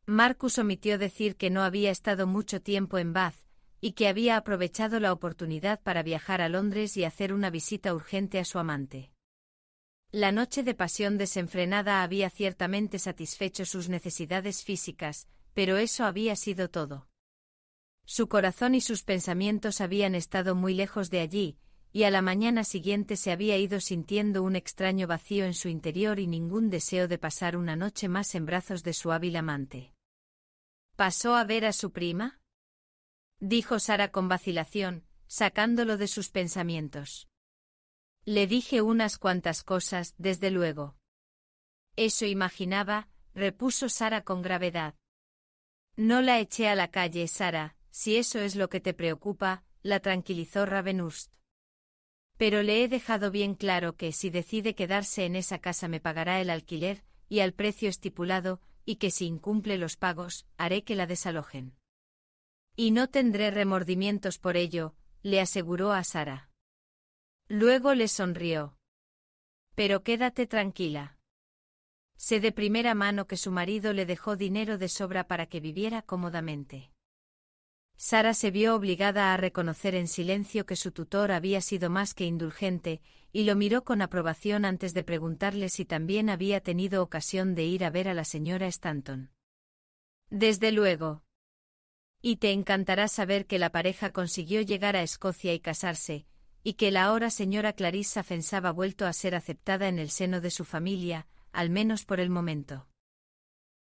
Marcus omitió decir que no había estado mucho tiempo en Bath, y que había aprovechado la oportunidad para viajar a Londres y hacer una visita urgente a su amante. La noche de pasión desenfrenada había ciertamente satisfecho sus necesidades físicas, pero eso había sido todo. Su corazón y sus pensamientos habían estado muy lejos de allí, y a la mañana siguiente se había ido sintiendo un extraño vacío en su interior y ningún deseo de pasar una noche más en brazos de su hábil amante. ¿Pasó a ver a su prima? dijo Sara con vacilación, sacándolo de sus pensamientos. Le dije unas cuantas cosas, desde luego. Eso imaginaba, repuso Sara con gravedad. No la eché a la calle, Sara, si eso es lo que te preocupa, la tranquilizó Ravenhurst. Pero le he dejado bien claro que si decide quedarse en esa casa me pagará el alquiler, y al precio estipulado, y que si incumple los pagos, haré que la desalojen. Y no tendré remordimientos por ello, le aseguró a Sara. Luego le sonrió. Pero quédate tranquila. Sé de primera mano que su marido le dejó dinero de sobra para que viviera cómodamente. Sara se vio obligada a reconocer en silencio que su tutor había sido más que indulgente, y lo miró con aprobación antes de preguntarle si también había tenido ocasión de ir a ver a la señora Stanton. Desde luego. Y te encantará saber que la pareja consiguió llegar a Escocia y casarse, y que la ahora señora Clarissa pensaba vuelto a ser aceptada en el seno de su familia, al menos por el momento.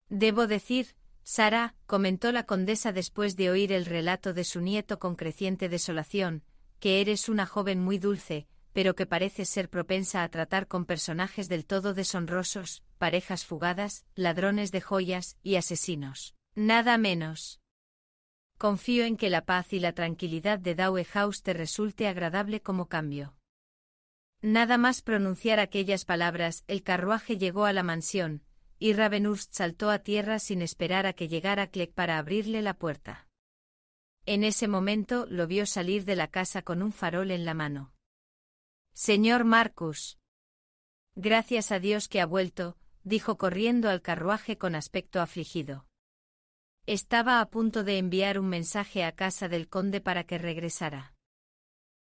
Debo decir, Sara, comentó la condesa después de oír el relato de su nieto con creciente desolación, que eres una joven muy dulce, pero que parece ser propensa a tratar con personajes del todo deshonrosos, parejas fugadas, ladrones de joyas y asesinos. Nada menos. Confío en que la paz y la tranquilidad de Dauehaus House te resulte agradable como cambio. Nada más pronunciar aquellas palabras, el carruaje llegó a la mansión, y Ravenhurst saltó a tierra sin esperar a que llegara Clegg para abrirle la puerta. En ese momento lo vio salir de la casa con un farol en la mano. Señor Marcus. Gracias a Dios que ha vuelto, dijo corriendo al carruaje con aspecto afligido. Estaba a punto de enviar un mensaje a casa del conde para que regresara.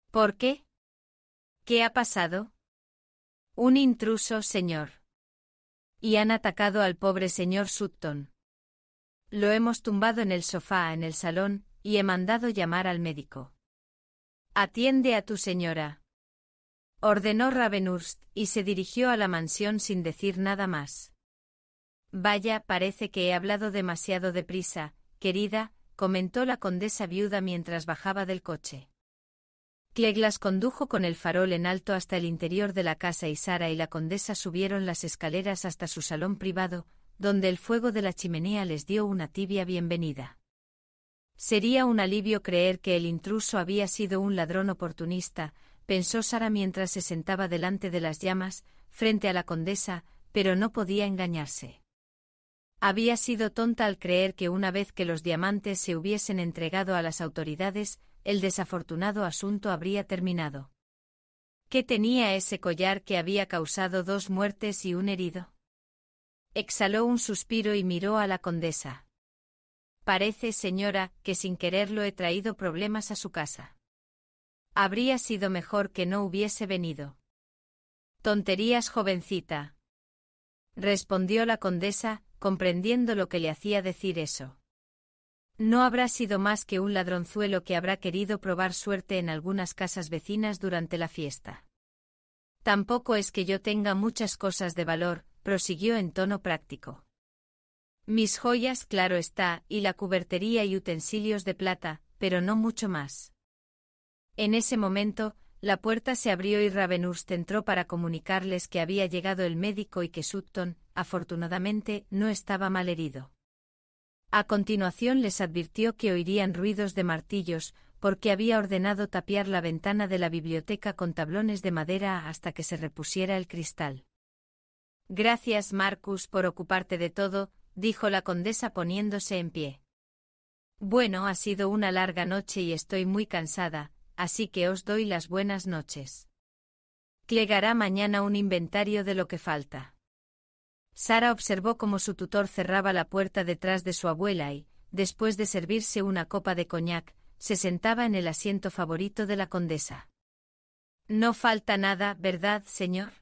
¿Por qué? ¿Qué ha pasado? Un intruso, señor. Y han atacado al pobre señor Sutton. Lo hemos tumbado en el sofá en el salón, y he mandado llamar al médico. Atiende a tu señora. Ordenó Ravenhurst, y se dirigió a la mansión sin decir nada más. Vaya, parece que he hablado demasiado deprisa, querida, comentó la condesa viuda mientras bajaba del coche. Clegg condujo con el farol en alto hasta el interior de la casa y Sara y la condesa subieron las escaleras hasta su salón privado, donde el fuego de la chimenea les dio una tibia bienvenida. Sería un alivio creer que el intruso había sido un ladrón oportunista, pensó Sara mientras se sentaba delante de las llamas, frente a la condesa, pero no podía engañarse. Había sido tonta al creer que una vez que los diamantes se hubiesen entregado a las autoridades, el desafortunado asunto habría terminado. ¿Qué tenía ese collar que había causado dos muertes y un herido? Exhaló un suspiro y miró a la condesa. Parece, señora, que sin quererlo he traído problemas a su casa. Habría sido mejor que no hubiese venido. Tonterías, jovencita. Respondió la condesa, comprendiendo lo que le hacía decir eso. No habrá sido más que un ladronzuelo que habrá querido probar suerte en algunas casas vecinas durante la fiesta. Tampoco es que yo tenga muchas cosas de valor, prosiguió en tono práctico. Mis joyas, claro está, y la cubertería y utensilios de plata, pero no mucho más. En ese momento, la puerta se abrió y Ravenhurst entró para comunicarles que había llegado el médico y que Sutton, afortunadamente, no estaba mal herido. A continuación les advirtió que oirían ruidos de martillos, porque había ordenado tapiar la ventana de la biblioteca con tablones de madera hasta que se repusiera el cristal. Gracias, Marcus, por ocuparte de todo, dijo la condesa poniéndose en pie. Bueno, ha sido una larga noche y estoy muy cansada, así que os doy las buenas noches. Clegará mañana un inventario de lo que falta. Sara observó cómo su tutor cerraba la puerta detrás de su abuela y, después de servirse una copa de coñac, se sentaba en el asiento favorito de la condesa. No falta nada, ¿verdad, señor?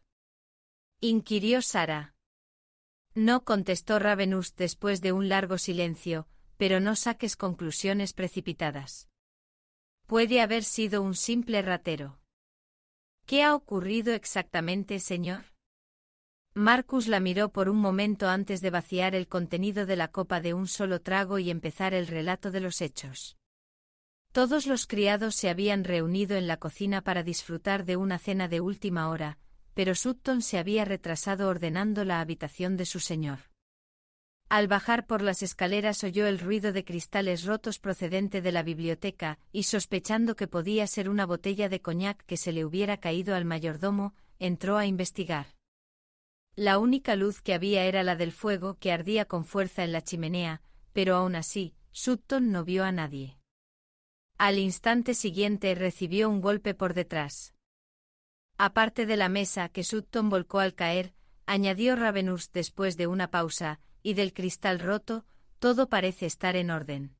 inquirió Sara. No contestó Ravenus después de un largo silencio, pero no saques conclusiones precipitadas. Puede haber sido un simple ratero. ¿Qué ha ocurrido exactamente, señor? Marcus la miró por un momento antes de vaciar el contenido de la copa de un solo trago y empezar el relato de los hechos. Todos los criados se habían reunido en la cocina para disfrutar de una cena de última hora, pero Sutton se había retrasado ordenando la habitación de su señor. Al bajar por las escaleras oyó el ruido de cristales rotos procedente de la biblioteca, y sospechando que podía ser una botella de coñac que se le hubiera caído al mayordomo, entró a investigar. La única luz que había era la del fuego que ardía con fuerza en la chimenea, pero aún así, Sutton no vio a nadie. Al instante siguiente recibió un golpe por detrás. Aparte de la mesa que Sutton volcó al caer, añadió Ravenhurst después de una pausa, y del cristal roto, todo parece estar en orden.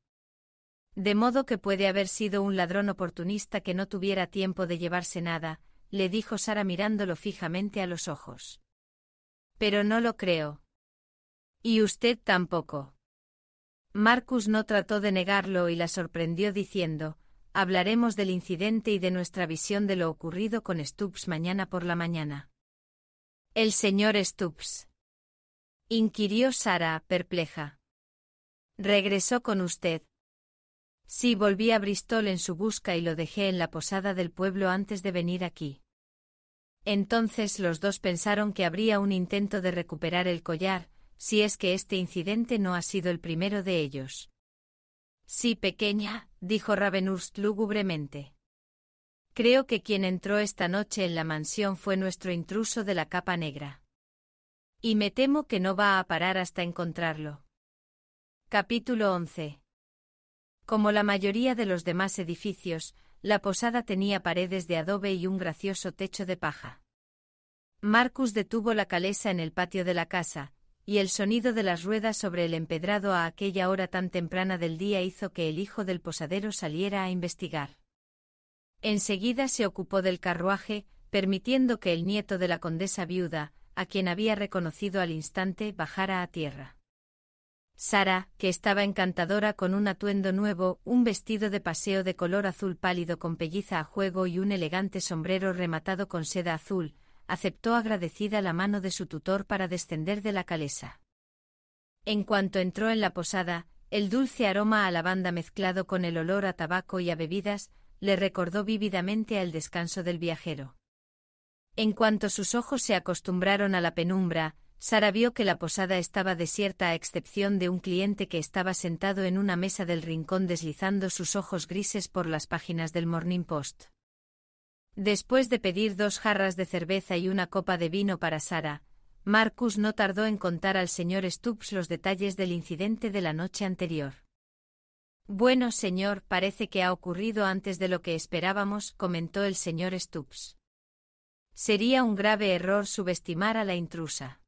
De modo que puede haber sido un ladrón oportunista que no tuviera tiempo de llevarse nada, le dijo Sara mirándolo fijamente a los ojos. Pero no lo creo. Y usted tampoco. Marcus no trató de negarlo y la sorprendió diciendo, hablaremos del incidente y de nuestra visión de lo ocurrido con Stubbs mañana por la mañana. El señor Stubbs. Inquirió Sara, perpleja. Regresó con usted. Sí, volví a Bristol en su busca y lo dejé en la posada del pueblo antes de venir aquí. Entonces los dos pensaron que habría un intento de recuperar el collar, si es que este incidente no ha sido el primero de ellos. Sí, pequeña, dijo Ravenhurst lúgubremente. Creo que quien entró esta noche en la mansión fue nuestro intruso de la capa negra. Y me temo que no va a parar hasta encontrarlo. Capítulo 11. Como la mayoría de los demás edificios, la posada tenía paredes de adobe y un gracioso techo de paja. Marcus detuvo la calesa en el patio de la casa, y el sonido de las ruedas sobre el empedrado a aquella hora tan temprana del día hizo que el hijo del posadero saliera a investigar. Enseguida se ocupó del carruaje, permitiendo que el nieto de la condesa viuda, a quien había reconocido al instante, bajara a tierra. Sara, que estaba encantadora con un atuendo nuevo, un vestido de paseo de color azul pálido con pelliza a juego y un elegante sombrero rematado con seda azul, aceptó agradecida la mano de su tutor para descender de la calesa. En cuanto entró en la posada, el dulce aroma a lavanda mezclado con el olor a tabaco y a bebidas, le recordó vívidamente al descanso del viajero. En cuanto sus ojos se acostumbraron a la penumbra, Sara vio que la posada estaba desierta a excepción de un cliente que estaba sentado en una mesa del rincón deslizando sus ojos grises por las páginas del Morning Post. Después de pedir dos jarras de cerveza y una copa de vino para Sara, Marcus no tardó en contar al señor Stubbs los detalles del incidente de la noche anterior. Bueno, señor, parece que ha ocurrido antes de lo que esperábamos, comentó el señor Stubbs. Sería un grave error subestimar a la intrusa.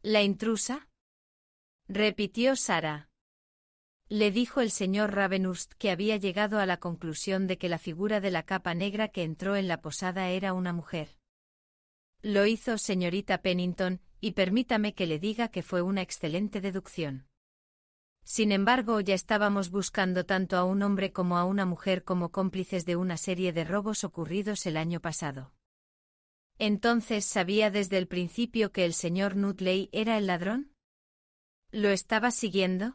¿La intrusa? repitió Sara. Le dijo el señor Ravenhurst que había llegado a la conclusión de que la figura de la capa negra que entró en la posada era una mujer. Lo hizo señorita Pennington, y permítame que le diga que fue una excelente deducción. Sin embargo, ya estábamos buscando tanto a un hombre como a una mujer como cómplices de una serie de robos ocurridos el año pasado. Entonces sabía desde el principio que el señor Nutley era el ladrón. ¿Lo estaba siguiendo?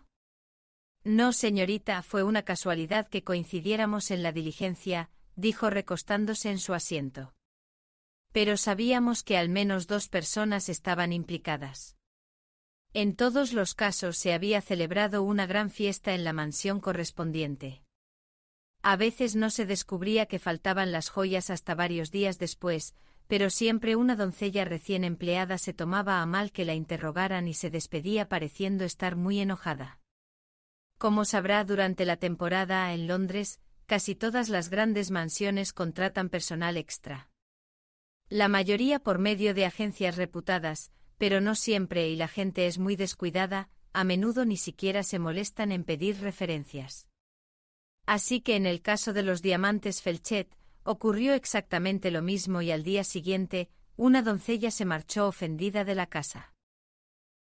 No, señorita, fue una casualidad que coincidiéramos en la diligencia, dijo recostándose en su asiento. Pero sabíamos que al menos dos personas estaban implicadas. En todos los casos se había celebrado una gran fiesta en la mansión correspondiente. A veces no se descubría que faltaban las joyas hasta varios días después, pero siempre una doncella recién empleada se tomaba a mal que la interrogaran y se despedía pareciendo estar muy enojada. Como sabrá durante la temporada en Londres, casi todas las grandes mansiones contratan personal extra. La mayoría por medio de agencias reputadas, pero no siempre y la gente es muy descuidada, a menudo ni siquiera se molestan en pedir referencias. Así que en el caso de los diamantes Felchet, Ocurrió exactamente lo mismo y al día siguiente, una doncella se marchó ofendida de la casa.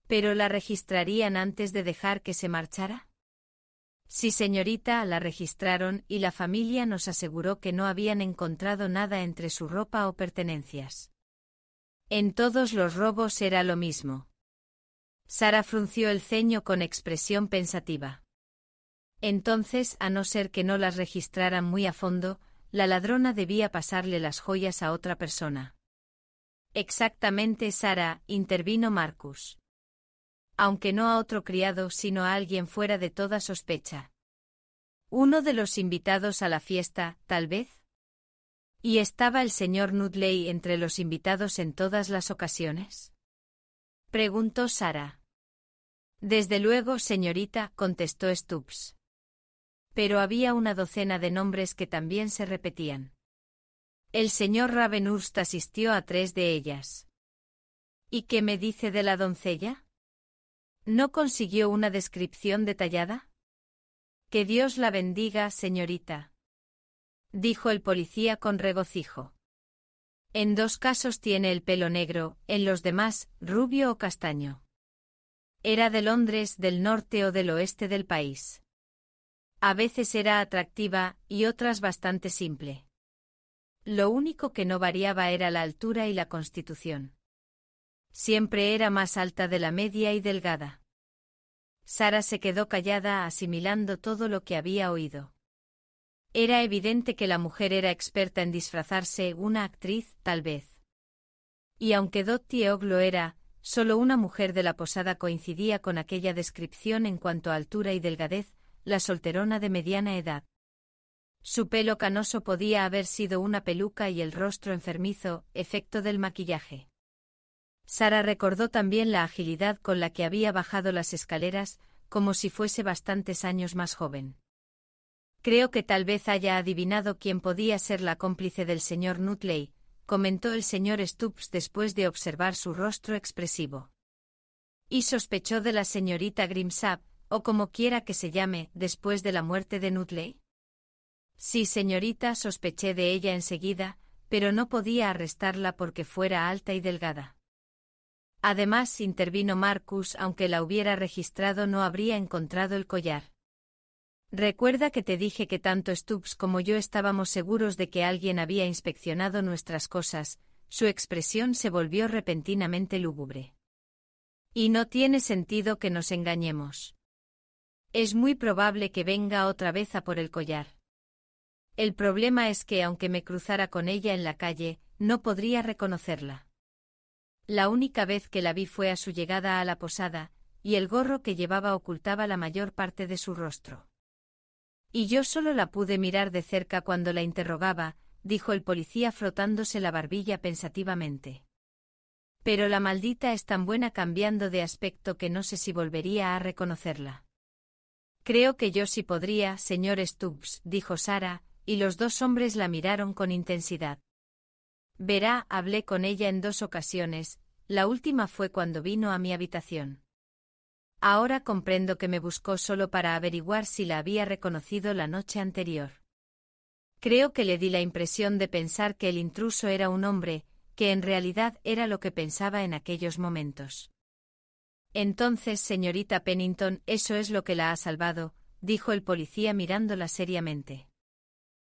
¿Pero la registrarían antes de dejar que se marchara? Sí, señorita, la registraron y la familia nos aseguró que no habían encontrado nada entre su ropa o pertenencias. En todos los robos era lo mismo. Sara frunció el ceño con expresión pensativa. Entonces, a no ser que no las registraran muy a fondo, la ladrona debía pasarle las joyas a otra persona. Exactamente, Sara, intervino Marcus. Aunque no a otro criado, sino a alguien fuera de toda sospecha. Uno de los invitados a la fiesta, tal vez. ¿Y estaba el señor Nudley entre los invitados en todas las ocasiones? preguntó Sara. Desde luego, señorita, contestó Stubbs. Pero había una docena de nombres que también se repetían. El señor Ravenhurst asistió a tres de ellas. ¿Y qué me dice de la doncella? ¿No consiguió una descripción detallada? Que Dios la bendiga, señorita. Dijo el policía con regocijo. En dos casos tiene el pelo negro, en los demás, rubio o castaño. Era de Londres, del norte o del oeste del país. A veces era atractiva y otras bastante simple. Lo único que no variaba era la altura y la constitución. Siempre era más alta de la media y delgada. Sara se quedó callada asimilando todo lo que había oído. Era evidente que la mujer era experta en disfrazarse, una actriz, tal vez. Y aunque Dottie Oglo era, solo una mujer de la posada coincidía con aquella descripción en cuanto a altura y delgadez, la solterona de mediana edad. Su pelo canoso podía haber sido una peluca y el rostro enfermizo, efecto del maquillaje. Sara recordó también la agilidad con la que había bajado las escaleras, como si fuese bastantes años más joven. Creo que tal vez haya adivinado quién podía ser la cómplice del señor Nutley, comentó el señor Stubbs después de observar su rostro expresivo. Y sospechó de la señorita Grimsap, o como quiera que se llame, después de la muerte de Nutley? Sí, señorita, sospeché de ella enseguida, pero no podía arrestarla porque fuera alta y delgada. Además, intervino Marcus, aunque la hubiera registrado no habría encontrado el collar. Recuerda que te dije que tanto Stubbs como yo estábamos seguros de que alguien había inspeccionado nuestras cosas, su expresión se volvió repentinamente lúgubre. Y no tiene sentido que nos engañemos. Es muy probable que venga otra vez a por el collar. El problema es que aunque me cruzara con ella en la calle, no podría reconocerla. La única vez que la vi fue a su llegada a la posada, y el gorro que llevaba ocultaba la mayor parte de su rostro. Y yo solo la pude mirar de cerca cuando la interrogaba, dijo el policía frotándose la barbilla pensativamente. Pero la maldita es tan buena cambiando de aspecto que no sé si volvería a reconocerla. Creo que yo sí podría, señor Stubbs, dijo Sara, y los dos hombres la miraron con intensidad. Verá, hablé con ella en dos ocasiones, la última fue cuando vino a mi habitación. Ahora comprendo que me buscó solo para averiguar si la había reconocido la noche anterior. Creo que le di la impresión de pensar que el intruso era un hombre, que en realidad era lo que pensaba en aquellos momentos. Entonces, señorita Pennington, eso es lo que la ha salvado, dijo el policía mirándola seriamente.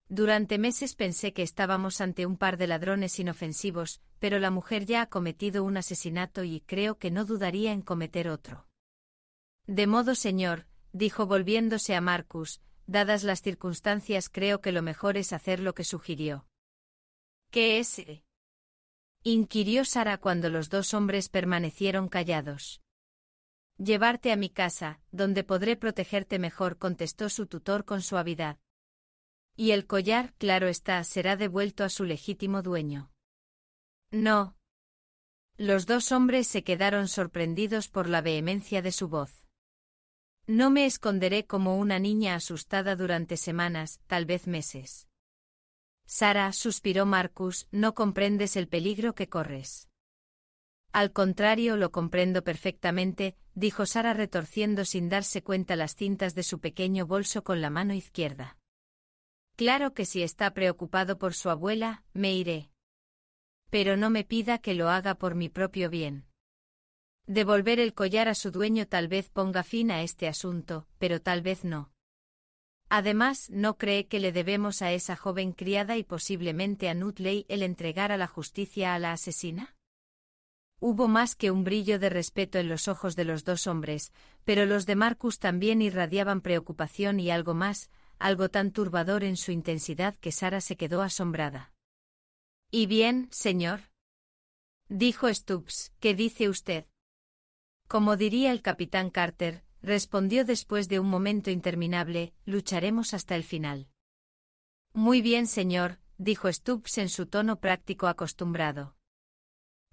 Durante meses pensé que estábamos ante un par de ladrones inofensivos, pero la mujer ya ha cometido un asesinato y creo que no dudaría en cometer otro. De modo, señor, dijo volviéndose a Marcus, dadas las circunstancias creo que lo mejor es hacer lo que sugirió. ¿Qué es? Eh? inquirió Sara cuando los dos hombres permanecieron callados. Llevarte a mi casa, donde podré protegerte mejor, contestó su tutor con suavidad. Y el collar, claro está, será devuelto a su legítimo dueño. No. Los dos hombres se quedaron sorprendidos por la vehemencia de su voz. No me esconderé como una niña asustada durante semanas, tal vez meses. Sara, suspiró Marcus, no comprendes el peligro que corres. Al contrario, lo comprendo perfectamente, dijo Sara retorciendo sin darse cuenta las cintas de su pequeño bolso con la mano izquierda. Claro que si está preocupado por su abuela, me iré. Pero no me pida que lo haga por mi propio bien. Devolver el collar a su dueño tal vez ponga fin a este asunto, pero tal vez no. Además, no cree que le debemos a esa joven criada y posiblemente a Nutley el entregar a la justicia a la asesina. Hubo más que un brillo de respeto en los ojos de los dos hombres, pero los de Marcus también irradiaban preocupación y algo más, algo tan turbador en su intensidad que Sara se quedó asombrada. ¿Y bien, señor? dijo Stubbs, ¿qué dice usted? Como diría el capitán Carter, respondió después de un momento interminable, lucharemos hasta el final. Muy bien, señor, dijo Stubbs en su tono práctico acostumbrado.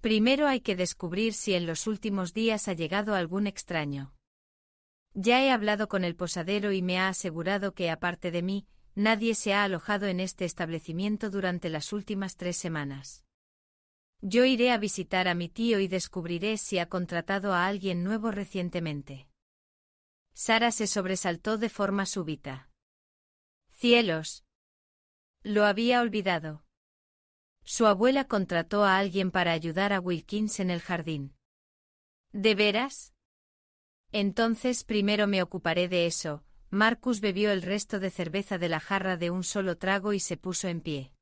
Primero hay que descubrir si en los últimos días ha llegado algún extraño. Ya he hablado con el posadero y me ha asegurado que, aparte de mí, nadie se ha alojado en este establecimiento durante las últimas tres semanas. Yo iré a visitar a mi tío y descubriré si ha contratado a alguien nuevo recientemente. Sara se sobresaltó de forma súbita. Cielos. Lo había olvidado. Su abuela contrató a alguien para ayudar a Wilkins en el jardín. ¿De veras? Entonces primero me ocuparé de eso. Marcus bebió el resto de cerveza de la jarra de un solo trago y se puso en pie.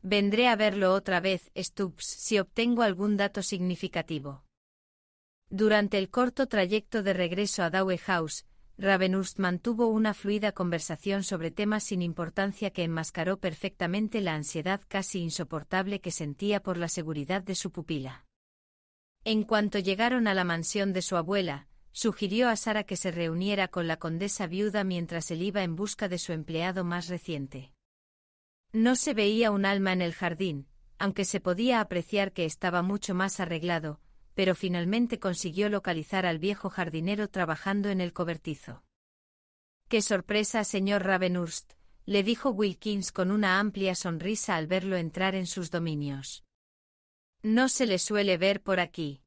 Vendré a verlo otra vez, Stubbs, si obtengo algún dato significativo. Durante el corto trayecto de regreso a Dowie House, Ravenhurst mantuvo una fluida conversación sobre temas sin importancia que enmascaró perfectamente la ansiedad casi insoportable que sentía por la seguridad de su pupila. En cuanto llegaron a la mansión de su abuela, sugirió a Sara que se reuniera con la condesa viuda mientras él iba en busca de su empleado más reciente. No se veía un alma en el jardín, aunque se podía apreciar que estaba mucho más arreglado, pero finalmente consiguió localizar al viejo jardinero trabajando en el cobertizo. ¡Qué sorpresa, señor Ravenhurst! le dijo Wilkins con una amplia sonrisa al verlo entrar en sus dominios. No se le suele ver por aquí.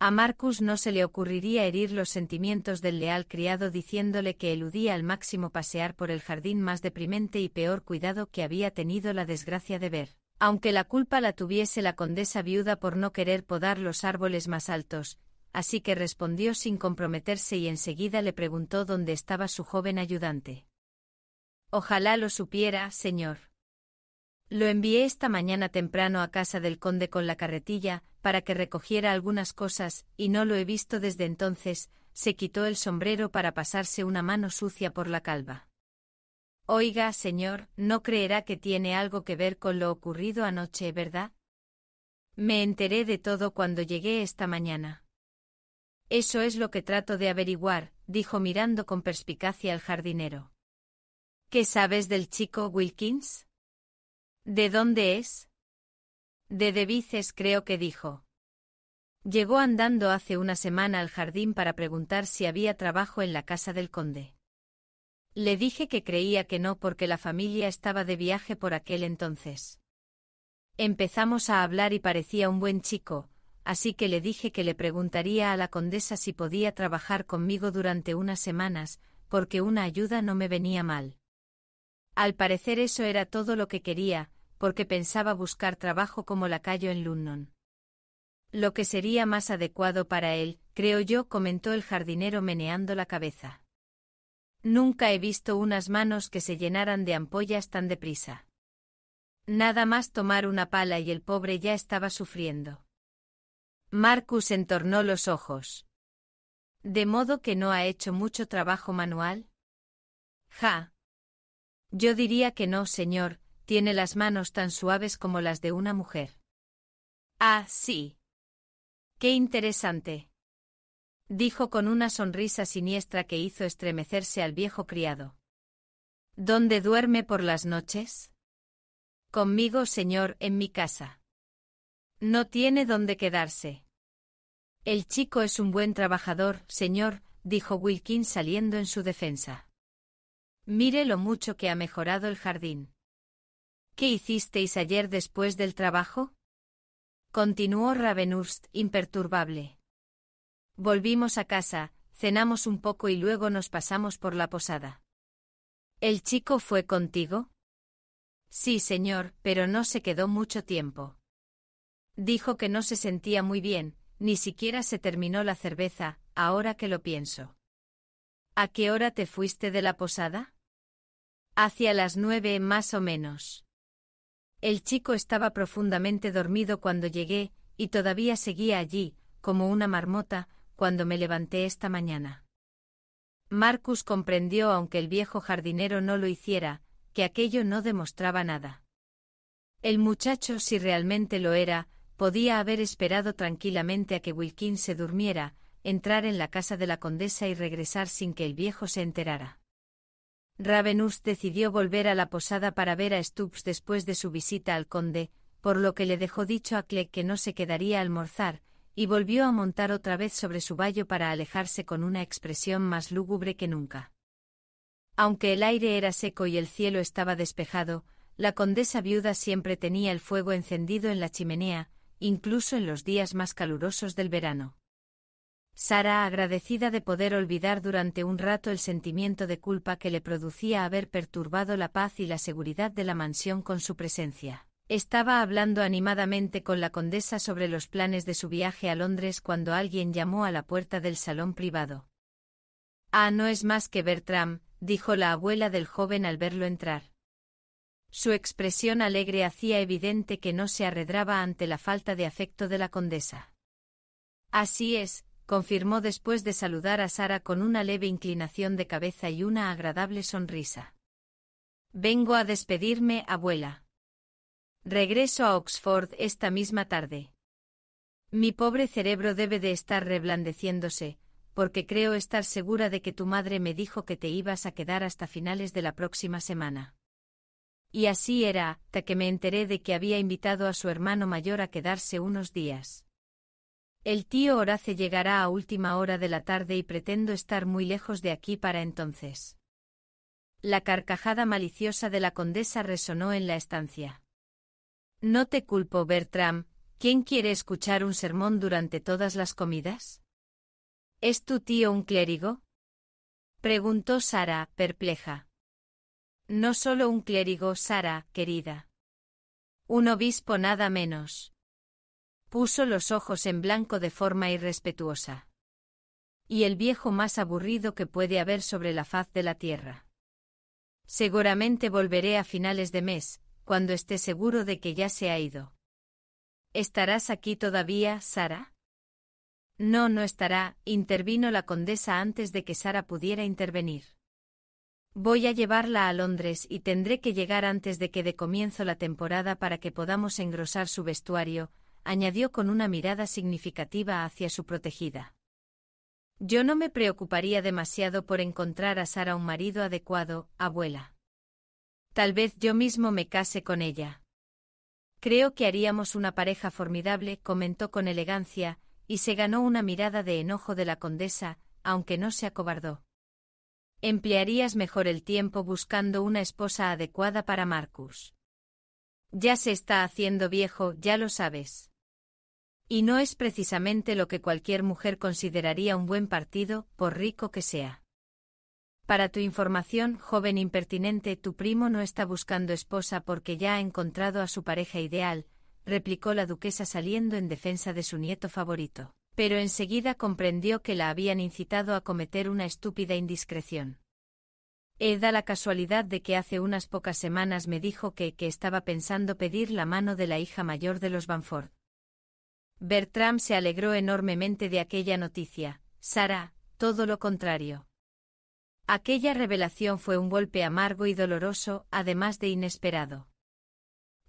A Marcus no se le ocurriría herir los sentimientos del leal criado diciéndole que eludía al máximo pasear por el jardín más deprimente y peor cuidado que había tenido la desgracia de ver aunque la culpa la tuviese la condesa viuda por no querer podar los árboles más altos, así que respondió sin comprometerse y enseguida le preguntó dónde estaba su joven ayudante. Ojalá lo supiera, señor. Lo envié esta mañana temprano a casa del conde con la carretilla, para que recogiera algunas cosas, y no lo he visto desde entonces, se quitó el sombrero para pasarse una mano sucia por la calva. Oiga, señor, no creerá que tiene algo que ver con lo ocurrido anoche, ¿verdad? Me enteré de todo cuando llegué esta mañana. Eso es lo que trato de averiguar, dijo mirando con perspicacia al jardinero. ¿Qué sabes del chico Wilkins? ¿De dónde es? De Devices creo que dijo. Llegó andando hace una semana al jardín para preguntar si había trabajo en la casa del conde. Le dije que creía que no porque la familia estaba de viaje por aquel entonces. Empezamos a hablar y parecía un buen chico, así que le dije que le preguntaría a la condesa si podía trabajar conmigo durante unas semanas, porque una ayuda no me venía mal. Al parecer eso era todo lo que quería, porque pensaba buscar trabajo como lacayo en Lunnon. Lo que sería más adecuado para él, creo yo, comentó el jardinero meneando la cabeza. Nunca he visto unas manos que se llenaran de ampollas tan deprisa. Nada más tomar una pala y el pobre ya estaba sufriendo. Marcus entornó los ojos. ¿De modo que no ha hecho mucho trabajo manual? Ja. Yo diría que no, señor, tiene las manos tan suaves como las de una mujer. Ah, sí. Qué interesante dijo con una sonrisa siniestra que hizo estremecerse al viejo criado. ¿Dónde duerme por las noches? Conmigo, señor, en mi casa. No tiene dónde quedarse. El chico es un buen trabajador, señor, dijo Wilkins saliendo en su defensa. Mire lo mucho que ha mejorado el jardín. ¿Qué hicisteis ayer después del trabajo? Continuó Ravenhurst, imperturbable. Volvimos a casa, cenamos un poco y luego nos pasamos por la posada. ¿El chico fue contigo? Sí, señor, pero no se quedó mucho tiempo. Dijo que no se sentía muy bien, ni siquiera se terminó la cerveza, ahora que lo pienso. ¿A qué hora te fuiste de la posada? Hacia las nueve más o menos. El chico estaba profundamente dormido cuando llegué, y todavía seguía allí, como una marmota, cuando me levanté esta mañana. Marcus comprendió, aunque el viejo jardinero no lo hiciera, que aquello no demostraba nada. El muchacho, si realmente lo era, podía haber esperado tranquilamente a que Wilkins se durmiera, entrar en la casa de la condesa y regresar sin que el viejo se enterara. Ravenus decidió volver a la posada para ver a Stubbs después de su visita al conde, por lo que le dejó dicho a Clegg que no se quedaría a almorzar, y volvió a montar otra vez sobre su vallo para alejarse con una expresión más lúgubre que nunca. Aunque el aire era seco y el cielo estaba despejado, la condesa viuda siempre tenía el fuego encendido en la chimenea, incluso en los días más calurosos del verano. Sara, agradecida de poder olvidar durante un rato el sentimiento de culpa que le producía haber perturbado la paz y la seguridad de la mansión con su presencia. Estaba hablando animadamente con la condesa sobre los planes de su viaje a Londres cuando alguien llamó a la puerta del salón privado. Ah, no es más que Bertram, dijo la abuela del joven al verlo entrar. Su expresión alegre hacía evidente que no se arredraba ante la falta de afecto de la condesa. Así es, confirmó después de saludar a Sara con una leve inclinación de cabeza y una agradable sonrisa. Vengo a despedirme, abuela. Regreso a Oxford esta misma tarde. Mi pobre cerebro debe de estar reblandeciéndose, porque creo estar segura de que tu madre me dijo que te ibas a quedar hasta finales de la próxima semana. Y así era, hasta que me enteré de que había invitado a su hermano mayor a quedarse unos días. El tío Horace llegará a última hora de la tarde y pretendo estar muy lejos de aquí para entonces. La carcajada maliciosa de la condesa resonó en la estancia. No te culpo, Bertram. ¿Quién quiere escuchar un sermón durante todas las comidas? ¿Es tu tío un clérigo? Preguntó Sara, perpleja. No solo un clérigo, Sara, querida. Un obispo nada menos. Puso los ojos en blanco de forma irrespetuosa. Y el viejo más aburrido que puede haber sobre la faz de la tierra. Seguramente volveré a finales de mes, cuando esté seguro de que ya se ha ido. ¿Estarás aquí todavía, Sara? No, no estará, intervino la condesa antes de que Sara pudiera intervenir. Voy a llevarla a Londres y tendré que llegar antes de que dé comienzo la temporada para que podamos engrosar su vestuario, añadió con una mirada significativa hacia su protegida. Yo no me preocuparía demasiado por encontrar a Sara un marido adecuado, abuela. Tal vez yo mismo me case con ella. Creo que haríamos una pareja formidable, comentó con elegancia, y se ganó una mirada de enojo de la condesa, aunque no se acobardó. Emplearías mejor el tiempo buscando una esposa adecuada para Marcus. Ya se está haciendo viejo, ya lo sabes. Y no es precisamente lo que cualquier mujer consideraría un buen partido, por rico que sea. Para tu información, joven impertinente, tu primo no está buscando esposa porque ya ha encontrado a su pareja ideal, replicó la duquesa saliendo en defensa de su nieto favorito. Pero enseguida comprendió que la habían incitado a cometer una estúpida indiscreción. He eh, da la casualidad de que hace unas pocas semanas me dijo que, que estaba pensando pedir la mano de la hija mayor de los Banford. Bertram se alegró enormemente de aquella noticia. Sara, todo lo contrario. Aquella revelación fue un golpe amargo y doloroso, además de inesperado.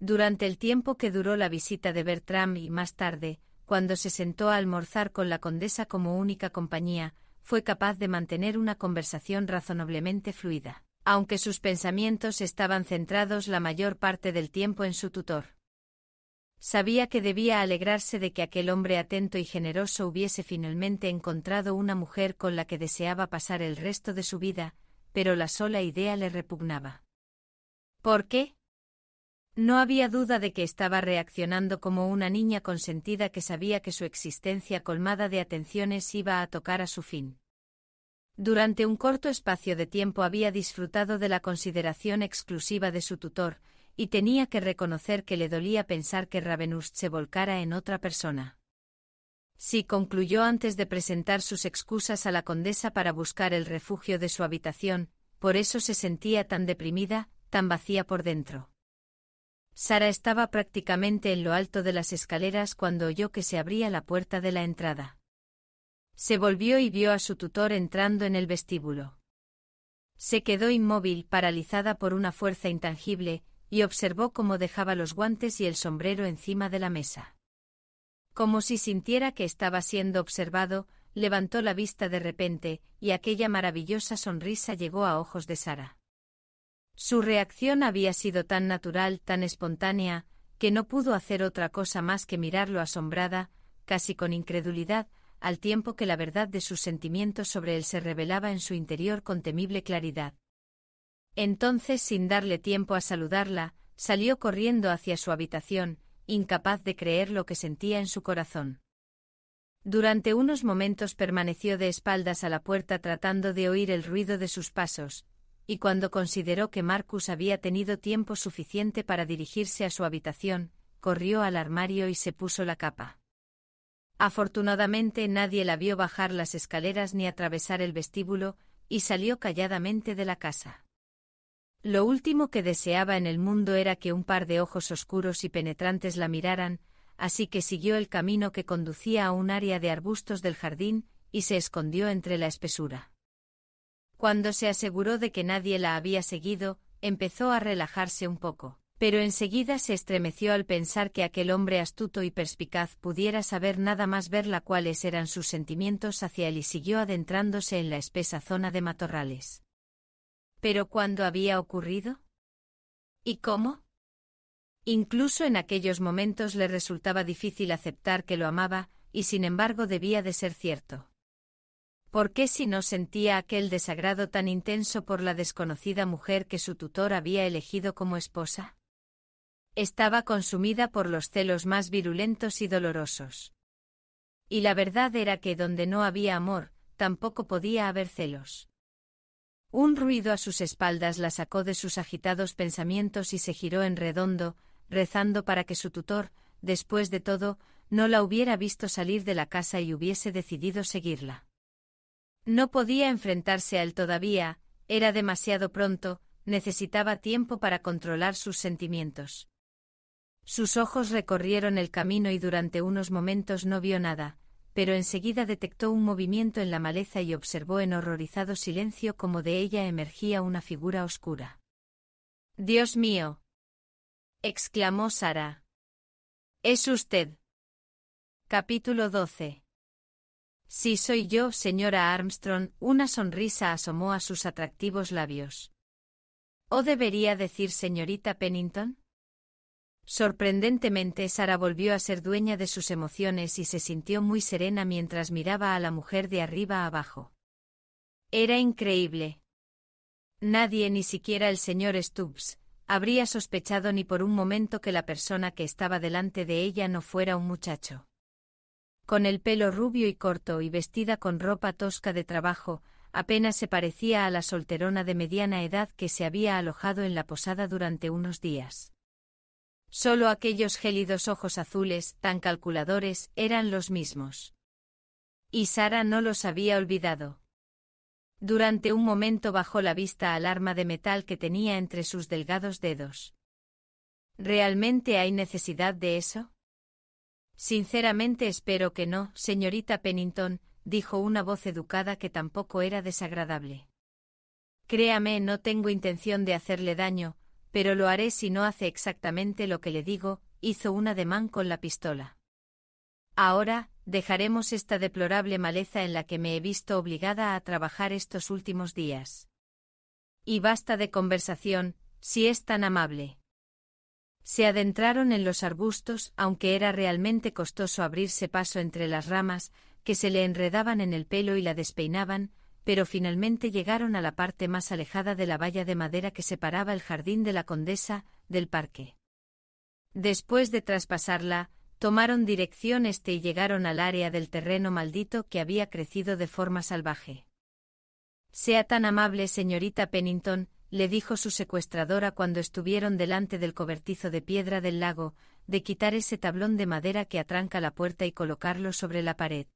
Durante el tiempo que duró la visita de Bertram y más tarde, cuando se sentó a almorzar con la condesa como única compañía, fue capaz de mantener una conversación razonablemente fluida, aunque sus pensamientos estaban centrados la mayor parte del tiempo en su tutor. Sabía que debía alegrarse de que aquel hombre atento y generoso hubiese finalmente encontrado una mujer con la que deseaba pasar el resto de su vida, pero la sola idea le repugnaba. ¿Por qué? No había duda de que estaba reaccionando como una niña consentida que sabía que su existencia colmada de atenciones iba a tocar a su fin. Durante un corto espacio de tiempo había disfrutado de la consideración exclusiva de su tutor, y tenía que reconocer que le dolía pensar que Ravenus se volcara en otra persona. Si concluyó antes de presentar sus excusas a la condesa para buscar el refugio de su habitación, por eso se sentía tan deprimida, tan vacía por dentro. Sara estaba prácticamente en lo alto de las escaleras cuando oyó que se abría la puerta de la entrada. Se volvió y vio a su tutor entrando en el vestíbulo. Se quedó inmóvil, paralizada por una fuerza intangible, y observó cómo dejaba los guantes y el sombrero encima de la mesa. Como si sintiera que estaba siendo observado, levantó la vista de repente, y aquella maravillosa sonrisa llegó a ojos de Sara. Su reacción había sido tan natural, tan espontánea, que no pudo hacer otra cosa más que mirarlo asombrada, casi con incredulidad, al tiempo que la verdad de sus sentimientos sobre él se revelaba en su interior con temible claridad. Entonces, sin darle tiempo a saludarla, salió corriendo hacia su habitación, incapaz de creer lo que sentía en su corazón. Durante unos momentos permaneció de espaldas a la puerta tratando de oír el ruido de sus pasos, y cuando consideró que Marcus había tenido tiempo suficiente para dirigirse a su habitación, corrió al armario y se puso la capa. Afortunadamente nadie la vio bajar las escaleras ni atravesar el vestíbulo, y salió calladamente de la casa. Lo último que deseaba en el mundo era que un par de ojos oscuros y penetrantes la miraran, así que siguió el camino que conducía a un área de arbustos del jardín, y se escondió entre la espesura. Cuando se aseguró de que nadie la había seguido, empezó a relajarse un poco, pero enseguida se estremeció al pensar que aquel hombre astuto y perspicaz pudiera saber nada más verla cuáles eran sus sentimientos hacia él y siguió adentrándose en la espesa zona de matorrales. ¿Pero cuándo había ocurrido? ¿Y cómo? Incluso en aquellos momentos le resultaba difícil aceptar que lo amaba, y sin embargo debía de ser cierto. ¿Por qué si no sentía aquel desagrado tan intenso por la desconocida mujer que su tutor había elegido como esposa? Estaba consumida por los celos más virulentos y dolorosos. Y la verdad era que donde no había amor, tampoco podía haber celos. Un ruido a sus espaldas la sacó de sus agitados pensamientos y se giró en redondo, rezando para que su tutor, después de todo, no la hubiera visto salir de la casa y hubiese decidido seguirla. No podía enfrentarse a él todavía, era demasiado pronto, necesitaba tiempo para controlar sus sentimientos. Sus ojos recorrieron el camino y durante unos momentos no vio nada, pero enseguida detectó un movimiento en la maleza y observó en horrorizado silencio como de ella emergía una figura oscura. Dios mío. exclamó Sara. Es usted. Capítulo 12. Si soy yo, señora Armstrong, una sonrisa asomó a sus atractivos labios. ¿O debería decir señorita Pennington? Sorprendentemente Sara volvió a ser dueña de sus emociones y se sintió muy serena mientras miraba a la mujer de arriba abajo. Era increíble. Nadie, ni siquiera el señor Stubbs, habría sospechado ni por un momento que la persona que estaba delante de ella no fuera un muchacho. Con el pelo rubio y corto y vestida con ropa tosca de trabajo, apenas se parecía a la solterona de mediana edad que se había alojado en la posada durante unos días. Solo aquellos gélidos ojos azules, tan calculadores, eran los mismos. Y Sara no los había olvidado. Durante un momento bajó la vista al arma de metal que tenía entre sus delgados dedos. ¿Realmente hay necesidad de eso? Sinceramente espero que no, señorita Pennington, dijo una voz educada que tampoco era desagradable. Créame, no tengo intención de hacerle daño, pero lo haré si no hace exactamente lo que le digo, hizo un ademán con la pistola. Ahora, dejaremos esta deplorable maleza en la que me he visto obligada a trabajar estos últimos días. Y basta de conversación, si es tan amable. Se adentraron en los arbustos, aunque era realmente costoso abrirse paso entre las ramas, que se le enredaban en el pelo y la despeinaban, pero finalmente llegaron a la parte más alejada de la valla de madera que separaba el jardín de la condesa del parque. Después de traspasarla, tomaron dirección este y llegaron al área del terreno maldito que había crecido de forma salvaje. Sea tan amable, señorita Pennington, le dijo su secuestradora cuando estuvieron delante del cobertizo de piedra del lago, de quitar ese tablón de madera que atranca la puerta y colocarlo sobre la pared.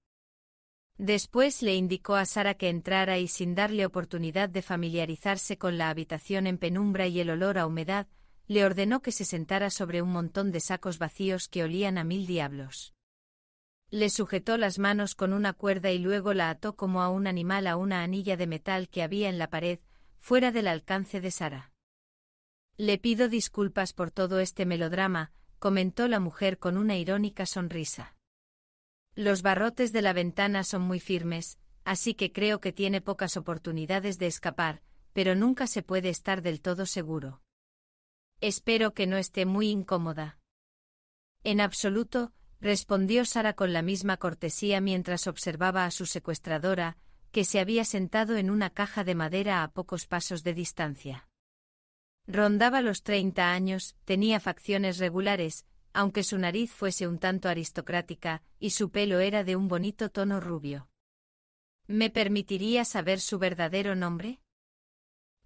Después le indicó a Sara que entrara y sin darle oportunidad de familiarizarse con la habitación en penumbra y el olor a humedad, le ordenó que se sentara sobre un montón de sacos vacíos que olían a mil diablos. Le sujetó las manos con una cuerda y luego la ató como a un animal a una anilla de metal que había en la pared, fuera del alcance de Sara. Le pido disculpas por todo este melodrama, comentó la mujer con una irónica sonrisa. Los barrotes de la ventana son muy firmes, así que creo que tiene pocas oportunidades de escapar, pero nunca se puede estar del todo seguro. Espero que no esté muy incómoda. En absoluto, respondió Sara con la misma cortesía mientras observaba a su secuestradora, que se había sentado en una caja de madera a pocos pasos de distancia. Rondaba los treinta años, tenía facciones regulares, aunque su nariz fuese un tanto aristocrática, y su pelo era de un bonito tono rubio. ¿Me permitiría saber su verdadero nombre?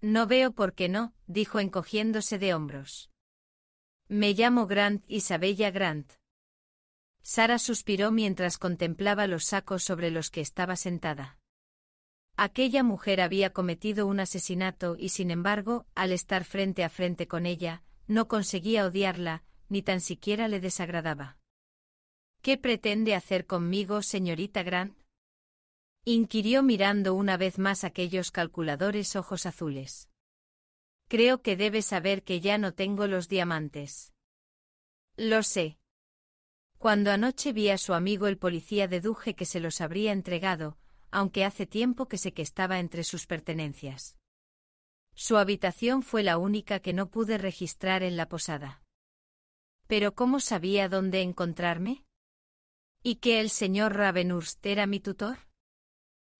No veo por qué no, dijo encogiéndose de hombros. Me llamo Grant Isabella Grant. Sara suspiró mientras contemplaba los sacos sobre los que estaba sentada. Aquella mujer había cometido un asesinato y sin embargo, al estar frente a frente con ella, no conseguía odiarla, ni tan siquiera le desagradaba. ¿Qué pretende hacer conmigo, señorita Grant? inquirió mirando una vez más aquellos calculadores ojos azules. Creo que debe saber que ya no tengo los diamantes. Lo sé. Cuando anoche vi a su amigo el policía deduje que se los habría entregado, aunque hace tiempo que sé que estaba entre sus pertenencias. Su habitación fue la única que no pude registrar en la posada. Pero ¿cómo sabía dónde encontrarme? ¿Y que el señor Ravenhurst era mi tutor?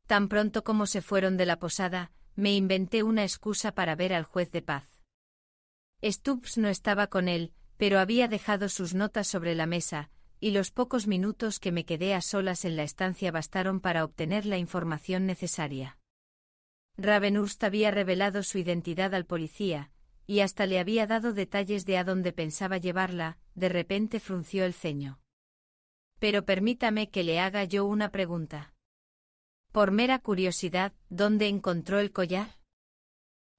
Tan pronto como se fueron de la posada, me inventé una excusa para ver al juez de paz. Stubbs no estaba con él, pero había dejado sus notas sobre la mesa, y los pocos minutos que me quedé a solas en la estancia bastaron para obtener la información necesaria. Ravenhurst había revelado su identidad al policía, y hasta le había dado detalles de a dónde pensaba llevarla, de repente frunció el ceño. Pero permítame que le haga yo una pregunta. Por mera curiosidad, ¿dónde encontró el collar?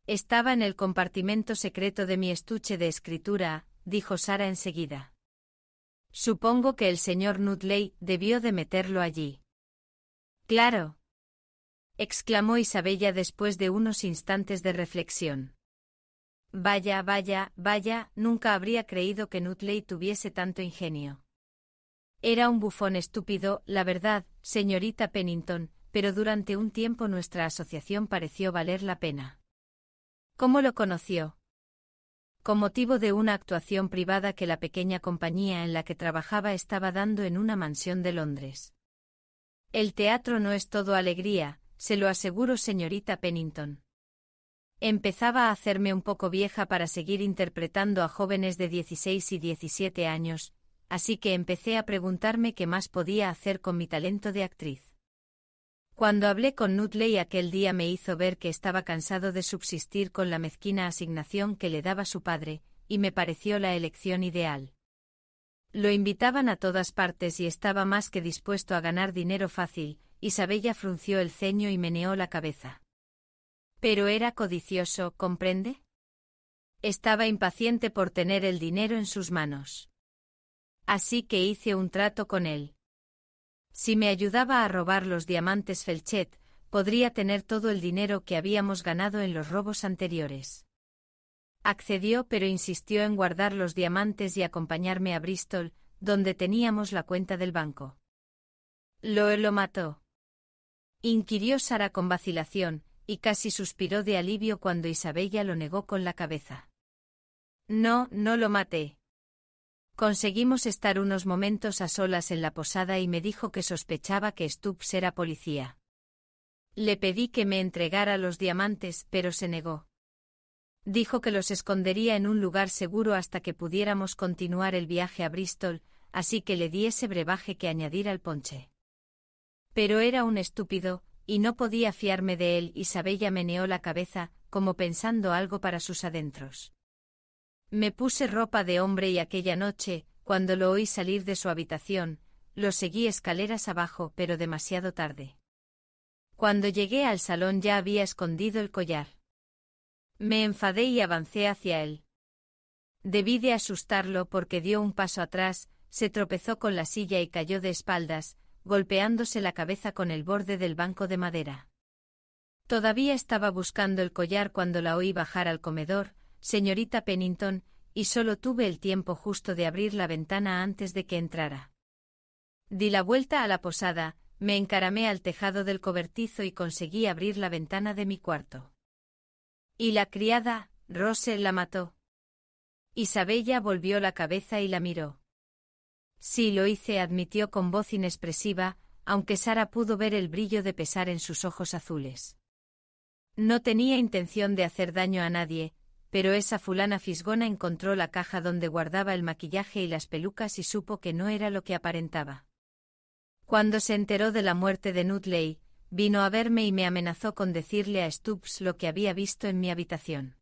Estaba en el compartimento secreto de mi estuche de escritura, dijo Sara enseguida. Supongo que el señor Nutley debió de meterlo allí. Claro. exclamó Isabella después de unos instantes de reflexión. Vaya, vaya, vaya, nunca habría creído que Nutley tuviese tanto ingenio. Era un bufón estúpido, la verdad, señorita Pennington, pero durante un tiempo nuestra asociación pareció valer la pena. ¿Cómo lo conoció? Con motivo de una actuación privada que la pequeña compañía en la que trabajaba estaba dando en una mansión de Londres. El teatro no es todo alegría, se lo aseguro señorita Pennington. Empezaba a hacerme un poco vieja para seguir interpretando a jóvenes de 16 y 17 años, así que empecé a preguntarme qué más podía hacer con mi talento de actriz. Cuando hablé con Nutley aquel día me hizo ver que estaba cansado de subsistir con la mezquina asignación que le daba su padre, y me pareció la elección ideal. Lo invitaban a todas partes y estaba más que dispuesto a ganar dinero fácil, Isabella frunció el ceño y meneó la cabeza. Pero era codicioso, ¿comprende? Estaba impaciente por tener el dinero en sus manos. Así que hice un trato con él. Si me ayudaba a robar los diamantes Felchet, podría tener todo el dinero que habíamos ganado en los robos anteriores. Accedió pero insistió en guardar los diamantes y acompañarme a Bristol, donde teníamos la cuenta del banco. Loe lo mató. Inquirió Sara con vacilación, y casi suspiró de alivio cuando Isabella lo negó con la cabeza. No, no lo maté. Conseguimos estar unos momentos a solas en la posada y me dijo que sospechaba que Stubbs era policía. Le pedí que me entregara los diamantes, pero se negó. Dijo que los escondería en un lugar seguro hasta que pudiéramos continuar el viaje a Bristol, así que le di ese brebaje que añadir al ponche. Pero era un estúpido, y no podía fiarme de él. Isabella meneó la cabeza, como pensando algo para sus adentros. Me puse ropa de hombre y aquella noche, cuando lo oí salir de su habitación, lo seguí escaleras abajo, pero demasiado tarde. Cuando llegué al salón ya había escondido el collar. Me enfadé y avancé hacia él. Debí de asustarlo porque dio un paso atrás, se tropezó con la silla y cayó de espaldas, golpeándose la cabeza con el borde del banco de madera. Todavía estaba buscando el collar cuando la oí bajar al comedor, señorita Pennington, y solo tuve el tiempo justo de abrir la ventana antes de que entrara. Di la vuelta a la posada, me encaramé al tejado del cobertizo y conseguí abrir la ventana de mi cuarto. Y la criada, Rose, la mató. Isabella volvió la cabeza y la miró. Sí lo hice, admitió con voz inexpresiva, aunque Sara pudo ver el brillo de pesar en sus ojos azules. No tenía intención de hacer daño a nadie, pero esa fulana fisgona encontró la caja donde guardaba el maquillaje y las pelucas y supo que no era lo que aparentaba. Cuando se enteró de la muerte de Nutley, vino a verme y me amenazó con decirle a Stubbs lo que había visto en mi habitación.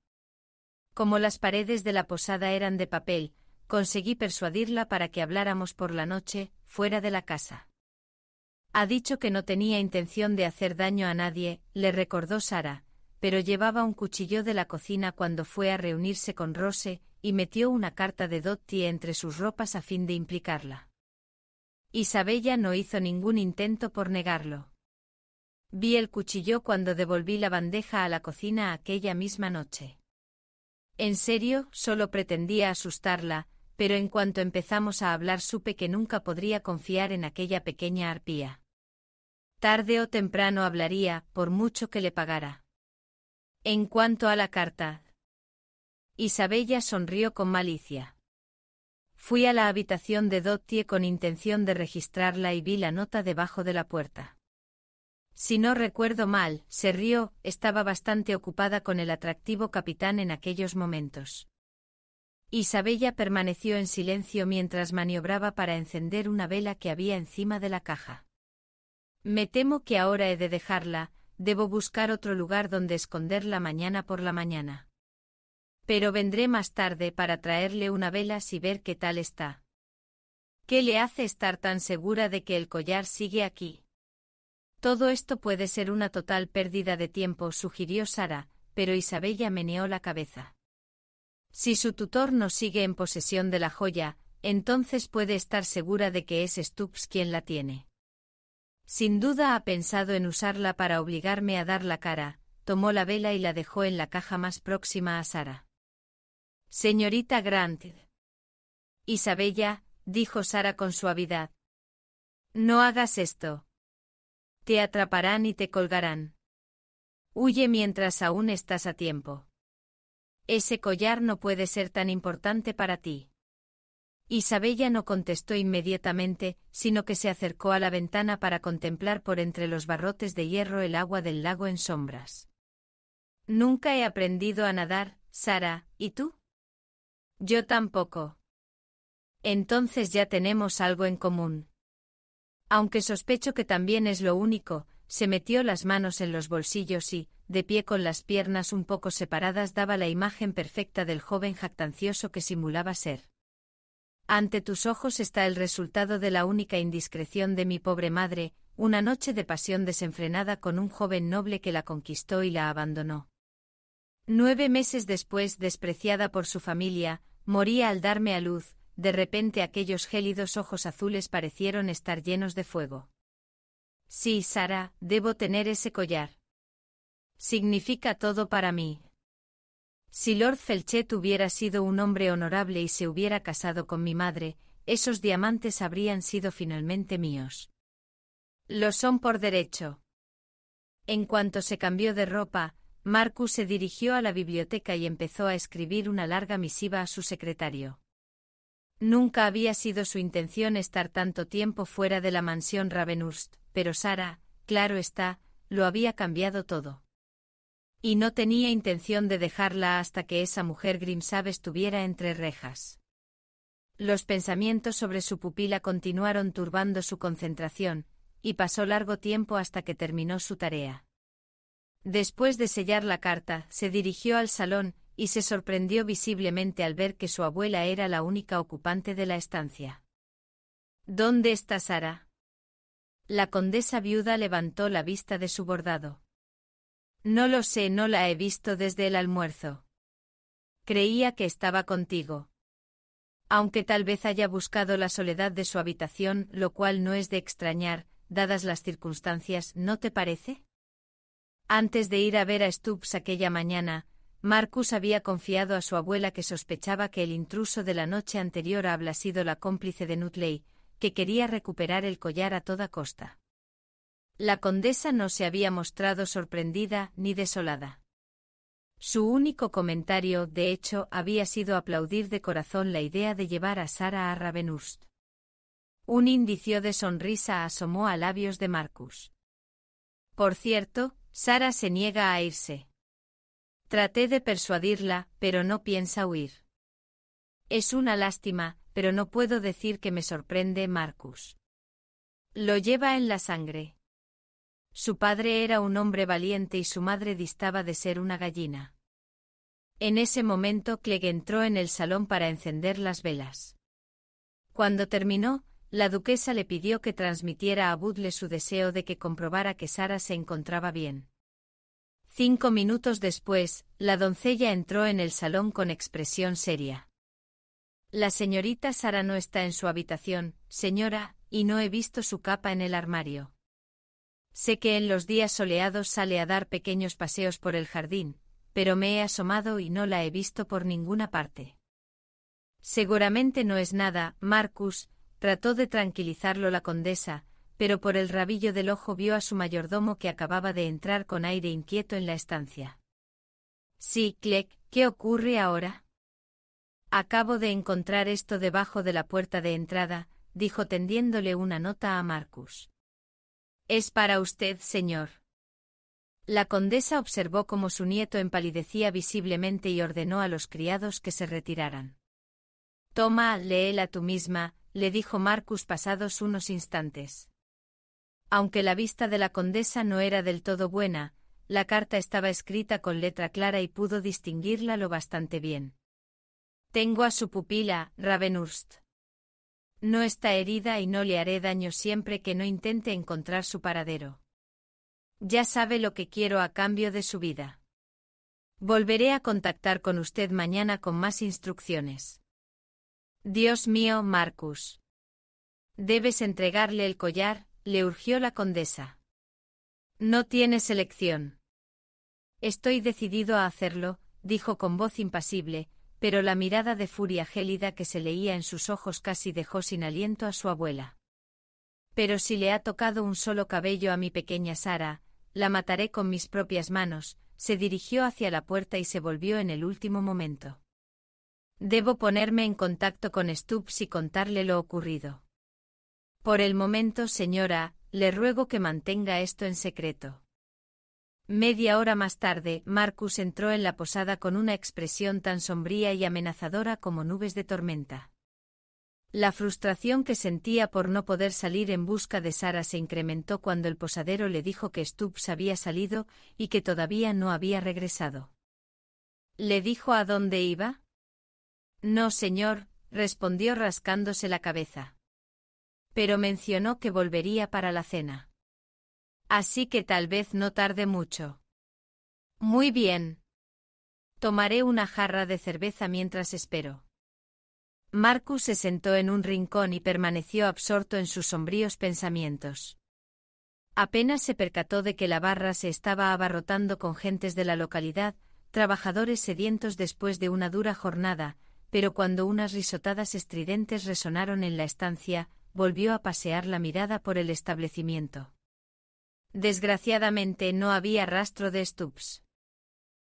Como las paredes de la posada eran de papel, conseguí persuadirla para que habláramos por la noche, fuera de la casa. Ha dicho que no tenía intención de hacer daño a nadie, le recordó Sara, pero llevaba un cuchillo de la cocina cuando fue a reunirse con Rose, y metió una carta de Dottie entre sus ropas a fin de implicarla. Isabella no hizo ningún intento por negarlo. Vi el cuchillo cuando devolví la bandeja a la cocina aquella misma noche. En serio, solo pretendía asustarla, pero en cuanto empezamos a hablar supe que nunca podría confiar en aquella pequeña arpía. Tarde o temprano hablaría, por mucho que le pagara. En cuanto a la carta. Isabella sonrió con malicia. Fui a la habitación de Dottie con intención de registrarla y vi la nota debajo de la puerta. Si no recuerdo mal, se rió, estaba bastante ocupada con el atractivo capitán en aquellos momentos. Isabella permaneció en silencio mientras maniobraba para encender una vela que había encima de la caja. Me temo que ahora he de dejarla, debo buscar otro lugar donde esconderla mañana por la mañana. Pero vendré más tarde para traerle una vela si ver qué tal está. ¿Qué le hace estar tan segura de que el collar sigue aquí? Todo esto puede ser una total pérdida de tiempo, sugirió Sara, pero Isabella meneó la cabeza. Si su tutor no sigue en posesión de la joya, entonces puede estar segura de que es Stubbs quien la tiene. Sin duda ha pensado en usarla para obligarme a dar la cara, tomó la vela y la dejó en la caja más próxima a Sara. Señorita Grant. Isabella, dijo Sara con suavidad. No hagas esto. Te atraparán y te colgarán. Huye mientras aún estás a tiempo. Ese collar no puede ser tan importante para ti. Isabella no contestó inmediatamente, sino que se acercó a la ventana para contemplar por entre los barrotes de hierro el agua del lago en sombras. Nunca he aprendido a nadar, Sara, ¿y tú? Yo tampoco. Entonces ya tenemos algo en común. Aunque sospecho que también es lo único, se metió las manos en los bolsillos y, de pie con las piernas un poco separadas daba la imagen perfecta del joven jactancioso que simulaba ser. Ante tus ojos está el resultado de la única indiscreción de mi pobre madre, una noche de pasión desenfrenada con un joven noble que la conquistó y la abandonó. Nueve meses después, despreciada por su familia, moría al darme a luz, de repente aquellos gélidos ojos azules parecieron estar llenos de fuego. Sí, Sara, debo tener ese collar. Significa todo para mí. Si Lord Felchet hubiera sido un hombre honorable y se hubiera casado con mi madre, esos diamantes habrían sido finalmente míos. Lo son por derecho. En cuanto se cambió de ropa, Marcus se dirigió a la biblioteca y empezó a escribir una larga misiva a su secretario. Nunca había sido su intención estar tanto tiempo fuera de la mansión Ravenhurst, pero Sara, claro está, lo había cambiado todo y no tenía intención de dejarla hasta que esa mujer Grimsab estuviera entre rejas. Los pensamientos sobre su pupila continuaron turbando su concentración, y pasó largo tiempo hasta que terminó su tarea. Después de sellar la carta, se dirigió al salón, y se sorprendió visiblemente al ver que su abuela era la única ocupante de la estancia. ¿Dónde está Sara? La condesa viuda levantó la vista de su bordado. No lo sé, no la he visto desde el almuerzo. Creía que estaba contigo. Aunque tal vez haya buscado la soledad de su habitación, lo cual no es de extrañar, dadas las circunstancias, ¿no te parece? Antes de ir a ver a Stubbs aquella mañana, Marcus había confiado a su abuela que sospechaba que el intruso de la noche anterior habla sido la cómplice de Nutley, que quería recuperar el collar a toda costa. La condesa no se había mostrado sorprendida ni desolada. Su único comentario, de hecho, había sido aplaudir de corazón la idea de llevar a Sara a Ravenhurst. Un indicio de sonrisa asomó a labios de Marcus. Por cierto, Sara se niega a irse. Traté de persuadirla, pero no piensa huir. Es una lástima, pero no puedo decir que me sorprende Marcus. Lo lleva en la sangre. Su padre era un hombre valiente y su madre distaba de ser una gallina. En ese momento Clegg entró en el salón para encender las velas. Cuando terminó, la duquesa le pidió que transmitiera a Budle su deseo de que comprobara que Sara se encontraba bien. Cinco minutos después, la doncella entró en el salón con expresión seria. La señorita Sara no está en su habitación, señora, y no he visto su capa en el armario. Sé que en los días soleados sale a dar pequeños paseos por el jardín, pero me he asomado y no la he visto por ninguna parte. Seguramente no es nada, Marcus, trató de tranquilizarlo la condesa, pero por el rabillo del ojo vio a su mayordomo que acababa de entrar con aire inquieto en la estancia. Sí, Clegg, ¿qué ocurre ahora? Acabo de encontrar esto debajo de la puerta de entrada, dijo tendiéndole una nota a Marcus. Es para usted, señor. La condesa observó cómo su nieto empalidecía visiblemente y ordenó a los criados que se retiraran. Toma, léela tú misma, le dijo Marcus pasados unos instantes. Aunque la vista de la condesa no era del todo buena, la carta estaba escrita con letra clara y pudo distinguirla lo bastante bien. Tengo a su pupila, Ravenhurst. No está herida y no le haré daño siempre que no intente encontrar su paradero. Ya sabe lo que quiero a cambio de su vida. Volveré a contactar con usted mañana con más instrucciones. Dios mío, Marcus. Debes entregarle el collar, le urgió la condesa. No tienes elección. Estoy decidido a hacerlo, dijo con voz impasible, pero la mirada de furia gélida que se leía en sus ojos casi dejó sin aliento a su abuela. Pero si le ha tocado un solo cabello a mi pequeña Sara, la mataré con mis propias manos, se dirigió hacia la puerta y se volvió en el último momento. Debo ponerme en contacto con Stubbs y contarle lo ocurrido. Por el momento, señora, le ruego que mantenga esto en secreto. Media hora más tarde, Marcus entró en la posada con una expresión tan sombría y amenazadora como nubes de tormenta. La frustración que sentía por no poder salir en busca de Sara se incrementó cuando el posadero le dijo que Stubbs había salido y que todavía no había regresado. ¿Le dijo a dónde iba? No, señor, respondió rascándose la cabeza. Pero mencionó que volvería para la cena. Así que tal vez no tarde mucho. Muy bien. Tomaré una jarra de cerveza mientras espero. Marcus se sentó en un rincón y permaneció absorto en sus sombríos pensamientos. Apenas se percató de que la barra se estaba abarrotando con gentes de la localidad, trabajadores sedientos después de una dura jornada, pero cuando unas risotadas estridentes resonaron en la estancia, volvió a pasear la mirada por el establecimiento. Desgraciadamente no había rastro de Stubbs.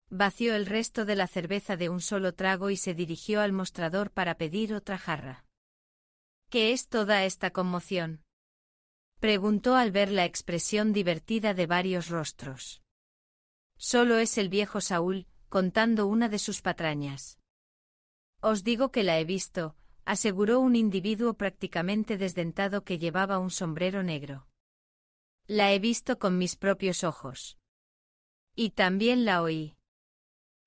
Vació el resto de la cerveza de un solo trago y se dirigió al mostrador para pedir otra jarra. ¿Qué es toda esta conmoción? preguntó al ver la expresión divertida de varios rostros. Solo es el viejo Saúl, contando una de sus patrañas. Os digo que la he visto, aseguró un individuo prácticamente desdentado que llevaba un sombrero negro. La he visto con mis propios ojos. Y también la oí.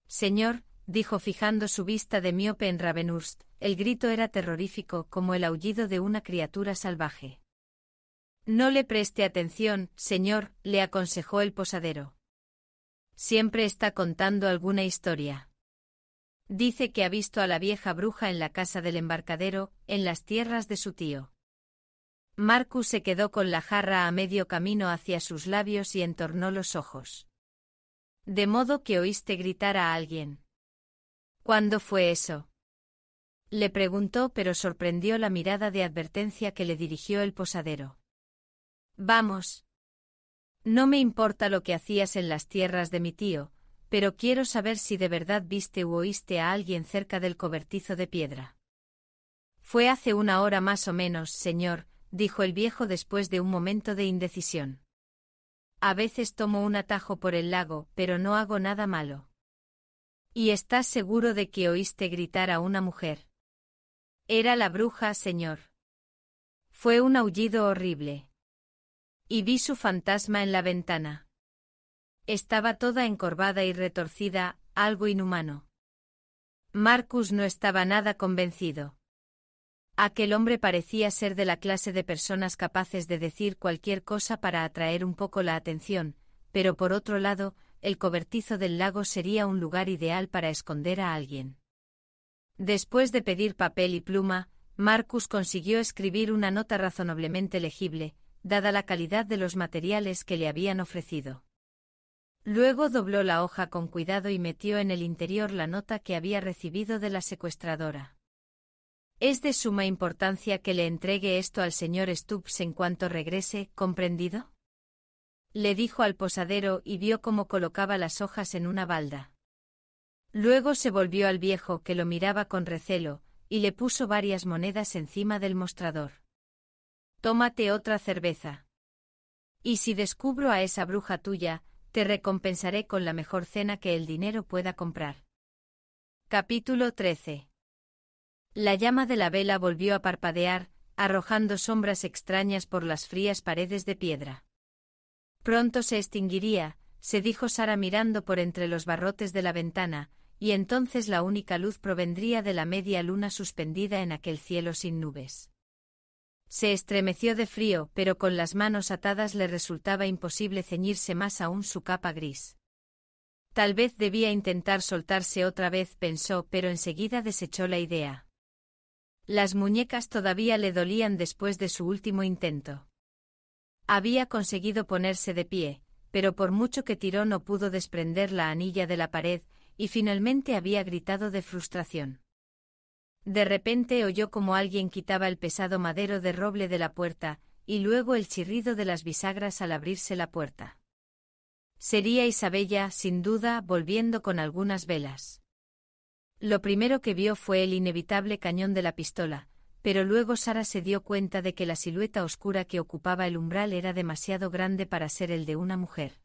Señor, dijo fijando su vista de miope en Ravenhurst, el grito era terrorífico como el aullido de una criatura salvaje. No le preste atención, señor, le aconsejó el posadero. Siempre está contando alguna historia. Dice que ha visto a la vieja bruja en la casa del embarcadero, en las tierras de su tío. Marcus se quedó con la jarra a medio camino hacia sus labios y entornó los ojos. De modo que oíste gritar a alguien. ¿Cuándo fue eso? Le preguntó, pero sorprendió la mirada de advertencia que le dirigió el posadero. Vamos. No me importa lo que hacías en las tierras de mi tío, pero quiero saber si de verdad viste u oíste a alguien cerca del cobertizo de piedra. Fue hace una hora más o menos, señor, dijo el viejo después de un momento de indecisión. A veces tomo un atajo por el lago, pero no hago nada malo. ¿Y estás seguro de que oíste gritar a una mujer? Era la bruja, señor. Fue un aullido horrible. Y vi su fantasma en la ventana. Estaba toda encorvada y retorcida, algo inhumano. Marcus no estaba nada convencido. Aquel hombre parecía ser de la clase de personas capaces de decir cualquier cosa para atraer un poco la atención, pero por otro lado, el cobertizo del lago sería un lugar ideal para esconder a alguien. Después de pedir papel y pluma, Marcus consiguió escribir una nota razonablemente legible, dada la calidad de los materiales que le habían ofrecido. Luego dobló la hoja con cuidado y metió en el interior la nota que había recibido de la secuestradora. Es de suma importancia que le entregue esto al señor Stubbs en cuanto regrese, ¿comprendido? Le dijo al posadero y vio cómo colocaba las hojas en una balda. Luego se volvió al viejo que lo miraba con recelo, y le puso varias monedas encima del mostrador. Tómate otra cerveza. Y si descubro a esa bruja tuya, te recompensaré con la mejor cena que el dinero pueda comprar. Capítulo 13 la llama de la vela volvió a parpadear, arrojando sombras extrañas por las frías paredes de piedra. Pronto se extinguiría, se dijo Sara mirando por entre los barrotes de la ventana, y entonces la única luz provendría de la media luna suspendida en aquel cielo sin nubes. Se estremeció de frío, pero con las manos atadas le resultaba imposible ceñirse más aún su capa gris. Tal vez debía intentar soltarse otra vez, pensó, pero enseguida desechó la idea. Las muñecas todavía le dolían después de su último intento. Había conseguido ponerse de pie, pero por mucho que tiró no pudo desprender la anilla de la pared, y finalmente había gritado de frustración. De repente oyó como alguien quitaba el pesado madero de roble de la puerta, y luego el chirrido de las bisagras al abrirse la puerta. Sería Isabella, sin duda, volviendo con algunas velas. Lo primero que vio fue el inevitable cañón de la pistola, pero luego Sara se dio cuenta de que la silueta oscura que ocupaba el umbral era demasiado grande para ser el de una mujer.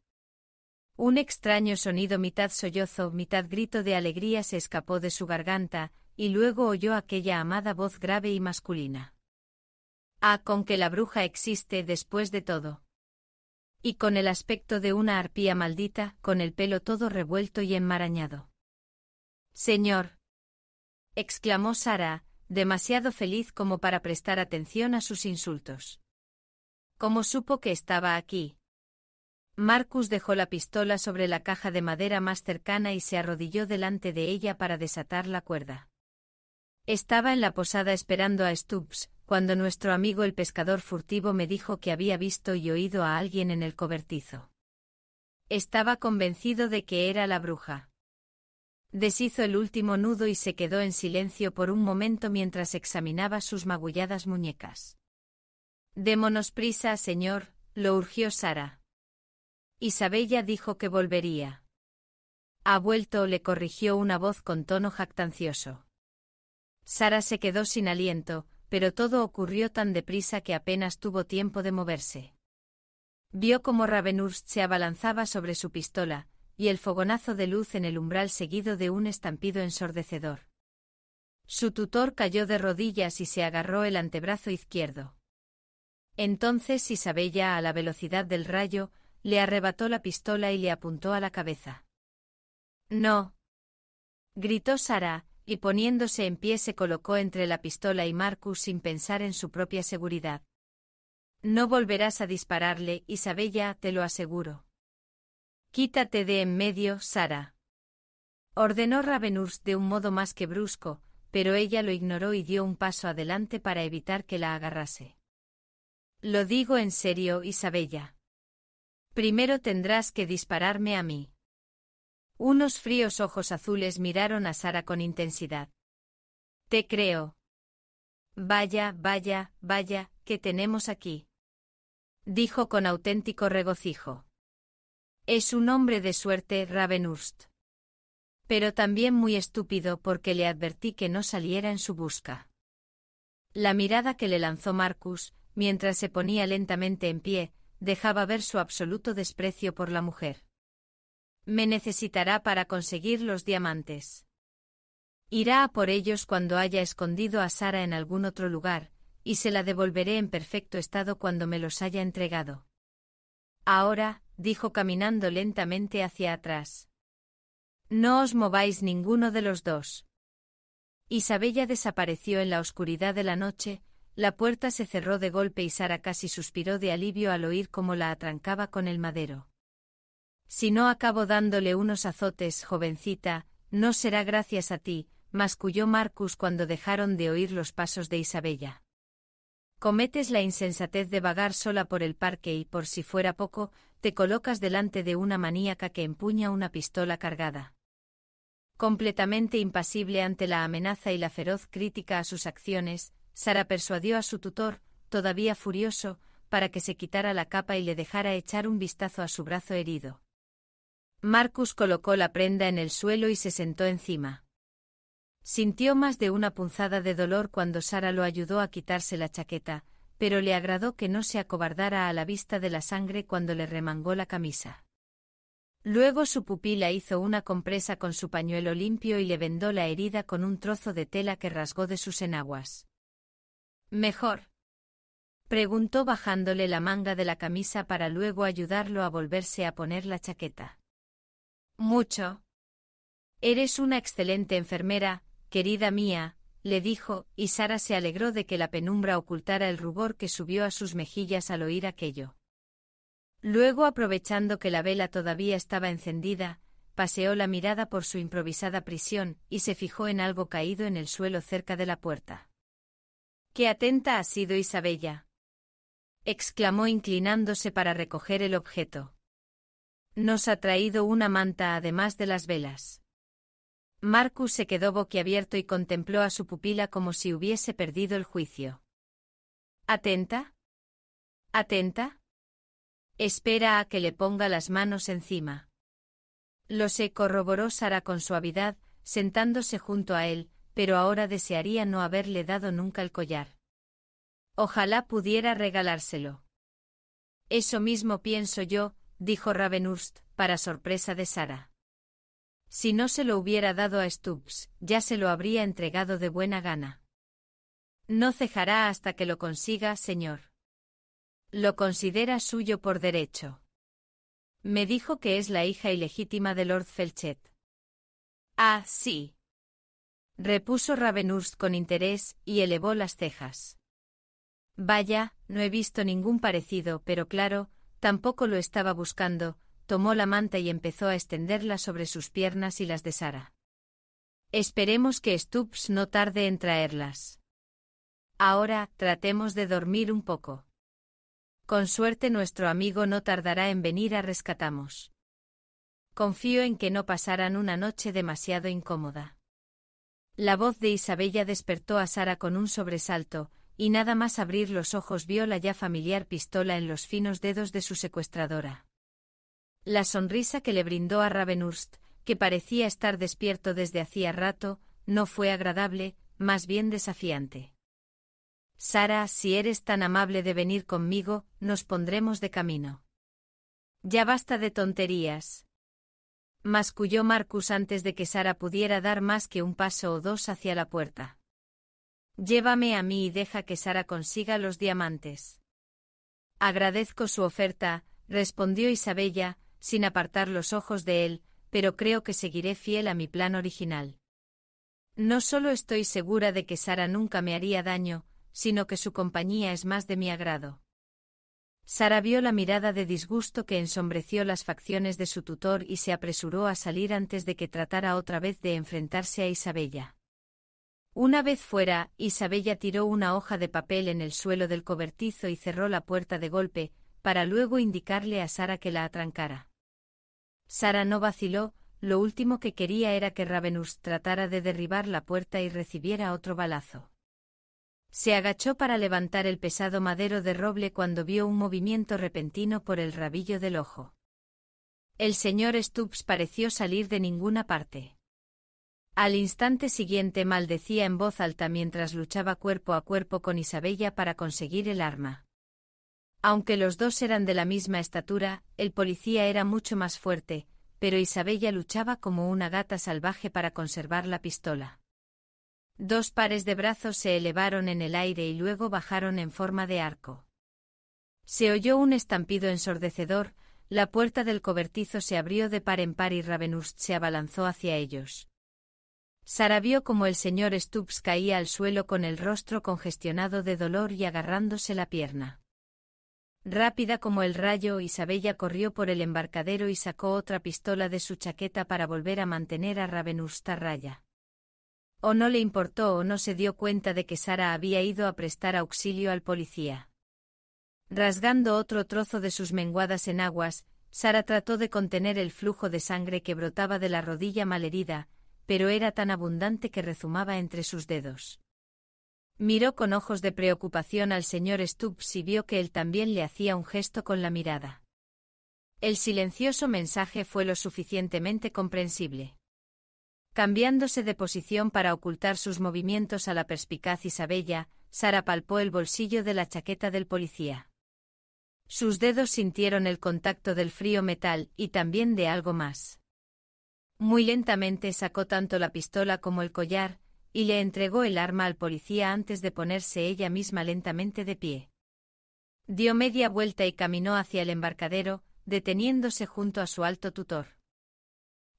Un extraño sonido mitad sollozo, mitad grito de alegría se escapó de su garganta, y luego oyó aquella amada voz grave y masculina. Ah, con que la bruja existe después de todo. Y con el aspecto de una arpía maldita, con el pelo todo revuelto y enmarañado. Señor. exclamó Sara, demasiado feliz como para prestar atención a sus insultos. ¿Cómo supo que estaba aquí? Marcus dejó la pistola sobre la caja de madera más cercana y se arrodilló delante de ella para desatar la cuerda. Estaba en la posada esperando a Stubbs, cuando nuestro amigo el pescador furtivo me dijo que había visto y oído a alguien en el cobertizo. Estaba convencido de que era la bruja. Deshizo el último nudo y se quedó en silencio por un momento mientras examinaba sus magulladas muñecas. Démonos prisa, señor, lo urgió Sara. Isabella dijo que volvería. Ha vuelto, le corrigió una voz con tono jactancioso. Sara se quedó sin aliento, pero todo ocurrió tan deprisa que apenas tuvo tiempo de moverse. Vio cómo Ravenhurst se abalanzaba sobre su pistola, y el fogonazo de luz en el umbral seguido de un estampido ensordecedor. Su tutor cayó de rodillas y se agarró el antebrazo izquierdo. Entonces Isabella, a la velocidad del rayo, le arrebató la pistola y le apuntó a la cabeza. No. gritó Sara, y poniéndose en pie se colocó entre la pistola y Marcus sin pensar en su propia seguridad. No volverás a dispararle, Isabella, te lo aseguro. Quítate de en medio, Sara. Ordenó Ravenhurst de un modo más que brusco, pero ella lo ignoró y dio un paso adelante para evitar que la agarrase. Lo digo en serio, Isabella. Primero tendrás que dispararme a mí. Unos fríos ojos azules miraron a Sara con intensidad. Te creo. Vaya, vaya, vaya, ¿qué tenemos aquí. Dijo con auténtico regocijo. Es un hombre de suerte, Ravenhurst. Pero también muy estúpido porque le advertí que no saliera en su busca. La mirada que le lanzó Marcus, mientras se ponía lentamente en pie, dejaba ver su absoluto desprecio por la mujer. Me necesitará para conseguir los diamantes. Irá a por ellos cuando haya escondido a Sara en algún otro lugar, y se la devolveré en perfecto estado cuando me los haya entregado. Ahora, dijo caminando lentamente hacia atrás. No os mováis ninguno de los dos. Isabella desapareció en la oscuridad de la noche, la puerta se cerró de golpe y Sara casi suspiró de alivio al oír cómo la atrancaba con el madero. Si no acabo dándole unos azotes, jovencita, no será gracias a ti, masculló Marcus cuando dejaron de oír los pasos de Isabella. Cometes la insensatez de vagar sola por el parque y, por si fuera poco, te colocas delante de una maníaca que empuña una pistola cargada. Completamente impasible ante la amenaza y la feroz crítica a sus acciones, Sara persuadió a su tutor, todavía furioso, para que se quitara la capa y le dejara echar un vistazo a su brazo herido. Marcus colocó la prenda en el suelo y se sentó encima. Sintió más de una punzada de dolor cuando Sara lo ayudó a quitarse la chaqueta, pero le agradó que no se acobardara a la vista de la sangre cuando le remangó la camisa. Luego su pupila hizo una compresa con su pañuelo limpio y le vendó la herida con un trozo de tela que rasgó de sus enaguas. Mejor. Preguntó bajándole la manga de la camisa para luego ayudarlo a volverse a poner la chaqueta. Mucho. Eres una excelente enfermera, Querida mía, le dijo, y Sara se alegró de que la penumbra ocultara el rubor que subió a sus mejillas al oír aquello. Luego, aprovechando que la vela todavía estaba encendida, paseó la mirada por su improvisada prisión y se fijó en algo caído en el suelo cerca de la puerta. ¡Qué atenta ha sido Isabella! exclamó inclinándose para recoger el objeto. Nos ha traído una manta además de las velas. Marcus se quedó boquiabierto y contempló a su pupila como si hubiese perdido el juicio. ¿Atenta? ¿Atenta? Espera a que le ponga las manos encima. Lo sé, corroboró Sara con suavidad, sentándose junto a él, pero ahora desearía no haberle dado nunca el collar. Ojalá pudiera regalárselo. Eso mismo pienso yo, dijo Ravenhurst, para sorpresa de Sara. Si no se lo hubiera dado a Stubbs, ya se lo habría entregado de buena gana. No cejará hasta que lo consiga, señor. Lo considera suyo por derecho. Me dijo que es la hija ilegítima de Lord Felchet. Ah, sí. Repuso Ravenhurst con interés y elevó las cejas. Vaya, no he visto ningún parecido, pero claro, tampoco lo estaba buscando, tomó la manta y empezó a extenderla sobre sus piernas y las de Sara. Esperemos que Stubbs no tarde en traerlas. Ahora, tratemos de dormir un poco. Con suerte nuestro amigo no tardará en venir a rescatamos. Confío en que no pasaran una noche demasiado incómoda. La voz de Isabella despertó a Sara con un sobresalto, y nada más abrir los ojos vio la ya familiar pistola en los finos dedos de su secuestradora. La sonrisa que le brindó a Ravenhurst, que parecía estar despierto desde hacía rato, no fue agradable, más bien desafiante. Sara, si eres tan amable de venir conmigo, nos pondremos de camino. Ya basta de tonterías. Masculló Marcus antes de que Sara pudiera dar más que un paso o dos hacia la puerta. Llévame a mí y deja que Sara consiga los diamantes. Agradezco su oferta, respondió Isabella, sin apartar los ojos de él, pero creo que seguiré fiel a mi plan original. No solo estoy segura de que Sara nunca me haría daño, sino que su compañía es más de mi agrado. Sara vio la mirada de disgusto que ensombreció las facciones de su tutor y se apresuró a salir antes de que tratara otra vez de enfrentarse a Isabella. Una vez fuera, Isabella tiró una hoja de papel en el suelo del cobertizo y cerró la puerta de golpe, para luego indicarle a Sara que la atrancara. Sara no vaciló, lo último que quería era que Ravenus tratara de derribar la puerta y recibiera otro balazo. Se agachó para levantar el pesado madero de roble cuando vio un movimiento repentino por el rabillo del ojo. El señor Stubbs pareció salir de ninguna parte. Al instante siguiente maldecía en voz alta mientras luchaba cuerpo a cuerpo con Isabella para conseguir el arma. Aunque los dos eran de la misma estatura, el policía era mucho más fuerte, pero Isabella luchaba como una gata salvaje para conservar la pistola. Dos pares de brazos se elevaron en el aire y luego bajaron en forma de arco. Se oyó un estampido ensordecedor, la puerta del cobertizo se abrió de par en par y Ravenhurst se abalanzó hacia ellos. Sara vio como el señor Stubbs caía al suelo con el rostro congestionado de dolor y agarrándose la pierna. Rápida como el rayo, Isabella corrió por el embarcadero y sacó otra pistola de su chaqueta para volver a mantener a Ravenusta raya. O no le importó o no se dio cuenta de que Sara había ido a prestar auxilio al policía. Rasgando otro trozo de sus menguadas enaguas, Sara trató de contener el flujo de sangre que brotaba de la rodilla malherida, pero era tan abundante que rezumaba entre sus dedos. Miró con ojos de preocupación al señor Stubbs y vio que él también le hacía un gesto con la mirada. El silencioso mensaje fue lo suficientemente comprensible. Cambiándose de posición para ocultar sus movimientos a la perspicaz Isabella, Sara palpó el bolsillo de la chaqueta del policía. Sus dedos sintieron el contacto del frío metal y también de algo más. Muy lentamente sacó tanto la pistola como el collar, y le entregó el arma al policía antes de ponerse ella misma lentamente de pie. Dio media vuelta y caminó hacia el embarcadero, deteniéndose junto a su alto tutor.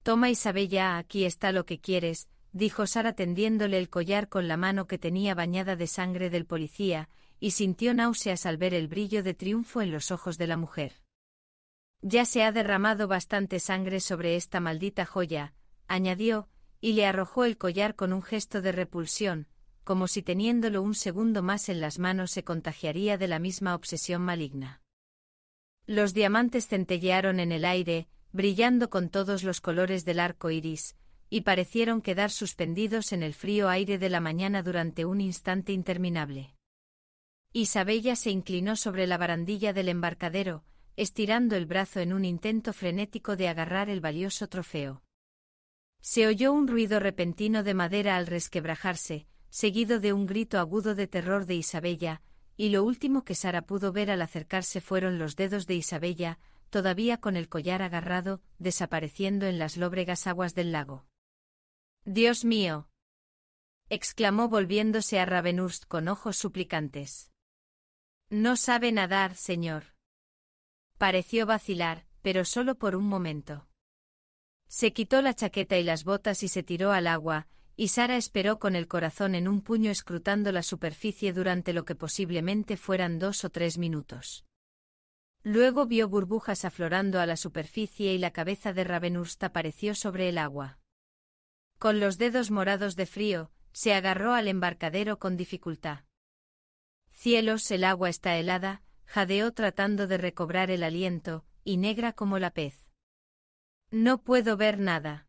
Toma Isabella, aquí está lo que quieres, dijo Sara tendiéndole el collar con la mano que tenía bañada de sangre del policía, y sintió náuseas al ver el brillo de triunfo en los ojos de la mujer. Ya se ha derramado bastante sangre sobre esta maldita joya, añadió, y le arrojó el collar con un gesto de repulsión, como si teniéndolo un segundo más en las manos se contagiaría de la misma obsesión maligna. Los diamantes centellearon en el aire, brillando con todos los colores del arco iris, y parecieron quedar suspendidos en el frío aire de la mañana durante un instante interminable. Isabella se inclinó sobre la barandilla del embarcadero, estirando el brazo en un intento frenético de agarrar el valioso trofeo. Se oyó un ruido repentino de madera al resquebrajarse, seguido de un grito agudo de terror de Isabella, y lo último que Sara pudo ver al acercarse fueron los dedos de Isabella, todavía con el collar agarrado, desapareciendo en las lóbregas aguas del lago. Dios mío. exclamó volviéndose a Ravenhurst con ojos suplicantes. No sabe nadar, señor. Pareció vacilar, pero solo por un momento. Se quitó la chaqueta y las botas y se tiró al agua, y Sara esperó con el corazón en un puño escrutando la superficie durante lo que posiblemente fueran dos o tres minutos. Luego vio burbujas aflorando a la superficie y la cabeza de Ravenhurst apareció sobre el agua. Con los dedos morados de frío, se agarró al embarcadero con dificultad. Cielos, el agua está helada, jadeó tratando de recobrar el aliento, y negra como la pez. No puedo ver nada.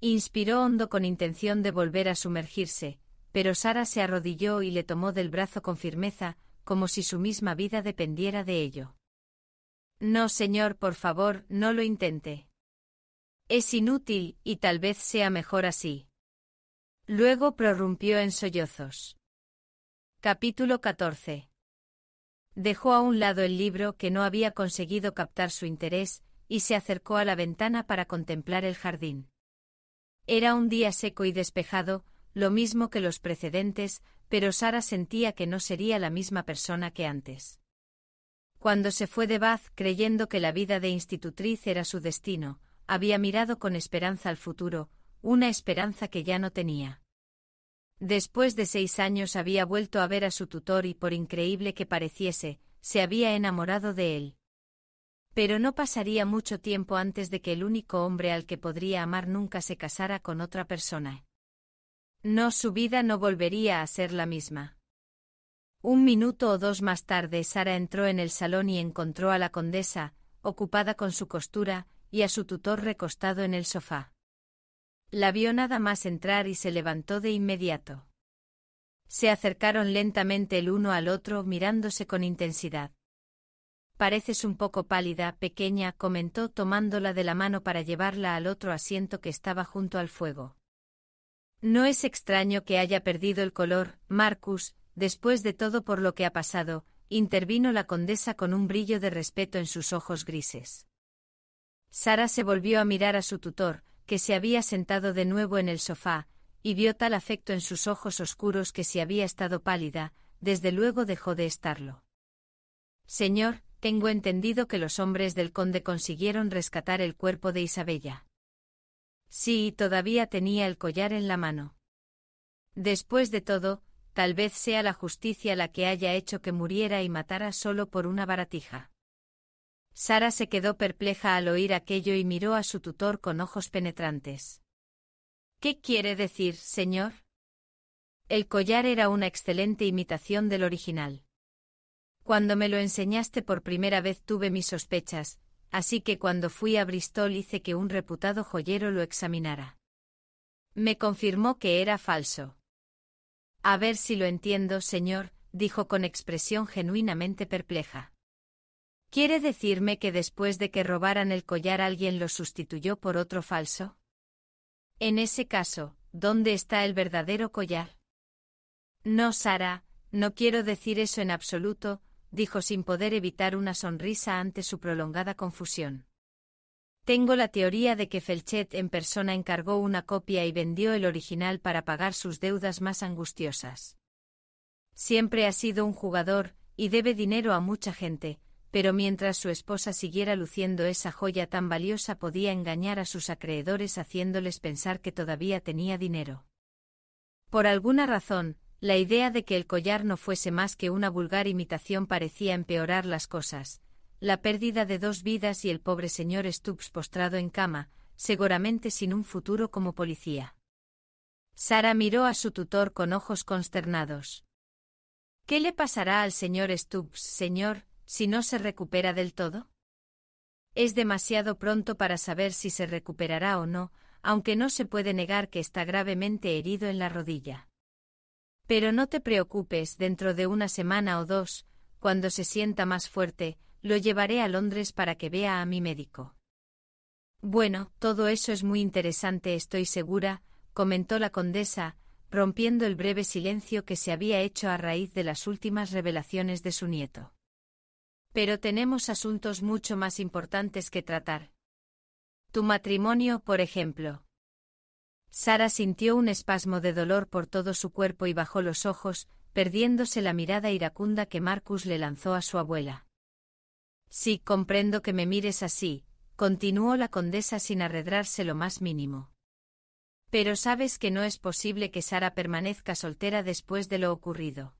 Inspiró hondo con intención de volver a sumergirse, pero Sara se arrodilló y le tomó del brazo con firmeza, como si su misma vida dependiera de ello. No, señor, por favor, no lo intente. Es inútil, y tal vez sea mejor así. Luego prorrumpió en sollozos. Capítulo 14. Dejó a un lado el libro que no había conseguido captar su interés, y se acercó a la ventana para contemplar el jardín. Era un día seco y despejado, lo mismo que los precedentes, pero Sara sentía que no sería la misma persona que antes. Cuando se fue de Bath creyendo que la vida de institutriz era su destino, había mirado con esperanza al futuro, una esperanza que ya no tenía. Después de seis años había vuelto a ver a su tutor y por increíble que pareciese, se había enamorado de él. Pero no pasaría mucho tiempo antes de que el único hombre al que podría amar nunca se casara con otra persona. No, su vida no volvería a ser la misma. Un minuto o dos más tarde Sara entró en el salón y encontró a la condesa, ocupada con su costura, y a su tutor recostado en el sofá. La vio nada más entrar y se levantó de inmediato. Se acercaron lentamente el uno al otro mirándose con intensidad. Pareces un poco pálida, pequeña, comentó tomándola de la mano para llevarla al otro asiento que estaba junto al fuego. No es extraño que haya perdido el color, Marcus, después de todo por lo que ha pasado, intervino la condesa con un brillo de respeto en sus ojos grises. Sara se volvió a mirar a su tutor, que se había sentado de nuevo en el sofá, y vio tal afecto en sus ojos oscuros que si había estado pálida, desde luego dejó de estarlo. Señor, tengo entendido que los hombres del conde consiguieron rescatar el cuerpo de Isabella. Sí, todavía tenía el collar en la mano. Después de todo, tal vez sea la justicia la que haya hecho que muriera y matara solo por una baratija. Sara se quedó perpleja al oír aquello y miró a su tutor con ojos penetrantes. ¿Qué quiere decir, señor? El collar era una excelente imitación del original. Cuando me lo enseñaste por primera vez tuve mis sospechas, así que cuando fui a Bristol hice que un reputado joyero lo examinara. Me confirmó que era falso. A ver si lo entiendo, señor, dijo con expresión genuinamente perpleja. ¿Quiere decirme que después de que robaran el collar alguien lo sustituyó por otro falso? En ese caso, ¿dónde está el verdadero collar? No, Sara, no quiero decir eso en absoluto, dijo sin poder evitar una sonrisa ante su prolongada confusión. Tengo la teoría de que Felchet en persona encargó una copia y vendió el original para pagar sus deudas más angustiosas. Siempre ha sido un jugador, y debe dinero a mucha gente, pero mientras su esposa siguiera luciendo esa joya tan valiosa podía engañar a sus acreedores haciéndoles pensar que todavía tenía dinero. Por alguna razón, la idea de que el collar no fuese más que una vulgar imitación parecía empeorar las cosas. La pérdida de dos vidas y el pobre señor Stubbs postrado en cama, seguramente sin un futuro como policía. Sara miró a su tutor con ojos consternados. ¿Qué le pasará al señor Stubbs, señor, si no se recupera del todo? Es demasiado pronto para saber si se recuperará o no, aunque no se puede negar que está gravemente herido en la rodilla. Pero no te preocupes, dentro de una semana o dos, cuando se sienta más fuerte, lo llevaré a Londres para que vea a mi médico. Bueno, todo eso es muy interesante, estoy segura, comentó la condesa, rompiendo el breve silencio que se había hecho a raíz de las últimas revelaciones de su nieto. Pero tenemos asuntos mucho más importantes que tratar. Tu matrimonio, por ejemplo. Sara sintió un espasmo de dolor por todo su cuerpo y bajó los ojos, perdiéndose la mirada iracunda que Marcus le lanzó a su abuela. Sí, comprendo que me mires así, continuó la condesa sin arredrarse lo más mínimo. Pero sabes que no es posible que Sara permanezca soltera después de lo ocurrido.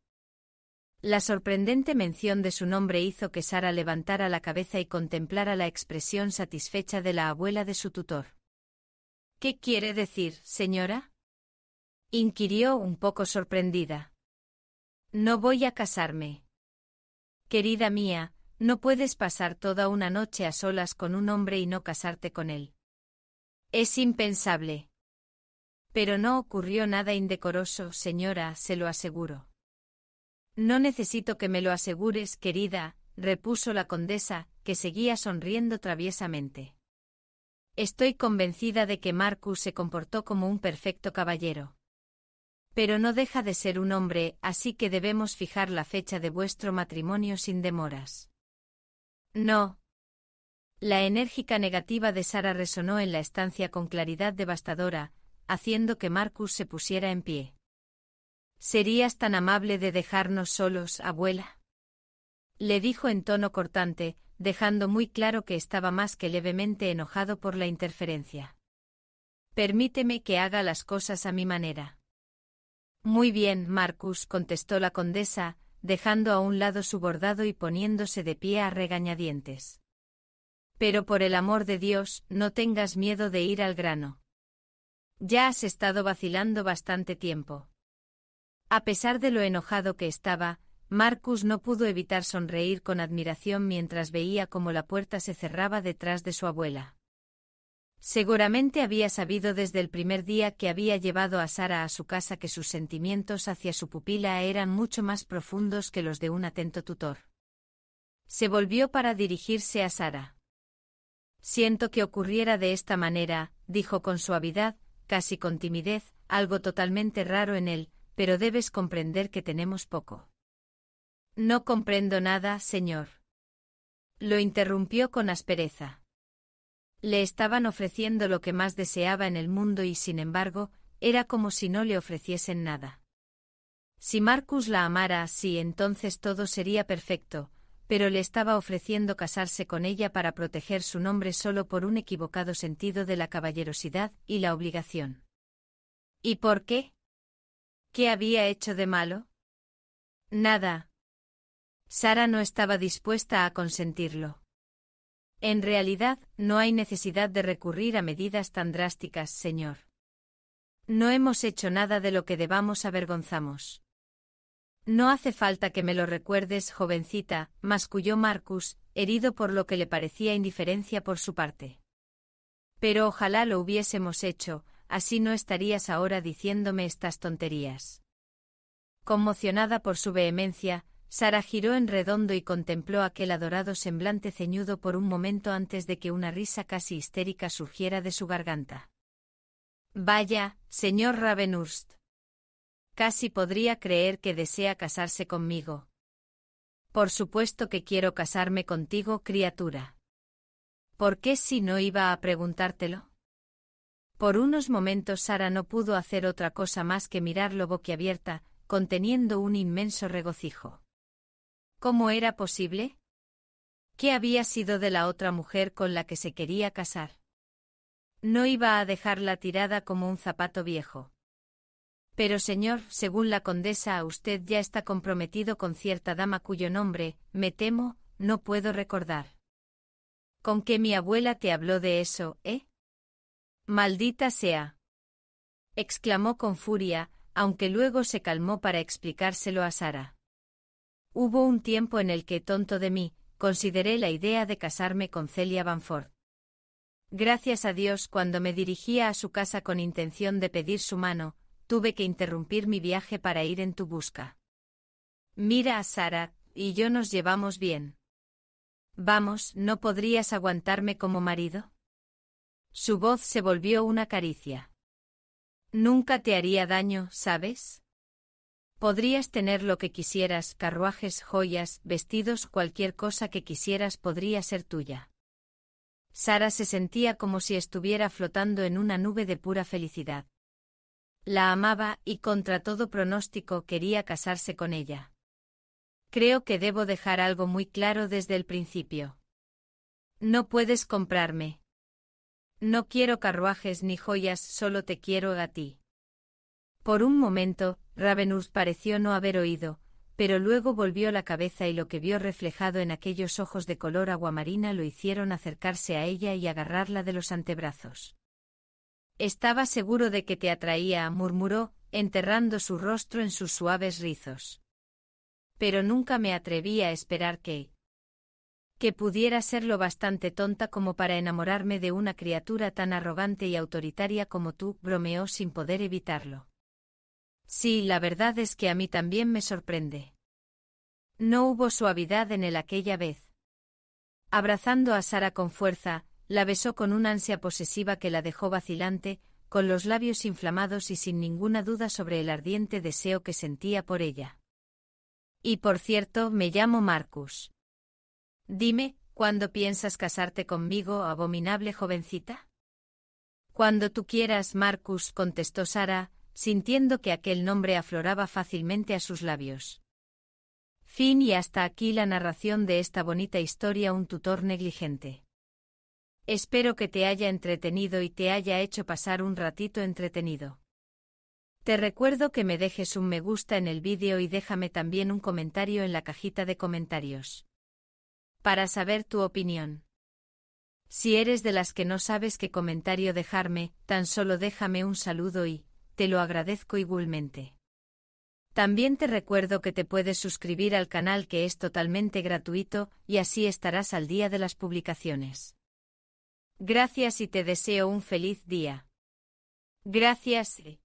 La sorprendente mención de su nombre hizo que Sara levantara la cabeza y contemplara la expresión satisfecha de la abuela de su tutor. ¿Qué quiere decir, señora? inquirió un poco sorprendida. No voy a casarme. Querida mía, no puedes pasar toda una noche a solas con un hombre y no casarte con él. Es impensable. Pero no ocurrió nada indecoroso, señora, se lo aseguro. No necesito que me lo asegures, querida, repuso la condesa, que seguía sonriendo traviesamente. Estoy convencida de que Marcus se comportó como un perfecto caballero. Pero no deja de ser un hombre, así que debemos fijar la fecha de vuestro matrimonio sin demoras. No. La enérgica negativa de Sara resonó en la estancia con claridad devastadora, haciendo que Marcus se pusiera en pie. ¿Serías tan amable de dejarnos solos, abuela? Le dijo en tono cortante, dejando muy claro que estaba más que levemente enojado por la interferencia. Permíteme que haga las cosas a mi manera. Muy bien, Marcus, contestó la condesa, dejando a un lado su bordado y poniéndose de pie a regañadientes. Pero por el amor de Dios, no tengas miedo de ir al grano. Ya has estado vacilando bastante tiempo. A pesar de lo enojado que estaba, Marcus no pudo evitar sonreír con admiración mientras veía cómo la puerta se cerraba detrás de su abuela. Seguramente había sabido desde el primer día que había llevado a Sara a su casa que sus sentimientos hacia su pupila eran mucho más profundos que los de un atento tutor. Se volvió para dirigirse a Sara. Siento que ocurriera de esta manera, dijo con suavidad, casi con timidez, algo totalmente raro en él, pero debes comprender que tenemos poco. No comprendo nada, señor. Lo interrumpió con aspereza. Le estaban ofreciendo lo que más deseaba en el mundo y sin embargo, era como si no le ofreciesen nada. Si Marcus la amara así, entonces todo sería perfecto, pero le estaba ofreciendo casarse con ella para proteger su nombre solo por un equivocado sentido de la caballerosidad y la obligación. ¿Y por qué? ¿Qué había hecho de malo? Nada, Sara no estaba dispuesta a consentirlo. En realidad, no hay necesidad de recurrir a medidas tan drásticas, señor. No hemos hecho nada de lo que debamos avergonzamos. No hace falta que me lo recuerdes, jovencita, masculló Marcus, herido por lo que le parecía indiferencia por su parte. Pero ojalá lo hubiésemos hecho, así no estarías ahora diciéndome estas tonterías. Conmocionada por su vehemencia, Sara giró en redondo y contempló aquel adorado semblante ceñudo por un momento antes de que una risa casi histérica surgiera de su garganta. Vaya, señor Ravenhurst. Casi podría creer que desea casarse conmigo. Por supuesto que quiero casarme contigo, criatura. ¿Por qué si no iba a preguntártelo? Por unos momentos Sara no pudo hacer otra cosa más que mirarlo boquiabierta, conteniendo un inmenso regocijo. ¿Cómo era posible? ¿Qué había sido de la otra mujer con la que se quería casar? No iba a dejarla tirada como un zapato viejo. Pero señor, según la condesa, usted ya está comprometido con cierta dama cuyo nombre, me temo, no puedo recordar. ¿Con qué mi abuela te habló de eso, eh? Maldita sea. exclamó con furia, aunque luego se calmó para explicárselo a Sara. Hubo un tiempo en el que, tonto de mí, consideré la idea de casarme con Celia Banford. Gracias a Dios, cuando me dirigía a su casa con intención de pedir su mano, tuve que interrumpir mi viaje para ir en tu busca. Mira a Sara, y yo nos llevamos bien. Vamos, ¿no podrías aguantarme como marido? Su voz se volvió una caricia. Nunca te haría daño, ¿sabes? Podrías tener lo que quisieras, carruajes, joyas, vestidos, cualquier cosa que quisieras podría ser tuya. Sara se sentía como si estuviera flotando en una nube de pura felicidad. La amaba y contra todo pronóstico quería casarse con ella. Creo que debo dejar algo muy claro desde el principio. No puedes comprarme. No quiero carruajes ni joyas, solo te quiero a ti. Por un momento, Ravenous pareció no haber oído, pero luego volvió la cabeza y lo que vio reflejado en aquellos ojos de color aguamarina lo hicieron acercarse a ella y agarrarla de los antebrazos. Estaba seguro de que te atraía, murmuró, enterrando su rostro en sus suaves rizos. Pero nunca me atreví a esperar que que pudiera ser lo bastante tonta como para enamorarme de una criatura tan arrogante y autoritaria como tú, bromeó sin poder evitarlo. Sí, la verdad es que a mí también me sorprende. No hubo suavidad en él aquella vez. Abrazando a Sara con fuerza, la besó con una ansia posesiva que la dejó vacilante, con los labios inflamados y sin ninguna duda sobre el ardiente deseo que sentía por ella. Y por cierto, me llamo Marcus. Dime, ¿cuándo piensas casarte conmigo, abominable jovencita? Cuando tú quieras, Marcus, contestó Sara, sintiendo que aquel nombre afloraba fácilmente a sus labios. Fin y hasta aquí la narración de esta bonita historia Un tutor negligente. Espero que te haya entretenido y te haya hecho pasar un ratito entretenido. Te recuerdo que me dejes un me gusta en el vídeo y déjame también un comentario en la cajita de comentarios. Para saber tu opinión. Si eres de las que no sabes qué comentario dejarme, tan solo déjame un saludo y, te lo agradezco igualmente. También te recuerdo que te puedes suscribir al canal que es totalmente gratuito y así estarás al día de las publicaciones. Gracias y te deseo un feliz día. Gracias. Eh.